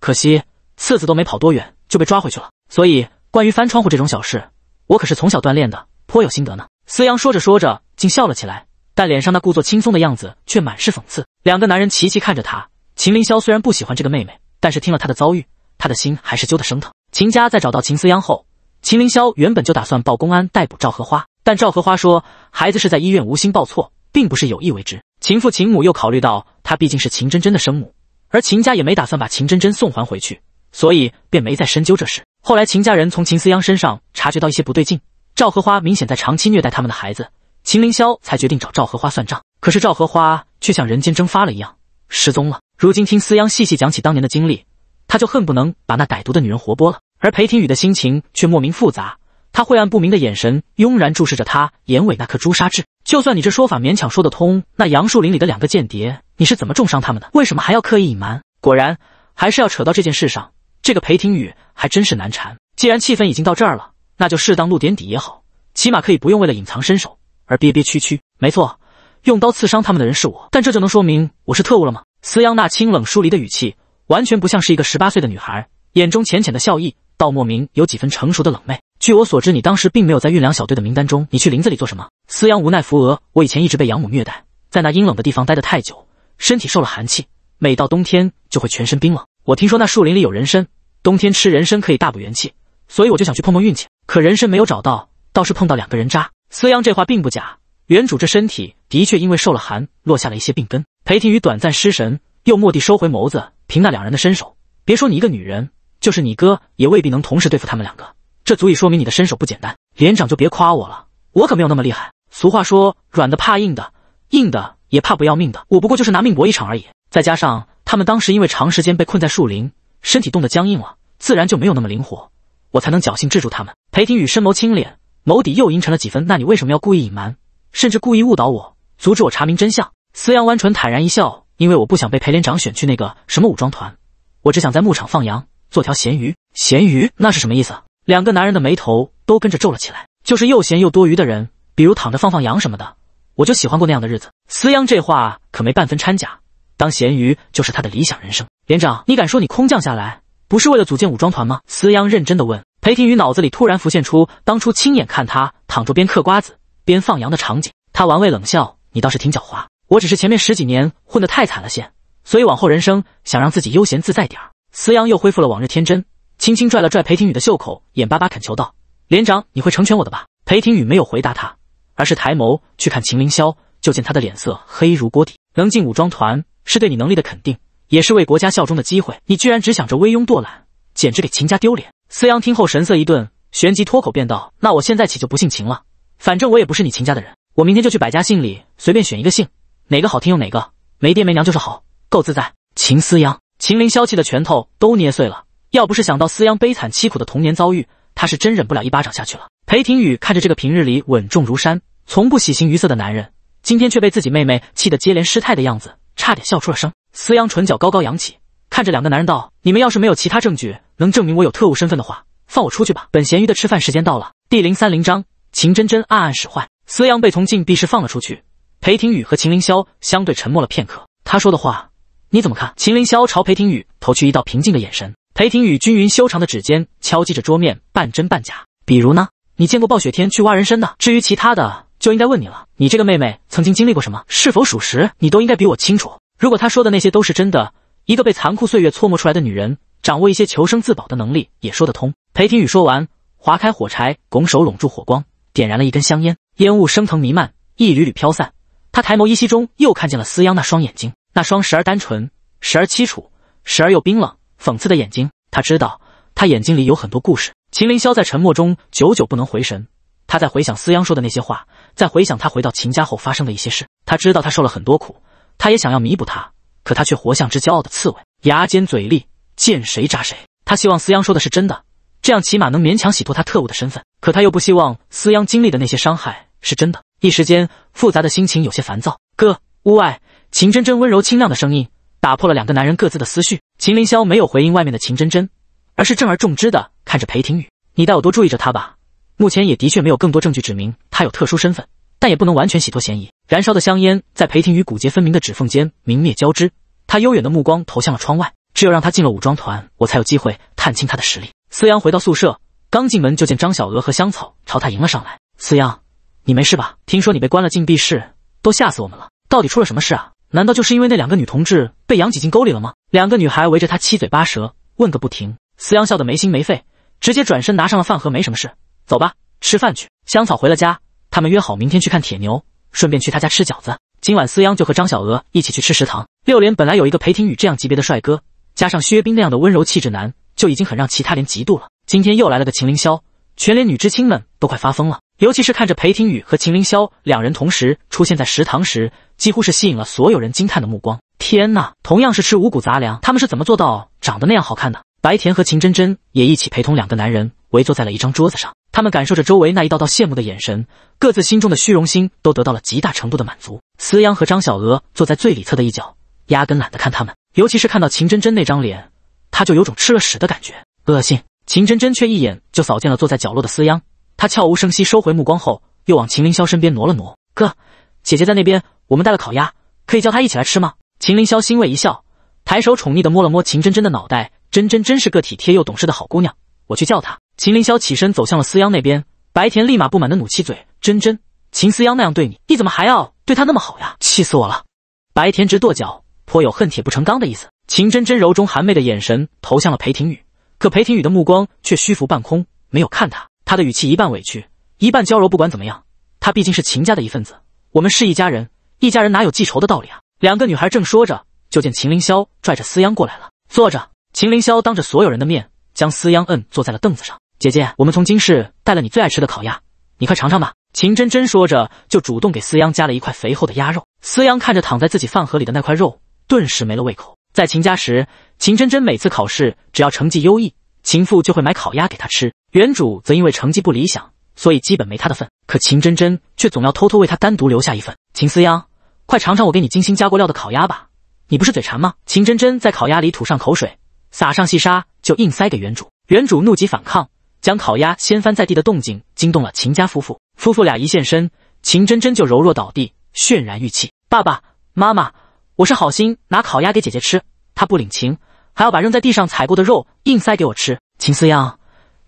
可惜次次都没跑多远就被抓回去了。所以，关于翻窗户这种小事，我可是从小锻炼的，颇有心得呢。思阳说着说着，竟笑了起来，但脸上那故作轻松的样子却满是讽刺。两个男人齐齐看着他。秦凌霄虽然不喜欢这个妹妹，但是听了她的遭遇，他的心还是揪得生疼。秦家在找到秦思阳后，秦凌霄原本就打算报公安逮捕赵荷花，但赵荷花说孩子是在医院无心报错，并不是有意为之。秦父秦母又考虑到她毕竟是秦真真的生母，而秦家也没打算把秦真真送还回去，所以便没再深究这事。后来，秦家人从秦思央身上察觉到一些不对劲，赵荷花明显在长期虐待他们的孩子，秦凌霄才决定找赵荷花算账。可是赵荷花却像人间蒸发了一样失踪了。如今听思央细细讲起当年的经历，他就恨不能把那歹毒的女人活剥了。而裴廷宇的心情却莫名复杂，他晦暗不明的眼神慵然注视着他眼尾那颗朱砂痣。就算你这说法勉强说得通，那杨树林里的两个间谍，你是怎么重伤他们的？为什么还要刻意隐瞒？果然，还是要扯到这件事上。这个裴庭宇还真是难缠。既然气氛已经到这儿了，那就适当露点底也好，起码可以不用为了隐藏身手而憋憋屈屈。没错，用刀刺伤他们的人是我，但这就能说明我是特务了吗？司央那清冷疏离的语气，完全不像是一个十八岁的女孩，眼中浅浅的笑意，倒莫名有几分成熟的冷妹。据我所知，你当时并没有在运粮小队的名单中，你去林子里做什么？司阳无奈扶额，我以前一直被养母虐待，在那阴冷的地方待得太久，身体受了寒气，每到冬天就会全身冰冷。我听说那树林里有人参。冬天吃人参可以大补元气，所以我就想去碰碰运气。可人参没有找到，倒是碰到两个人渣。思阳这话并不假，原主这身体的确因为受了寒落下了一些病根。裴廷宇短暂失神，又蓦地收回眸子。凭那两人的身手，别说你一个女人，就是你哥也未必能同时对付他们两个。这足以说明你的身手不简单。连长就别夸我了，我可没有那么厉害。俗话说，软的怕硬的，硬的也怕不要命的。我不过就是拿命搏一场而已。再加上他们当时因为长时间被困在树林。身体冻得僵硬了，自然就没有那么灵活，我才能侥幸制住他们。裴廷宇深眸清敛，眸底又阴沉了几分。那你为什么要故意隐瞒，甚至故意误导我，阻止我查明真相？司阳弯唇，坦然一笑，因为我不想被裴连长选去那个什么武装团，我只想在牧场放羊，做条咸鱼。咸鱼那是什么意思？两个男人的眉头都跟着皱了起来。就是又闲又多余的人，比如躺着放放羊什么的，我就喜欢过那样的日子。司阳这话可没半分掺假，当咸鱼就是他的理想人生。连长，你敢说你空降下来不是为了组建武装团吗？司央认真的问。裴廷宇脑子里突然浮现出当初亲眼看他躺着边嗑瓜子边放羊的场景，他玩味冷笑：“你倒是挺狡猾，我只是前面十几年混得太惨了些，所以往后人生想让自己悠闲自在点儿。”司央又恢复了往日天真，轻轻拽了拽裴廷宇的袖口，眼巴巴恳求道：“连长，你会成全我的吧？”裴廷宇没有回答他，而是抬眸去看秦凌霄，就见他的脸色黑如锅底。能进武装团是对你能力的肯定。也是为国家效忠的机会，你居然只想着微庸堕懒，简直给秦家丢脸！思阳听后神色一顿，旋即脱口便道：“那我现在起就不姓秦了，反正我也不是你秦家的人。我明天就去百家姓里随便选一个姓，哪个好听用哪个，没爹没娘就是好，够自在。”秦思阳，秦林消气的拳头都捏碎了。要不是想到思阳悲惨凄苦的童年遭遇，他是真忍不了一巴掌下去了。裴廷宇看着这个平日里稳重如山、从不喜形于色的男人，今天却被自己妹妹气得接连失态的样子，差点笑出了声。思阳唇角高高扬起，看着两个男人道：“你们要是没有其他证据能证明我有特务身份的话，放我出去吧。本咸鱼的吃饭时间到了。”第零三零章，秦真真暗暗使坏。思阳被从禁闭室放了出去。裴廷宇和秦凌霄相对沉默了片刻。他说的话，你怎么看？秦凌霄朝裴廷宇投去一道平静的眼神。裴廷宇均匀修长的指尖敲击着桌面，半真半假。比如呢？你见过暴雪天去挖人参的？至于其他的，就应该问你了。你这个妹妹曾经经历过什么？是否属实？你都应该比我清楚。如果他说的那些都是真的，一个被残酷岁月搓磨出来的女人，掌握一些求生自保的能力也说得通。裴廷宇说完，划开火柴，拱手拢住火光，点燃了一根香烟，烟雾升腾弥漫，一缕缕飘散。他抬眸，依稀中又看见了司央那双眼睛，那双时而单纯，时而凄楚，时而又冰冷、讽刺的眼睛。他知道，他眼睛里有很多故事。秦凌霄在沉默中久久不能回神，他在回想思央说的那些话，在回想他回到秦家后发生的一些事。他知道，他受了很多苦。他也想要弥补他，可他却活像只骄傲的刺猬，牙尖嘴利，见谁扎谁。他希望思央说的是真的，这样起码能勉强洗脱他特务的身份。可他又不希望思央经历的那些伤害是真的。一时间，复杂的心情有些烦躁。哥，屋外秦真真温柔清亮的声音打破了两个男人各自的思绪。秦凌霄没有回应外面的秦真真，而是正而重之的看着裴庭宇：“你带我多注意着他吧。目前也的确没有更多证据指明他有特殊身份，但也不能完全洗脱嫌疑。”燃烧的香烟在裴婷与骨节分明的指缝间明灭交织，他悠远的目光投向了窗外。只有让他进了武装团，我才有机会探清他的实力。思阳回到宿舍，刚进门就见张小娥和香草朝他迎了上来。思阳，你没事吧？听说你被关了禁闭室，都吓死我们了。到底出了什么事啊？难道就是因为那两个女同志被羊挤进沟里了吗？两个女孩围着他七嘴八舌问个不停。思阳笑得没心没肺，直接转身拿上了饭盒。没什么事，走吧，吃饭去。香草回了家，他们约好明天去看铁牛。顺便去他家吃饺子。今晚思央就和张小娥一起去吃食堂。六连本来有一个裴廷宇这样级别的帅哥，加上薛冰那样的温柔气质男，就已经很让其他连嫉妒了。今天又来了个秦凌霄，全连女知青们都快发疯了。尤其是看着裴廷宇和秦凌霄两人同时出现在食堂时，几乎是吸引了所有人惊叹的目光。天哪，同样是吃五谷杂粮，他们是怎么做到长得那样好看的？白田和秦真真也一起陪同两个男人围坐在了一张桌子上，他们感受着周围那一道道羡慕的眼神，各自心中的虚荣心都得到了极大程度的满足。思央和张小娥坐在最里侧的一角，压根懒得看他们，尤其是看到秦真真那张脸，他就有种吃了屎的感觉，恶心。秦真真却一眼就扫见了坐在角落的思央，她悄无声息收回目光后，又往秦凌霄身边挪了挪。哥，姐姐在那边，我们带了烤鸭，可以叫她一起来吃吗？秦凌霄欣慰一笑，抬手宠溺的摸了摸秦真真的脑袋。真真真是个体贴又懂事的好姑娘，我去叫她。秦凌霄起身走向了司央那边，白田立马不满的努起嘴：“真真，秦思央那样对你，你怎么还要对她那么好呀？气死我了！”白田直跺脚，颇有恨铁不成钢的意思。秦真真柔中含媚的眼神投向了裴廷宇，可裴廷宇的目光却虚浮半空，没有看他。他的语气一半委屈，一半娇柔：“不管怎么样，他毕竟是秦家的一份子，我们是一家人，一家人哪有记仇的道理啊？”两个女孩正说着，就见秦凌霄拽着思央过来了，坐着。秦凌霄当着所有人的面将思央摁坐在了凳子上。姐姐，我们从京市带了你最爱吃的烤鸭，你快尝尝吧。秦真真说着，就主动给思央夹了一块肥厚的鸭肉。思央看着躺在自己饭盒里的那块肉，顿时没了胃口。在秦家时，秦真真每次考试只要成绩优异，秦父就会买烤鸭给他吃。原主则因为成绩不理想，所以基本没他的份。可秦真真却总要偷偷为他单独留下一份。秦思央，快尝尝我给你精心加过料的烤鸭吧，你不是嘴馋吗？秦真真在烤鸭里吐上口水。撒上细沙，就硬塞给原主。原主怒极反抗，将烤鸭掀翻在地的动静惊动了秦家夫妇。夫妇俩一现身，秦真真就柔弱倒地，泫然欲泣。爸爸妈妈，我是好心拿烤鸭给姐姐吃，她不领情，还要把扔在地上踩过的肉硬塞给我吃。秦思央，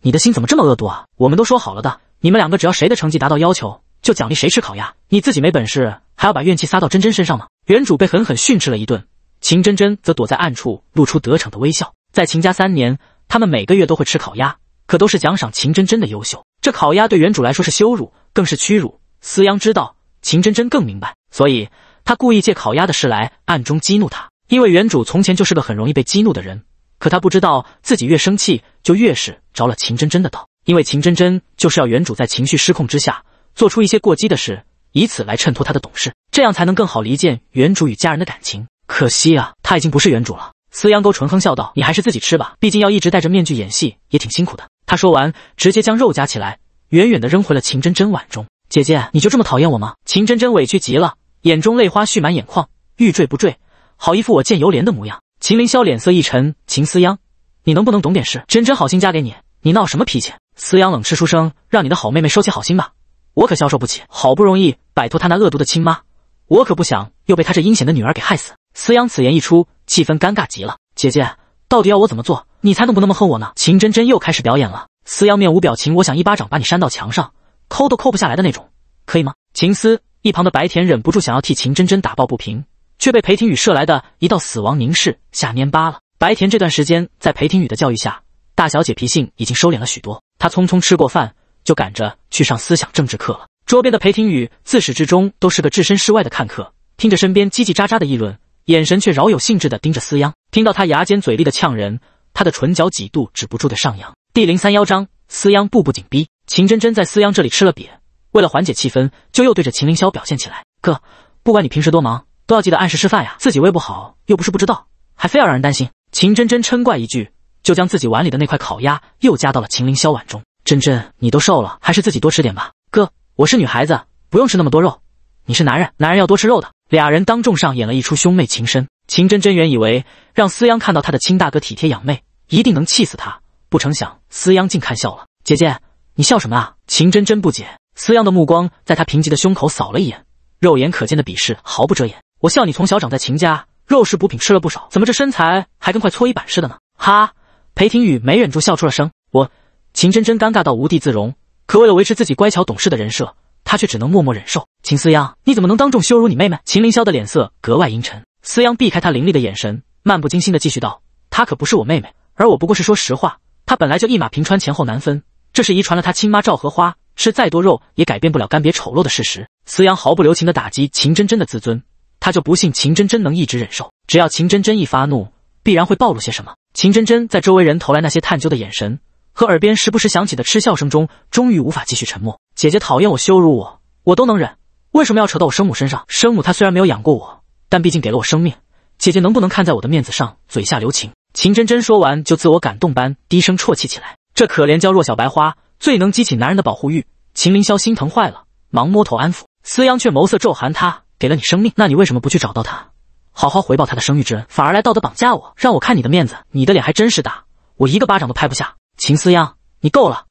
你的心怎么这么恶毒啊？我们都说好了的，你们两个只要谁的成绩达到要求，就奖励谁吃烤鸭。你自己没本事，还要把怨气撒到真真身上吗？原主被狠狠训斥了一顿。秦真真则躲在暗处，露出得逞的微笑。在秦家三年，他们每个月都会吃烤鸭，可都是奖赏秦真真的优秀。这烤鸭对原主来说是羞辱，更是屈辱。司阳知道，秦真真更明白，所以他故意借烤鸭的事来暗中激怒他。因为原主从前就是个很容易被激怒的人，可他不知道自己越生气就越是着了秦真真的道。因为秦真真就是要原主在情绪失控之下做出一些过激的事，以此来衬托他的懂事，这样才能更好离间原主与家人的感情。可惜啊，他已经不是原主了。思央勾唇哼笑道：“你还是自己吃吧，毕竟要一直戴着面具演戏也挺辛苦的。”他说完，直接将肉夹起来，远远地扔回了秦真真碗中。姐姐，你就这么讨厌我吗？秦真真委屈极了，眼中泪花蓄满眼眶，欲坠不坠，好一副我见犹怜的模样。秦凌霄脸色一沉：“秦思央，你能不能懂点事？真真好心嫁给你，你闹什么脾气？”思央冷嗤出声：“让你的好妹妹收起好心吧，我可消受不起。好不容易摆脱她那恶毒的亲妈，我可不想又被她这阴险的女儿给害死。”思阳此言一出，气氛尴尬极了。姐姐，到底要我怎么做，你才能不那么恨我呢？秦真真又开始表演了。思阳面无表情，我想一巴掌把你扇到墙上，抠都抠不下来的那种，可以吗？秦思一旁的白田忍不住想要替秦真真打抱不平，却被裴庭宇射来的一道死亡凝视吓蔫巴了。白田这段时间在裴庭宇的教育下，大小姐脾性已经收敛了许多。他匆匆吃过饭，就赶着去上思想政治课了。桌边的裴庭宇自始至终都是个置身事外的看客，听着身边叽叽喳喳的议论。眼神却饶有兴致地盯着司央，听到他牙尖嘴利的呛人，他的唇角几度止不住的上扬。第零三幺章，司央步步紧逼，秦真真在司央这里吃了瘪，为了缓解气氛，就又对着秦凌霄表现起来。哥，不管你平时多忙，都要记得按时吃饭呀，自己胃不好又不是不知道，还非要让人担心。秦真真嗔怪一句，就将自己碗里的那块烤鸭又夹到了秦凌霄碗中。真真，你都瘦了，还是自己多吃点吧。哥，我是女孩子，不用吃那么多肉，你是男人，男人要多吃肉的。俩人当众上演了一出兄妹情深。秦真真原以为让司央看到他的亲大哥体贴养妹，一定能气死他。不成想，司央竟看笑了。姐姐，你笑什么啊？秦真真不解。司央的目光在他贫瘠的胸口扫了一眼，肉眼可见的鄙视毫不遮掩。我笑你从小长在秦家，肉食补品吃了不少，怎么这身材还跟块搓衣板似的呢？哈！裴廷宇没忍住笑出了声。我，秦真真尴尬到无地自容。可为了维持自己乖巧懂事的人设。他却只能默默忍受。秦思央，你怎么能当众羞辱你妹妹？秦凌霄的脸色格外阴沉。思央避开他凌厉的眼神，漫不经心地继续道：“她可不是我妹妹，而我不过是说实话。她本来就一马平川，前后难分，这是遗传了她亲妈赵荷花。吃再多肉也改变不了干瘪丑陋的事实。”思阳毫不留情地打击秦真真的自尊，他就不信秦真真能一直忍受。只要秦真真一发怒，必然会暴露些什么。秦真真在周围人投来那些探究的眼神。和耳边时不时响起的嗤笑声中，终于无法继续沉默。姐姐讨厌我，羞辱我，我都能忍，为什么要扯到我生母身上？生母她虽然没有养过我，但毕竟给了我生命。姐姐能不能看在我的面子上，嘴下留情？秦真真说完，就自我感动般低声啜泣起来。这可怜娇弱小白花，最能激起男人的保护欲。秦凌霄心疼坏了，忙摸头安抚。思阳却眸色骤寒，他给了你生命，那你为什么不去找到他，好好回报他的生育之恩，反而来道德绑架我，让我看你的面子？你的脸还真是大，我一个巴掌都拍不下。秦思央，你够了！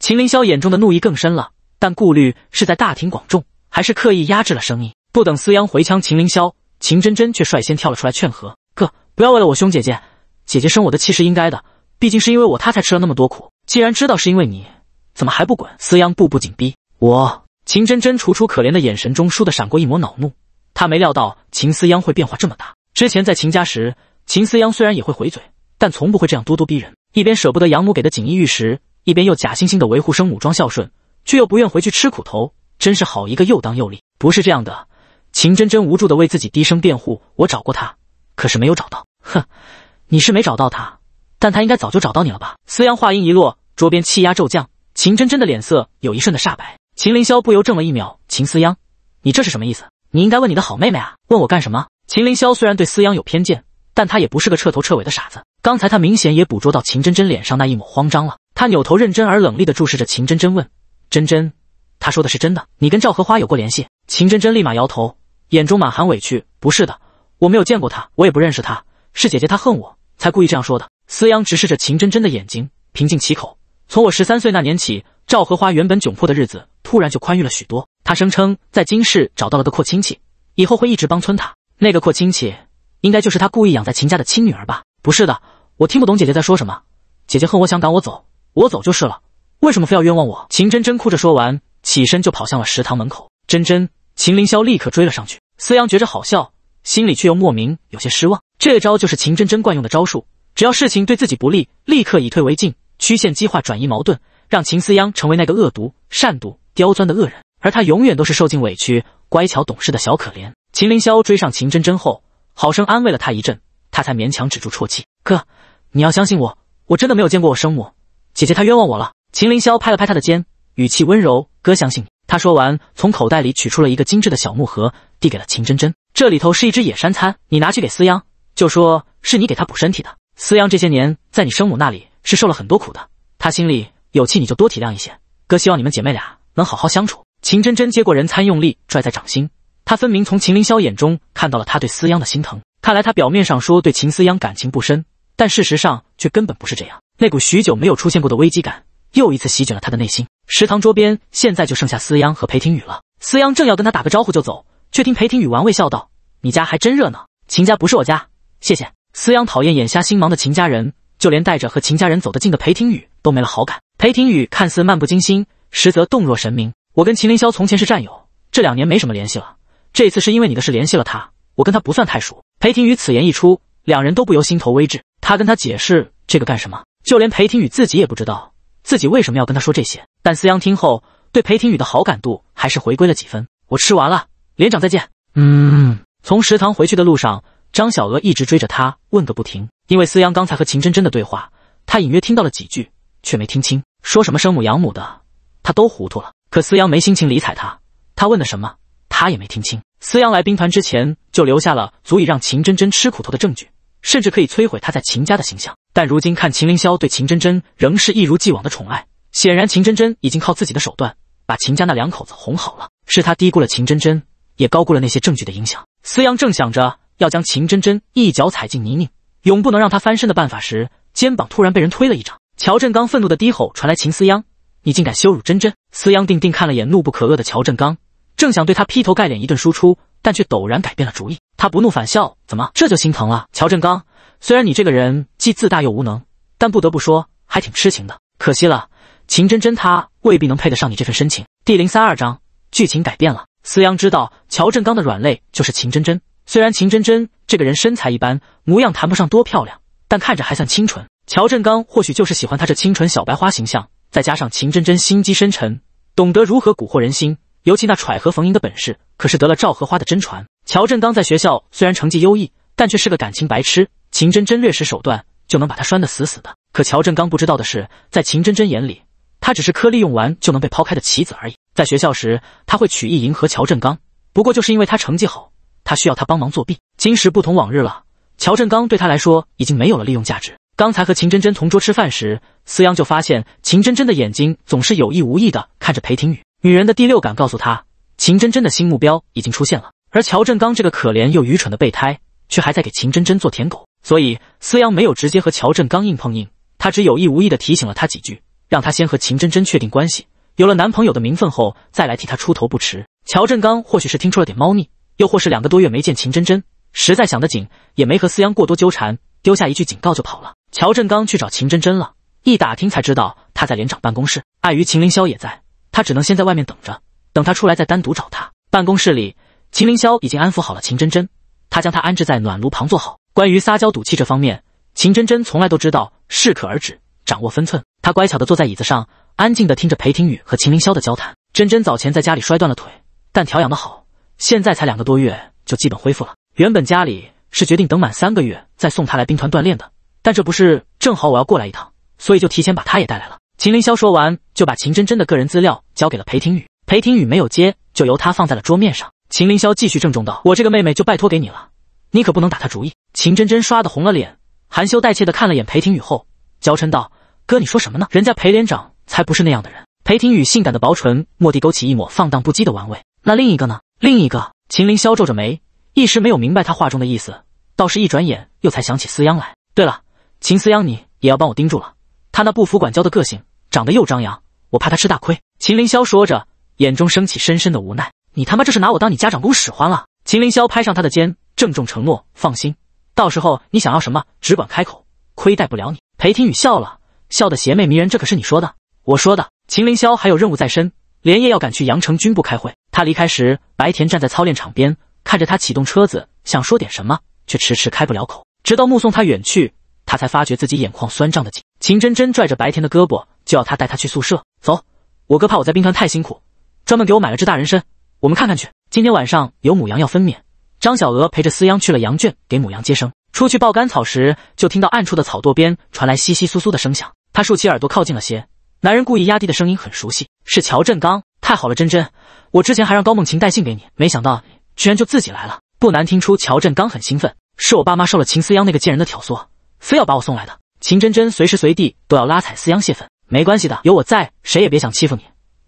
秦凌霄眼中的怒意更深了，但顾虑是在大庭广众，还是刻意压制了声音。不等思央回腔，秦凌霄、秦真真却率先跳了出来劝和：“哥，不要为了我凶姐姐，姐姐生我的气是应该的，毕竟是因为我她才吃了那么多苦。既然知道是因为你，怎么还不滚？”思央步步紧逼，我秦真真楚楚可怜的眼神中倏的闪过一抹恼怒，他没料到秦思央会变化这么大。之前在秦家时，秦思央虽然也会回嘴，但从不会这样咄咄逼人。一边舍不得养母给的锦衣玉食，一边又假惺惺的维护生母装孝顺，却又不愿回去吃苦头，真是好一个又当又立。不是这样的，秦真真无助的为自己低声辩护。我找过他，可是没有找到。哼，你是没找到他，但他应该早就找到你了吧？思阳话音一落，桌边气压骤降，秦真真的脸色有一瞬的煞白。秦凌霄不由怔了一秒。秦思阳，你这是什么意思？你应该问你的好妹妹啊，问我干什么？秦凌霄虽然对思阳有偏见，但他也不是个彻头彻尾的傻子。刚才他明显也捕捉到秦真真脸上那一抹慌张了，他扭头认真而冷厉地注视着秦真真问：“真真，他说的是真的？你跟赵荷花有过联系？”秦真真立马摇头，眼中满含委屈：“不是的，我没有见过他，我也不认识他。是姐姐她恨我才故意这样说的。”思阳直视着秦真真的眼睛，平静其口：“从我十三岁那年起，赵荷花原本窘迫的日子突然就宽裕了许多。他声称在金市找到了个阔亲戚，以后会一直帮村他。那个阔亲戚应该就是他故意养在秦家的亲女儿吧？”不是的，我听不懂姐姐在说什么。姐姐恨我，想赶我走，我走就是了，为什么非要冤枉我？秦真真哭着说完，起身就跑向了食堂门口。真真，秦凌霄立刻追了上去。思阳觉着好笑，心里却又莫名有些失望。这招就是秦真真惯用的招数，只要事情对自己不利，立刻以退为进，曲线激化，转移矛盾，让秦思阳成为那个恶毒、善妒、刁钻的恶人，而他永远都是受尽委屈、乖巧懂事的小可怜。秦凌霄追上秦真真后，好生安慰了她一阵。他才勉强止住啜泣，哥，你要相信我，我真的没有见过我生母，姐姐她冤枉我了。秦凌霄拍了拍他的肩，语气温柔，哥相信你。他说完，从口袋里取出了一个精致的小木盒，递给了秦真真，这里头是一只野山参，你拿去给思央，就说是你给他补身体的。思央这些年在你生母那里是受了很多苦的，他心里有气，你就多体谅一些。哥希望你们姐妹俩能好好相处。秦真真接过人参，用力拽在掌心，她分明从秦凌霄眼中看到了他对思央的心疼。看来他表面上说对秦思央感情不深，但事实上却根本不是这样。那股许久没有出现过的危机感又一次席卷了他的内心。食堂桌边现在就剩下思央和裴廷宇了。思央正要跟他打个招呼就走，却听裴廷宇玩味笑道：“你家还真热闹。秦家不是我家，谢谢。”思央讨厌眼瞎心盲的秦家人，就连带着和秦家人走得近的裴廷宇都没了好感。裴廷宇看似漫不经心，实则动若神明。我跟秦凌霄从前是战友，这两年没什么联系了。这次是因为你的事联系了他，我跟他不算太熟。裴廷宇此言一出，两人都不由心头微滞。他跟他解释这个干什么？就连裴廷宇自己也不知道自己为什么要跟他说这些。但思阳听后，对裴廷宇的好感度还是回归了几分。我吃完了，连长再见。嗯。从食堂回去的路上，张小娥一直追着他问个不停。因为思阳刚才和秦真真的对话，他隐约听到了几句，却没听清说什么生母养母的，他都糊涂了。可思阳没心情理睬他，他问的什么，他也没听清。思阳来兵团之前就留下了足以让秦真真吃苦头的证据，甚至可以摧毁他在秦家的形象。但如今看秦凌霄对秦真真仍是一如既往的宠爱，显然秦真真已经靠自己的手段把秦家那两口子哄好了。是他低估了秦真真，也高估了那些证据的影响。思阳正想着要将秦真真一脚踩进泥泞，永不能让她翻身的办法时，肩膀突然被人推了一掌。乔振刚愤怒的低吼传来：“秦思阳，你竟敢羞辱真真！”思阳定定看了眼怒不可遏的乔振刚。正想对他劈头盖脸一顿输出，但却陡然改变了主意。他不怒反笑：“怎么这就心疼了？”乔振刚，虽然你这个人既自大又无能，但不得不说还挺痴情的。可惜了，秦真真她未必能配得上你这份深情。第零三二章剧情改变了。思阳知道乔振刚的软肋就是秦真真。虽然秦真真这个人身材一般，模样谈不上多漂亮，但看着还算清纯。乔振刚或许就是喜欢她这清纯小白花形象，再加上秦真真心机深沉，懂得如何蛊惑人心。尤其那揣和逢迎的本事，可是得了赵荷花的真传。乔振刚在学校虽然成绩优异，但却是个感情白痴。秦真真略施手段，就能把他拴得死死的。可乔振刚不知道的是，在秦真真眼里，他只是颗利用完就能被抛开的棋子而已。在学校时，他会曲意迎合乔振刚，不过就是因为他成绩好，他需要他帮忙作弊。今时不同往日了，乔振刚对他来说已经没有了利用价值。刚才和秦真真同桌吃饭时，思阳就发现秦真真的眼睛总是有意无意的看着裴廷宇。女人的第六感告诉她，秦真真的新目标已经出现了，而乔振刚这个可怜又愚蠢的备胎，却还在给秦真真做舔狗。所以思阳没有直接和乔振刚硬碰硬，他只有意无意的提醒了他几句，让他先和秦真真确定关系，有了男朋友的名分后，再来替他出头不迟。乔振刚或许是听出了点猫腻，又或是两个多月没见秦真真，实在想得紧，也没和思阳过多纠缠，丢下一句警告就跑了。乔振刚去找秦真真了，一打听才知道他在连长办公室，碍于秦凌霄也在。他只能先在外面等着，等他出来再单独找他。办公室里，秦凌霄已经安抚好了秦真真，他将她安置在暖炉旁坐好。关于撒娇赌气这方面，秦真真从来都知道适可而止，掌握分寸。她乖巧地坐在椅子上，安静地听着裴庭宇和秦凌霄的交谈。真真早前在家里摔断了腿，但调养得好，现在才两个多月就基本恢复了。原本家里是决定等满三个月再送她来兵团锻炼的，但这不是正好我要过来一趟，所以就提前把她也带来了。秦凌霄说完，就把秦真真的个人资料交给了裴庭宇。裴庭宇没有接，就由他放在了桌面上。秦凌霄继续郑重道：“我这个妹妹就拜托给你了，你可不能打她主意。”秦真真刷的红了脸，含羞带怯的看了眼裴庭宇后，娇嗔道：“哥，你说什么呢？人家裴连长才不是那样的人。”裴庭宇性感的薄唇蓦地勾起一抹放荡不羁的玩味。那另一个呢？另一个？秦凌霄皱着眉，一时没有明白他话中的意思，倒是一转眼又才想起思央来。对了，秦思央，你也要帮我盯住了，他那不服管教的个性。长得又张扬，我怕他吃大亏。秦凌霄说着，眼中升起深深的无奈。你他妈这是拿我当你家长工使唤了！秦凌霄拍上他的肩，郑重承诺：放心，到时候你想要什么，只管开口，亏待不了你。裴廷宇笑了笑，得邪魅迷人。这可是你说的，我说的。秦凌霄还有任务在身，连夜要赶去阳城军部开会。他离开时，白田站在操练场边，看着他启动车子，想说点什么，却迟迟开不了口。直到目送他远去，他才发觉自己眼眶酸胀的紧。秦真真拽着白田的胳膊，就要他带她去宿舍走。我哥怕我在兵团太辛苦，专门给我买了只大人参。我们看看去。今天晚上有母羊要分娩，张小娥陪着思央去了羊圈给母羊接生。出去抱干草时，就听到暗处的草垛边传来窸窸窣窣的声响。他竖起耳朵靠近了些，男人故意压低的声音很熟悉，是乔振刚。太好了，真真，我之前还让高梦琴带信给你，没想到居然就自己来了。不难听出乔振刚很兴奋，是我爸妈受了秦思央那个贱人的挑唆，非要把我送来的。秦真真随时随地都要拉踩思阳泄愤，没关系的，有我在，谁也别想欺负你，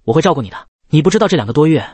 我会照顾你的。你不知道这两个多月，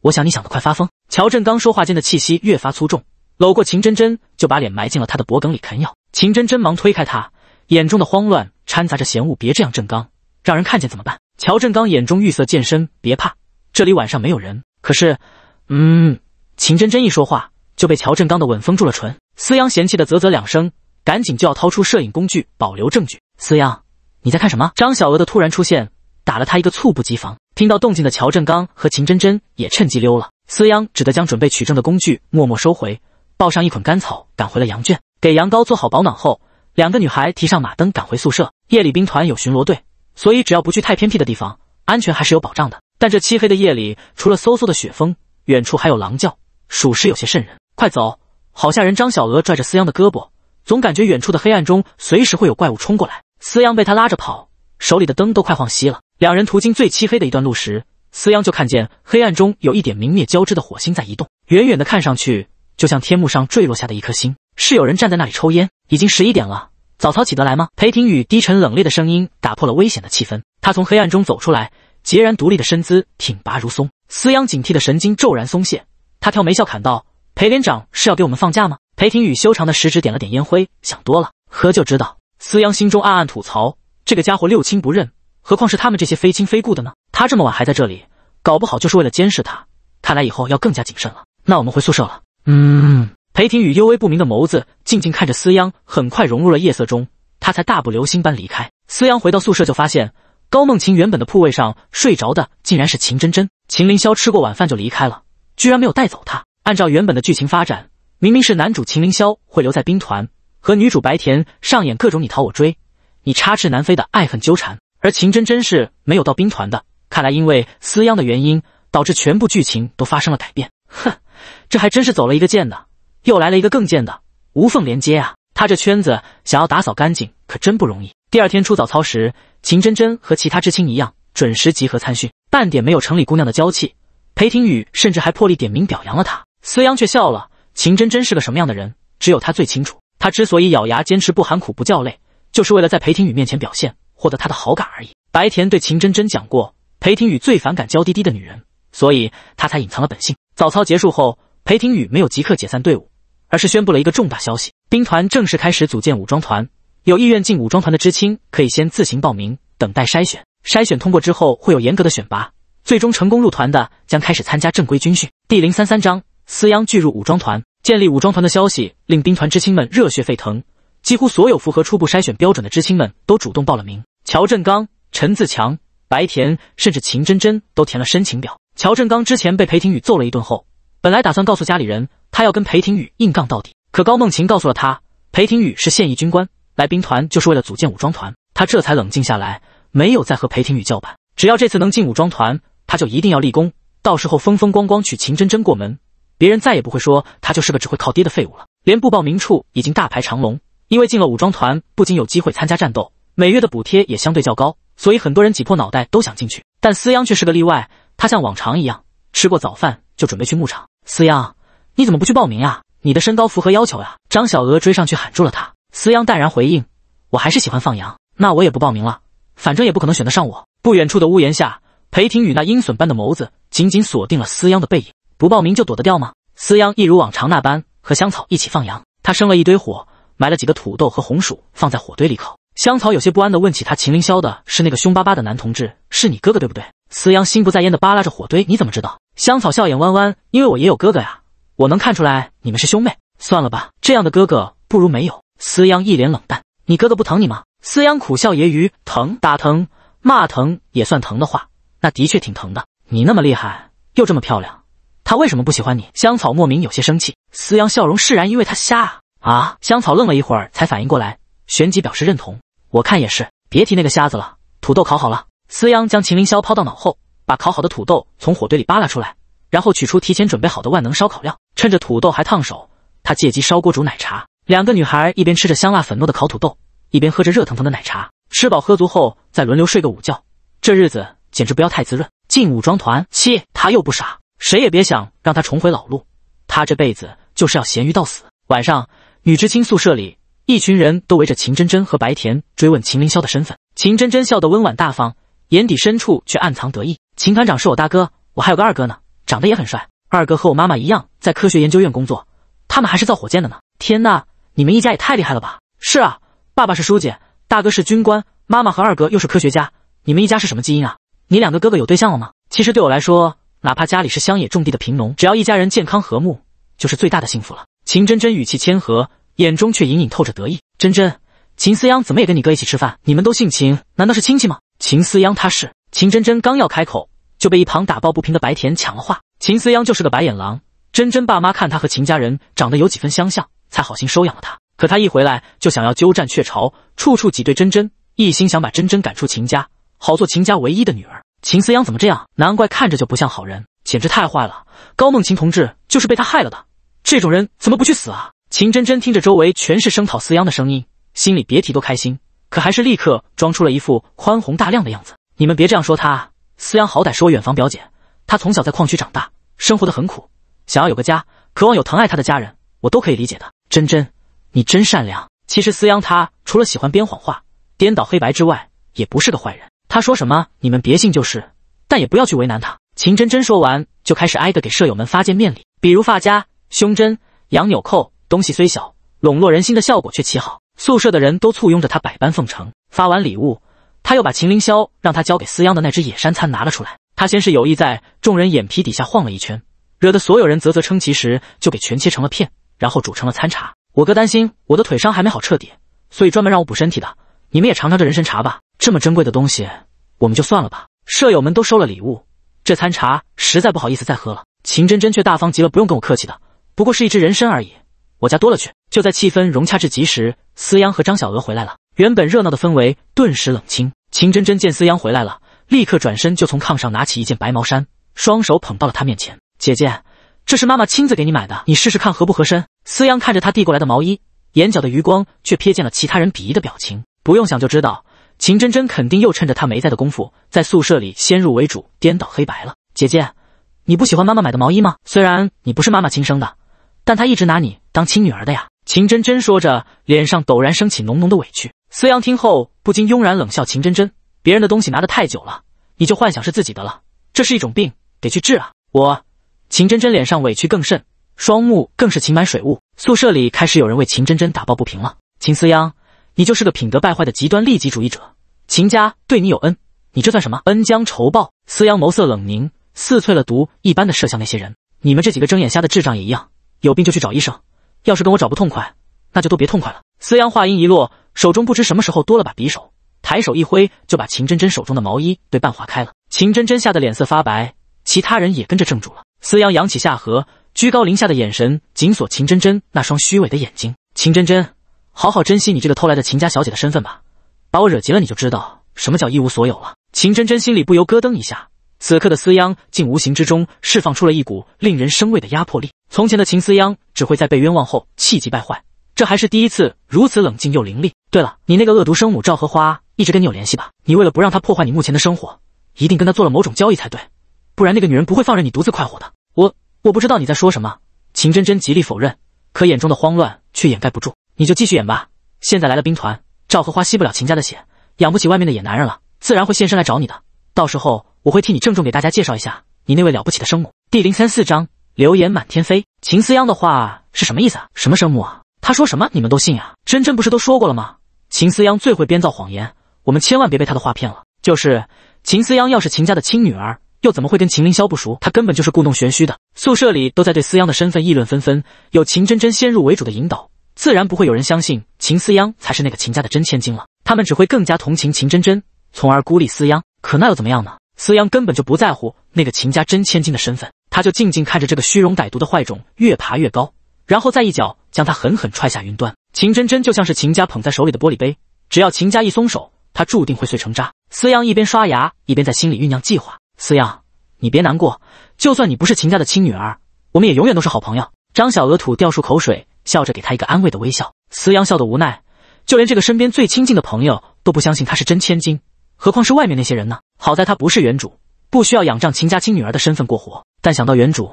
我想你想得快发疯。乔振刚说话间的气息越发粗重，搂过秦真真就把脸埋进了她的脖梗里啃咬。秦真真忙推开他，眼中的慌乱掺杂着嫌恶，别这样，振刚，让人看见怎么办？乔振刚眼中玉色渐深，别怕，这里晚上没有人。可是，嗯，秦真真一说话就被乔振刚的吻封住了唇。思阳嫌弃的啧啧两声。赶紧就要掏出摄影工具保留证据。思央，你在看什么？张小娥的突然出现打了他一个猝不及防。听到动静的乔振刚和秦真真也趁机溜了。思央只得将准备取证的工具默默收回，抱上一捆干草赶回了羊圈，给羊羔做好保暖后，两个女孩提上马灯赶回宿舍。夜里兵团有巡逻队，所以只要不去太偏僻的地方，安全还是有保障的。但这漆黑的夜里，除了嗖嗖的雪风，远处还有狼叫，属实有些瘆人。快走，好吓人！张小娥拽着思央的胳膊。总感觉远处的黑暗中随时会有怪物冲过来，司阳被他拉着跑，手里的灯都快晃熄了。两人途经最漆黑的一段路时，司阳就看见黑暗中有一点明灭交织的火星在移动，远远的看上去就像天幕上坠落下的一颗星。是有人站在那里抽烟？已经十一点了，早操起得来吗？裴廷宇低沉冷冽的声音打破了危险的气氛。他从黑暗中走出来，孑然独立的身姿挺拔如松。司阳警惕的神经骤然松懈，他挑眉笑侃道：“裴连长是要给我们放假吗？”裴廷宇修长的食指点了点烟灰，想多了，喝就知道。思央心中暗暗吐槽，这个家伙六亲不认，何况是他们这些非亲非故的呢？他这么晚还在这里，搞不好就是为了监视他。看来以后要更加谨慎了。那我们回宿舍了。嗯。裴廷宇幽微不明的眸子静静看着思央，很快融入了夜色中。他才大步流星般离开。思央回到宿舍就发现，高梦晴原本的铺位上睡着的竟然是秦真真。秦凌霄吃过晚饭就离开了，居然没有带走他。按照原本的剧情发展。明明是男主秦凌霄会留在兵团，和女主白田上演各种你逃我追、你插翅难飞的爱恨纠缠，而秦真真是没有到兵团的。看来因为思央的原因，导致全部剧情都发生了改变。哼，这还真是走了一个贱的，又来了一个更贱的，无缝连接啊！他这圈子想要打扫干净可真不容易。第二天出早操时，秦真真和其他知青一样准时集合参训，半点没有城里姑娘的娇气。裴廷宇甚至还破例点名表扬了他，思央却笑了。秦真真是个什么样的人，只有她最清楚。她之所以咬牙坚持不喊苦不叫累，就是为了在裴廷宇面前表现，获得他的好感而已。白田对秦真真讲过，裴廷宇最反感娇滴滴的女人，所以他才隐藏了本性。早操结束后，裴廷宇没有即刻解散队伍，而是宣布了一个重大消息：兵团正式开始组建武装团，有意愿进武装团的知青可以先自行报名，等待筛选。筛选通过之后，会有严格的选拔，最终成功入团的将开始参加正规军训。第零三三章：思央聚入武装团。建立武装团的消息令兵团知青们热血沸腾，几乎所有符合初步筛选标准的知青们都主动报了名。乔振刚、陈自强、白田，甚至秦真真都填了申请表。乔振刚之前被裴廷宇揍了一顿后，本来打算告诉家里人，他要跟裴廷宇硬杠到底。可高梦琴告诉了他，裴廷宇是现役军官，来兵团就是为了组建武装团。他这才冷静下来，没有再和裴廷宇叫板。只要这次能进武装团，他就一定要立功，到时候风风光光娶秦真真过门。别人再也不会说他就是个只会靠爹的废物了。连不报名处已经大排长龙，因为进了武装团，不仅有机会参加战斗，每月的补贴也相对较高，所以很多人挤破脑袋都想进去。但思央却是个例外，他像往常一样吃过早饭就准备去牧场。思央，你怎么不去报名啊？你的身高符合要求呀？张小娥追上去喊住了他。思央淡然回应：“我还是喜欢放羊，那我也不报名了，反正也不可能选得上我。”不远处的屋檐下，裴廷宇那鹰隼般的眸子紧紧锁定了思央的背影。不报名就躲得掉吗？思央一如往常那般和香草一起放羊，他生了一堆火，埋了几个土豆和红薯放在火堆里烤。香草有些不安的问起他秦凌霄的是那个凶巴巴的男同志，是你哥哥对不对？思央心不在焉的扒拉着火堆，你怎么知道？香草笑眼弯弯，因为我也有哥哥呀，我能看出来你们是兄妹。算了吧，这样的哥哥不如没有。思央一脸冷淡，你哥哥不疼你吗？思央苦笑揶揄，疼，打疼，骂疼也算疼的话，那的确挺疼的。你那么厉害，又这么漂亮。他为什么不喜欢你？香草莫名有些生气。思央笑容释然，因为他瞎啊！香草愣了一会儿才反应过来，旋即表示认同。我看也是，别提那个瞎子了。土豆烤好了，思央将秦凌霄抛到脑后，把烤好的土豆从火堆里扒拉出来，然后取出提前准备好的万能烧烤料。趁着土豆还烫手，他借机烧锅煮奶茶。两个女孩一边吃着香辣粉糯的烤土豆，一边喝着热腾腾的奶茶。吃饱喝足后，再轮流睡个午觉，这日子简直不要太滋润。进武装团，切，他又不傻。谁也别想让他重回老路，他这辈子就是要咸鱼到死。晚上，女知青宿舍里，一群人都围着秦真真和白田追问秦凌霄的身份。秦真真笑得温婉大方，眼底深处却暗藏得意。秦团长是我大哥，我还有个二哥呢，长得也很帅。二哥和我妈妈一样，在科学研究院工作，他们还是造火箭的呢。天呐，你们一家也太厉害了吧！是啊，爸爸是书记，大哥是军官，妈妈和二哥又是科学家，你们一家是什么基因啊？你两个哥哥有对象了吗？其实对我来说。哪怕家里是乡野种地的贫农，只要一家人健康和睦，就是最大的幸福了。秦真真语气谦和，眼中却隐隐透着得意。真真，秦思央怎么也跟你哥一起吃饭？你们都姓秦，难道是亲戚吗？秦思央他是……秦真真刚要开口，就被一旁打抱不平的白田抢了话。秦思央就是个白眼狼，真真爸妈看他和秦家人长得有几分相像，才好心收养了他。可他一回来就想要鸠占鹊巢，处处挤兑真真，一心想把真真赶出秦家，好做秦家唯一的女儿。秦思阳怎么这样？难怪看着就不像好人，简直太坏了！高梦琴同志就是被他害了的，这种人怎么不去死啊？秦真真听着周围全是声讨思阳的声音，心里别提多开心，可还是立刻装出了一副宽宏大量的样子。你们别这样说他，思阳好歹是我远房表姐，他从小在矿区长大，生活的很苦，想要有个家，渴望有疼爱他的家人，我都可以理解的。真真，你真善良。其实思阳他除了喜欢编谎话、颠倒黑白之外，也不是个坏人。他说什么你们别信就是，但也不要去为难他。秦真真说完，就开始挨个给舍友们发见面礼，比如发夹、胸针、羊纽扣，东西虽小，笼络人心的效果却奇好。宿舍的人都簇拥着他，百般奉承。发完礼物，他又把秦凌霄让他交给思央的那只野山参拿了出来。他先是有意在众人眼皮底下晃了一圈，惹得所有人啧啧称奇，时就给全切成了片，然后煮成了参茶。我哥担心我的腿伤还没好彻底，所以专门让我补身体的。你们也尝尝这人参茶吧。这么珍贵的东西，我们就算了吧。舍友们都收了礼物，这餐茶实在不好意思再喝了。秦真真却大方极了，不用跟我客气的，不过是一只人参而已，我家多了去。就在气氛融洽至极时，思央和张小娥回来了，原本热闹的氛围顿时冷清。秦真真见思央回来了，立刻转身就从炕上拿起一件白毛衫，双手捧到了她面前。姐姐，这是妈妈亲自给你买的，你试试看合不合身。思央看着她递过来的毛衣，眼角的余光却瞥见了其他人鄙夷的表情，不用想就知道。秦真真肯定又趁着他没在的功夫，在宿舍里先入为主，颠倒黑白了。姐姐，你不喜欢妈妈买的毛衣吗？虽然你不是妈妈亲生的，但她一直拿你当亲女儿的呀。秦真真说着，脸上陡然升起浓浓的委屈。司阳听后不禁悠然冷笑：“秦真真，别人的东西拿得太久了，你就幻想是自己的了，这是一种病，得去治啊。”我，秦真真脸上委屈更甚，双目更是噙满水雾。宿舍里开始有人为秦真真打抱不平了。秦思阳。你就是个品德败坏的极端利己主义者，秦家对你有恩，你这算什么恩将仇报？思阳眸色冷凝，似淬了毒一般的射向那些人。你们这几个睁眼瞎的智障也一样，有病就去找医生。要是跟我找不痛快，那就都别痛快了。思阳话音一落，手中不知什么时候多了把匕首，抬手一挥，就把秦真真手中的毛衣对半划开了。秦真真吓得脸色发白，其他人也跟着怔住了。思阳扬起下颌，居高临下的眼神紧锁秦真真那双虚伪的眼睛。秦真真。好好珍惜你这个偷来的秦家小姐的身份吧，把我惹急了，你就知道什么叫一无所有了。秦真真心里不由咯噔一下，此刻的思央竟无形之中释放出了一股令人生畏的压迫力。从前的秦思央只会在被冤枉后气急败坏，这还是第一次如此冷静又凌厉。对了，你那个恶毒生母赵荷花一直跟你有联系吧？你为了不让她破坏你目前的生活，一定跟她做了某种交易才对，不然那个女人不会放任你独自快活的。我我不知道你在说什么，秦真真极力否认，可眼中的慌乱却掩盖不住。你就继续演吧。现在来了兵团，赵荷花吸不了秦家的血，养不起外面的野男人了，自然会现身来找你的。到时候我会替你郑重给大家介绍一下你那位了不起的生母。第零三四章：流言满天飞。秦思央的话是什么意思啊？什么生母啊？他说什么你们都信啊？真真不是都说过了吗？秦思央最会编造谎言，我们千万别被他的话骗了。就是秦思央要是秦家的亲女儿，又怎么会跟秦凌霄不熟？他根本就是故弄玄虚的。宿舍里都在对思央的身份议论纷纷，有秦真真先入为主的引导。自然不会有人相信秦思央才是那个秦家的真千金了，他们只会更加同情秦真真，从而孤立思央。可那又怎么样呢？思央根本就不在乎那个秦家真千金的身份，他就静静看着这个虚荣歹毒的坏种越爬越高，然后再一脚将他狠狠踹下云端。秦真真就像是秦家捧在手里的玻璃杯，只要秦家一松手，她注定会碎成渣。思央一边刷牙，一边在心里酝酿计划。思央，你别难过，就算你不是秦家的亲女儿，我们也永远都是好朋友。张小娥吐掉漱口水。笑着给他一个安慰的微笑，慈阳笑的无奈，就连这个身边最亲近的朋友都不相信他是真千金，何况是外面那些人呢？好在他不是原主，不需要仰仗秦家亲女儿的身份过活。但想到原主，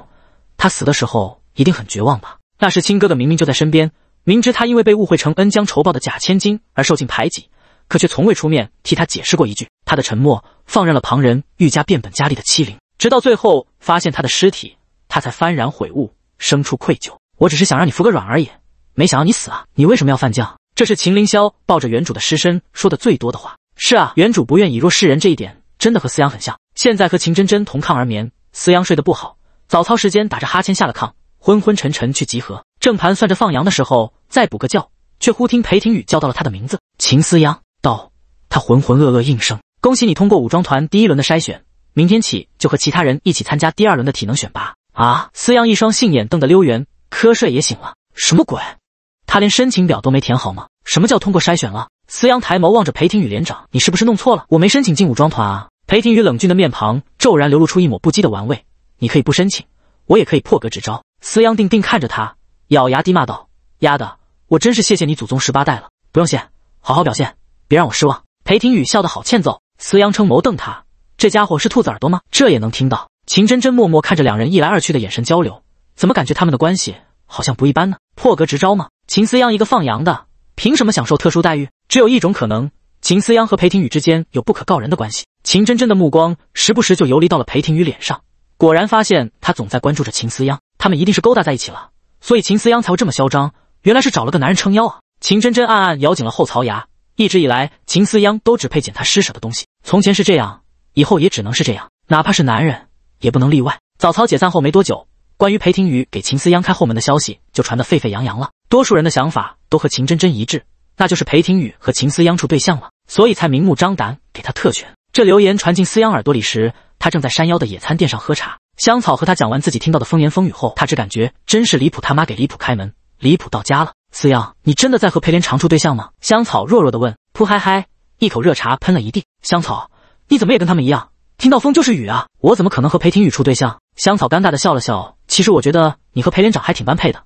他死的时候一定很绝望吧？那时亲哥哥明明就在身边，明知他因为被误会成恩将仇报的假千金而受尽排挤，可却从未出面替他解释过一句。他的沉默放任了旁人愈加变本加厉的欺凌，直到最后发现他的尸体，他才幡然悔悟，生出愧疚。我只是想让你服个软而已，没想要你死啊！你为什么要犯犟？这是秦凌霄抱着原主的尸身说的最多的话。是啊，原主不愿以弱示人这一点，真的和思阳很像。现在和秦真真同炕而眠，思阳睡得不好，早操时间打着哈欠下了炕，昏昏沉沉去集合。正盘算着放羊的时候再补个觉，却忽听裴廷宇叫到了他的名字。秦思阳道：“他浑浑噩噩应声，恭喜你通过武装团第一轮的筛选，明天起就和其他人一起参加第二轮的体能选拔啊！”思阳一双杏眼瞪得溜圆。瞌睡也醒了，什么鬼？他连申请表都没填好吗？什么叫通过筛选了？思阳抬眸望着裴廷宇连长，你是不是弄错了？我没申请进武装团啊！裴廷宇冷峻的面庞骤然流露出一抹不羁的玩味。你可以不申请，我也可以破格执招。思阳定定看着他，咬牙低骂道：“丫的，我真是谢谢你祖宗十八代了！”不用谢，好好表现，别让我失望。裴廷宇笑得好欠揍。思阳撑眸瞪他，这家伙是兔子耳朵吗？这也能听到？秦真真默默看着两人一来二去的眼神交流，怎么感觉他们的关系？好像不一般呢，破格直招吗？秦思央一个放羊的，凭什么享受特殊待遇？只有一种可能，秦思央和裴廷宇之间有不可告人的关系。秦真真的目光时不时就游离到了裴廷宇脸上，果然发现他总在关注着秦思央，他们一定是勾搭在一起了，所以秦思央才会这么嚣张，原来是找了个男人撑腰啊！秦真真暗暗咬紧了后槽牙，一直以来秦思央都只配捡他施舍的东西，从前是这样，以后也只能是这样，哪怕是男人也不能例外。早操解散后没多久。关于裴庭宇给秦思央开后门的消息就传得沸沸扬扬了，多数人的想法都和秦真真一致，那就是裴庭宇和秦思央处对象了，所以才明目张胆给他特权。这流言传进思央耳朵里时，他正在山腰的野餐垫上喝茶。香草和他讲完自己听到的风言风语后，他只感觉真是离谱，他妈给离谱开门，离谱到家了。思央，你真的在和裴连长处对象吗？香草弱弱的问。噗嗨嗨，一口热茶喷了一地。香草，你怎么也跟他们一样，听到风就是雨啊？我怎么可能和裴庭宇处对象？香草尴尬的笑了笑。其实我觉得你和裴连长还挺般配的，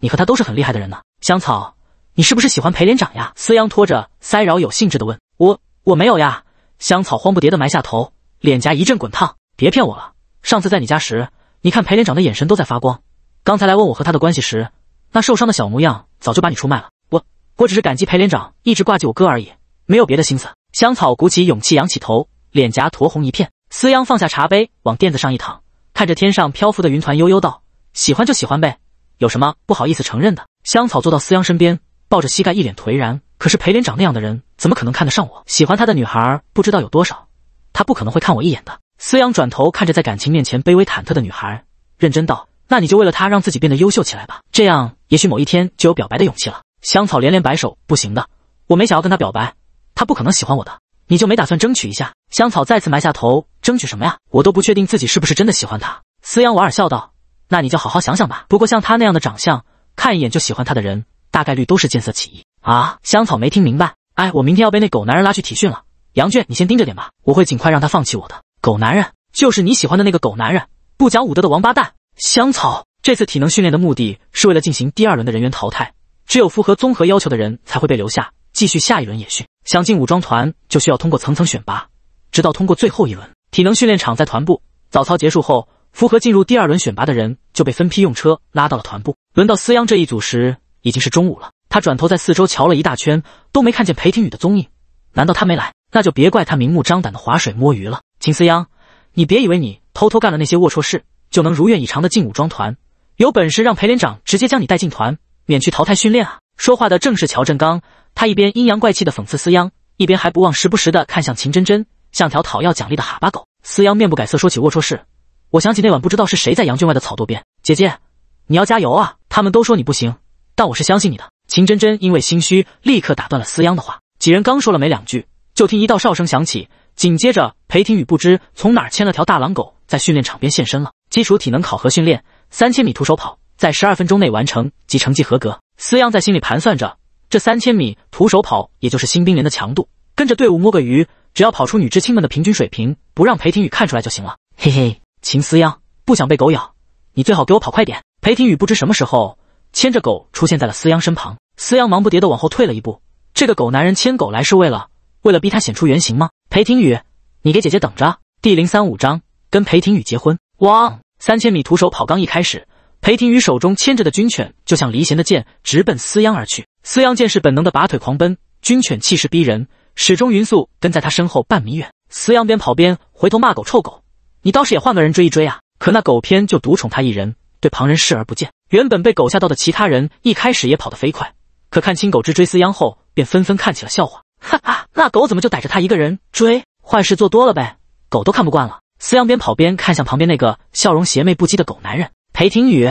你和他都是很厉害的人呢。香草，你是不是喜欢裴连长呀？思阳拖着腮，饶有兴致的问我：“我没有呀。”香草慌不迭的埋下头，脸颊一阵滚烫。别骗我了，上次在你家时，你看裴连长的眼神都在发光。刚才来问我和他的关系时，那受伤的小模样早就把你出卖了。我我只是感激裴连长一直挂记我哥而已，没有别的心思。香草鼓起勇气仰起头，脸颊酡红一片。思阳放下茶杯，往垫子上一躺。看着天上漂浮的云团，悠悠道：“喜欢就喜欢呗，有什么不好意思承认的？”香草坐到思阳身边，抱着膝盖，一脸颓然。可是裴连长那样的人，怎么可能看得上我？喜欢他的女孩不知道有多少，他不可能会看我一眼的。思阳转头看着在感情面前卑微忐忑的女孩，认真道：“那你就为了他，让自己变得优秀起来吧，这样也许某一天就有表白的勇气了。”香草连连摆手：“不行的，我没想要跟他表白，他不可能喜欢我的。你就没打算争取一下？”香草再次埋下头。争取什么呀？我都不确定自己是不是真的喜欢他。思阳瓦尔笑道：“那你就好好想想吧。不过像他那样的长相，看一眼就喜欢他的人，大概率都是见色起意啊。”香草没听明白。哎，我明天要被那狗男人拉去体训了，杨圈你先盯着点吧。我会尽快让他放弃我的。狗男人就是你喜欢的那个狗男人，不讲武德的王八蛋。香草，这次体能训练的目的是为了进行第二轮的人员淘汰，只有符合综合要求的人才会被留下继续下一轮野训。想进武装团，就需要通过层层选拔，直到通过最后一轮。体能训练场在团部早操结束后，符合进入第二轮选拔的人就被分批用车拉到了团部。轮到思央这一组时，已经是中午了。他转头在四周瞧了一大圈，都没看见裴廷宇的踪影。难道他没来？那就别怪他明目张胆的划水摸鱼了。秦思央，你别以为你偷偷干了那些龌龊事，就能如愿以偿的进武装团。有本事让裴连长直接将你带进团，免去淘汰训练啊！说话的正是乔振刚，他一边阴阳怪气的讽刺思央，一边还不忘时不时的看向秦真真。像条讨要奖励的哈巴狗，司央面不改色说起龌龊事。我想起那晚不知道是谁在羊圈外的草垛边。姐姐，你要加油啊！他们都说你不行，但我是相信你的。秦真真因为心虚，立刻打断了司央的话。几人刚说了没两句，就听一道哨声响起，紧接着裴廷宇不知从哪牵了条大狼狗在训练场边现身了。基础体能考核训练，三千米徒手跑，在十二分钟内完成即成绩合格。司央在心里盘算着，这三千米徒手跑，也就是新兵连的强度。跟着队伍摸个鱼，只要跑出女知青们的平均水平，不让裴廷宇看出来就行了。嘿嘿，秦思央，不想被狗咬，你最好给我跑快点。裴廷宇不知什么时候牵着狗出现在了思央身旁，思央忙不迭的往后退了一步。这个狗男人牵狗来是为了，为了逼他显出原形吗？裴廷宇，你给姐姐等着。第零三五章跟裴廷宇结婚。汪，三千米徒手跑刚一开始，裴廷宇手中牵着的军犬就像离弦的箭，直奔思央而去。思央见势本能的拔腿狂奔，军犬气势逼人。始终匀速跟在他身后半米远，思阳边跑边回头骂狗：“臭狗，你倒是也换个人追一追啊！”可那狗偏就独宠他一人，对旁人视而不见。原本被狗吓到的其他人，一开始也跑得飞快，可看清狗只追思阳后，便纷纷看起了笑话：“哈哈，那狗怎么就逮着他一个人追？坏事做多了呗，狗都看不惯了。”思阳边跑边看向旁边那个笑容邪魅不羁的狗男人裴廷宇：“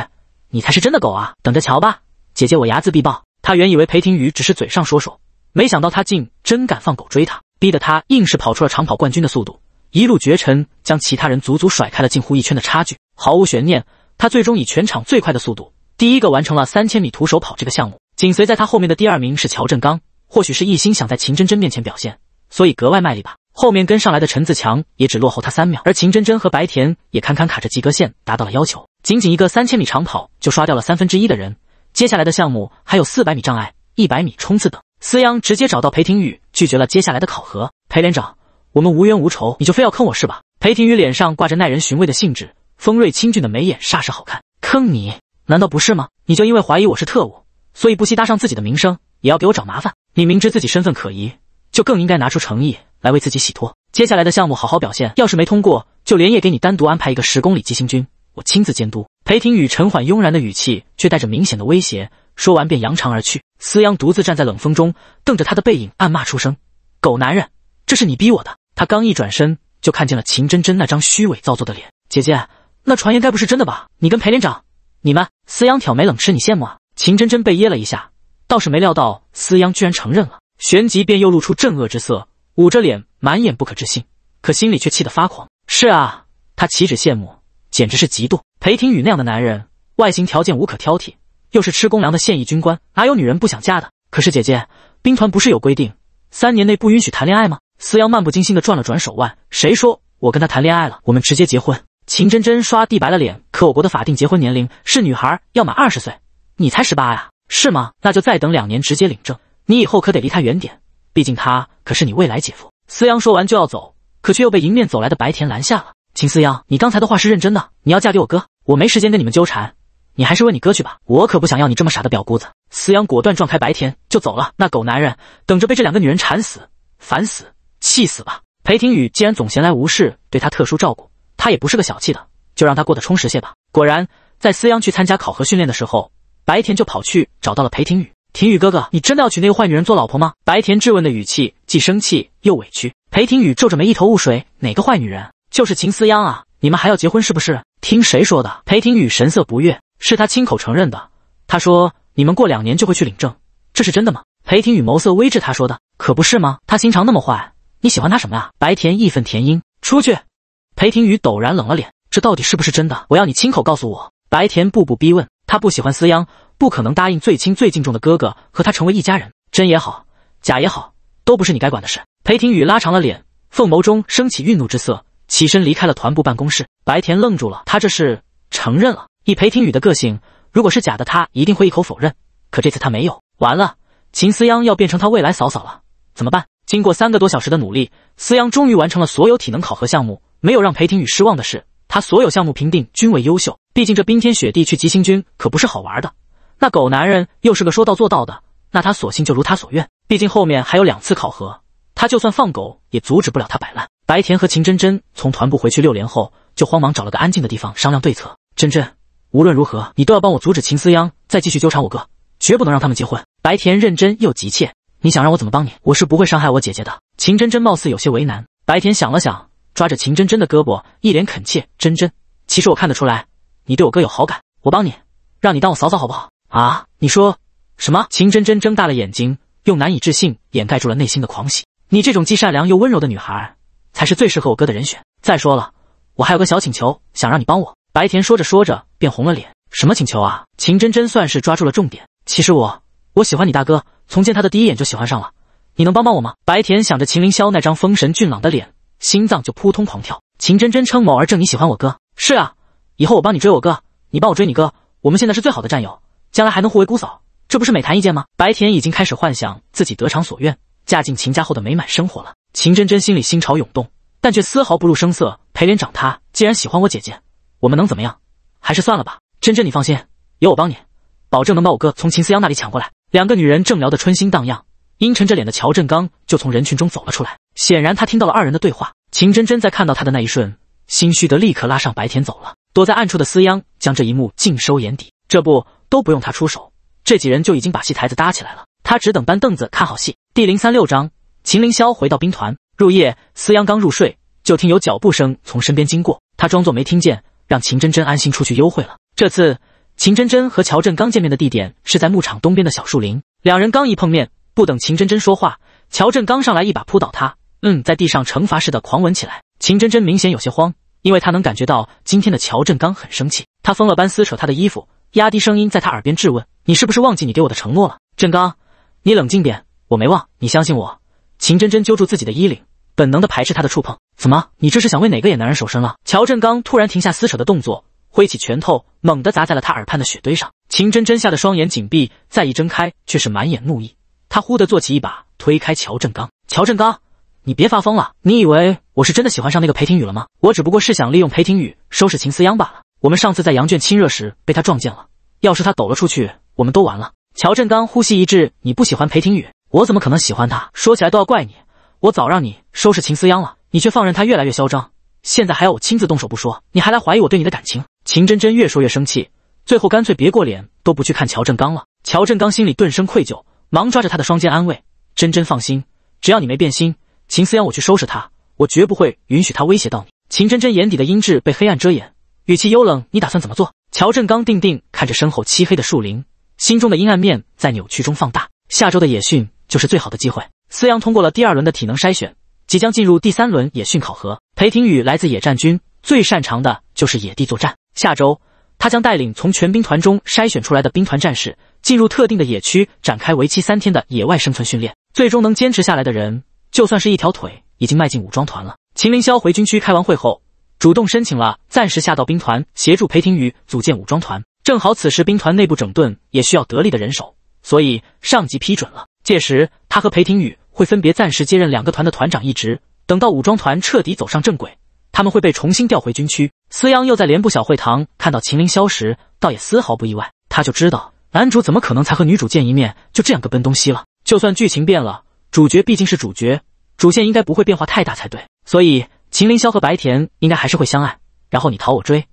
你才是真的狗啊！等着瞧吧，姐姐我睚眦必报。”他原以为裴廷宇只是嘴上说说。没想到他竟真敢放狗追他，逼得他硬是跑出了长跑冠军的速度，一路绝尘，将其他人足足甩开了近乎一圈的差距。毫无悬念，他最终以全场最快的速度，第一个完成了三千米徒手跑这个项目。紧随在他后面的第二名是乔振刚，或许是一心想在秦真真面前表现，所以格外卖力吧。后面跟上来的陈自强也只落后他三秒，而秦真真和白田也堪堪卡着及格线达到了要求。仅仅一个三千米长跑就刷掉了三分之一的人，接下来的项目还有四百米障碍、一百米冲刺等。思阳直接找到裴廷宇，拒绝了接下来的考核。裴连长，我们无冤无仇，你就非要坑我是吧？裴廷宇脸上挂着耐人寻味的兴致，锋锐清俊的眉眼煞是好看。坑你难道不是吗？你就因为怀疑我是特务，所以不惜搭上自己的名声也要给我找麻烦。你明知自己身份可疑，就更应该拿出诚意来为自己洗脱。接下来的项目好好表现，要是没通过，就连夜给你单独安排一个十公里急行军，我亲自监督。裴廷宇沉缓慵然的语气，却带着明显的威胁。说完便扬长而去，司央独自站在冷风中，瞪着他的背影，暗骂出声：“狗男人，这是你逼我的！”他刚一转身，就看见了秦真真那张虚伪造作的脸。“姐姐，那传言该不是真的吧？你跟裴连长，你们……”司央挑眉冷吃你羡慕啊？”秦真真被噎了一下，倒是没料到司央居然承认了，旋即便又露出震恶之色，捂着脸，满眼不可置信，可心里却气得发狂。“是啊，他岂止羡慕，简直是嫉妒！裴廷宇那样的男人，外形条件无可挑剔。”又是吃公粮的现役军官，哪有女人不想嫁的？可是姐姐，兵团不是有规定，三年内不允许谈恋爱吗？思阳漫不经心的转了转手腕，谁说我跟他谈恋爱了？我们直接结婚。秦真真刷地白了脸，可我国的法定结婚年龄是女孩要满二十岁，你才十八呀，是吗？那就再等两年，直接领证。你以后可得离他远点，毕竟他可是你未来姐夫。思阳说完就要走，可却又被迎面走来的白田拦下了。秦思阳，你刚才的话是认真的？你要嫁给我哥？我没时间跟你们纠缠。你还是问你哥去吧，我可不想要你这么傻的表姑子。司阳果断撞开白天就走了，那狗男人等着被这两个女人缠死，烦死，气死吧。裴廷宇既然总闲来无事对他特殊照顾，他也不是个小气的，就让他过得充实些吧。果然，在司阳去参加考核训练的时候，白田就跑去找到了裴廷宇。廷宇哥哥，你真的要娶那个坏女人做老婆吗？白田质问的语气既生气又委屈。裴廷宇皱着眉，一头雾水。哪个坏女人？就是秦思央啊！你们还要结婚是不是？听谁说的？裴廷宇神色不悦。是他亲口承认的。他说你们过两年就会去领证，这是真的吗？裴廷宇眸色微滞，他说的，可不是吗？他心肠那么坏，你喜欢他什么呀？白田义愤填膺，出去！裴廷宇陡然冷了脸，这到底是不是真的？我要你亲口告诉我！白田步步逼问，他不喜欢思央，不可能答应最亲最敬重的哥哥和他成为一家人。真也好，假也好，都不是你该管的事。裴廷宇拉长了脸，凤眸中升起愠怒之色，起身离开了团部办公室。白田愣住了，他这是承认了。以裴庭宇的个性，如果是假的，他一定会一口否认。可这次他没有。完了，秦思央要变成他未来嫂嫂了，怎么办？经过三个多小时的努力，思央终于完成了所有体能考核项目。没有让裴庭宇失望的是，他所有项目评定均为优秀。毕竟这冰天雪地去急行军可不是好玩的。那狗男人又是个说到做到的，那他索性就如他所愿。毕竟后面还有两次考核，他就算放狗也阻止不了他摆烂。白田和秦真真从团部回去六连后，就慌忙找了个安静的地方商量对策。真真。无论如何，你都要帮我阻止秦思央再继续纠缠我哥，绝不能让他们结婚。白田认真又急切。你想让我怎么帮你？我是不会伤害我姐姐的。秦真真貌似有些为难。白田想了想，抓着秦真真的胳膊，一脸恳切：“真真，其实我看得出来，你对我哥有好感。我帮你，让你当我嫂嫂好不好？啊？你说什么？”秦真真睁大了眼睛，用难以置信掩盖住了内心的狂喜。你这种既善良又温柔的女孩，才是最适合我哥的人选。再说了，我还有个小请求，想让你帮我。白田说着说着便红了脸，什么请求啊？秦真真算是抓住了重点。其实我我喜欢你大哥，从见他的第一眼就喜欢上了。你能帮帮我吗？白田想着秦凌霄那张丰神俊朗的脸，心脏就扑通狂跳。秦真真称某儿正你喜欢我哥，是啊，以后我帮你追我哥，你帮我追你哥。我们现在是最好的战友，将来还能互为姑嫂，这不是美谈一件吗？白田已经开始幻想自己得偿所愿，嫁进秦家后的美满生活了。秦真真心里心潮涌动，但却丝毫不露声色。裴连长他既然喜欢我姐姐。我们能怎么样？还是算了吧。真真，你放心，有我帮你，保证能把我哥从秦思央那里抢过来。两个女人正聊得春心荡漾，阴沉着脸的乔振刚就从人群中走了出来。显然他听到了二人的对话。秦真真在看到他的那一瞬，心虚的立刻拉上白田走了。躲在暗处的思央将这一幕尽收眼底。这不都不用他出手，这几人就已经把戏台子搭起来了。他只等搬凳子看好戏。第零三六章：秦凌霄回到兵团。入夜，思央刚入睡，就听有脚步声从身边经过，他装作没听见。让秦真真安心出去幽会了。这次，秦真真和乔振刚见面的地点是在牧场东边的小树林。两人刚一碰面，不等秦真真说话，乔振刚上来一把扑倒她，嗯，在地上惩罚似的狂吻起来。秦真真明显有些慌，因为她能感觉到今天的乔振刚很生气，他疯了般撕扯她的衣服，压低声音在她耳边质问：“你是不是忘记你给我的承诺了？”振刚，你冷静点，我没忘，你相信我。秦真真揪住自己的衣领。本能的排斥他的触碰，怎么？你这是想为哪个野男人守身了？乔振刚突然停下撕扯的动作，挥起拳头，猛地砸在了他耳畔的雪堆上。秦真真吓得双眼紧闭，再一睁开，却是满眼怒意。他忽地坐起，一把推开乔振刚。乔振刚，你别发疯了！你以为我是真的喜欢上那个裴廷宇了吗？我只不过是想利用裴廷宇收拾秦思央罢了。我们上次在羊圈亲热时被他撞见了，要是他抖了出去，我们都完了。乔振刚呼吸一滞，你不喜欢裴廷宇？我怎么可能喜欢他？说起来都要怪你。我早让你收拾秦思央了，你却放任他越来越嚣张，现在还要我亲自动手不说，你还来怀疑我对你的感情。秦真真越说越生气，最后干脆别过脸都不去看乔振刚了。乔振刚心里顿生愧疚，忙抓着她的双肩安慰：“真真放心，只要你没变心，秦思央我去收拾他，我绝不会允许他威胁到你。”秦真真眼底的阴鸷被黑暗遮掩，语气幽冷：“你打算怎么做？”乔振刚定定看着身后漆黑的树林，心中的阴暗面在扭曲中放大。下周的野训就是最好的机会。思阳通过了第二轮的体能筛选，即将进入第三轮野训考核。裴廷宇来自野战军，最擅长的就是野地作战。下周，他将带领从全兵团中筛选出来的兵团战士，进入特定的野区，展开为期三天的野外生存训练。最终能坚持下来的人，就算是一条腿，已经迈进武装团了。秦凌霄回军区开完会后，主动申请了暂时下到兵团，协助裴廷宇组建武装团。正好此时兵团内部整顿也需要得力的人手，所以上级批准了。届时，他和裴廷宇。会分别暂时接任两个团的团长一职，等到武装团彻底走上正轨，他们会被重新调回军区。司央又在连部小会堂看到秦凌霄时，倒也丝毫不意外。他就知道男主怎么可能才和女主见一面就这样各奔东西了。就算剧情变了，主角毕竟是主角，主线应该不会变化太大才对。所以秦凌霄和白田应该还是会相爱，然后你逃我追，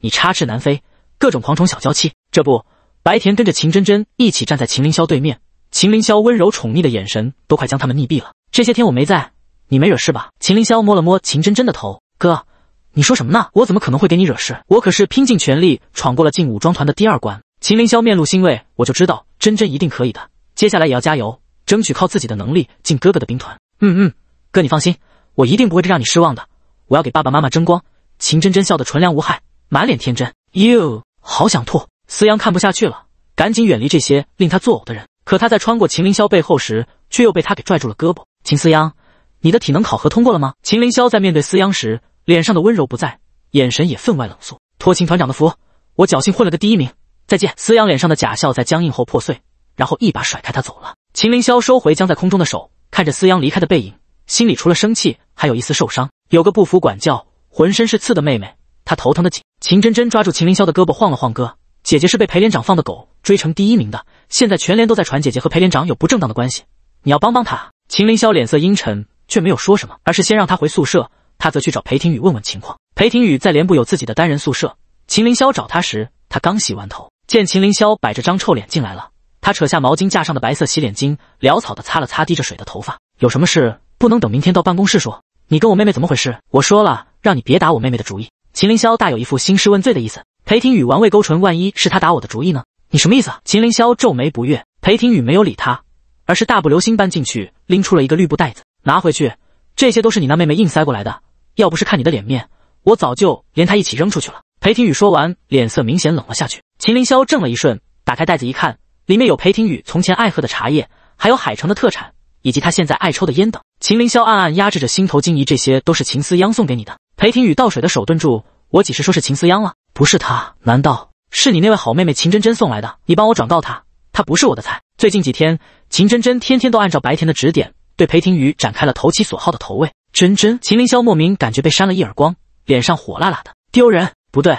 你插翅难飞，各种狂宠小娇妻。这不，白田跟着秦真真一起站在秦凌霄对面。秦凌霄温柔宠溺的眼神都快将他们溺毙了。这些天我没在，你没惹事吧？秦凌霄摸了摸秦真真的头，哥，你说什么呢？我怎么可能会给你惹事？我可是拼尽全力闯过了进武装团的第二关。秦凌霄面露欣慰，我就知道真真一定可以的。接下来也要加油，争取靠自己的能力进哥哥的兵团。嗯嗯，哥你放心，我一定不会让你失望的。我要给爸爸妈妈争光。秦真真笑得纯良无害，满脸天真。哟，好想吐！思阳看不下去了，赶紧远离这些令他作呕的人。可他在穿过秦凌霄背后时，却又被他给拽住了胳膊。秦思央，你的体能考核通过了吗？秦凌霄在面对思央时，脸上的温柔不在，眼神也分外冷肃。托秦团长的福，我侥幸混了个第一名。再见，思央脸上的假笑在僵硬后破碎，然后一把甩开他走了。秦凌霄收回将在空中的手，看着思央离开的背影，心里除了生气，还有一丝受伤。有个不服管教、浑身是刺的妹妹，他头疼的紧。秦真真抓住秦凌霄的胳膊晃了晃，哥。姐姐是被裴连长放的狗追成第一名的，现在全连都在传姐姐和裴连长有不正当的关系，你要帮帮她。秦凌霄脸色阴沉，却没有说什么，而是先让她回宿舍，他则去找裴廷宇问问情况。裴廷宇在连部有自己的单人宿舍，秦凌霄找他时，他刚洗完头，见秦凌霄摆着张臭脸进来了，他扯下毛巾架上的白色洗脸巾，潦草地擦了擦滴着水的头发。有什么事不能等明天到办公室说？你跟我妹妹怎么回事？我说了，让你别打我妹妹的主意。秦凌霄大有一副兴师问罪的意思。裴廷宇玩味勾唇，万一是他打我的主意呢？你什么意思？秦凌霄皱眉不悦。裴廷宇没有理他，而是大步流星搬进去，拎出了一个绿布袋子，拿回去。这些都是你那妹妹硬塞过来的。要不是看你的脸面，我早就连她一起扔出去了。裴廷宇说完，脸色明显冷了下去。秦凌霄怔了一瞬，打开袋子一看，里面有裴廷宇从前爱喝的茶叶，还有海城的特产，以及他现在爱抽的烟等。秦凌霄暗暗压制着心头惊疑，这些都是秦思央送给你的。裴廷宇倒水的手顿住，我几时说是秦思央了？不是他，难道是你那位好妹妹秦真真送来的？你帮我转告她，她不是我的菜。最近几天，秦真真天天都按照白田的指点，对裴廷宇展开了投其所好的投喂。真真，秦凌霄莫名感觉被扇了一耳光，脸上火辣辣的，丢人。不对，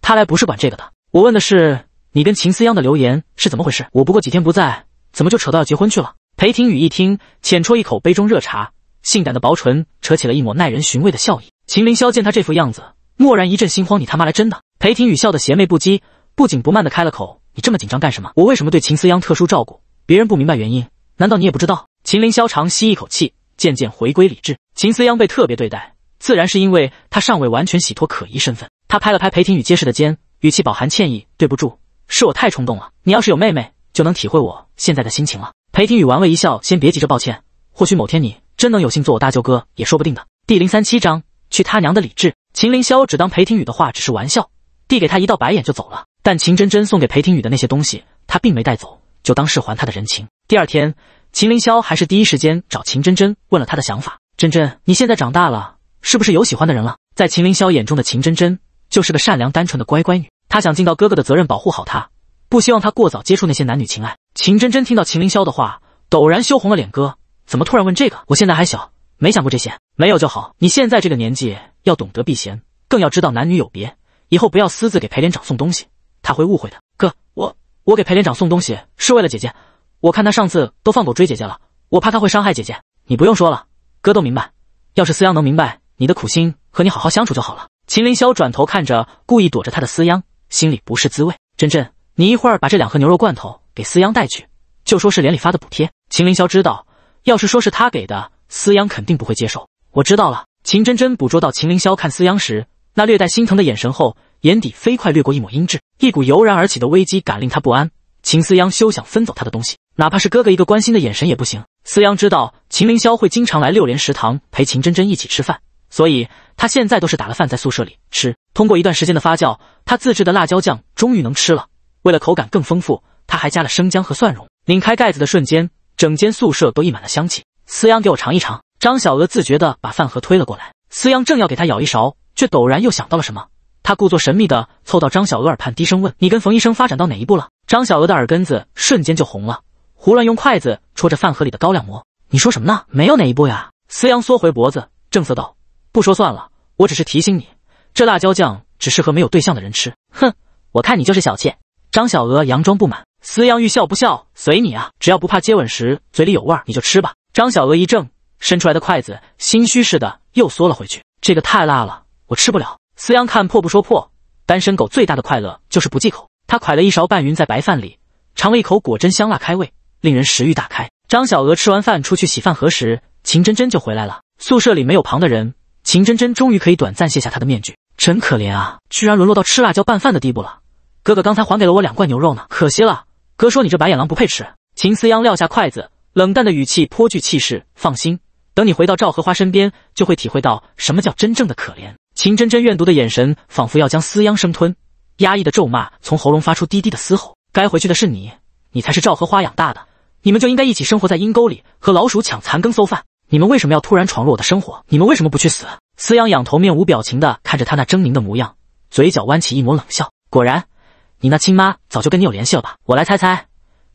他来不是管这个的。我问的是你跟秦思央的留言是怎么回事。我不过几天不在，怎么就扯到要结婚去了？裴廷宇一听，浅啜一口杯中热茶，性感的薄唇扯起了一抹耐人寻味的笑意。秦凌霄见他这副样子，蓦然一阵心慌。你他妈来真的？裴庭宇笑得邪魅不羁，不紧不慢地开了口：“你这么紧张干什么？我为什么对秦思央特殊照顾？别人不明白原因，难道你也不知道？”秦凌霄长吸一口气，渐渐回归理智。秦思央被特别对待，自然是因为他尚未完全洗脱可疑身份。他拍了拍裴庭宇结实的肩，语气饱含歉意：“对不住，是我太冲动了。你要是有妹妹，就能体会我现在的心情了。”裴庭宇玩味一笑：“先别急着抱歉，或许某天你真能有幸做我大舅哥，也说不定的。”第零三七章：去他娘的理智！秦凌霄只当裴庭宇的话只是玩笑。递给他一道白眼就走了。但秦真真送给裴廷宇的那些东西，他并没带走，就当是还他的人情。第二天，秦凌霄还是第一时间找秦真真问了他的想法。真真，你现在长大了，是不是有喜欢的人了？在秦凌霄眼中的秦真真，就是个善良单纯的乖乖女。她想尽到哥哥的责任，保护好她，不希望她过早接触那些男女情爱。秦真真听到秦凌霄的话，陡然羞红了脸。哥，怎么突然问这个？我现在还小，没想过这些。没有就好。你现在这个年纪，要懂得避嫌，更要知道男女有别。以后不要私自给裴连长送东西，他会误会的。哥，我我给裴连长送东西是为了姐姐，我看他上次都放狗追姐姐了，我怕他会伤害姐姐。你不用说了，哥都明白。要是思央能明白你的苦心，和你好好相处就好了。秦凌霄转头看着故意躲着他的思央，心里不是滋味。真真，你一会儿把这两盒牛肉罐头给思央带去，就说是连里发的补贴。秦凌霄知道，要是说是他给的，思央肯定不会接受。我知道了。秦真真捕捉到秦凌霄看思央时。那略带心疼的眼神后，眼底飞快掠过一抹阴鸷，一股油然而起的危机感令他不安。秦思央休想分走他的东西，哪怕是哥哥一个关心的眼神也不行。思央知道秦凌霄会经常来六连食堂陪秦真真一起吃饭，所以他现在都是打了饭在宿舍里吃。通过一段时间的发酵，他自制的辣椒酱终于能吃了。为了口感更丰富，他还加了生姜和蒜蓉。拧开盖子的瞬间，整间宿舍都溢满了香气。思央，给我尝一尝。张小娥自觉地把饭盒推了过来。思央正要给他舀一勺。却陡然又想到了什么，他故作神秘的凑到张小娥耳畔，低声问：“你跟冯医生发展到哪一步了？”张小娥的耳根子瞬间就红了，胡乱用筷子戳着饭盒里的高粱馍：“你说什么呢？没有哪一步呀。”司阳缩回脖子，正色道：“不说算了，我只是提醒你，这辣椒酱只适合没有对象的人吃。”哼，我看你就是小妾。”张小娥佯装不满，司阳欲笑不笑，随你啊，只要不怕接吻时嘴里有味儿，你就吃吧。”张小娥一怔，伸出来的筷子心虚似的又缩了回去：“这个太辣了。”我吃不了。思阳看破不说破，单身狗最大的快乐就是不忌口。他蒯了一勺拌匀在白饭里，尝了一口，果真香辣开胃，令人食欲大开。张小娥吃完饭出去洗饭盒时，秦真真就回来了。宿舍里没有旁的人，秦真真终于可以短暂卸下她的面具。真可怜啊，居然沦落到吃辣椒拌饭的地步了。哥哥刚才还给了我两罐牛肉呢，可惜了。哥说你这白眼狼不配吃。秦思央撂下筷子，冷淡的语气颇具气势。放心，等你回到赵荷花身边，就会体会到什么叫真正的可怜。秦真真怨毒的眼神仿佛要将思央生吞，压抑的咒骂从喉咙发出低低的嘶吼。该回去的是你，你才是赵荷花养大的，你们就应该一起生活在阴沟里和老鼠抢残羹馊饭。你们为什么要突然闯入我的生活？你们为什么不去死？思央仰头，面无表情的看着他那狰狞的模样，嘴角弯起一抹冷笑。果然，你那亲妈早就跟你有联系了吧？我来猜猜，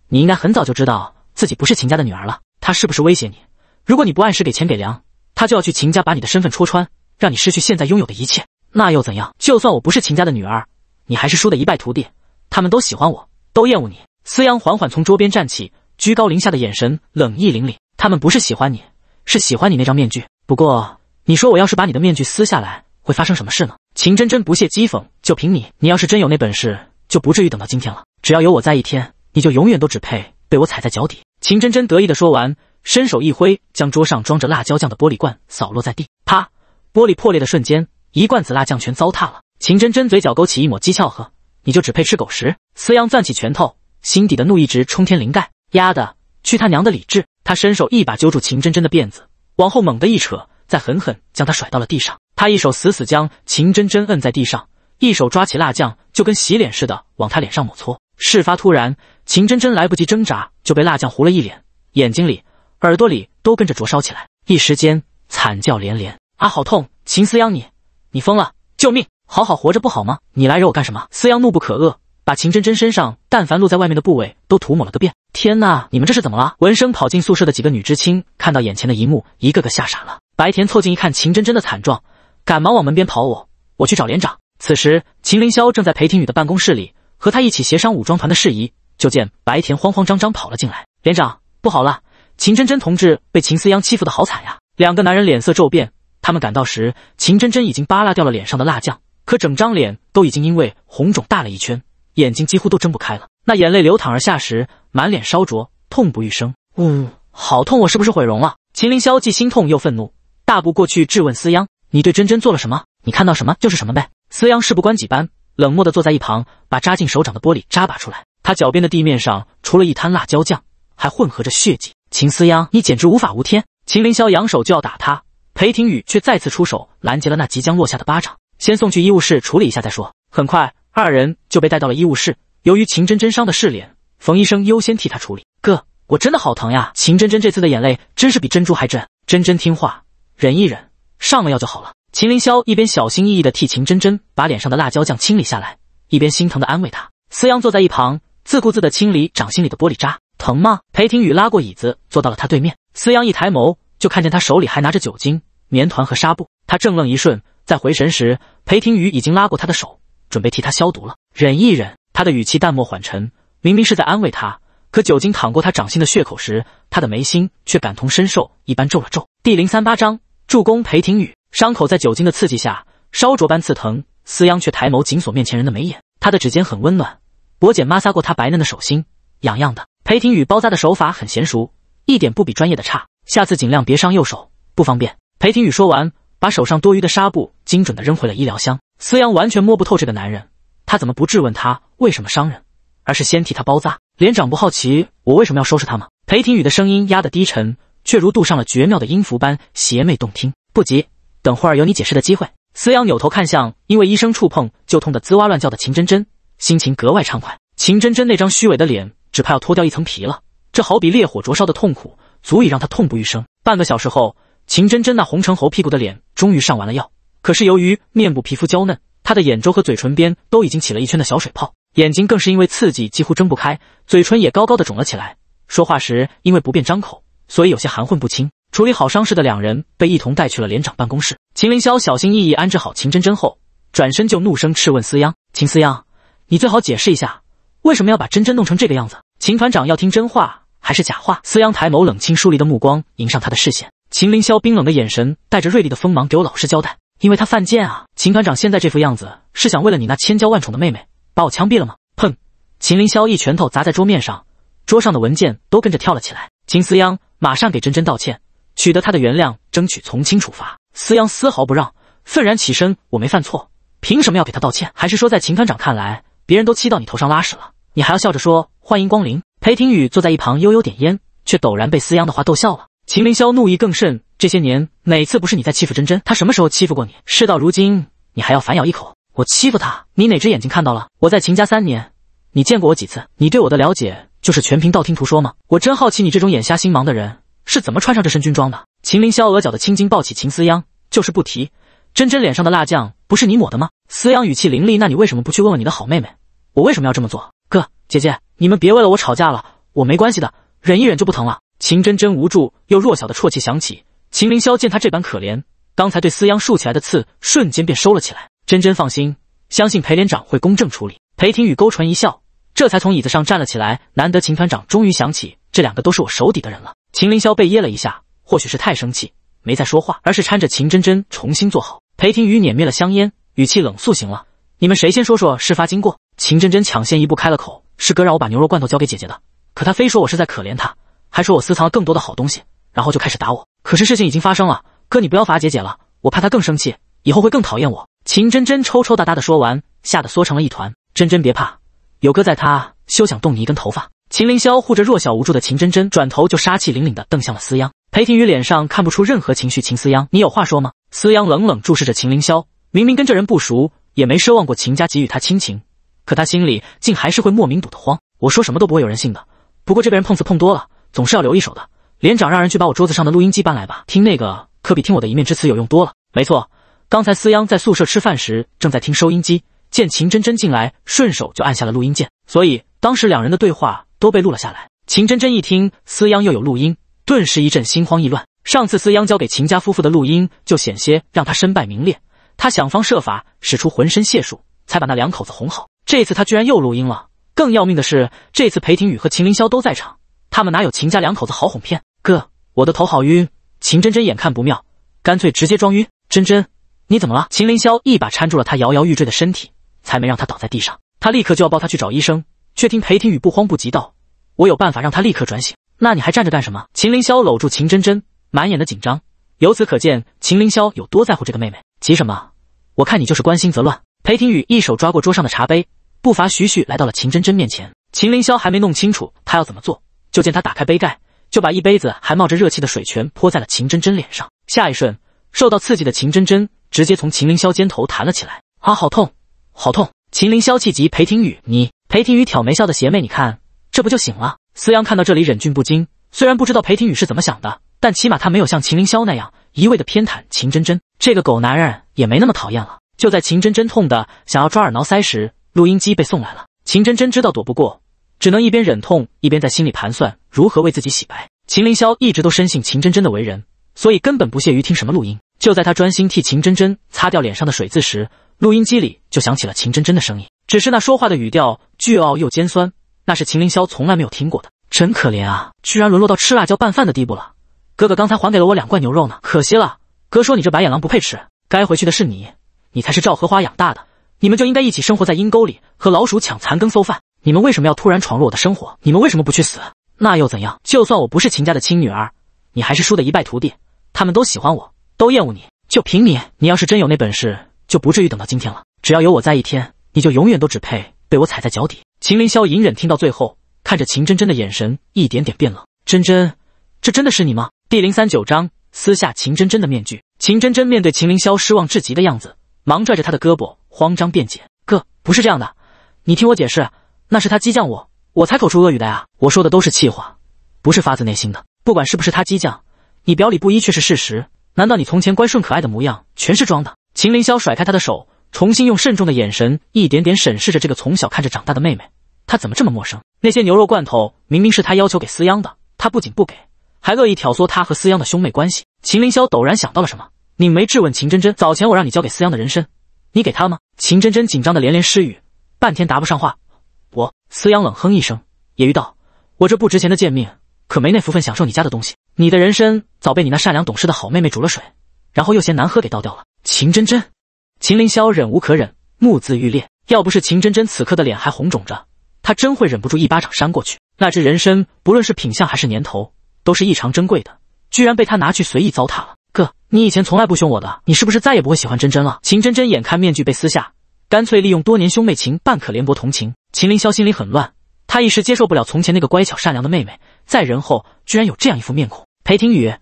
你应该很早就知道自己不是秦家的女儿了。她是不是威胁你？如果你不按时给钱给粮，她就要去秦家把你的身份戳穿。让你失去现在拥有的一切，那又怎样？就算我不是秦家的女儿，你还是输得一败涂地。他们都喜欢我，都厌恶你。思阳缓缓从桌边站起，居高临下的眼神冷意凛凛。他们不是喜欢你，是喜欢你那张面具。不过，你说我要是把你的面具撕下来，会发生什么事呢？秦真真不屑讥讽：“就凭你，你要是真有那本事，就不至于等到今天了。只要有我在一天，你就永远都只配被我踩在脚底。”秦真真得意地说完，伸手一挥，将桌上装着辣椒酱的玻璃罐扫落在地，啪。玻璃破裂的瞬间，一罐子辣酱全糟蹋了。秦真真嘴角勾起一抹讥诮，呵，你就只配吃狗食！思阳攥起拳头，心底的怒意直冲天灵盖。丫的，去他娘的理智！他伸手一把揪住秦真真的辫子，往后猛地一扯，再狠狠将她甩到了地上。他一手死死将秦真真摁在地上，一手抓起辣酱，就跟洗脸似的往她脸上抹搓。事发突然，秦真真来不及挣扎，就被辣酱糊了一脸，眼睛里、耳朵里都跟着灼烧起来，一时间惨叫连连。啊，好痛！秦思央，你你疯了！救命！好好活着不好吗？你来惹我干什么？思央怒不可遏，把秦真真身上但凡露在外面的部位都涂抹了个遍。天哪，你们这是怎么了？闻声跑进宿舍的几个女知青看到眼前的一幕，一个个吓傻了。白田凑近一看秦真真的惨状，赶忙往门边跑，我我去找连长。此时，秦凌霄正在裴廷宇的办公室里和他一起协商武装团的事宜，就见白田慌慌张张跑了进来。连长，不好了！秦真真同志被秦思央欺负的好惨呀！两个男人脸色骤变。他们赶到时，秦真真已经扒拉掉了脸上的辣酱，可整张脸都已经因为红肿大了一圈，眼睛几乎都睁不开了。那眼泪流淌而下时，满脸烧灼，痛不欲生。呜，好痛！我是不是毁容了？秦凌霄既心痛又愤怒，大步过去质问司央：“你对真真做了什么？你看到什么就是什么呗。”司央事不关己般冷漠地坐在一旁，把扎进手掌的玻璃扎拔出来。他脚边的地面上除了一滩辣椒酱，还混合着血迹。秦思央，你简直无法无天！秦凌霄扬手就要打他。裴庭宇却再次出手拦截了那即将落下的巴掌，先送去医务室处理一下再说。很快，二人就被带到了医务室。由于秦真真伤的是脸，冯医生优先替她处理。哥，我真的好疼呀！秦真真这次的眼泪真是比珍珠还真。真真听话，忍一忍，上了药就好了。秦凌霄一边小心翼翼地替秦真真把脸上的辣椒酱清理下来，一边心疼地安慰她。思阳坐在一旁，自顾自地清理掌心里的玻璃渣。疼吗？裴庭宇拉过椅子坐到了他对面。思阳一抬眸。就看见他手里还拿着酒精、棉团和纱布，他怔愣一瞬，再回神时，裴廷雨已经拉过他的手，准备替他消毒了。忍一忍，他的语气淡漠缓沉，明明是在安慰他，可酒精淌过他掌心的血口时，他的眉心却感同身受一般皱了皱。第零三八章，助攻裴廷雨，伤口在酒精的刺激下烧灼般刺疼，思央却抬眸紧锁面前人的眉眼，他的指尖很温暖，薄简抹擦过他白嫩的手心，痒痒的。裴廷雨包扎的手法很娴熟，一点不比专业的差。下次尽量别伤右手，不方便。裴廷宇说完，把手上多余的纱布精准的扔回了医疗箱。思阳完全摸不透这个男人，他怎么不质问他为什么伤人，而是先替他包扎？连长不好奇我为什么要收拾他吗？裴廷宇的声音压得低沉，却如镀上了绝妙的音符般邪魅动听。不急，等会儿有你解释的机会。思阳扭头看向因为医生触碰就痛得滋哇乱叫的秦真真，心情格外畅快。秦真真那张虚伪的脸，只怕要脱掉一层皮了。这好比烈火灼烧的痛苦。足以让他痛不欲生。半个小时后，秦真真那红成猴屁股的脸终于上完了药，可是由于面部皮肤娇嫩，她的眼周和嘴唇边都已经起了一圈的小水泡，眼睛更是因为刺激几乎睁不开，嘴唇也高高的肿了起来。说话时因为不便张口，所以有些含混不清。处理好伤势的两人被一同带去了连长办公室。秦凌霄小心翼翼安置好秦真真后，转身就怒声质问司央：“秦司央，你最好解释一下，为什么要把真真弄成这个样子？”秦团长要听真话。还是假话。司央抬眸，冷清疏离的目光迎上他的视线。秦凌霄冰冷的眼神带着锐利的锋芒，给我老实交代。因为他犯贱啊！秦团长现在这副样子，是想为了你那千娇万宠的妹妹，把我枪毙了吗？砰！秦凌霄一拳头砸在桌面上，桌上的文件都跟着跳了起来。秦思央马上给真真道歉，取得他的原谅，争取从轻处罚。思央丝毫不让，愤然起身。我没犯错，凭什么要给他道歉？还是说，在秦团长看来，别人都欺到你头上拉屎了，你还要笑着说欢迎光临？裴廷宇坐在一旁，悠悠点烟，却陡然被思央的话逗笑了。秦凌霄怒意更甚，这些年哪次不是你在欺负真真，他什么时候欺负过你？事到如今，你还要反咬一口？我欺负他？你哪只眼睛看到了？我在秦家三年，你见过我几次？你对我的了解就是全凭道听途说吗？我真好奇，你这种眼瞎心盲的人是怎么穿上这身军装的？秦凌霄额角的青筋暴起，秦思央就是不提，真真脸上的辣酱不是你抹的吗？思央语气凌厉，那你为什么不去问问你的好妹妹？我为什么要这么做？哥，姐姐。你们别为了我吵架了，我没关系的，忍一忍就不疼了。秦真真无助又弱小的啜泣响起。秦凌霄见她这般可怜，刚才对思央竖起来的刺瞬间便收了起来。真真放心，相信裴连长会公正处理。裴廷宇勾唇一笑，这才从椅子上站了起来。难得秦团长终于想起，这两个都是我手底的人了。秦凌霄被噎了一下，或许是太生气，没再说话，而是搀着秦真真重新坐好。裴廷宇碾灭了香烟，语气冷肃行了，你们谁先说说事发经过？秦真真抢先一步开了口。是哥让我把牛肉罐头交给姐姐的，可他非说我是在可怜他，还说我私藏了更多的好东西，然后就开始打我。可是事情已经发生了，哥你不要罚姐姐了，我怕她更生气，以后会更讨厌我。秦真真抽抽搭搭的说完，吓得缩成了一团。真真别怕，有哥在，他休想动你一根头发。秦凌霄护着弱小无助的秦真真，转头就杀气凛凛的瞪向了司央。裴廷宇脸上看不出任何情绪。秦思央，你有话说吗？司央冷冷注视着秦凌霄，明明跟这人不熟，也没奢望过秦家给予他亲情。可他心里竟还是会莫名堵得慌。我说什么都不会有人信的。不过这个人碰瓷碰多了，总是要留一手的。连长，让人去把我桌子上的录音机搬来吧，听那个可比听我的一面之词有用多了。没错，刚才思央在宿舍吃饭时正在听收音机，见秦真真进来，顺手就按下了录音键，所以当时两人的对话都被录了下来。秦真真一听思央又有录音，顿时一阵心慌意乱。上次思央交给秦家夫妇的录音，就险些让他身败名裂。他想方设法，使出浑身解数，才把那两口子哄好。这次他居然又录音了，更要命的是，这次裴庭宇和秦凌霄都在场，他们哪有秦家两口子好哄骗？哥，我的头好晕。秦真真眼看不妙，干脆直接装晕。真真，你怎么了？秦凌霄一把搀住了她摇摇欲坠的身体，才没让她倒在地上。他立刻就要抱她去找医生，却听裴庭宇不慌不急道：“我有办法让他立刻转醒，那你还站着干什么？”秦凌霄搂住秦真真，满眼的紧张。由此可见，秦凌霄有多在乎这个妹妹。急什么？我看你就是关心则乱。裴庭宇一手抓过桌上的茶杯，步伐徐徐来到了秦真真面前。秦凌霄还没弄清楚他要怎么做，就见他打开杯盖，就把一杯子还冒着热气的水全泼在了秦真真脸上。下一瞬，受到刺激的秦真真直接从秦凌霄肩头弹了起来。啊，好痛，好痛！秦凌霄气急：“裴庭宇，你……”裴庭宇挑眉笑的邪魅：“你看，这不就醒了？”思阳看到这里忍俊不禁。虽然不知道裴庭宇是怎么想的，但起码他没有像秦凌霄那样一味的偏袒秦真真。这个狗男人也没那么讨厌了。就在秦真真痛的想要抓耳挠腮时，录音机被送来了。秦真真知道躲不过，只能一边忍痛，一边在心里盘算如何为自己洗白。秦凌霄一直都深信秦真真的为人，所以根本不屑于听什么录音。就在他专心替秦真真擦掉脸上的水渍时，录音机里就响起了秦真真的声音。只是那说话的语调倨傲又尖酸，那是秦凌霄从来没有听过的。真可怜啊，居然沦落到吃辣椒拌饭的地步了。哥哥刚才还给了我两罐牛肉呢，可惜了。哥说你这白眼狼不配吃，该回去的是你。你才是赵荷花养大的，你们就应该一起生活在阴沟里和老鼠抢残羹馊饭。你们为什么要突然闯入我的生活？你们为什么不去死？那又怎样？就算我不是秦家的亲女儿，你还是输的一败涂地。他们都喜欢我，都厌恶你。就凭你，你要是真有那本事，就不至于等到今天了。只要有我在一天，你就永远都只配被我踩在脚底。秦凌霄隐忍听到最后，看着秦真真的眼神一点点变冷。真真，这真的是你吗？第零三九章：撕下秦真真的面具。秦真真面对秦凌霄失望至极的样子。忙拽着他的胳膊，慌张辩解：“哥，不是这样的，你听我解释，那是他激将我，我才口出恶语的呀。我说的都是气话，不是发自内心的。不管是不是他激将，你表里不一却是事实。难道你从前乖顺可爱的模样全是装的？”秦凌霄甩开他的手，重新用慎重的眼神一点点审视着这个从小看着长大的妹妹，她怎么这么陌生？那些牛肉罐头明明是他要求给思央的，他不仅不给，还恶意挑唆他和思央的兄妹关系。秦凌霄陡然想到了什么。拧眉质问秦真真：“早前我让你交给思阳的人参，你给他了吗？”秦真真紧张的连连失语，半天答不上话。我思阳冷哼一声，也揄道：“我这不值钱的贱命，可没那福分享受你家的东西。你的人参早被你那善良懂事的好妹妹煮了水，然后又嫌难喝给倒掉了。”秦真真，秦凌霄忍无可忍，目眦欲裂。要不是秦真真此刻的脸还红肿着，他真会忍不住一巴掌扇过去。那只人参不论是品相还是年头，都是异常珍贵的，居然被他拿去随意糟蹋了。哥，你以前从来不凶我的，你是不是再也不会喜欢真真了？秦真真眼看面具被撕下，干脆利用多年兄妹情，扮可怜博同情。秦凌霄心里很乱，他一时接受不了从前那个乖巧善良的妹妹，在人后居然有这样一副面孔。裴廷宇，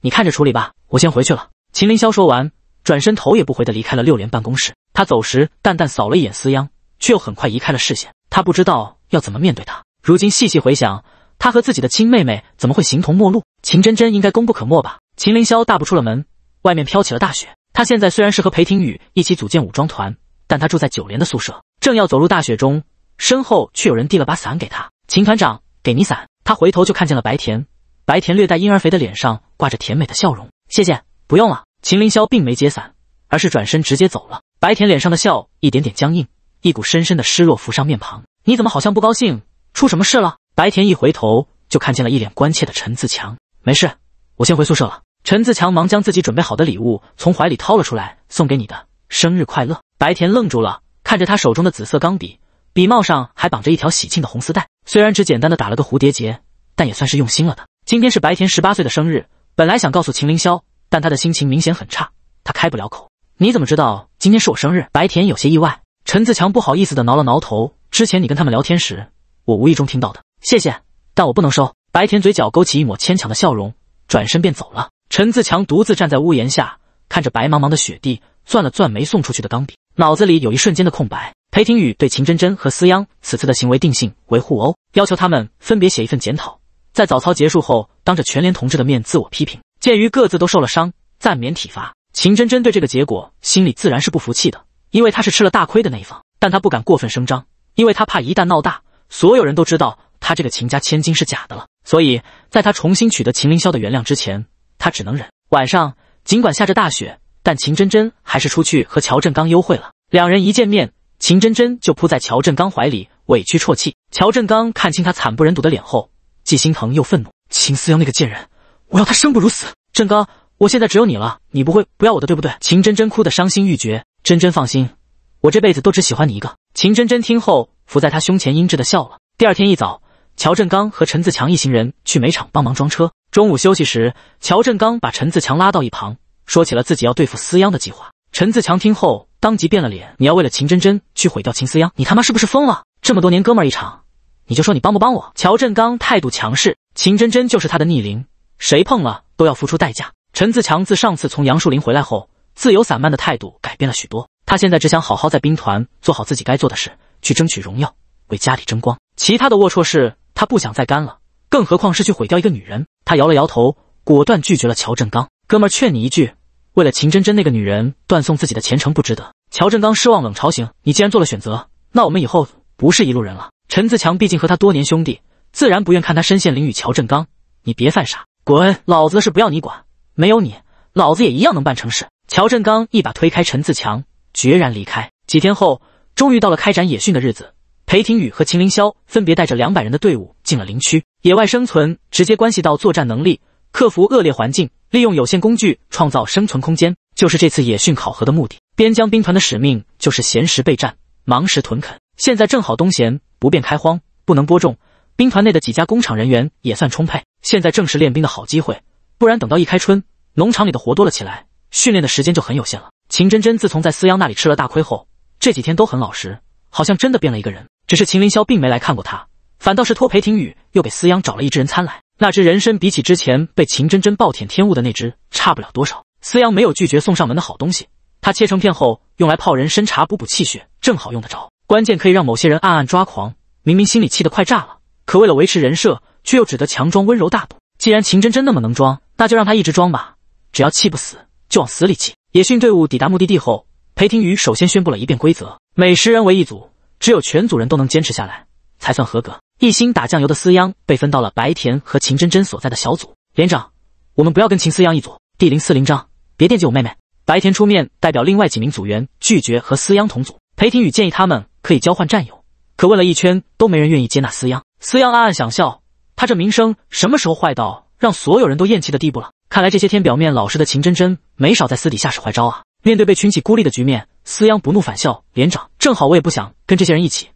你看着处理吧，我先回去了。秦凌霄说完，转身头也不回的离开了六联办公室。他走时淡淡扫了一眼思央，却又很快移开了视线。他不知道要怎么面对她。如今细细回想，他和自己的亲妹妹怎么会形同陌路？秦真真应该功不可没吧。秦凌霄大步出了门，外面飘起了大雪。他现在虽然是和裴廷宇一起组建武装团，但他住在九连的宿舍。正要走入大雪中，身后却有人递了把伞给他：“秦团长，给你伞。”他回头就看见了白田。白田略带婴儿肥的脸上挂着甜美的笑容：“谢谢，不用了。”秦凌霄并没接伞，而是转身直接走了。白田脸上的笑一点点僵硬，一股深深的失落浮上面庞。“你怎么好像不高兴？出什么事了？”白田一回头就看见了一脸关切的陈自强：“没事，我先回宿舍了。”陈自强忙将自己准备好的礼物从怀里掏了出来，送给你的生日快乐。白田愣住了，看着他手中的紫色钢笔，笔帽上还绑着一条喜庆的红丝带，虽然只简单的打了个蝴蝶结，但也算是用心了的。今天是白田十八岁的生日，本来想告诉秦凌霄，但他的心情明显很差，他开不了口。你怎么知道今天是我生日？白田有些意外。陈自强不好意思的挠了挠头，之前你跟他们聊天时，我无意中听到的。谢谢，但我不能收。白田嘴角勾起一抹牵强的笑容，转身便走了。陈自强独自站在屋檐下，看着白茫茫的雪地，攥了攥没送出去的钢笔，脑子里有一瞬间的空白。裴廷宇对秦真真和思央此次的行为定性为互殴，要求他们分别写一份检讨，在早操结束后当着全连同志的面自我批评。鉴于各自都受了伤，暂免体罚。秦真真对这个结果心里自然是不服气的，因为他是吃了大亏的那一方，但他不敢过分声张，因为他怕一旦闹大，所有人都知道他这个秦家千金是假的了。所以，在他重新取得秦凌霄的原谅之前。他只能忍。晚上，尽管下着大雪，但秦真真还是出去和乔振刚幽会了。两人一见面，秦真真就扑在乔振刚怀里，委屈啜泣。乔振刚看清她惨不忍睹的脸后，既心疼又愤怒。秦思瑶那个贱人，我要他生不如死！振刚，我现在只有你了，你不会不要我的，对不对？秦真真哭得伤心欲绝。真真放心，我这辈子都只喜欢你一个。秦真真听后，伏在他胸前，阴质的笑了。第二天一早。乔振刚和陈自强一行人去煤场帮忙装车。中午休息时，乔振刚把陈自强拉到一旁，说起了自己要对付思央的计划。陈自强听后，当即变了脸：“你要为了秦真真去毁掉秦思央，你他妈是不是疯了？这么多年哥们一场，你就说你帮不帮我？”乔振刚态度强势，秦真真就是他的逆鳞，谁碰了都要付出代价。陈自强自上次从杨树林回来后，自由散漫的态度改变了许多。他现在只想好好在兵团做好自己该做的事，去争取荣耀，为家里争光。其他的龌龊事。他不想再干了，更何况是去毁掉一个女人。他摇了摇头，果断拒绝了乔振刚。哥们儿，劝你一句，为了秦真真那个女人断送自己的前程不值得。乔振刚失望冷嘲，行，你既然做了选择，那我们以后不是一路人了。陈自强毕竟和他多年兄弟，自然不愿看他身陷囹圄。乔振刚，你别犯傻，滚，老子的事不要你管。没有你，老子也一样能办成事。乔振刚一把推开陈自强，决然离开。几天后，终于到了开展野训的日子。裴廷宇和秦凌霄分别带着两百人的队伍进了林区。野外生存直接关系到作战能力，克服恶劣环境，利用有限工具创造生存空间，就是这次野训考核的目的。边疆兵团的使命就是闲时备战，忙时屯垦。现在正好冬闲，不便开荒，不能播种。兵团内的几家工厂人员也算充沛，现在正是练兵的好机会。不然等到一开春，农场里的活多了起来，训练的时间就很有限了。秦真真自从在思央那里吃了大亏后，这几天都很老实，好像真的变了一个人。只是秦凌霄并没来看过他，反倒是托裴庭宇又给思央找了一只人参来。那只人参比起之前被秦真真暴殄天物的那只差不了多少。思央没有拒绝送上门的好东西，他切成片后用来泡人参茶补补气血，正好用得着。关键可以让某些人暗暗抓狂。明明心里气得快炸了，可为了维持人设，却又只得强装温柔大度。既然秦真真那么能装，那就让他一直装吧。只要气不死，就往死里气。野训队伍抵达目的地后，裴庭宇首先宣布了一遍规则：每十人为一组。只有全组人都能坚持下来，才算合格。一心打酱油的司央被分到了白田和秦真真所在的小组。连长，我们不要跟秦思央一组。第零四零章，别惦记我妹妹。白田出面代表另外几名组员拒绝和司央同组。裴廷宇建议他们可以交换战友，可问了一圈都没人愿意接纳司央。司央暗暗想笑，他这名声什么时候坏到让所有人都厌弃的地步了？看来这些天表面老实的秦真真没少在私底下使坏招啊。面对被群起孤立的局面，思央不怒反笑：“连长，正好我也不想跟这些人一起，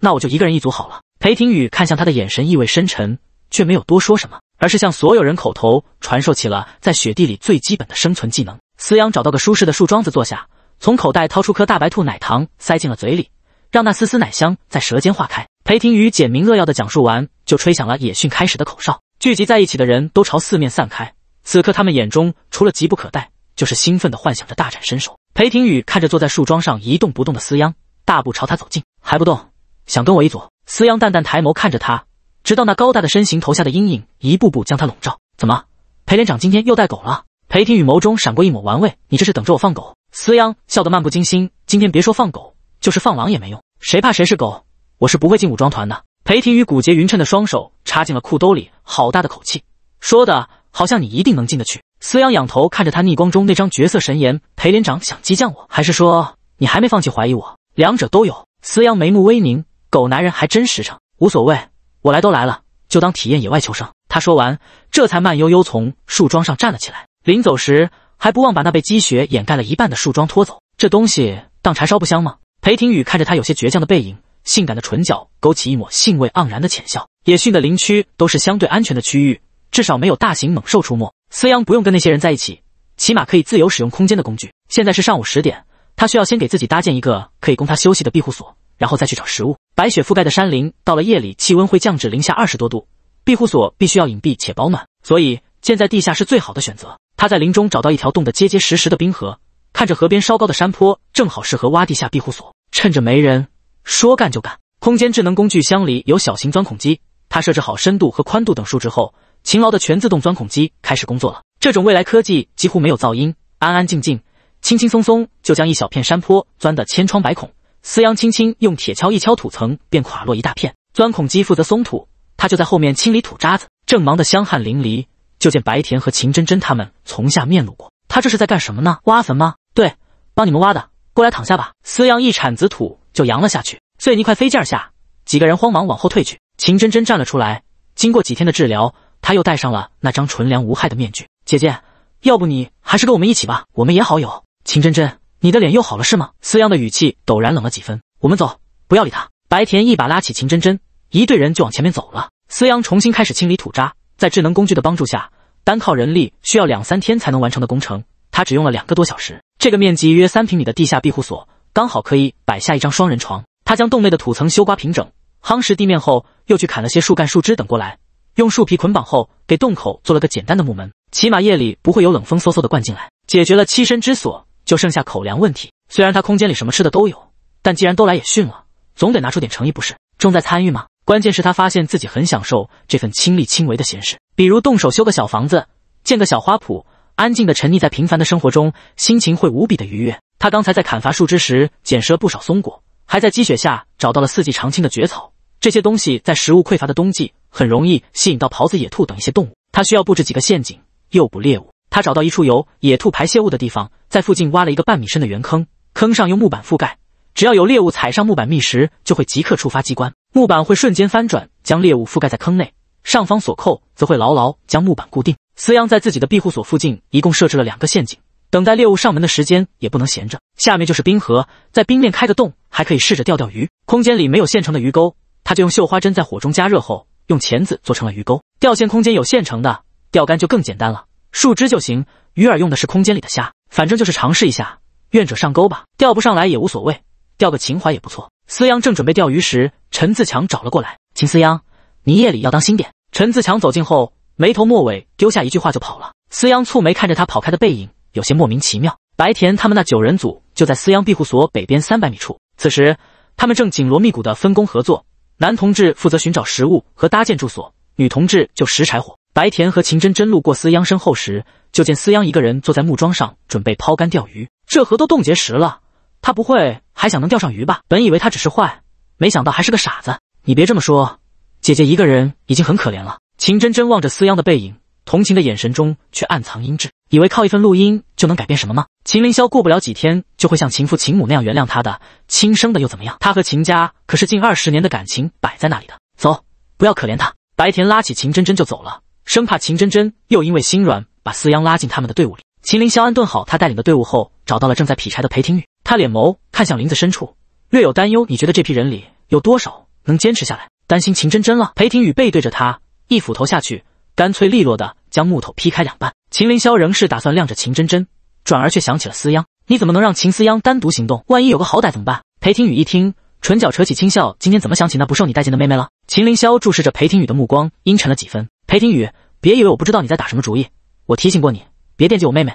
那我就一个人一组好了。”裴廷宇看向他的眼神意味深沉，却没有多说什么，而是向所有人口头传授起了在雪地里最基本的生存技能。思央找到个舒适的树桩子坐下，从口袋掏出颗大白兔奶糖，塞进了嘴里，让那丝丝奶香在舌尖化开。裴廷宇简明扼要的讲述完，就吹响了野训开始的口哨。聚集在一起的人都朝四面散开，此刻他们眼中除了急不可待。就是兴奋的幻想着大展身手。裴廷宇看着坐在树桩上一动不动的司央，大步朝他走近，还不动，想跟我一组？司央淡淡抬眸看着他，直到那高大的身形投下的阴影一步步将他笼罩。怎么，裴连长今天又带狗了？裴廷宇眸中闪过一抹玩味，你这是等着我放狗？司央笑得漫不经心，今天别说放狗，就是放狼也没用，谁怕谁是狗？我是不会进武装团的。裴廷宇骨节匀称的双手插进了裤兜里，好大的口气，说的好像你一定能进得去。思阳仰头看着他逆光中那张绝色神颜，裴连长想激将我，还是说你还没放弃怀疑我？两者都有。思阳眉目微凝，狗男人还真实诚，无所谓，我来都来了，就当体验野外求生。他说完，这才慢悠悠从树桩上站了起来，临走时还不忘把那被积雪掩盖了一半的树桩拖走，这东西当柴烧不香吗？裴廷宇看着他有些倔强的背影，性感的唇角勾起一抹兴味盎然的浅笑。野训的林区都是相对安全的区域，至少没有大型猛兽出没。思阳不用跟那些人在一起，起码可以自由使用空间的工具。现在是上午十点，他需要先给自己搭建一个可以供他休息的庇护所，然后再去找食物。白雪覆盖的山林，到了夜里气温会降至零下二十多度，庇护所必须要隐蔽且保暖，所以建在地下是最好的选择。他在林中找到一条冻得结结实实的冰河，看着河边稍高的山坡，正好适合挖地下庇护所。趁着没人，说干就干。空间智能工具箱里有小型钻孔机，他设置好深度和宽度等数值后。勤劳的全自动钻孔机开始工作了。这种未来科技几乎没有噪音，安安静静，轻轻松松就将一小片山坡钻得千疮百孔。思阳轻轻用铁锹一敲土层，便垮落一大片。钻孔机负责松土，他就在后面清理土渣子，正忙得香汗淋漓，就见白田和秦真真他们从下面路过。他这是在干什么呢？挖坟吗？对，帮你们挖的。过来躺下吧。思阳一铲子土就扬了下去，碎泥块飞溅下，几个人慌忙往后退去。秦真真站了出来。经过几天的治疗。他又戴上了那张纯良无害的面具。姐姐，要不你还是跟我们一起吧，我们也好有秦真真。你的脸又好了是吗？思阳的语气陡然冷了几分。我们走，不要理他。白田一把拉起秦真真，一队人就往前面走了。思阳重新开始清理土渣，在智能工具的帮助下，单靠人力需要两三天才能完成的工程，他只用了两个多小时。这个面积约三平米的地下庇护所，刚好可以摆下一张双人床。他将洞内的土层修刮平整，夯实地面后，又去砍了些树干、树枝等过来。用树皮捆绑后，给洞口做了个简单的木门，起码夜里不会有冷风嗖嗖的灌进来。解决了栖身之所，就剩下口粮问题。虽然他空间里什么吃的都有，但既然都来野训了，总得拿出点诚意，不是？重在参与嘛。关键是他发现自己很享受这份亲力亲为的闲事，比如动手修个小房子，建个小花圃，安静的沉溺在平凡的生活中，心情会无比的愉悦。他刚才在砍伐树枝时捡拾了不少松果，还在积雪下找到了四季常青的蕨草。这些东西在食物匮乏的冬季。很容易吸引到狍子、野兔等一些动物。他需要布置几个陷阱诱捕猎物。他找到一处有野兔排泄物的地方，在附近挖了一个半米深的圆坑，坑上用木板覆盖。只要有猎物踩上木板觅食，就会即刻触发机关，木板会瞬间翻转，将猎物覆盖在坑内。上方锁扣则会牢牢将木板固定。思阳在自己的庇护所附近一共设置了两个陷阱，等待猎物上门的时间也不能闲着。下面就是冰河，在冰面开个洞，还可以试着钓钓鱼。空间里没有现成的鱼钩，他就用绣花针在火中加热后。用钳子做成了鱼钩，钓线空间有现成的，钓竿就更简单了，树枝就行。鱼饵用的是空间里的虾，反正就是尝试一下，愿者上钩吧。钓不上来也无所谓，钓个情怀也不错。思阳正准备钓鱼时，陈自强找了过来。秦思阳，你夜里要当心点。陈自强走近后，眉头末尾丢下一句话就跑了。思阳蹙眉看着他跑开的背影，有些莫名其妙。白田他们那九人组就在思阳庇护所北边三百米处，此时他们正紧锣密鼓的分工合作。男同志负责寻找食物和搭建住所，女同志就拾柴火。白田和秦真真路过思央身后时，就见思央一个人坐在木桩上，准备抛竿钓鱼。这河都冻结实了，他不会还想能钓上鱼吧？本以为他只是坏，没想到还是个傻子。你别这么说，姐姐一个人已经很可怜了。秦真真望着思央的背影，同情的眼神中却暗藏阴鸷。以为靠一份录音就能改变什么吗？秦凌霄过不了几天就会像秦父秦母那样原谅他的，亲生的又怎么样？他和秦家可是近二十年的感情摆在那里的。走，不要可怜他。白田拉起秦真真就走了，生怕秦真真又因为心软把思阳拉进他们的队伍里。秦凌霄安顿好他带领的队伍后，找到了正在劈柴的裴廷宇，他脸眸看向林子深处，略有担忧。你觉得这批人里有多少能坚持下来？担心秦真真了？裴廷宇背对着他，一斧头下去，干脆利落的将木头劈开两半。秦凌霄仍是打算晾着秦真真，转而却想起了司央，你怎么能让秦思央单独行动？万一有个好歹怎么办？裴庭宇一听，唇角扯起轻笑，今天怎么想起那不受你待见的妹妹了？秦凌霄注视着裴庭宇的目光，阴沉了几分。裴庭宇，别以为我不知道你在打什么主意，我提醒过你，别惦记我妹妹。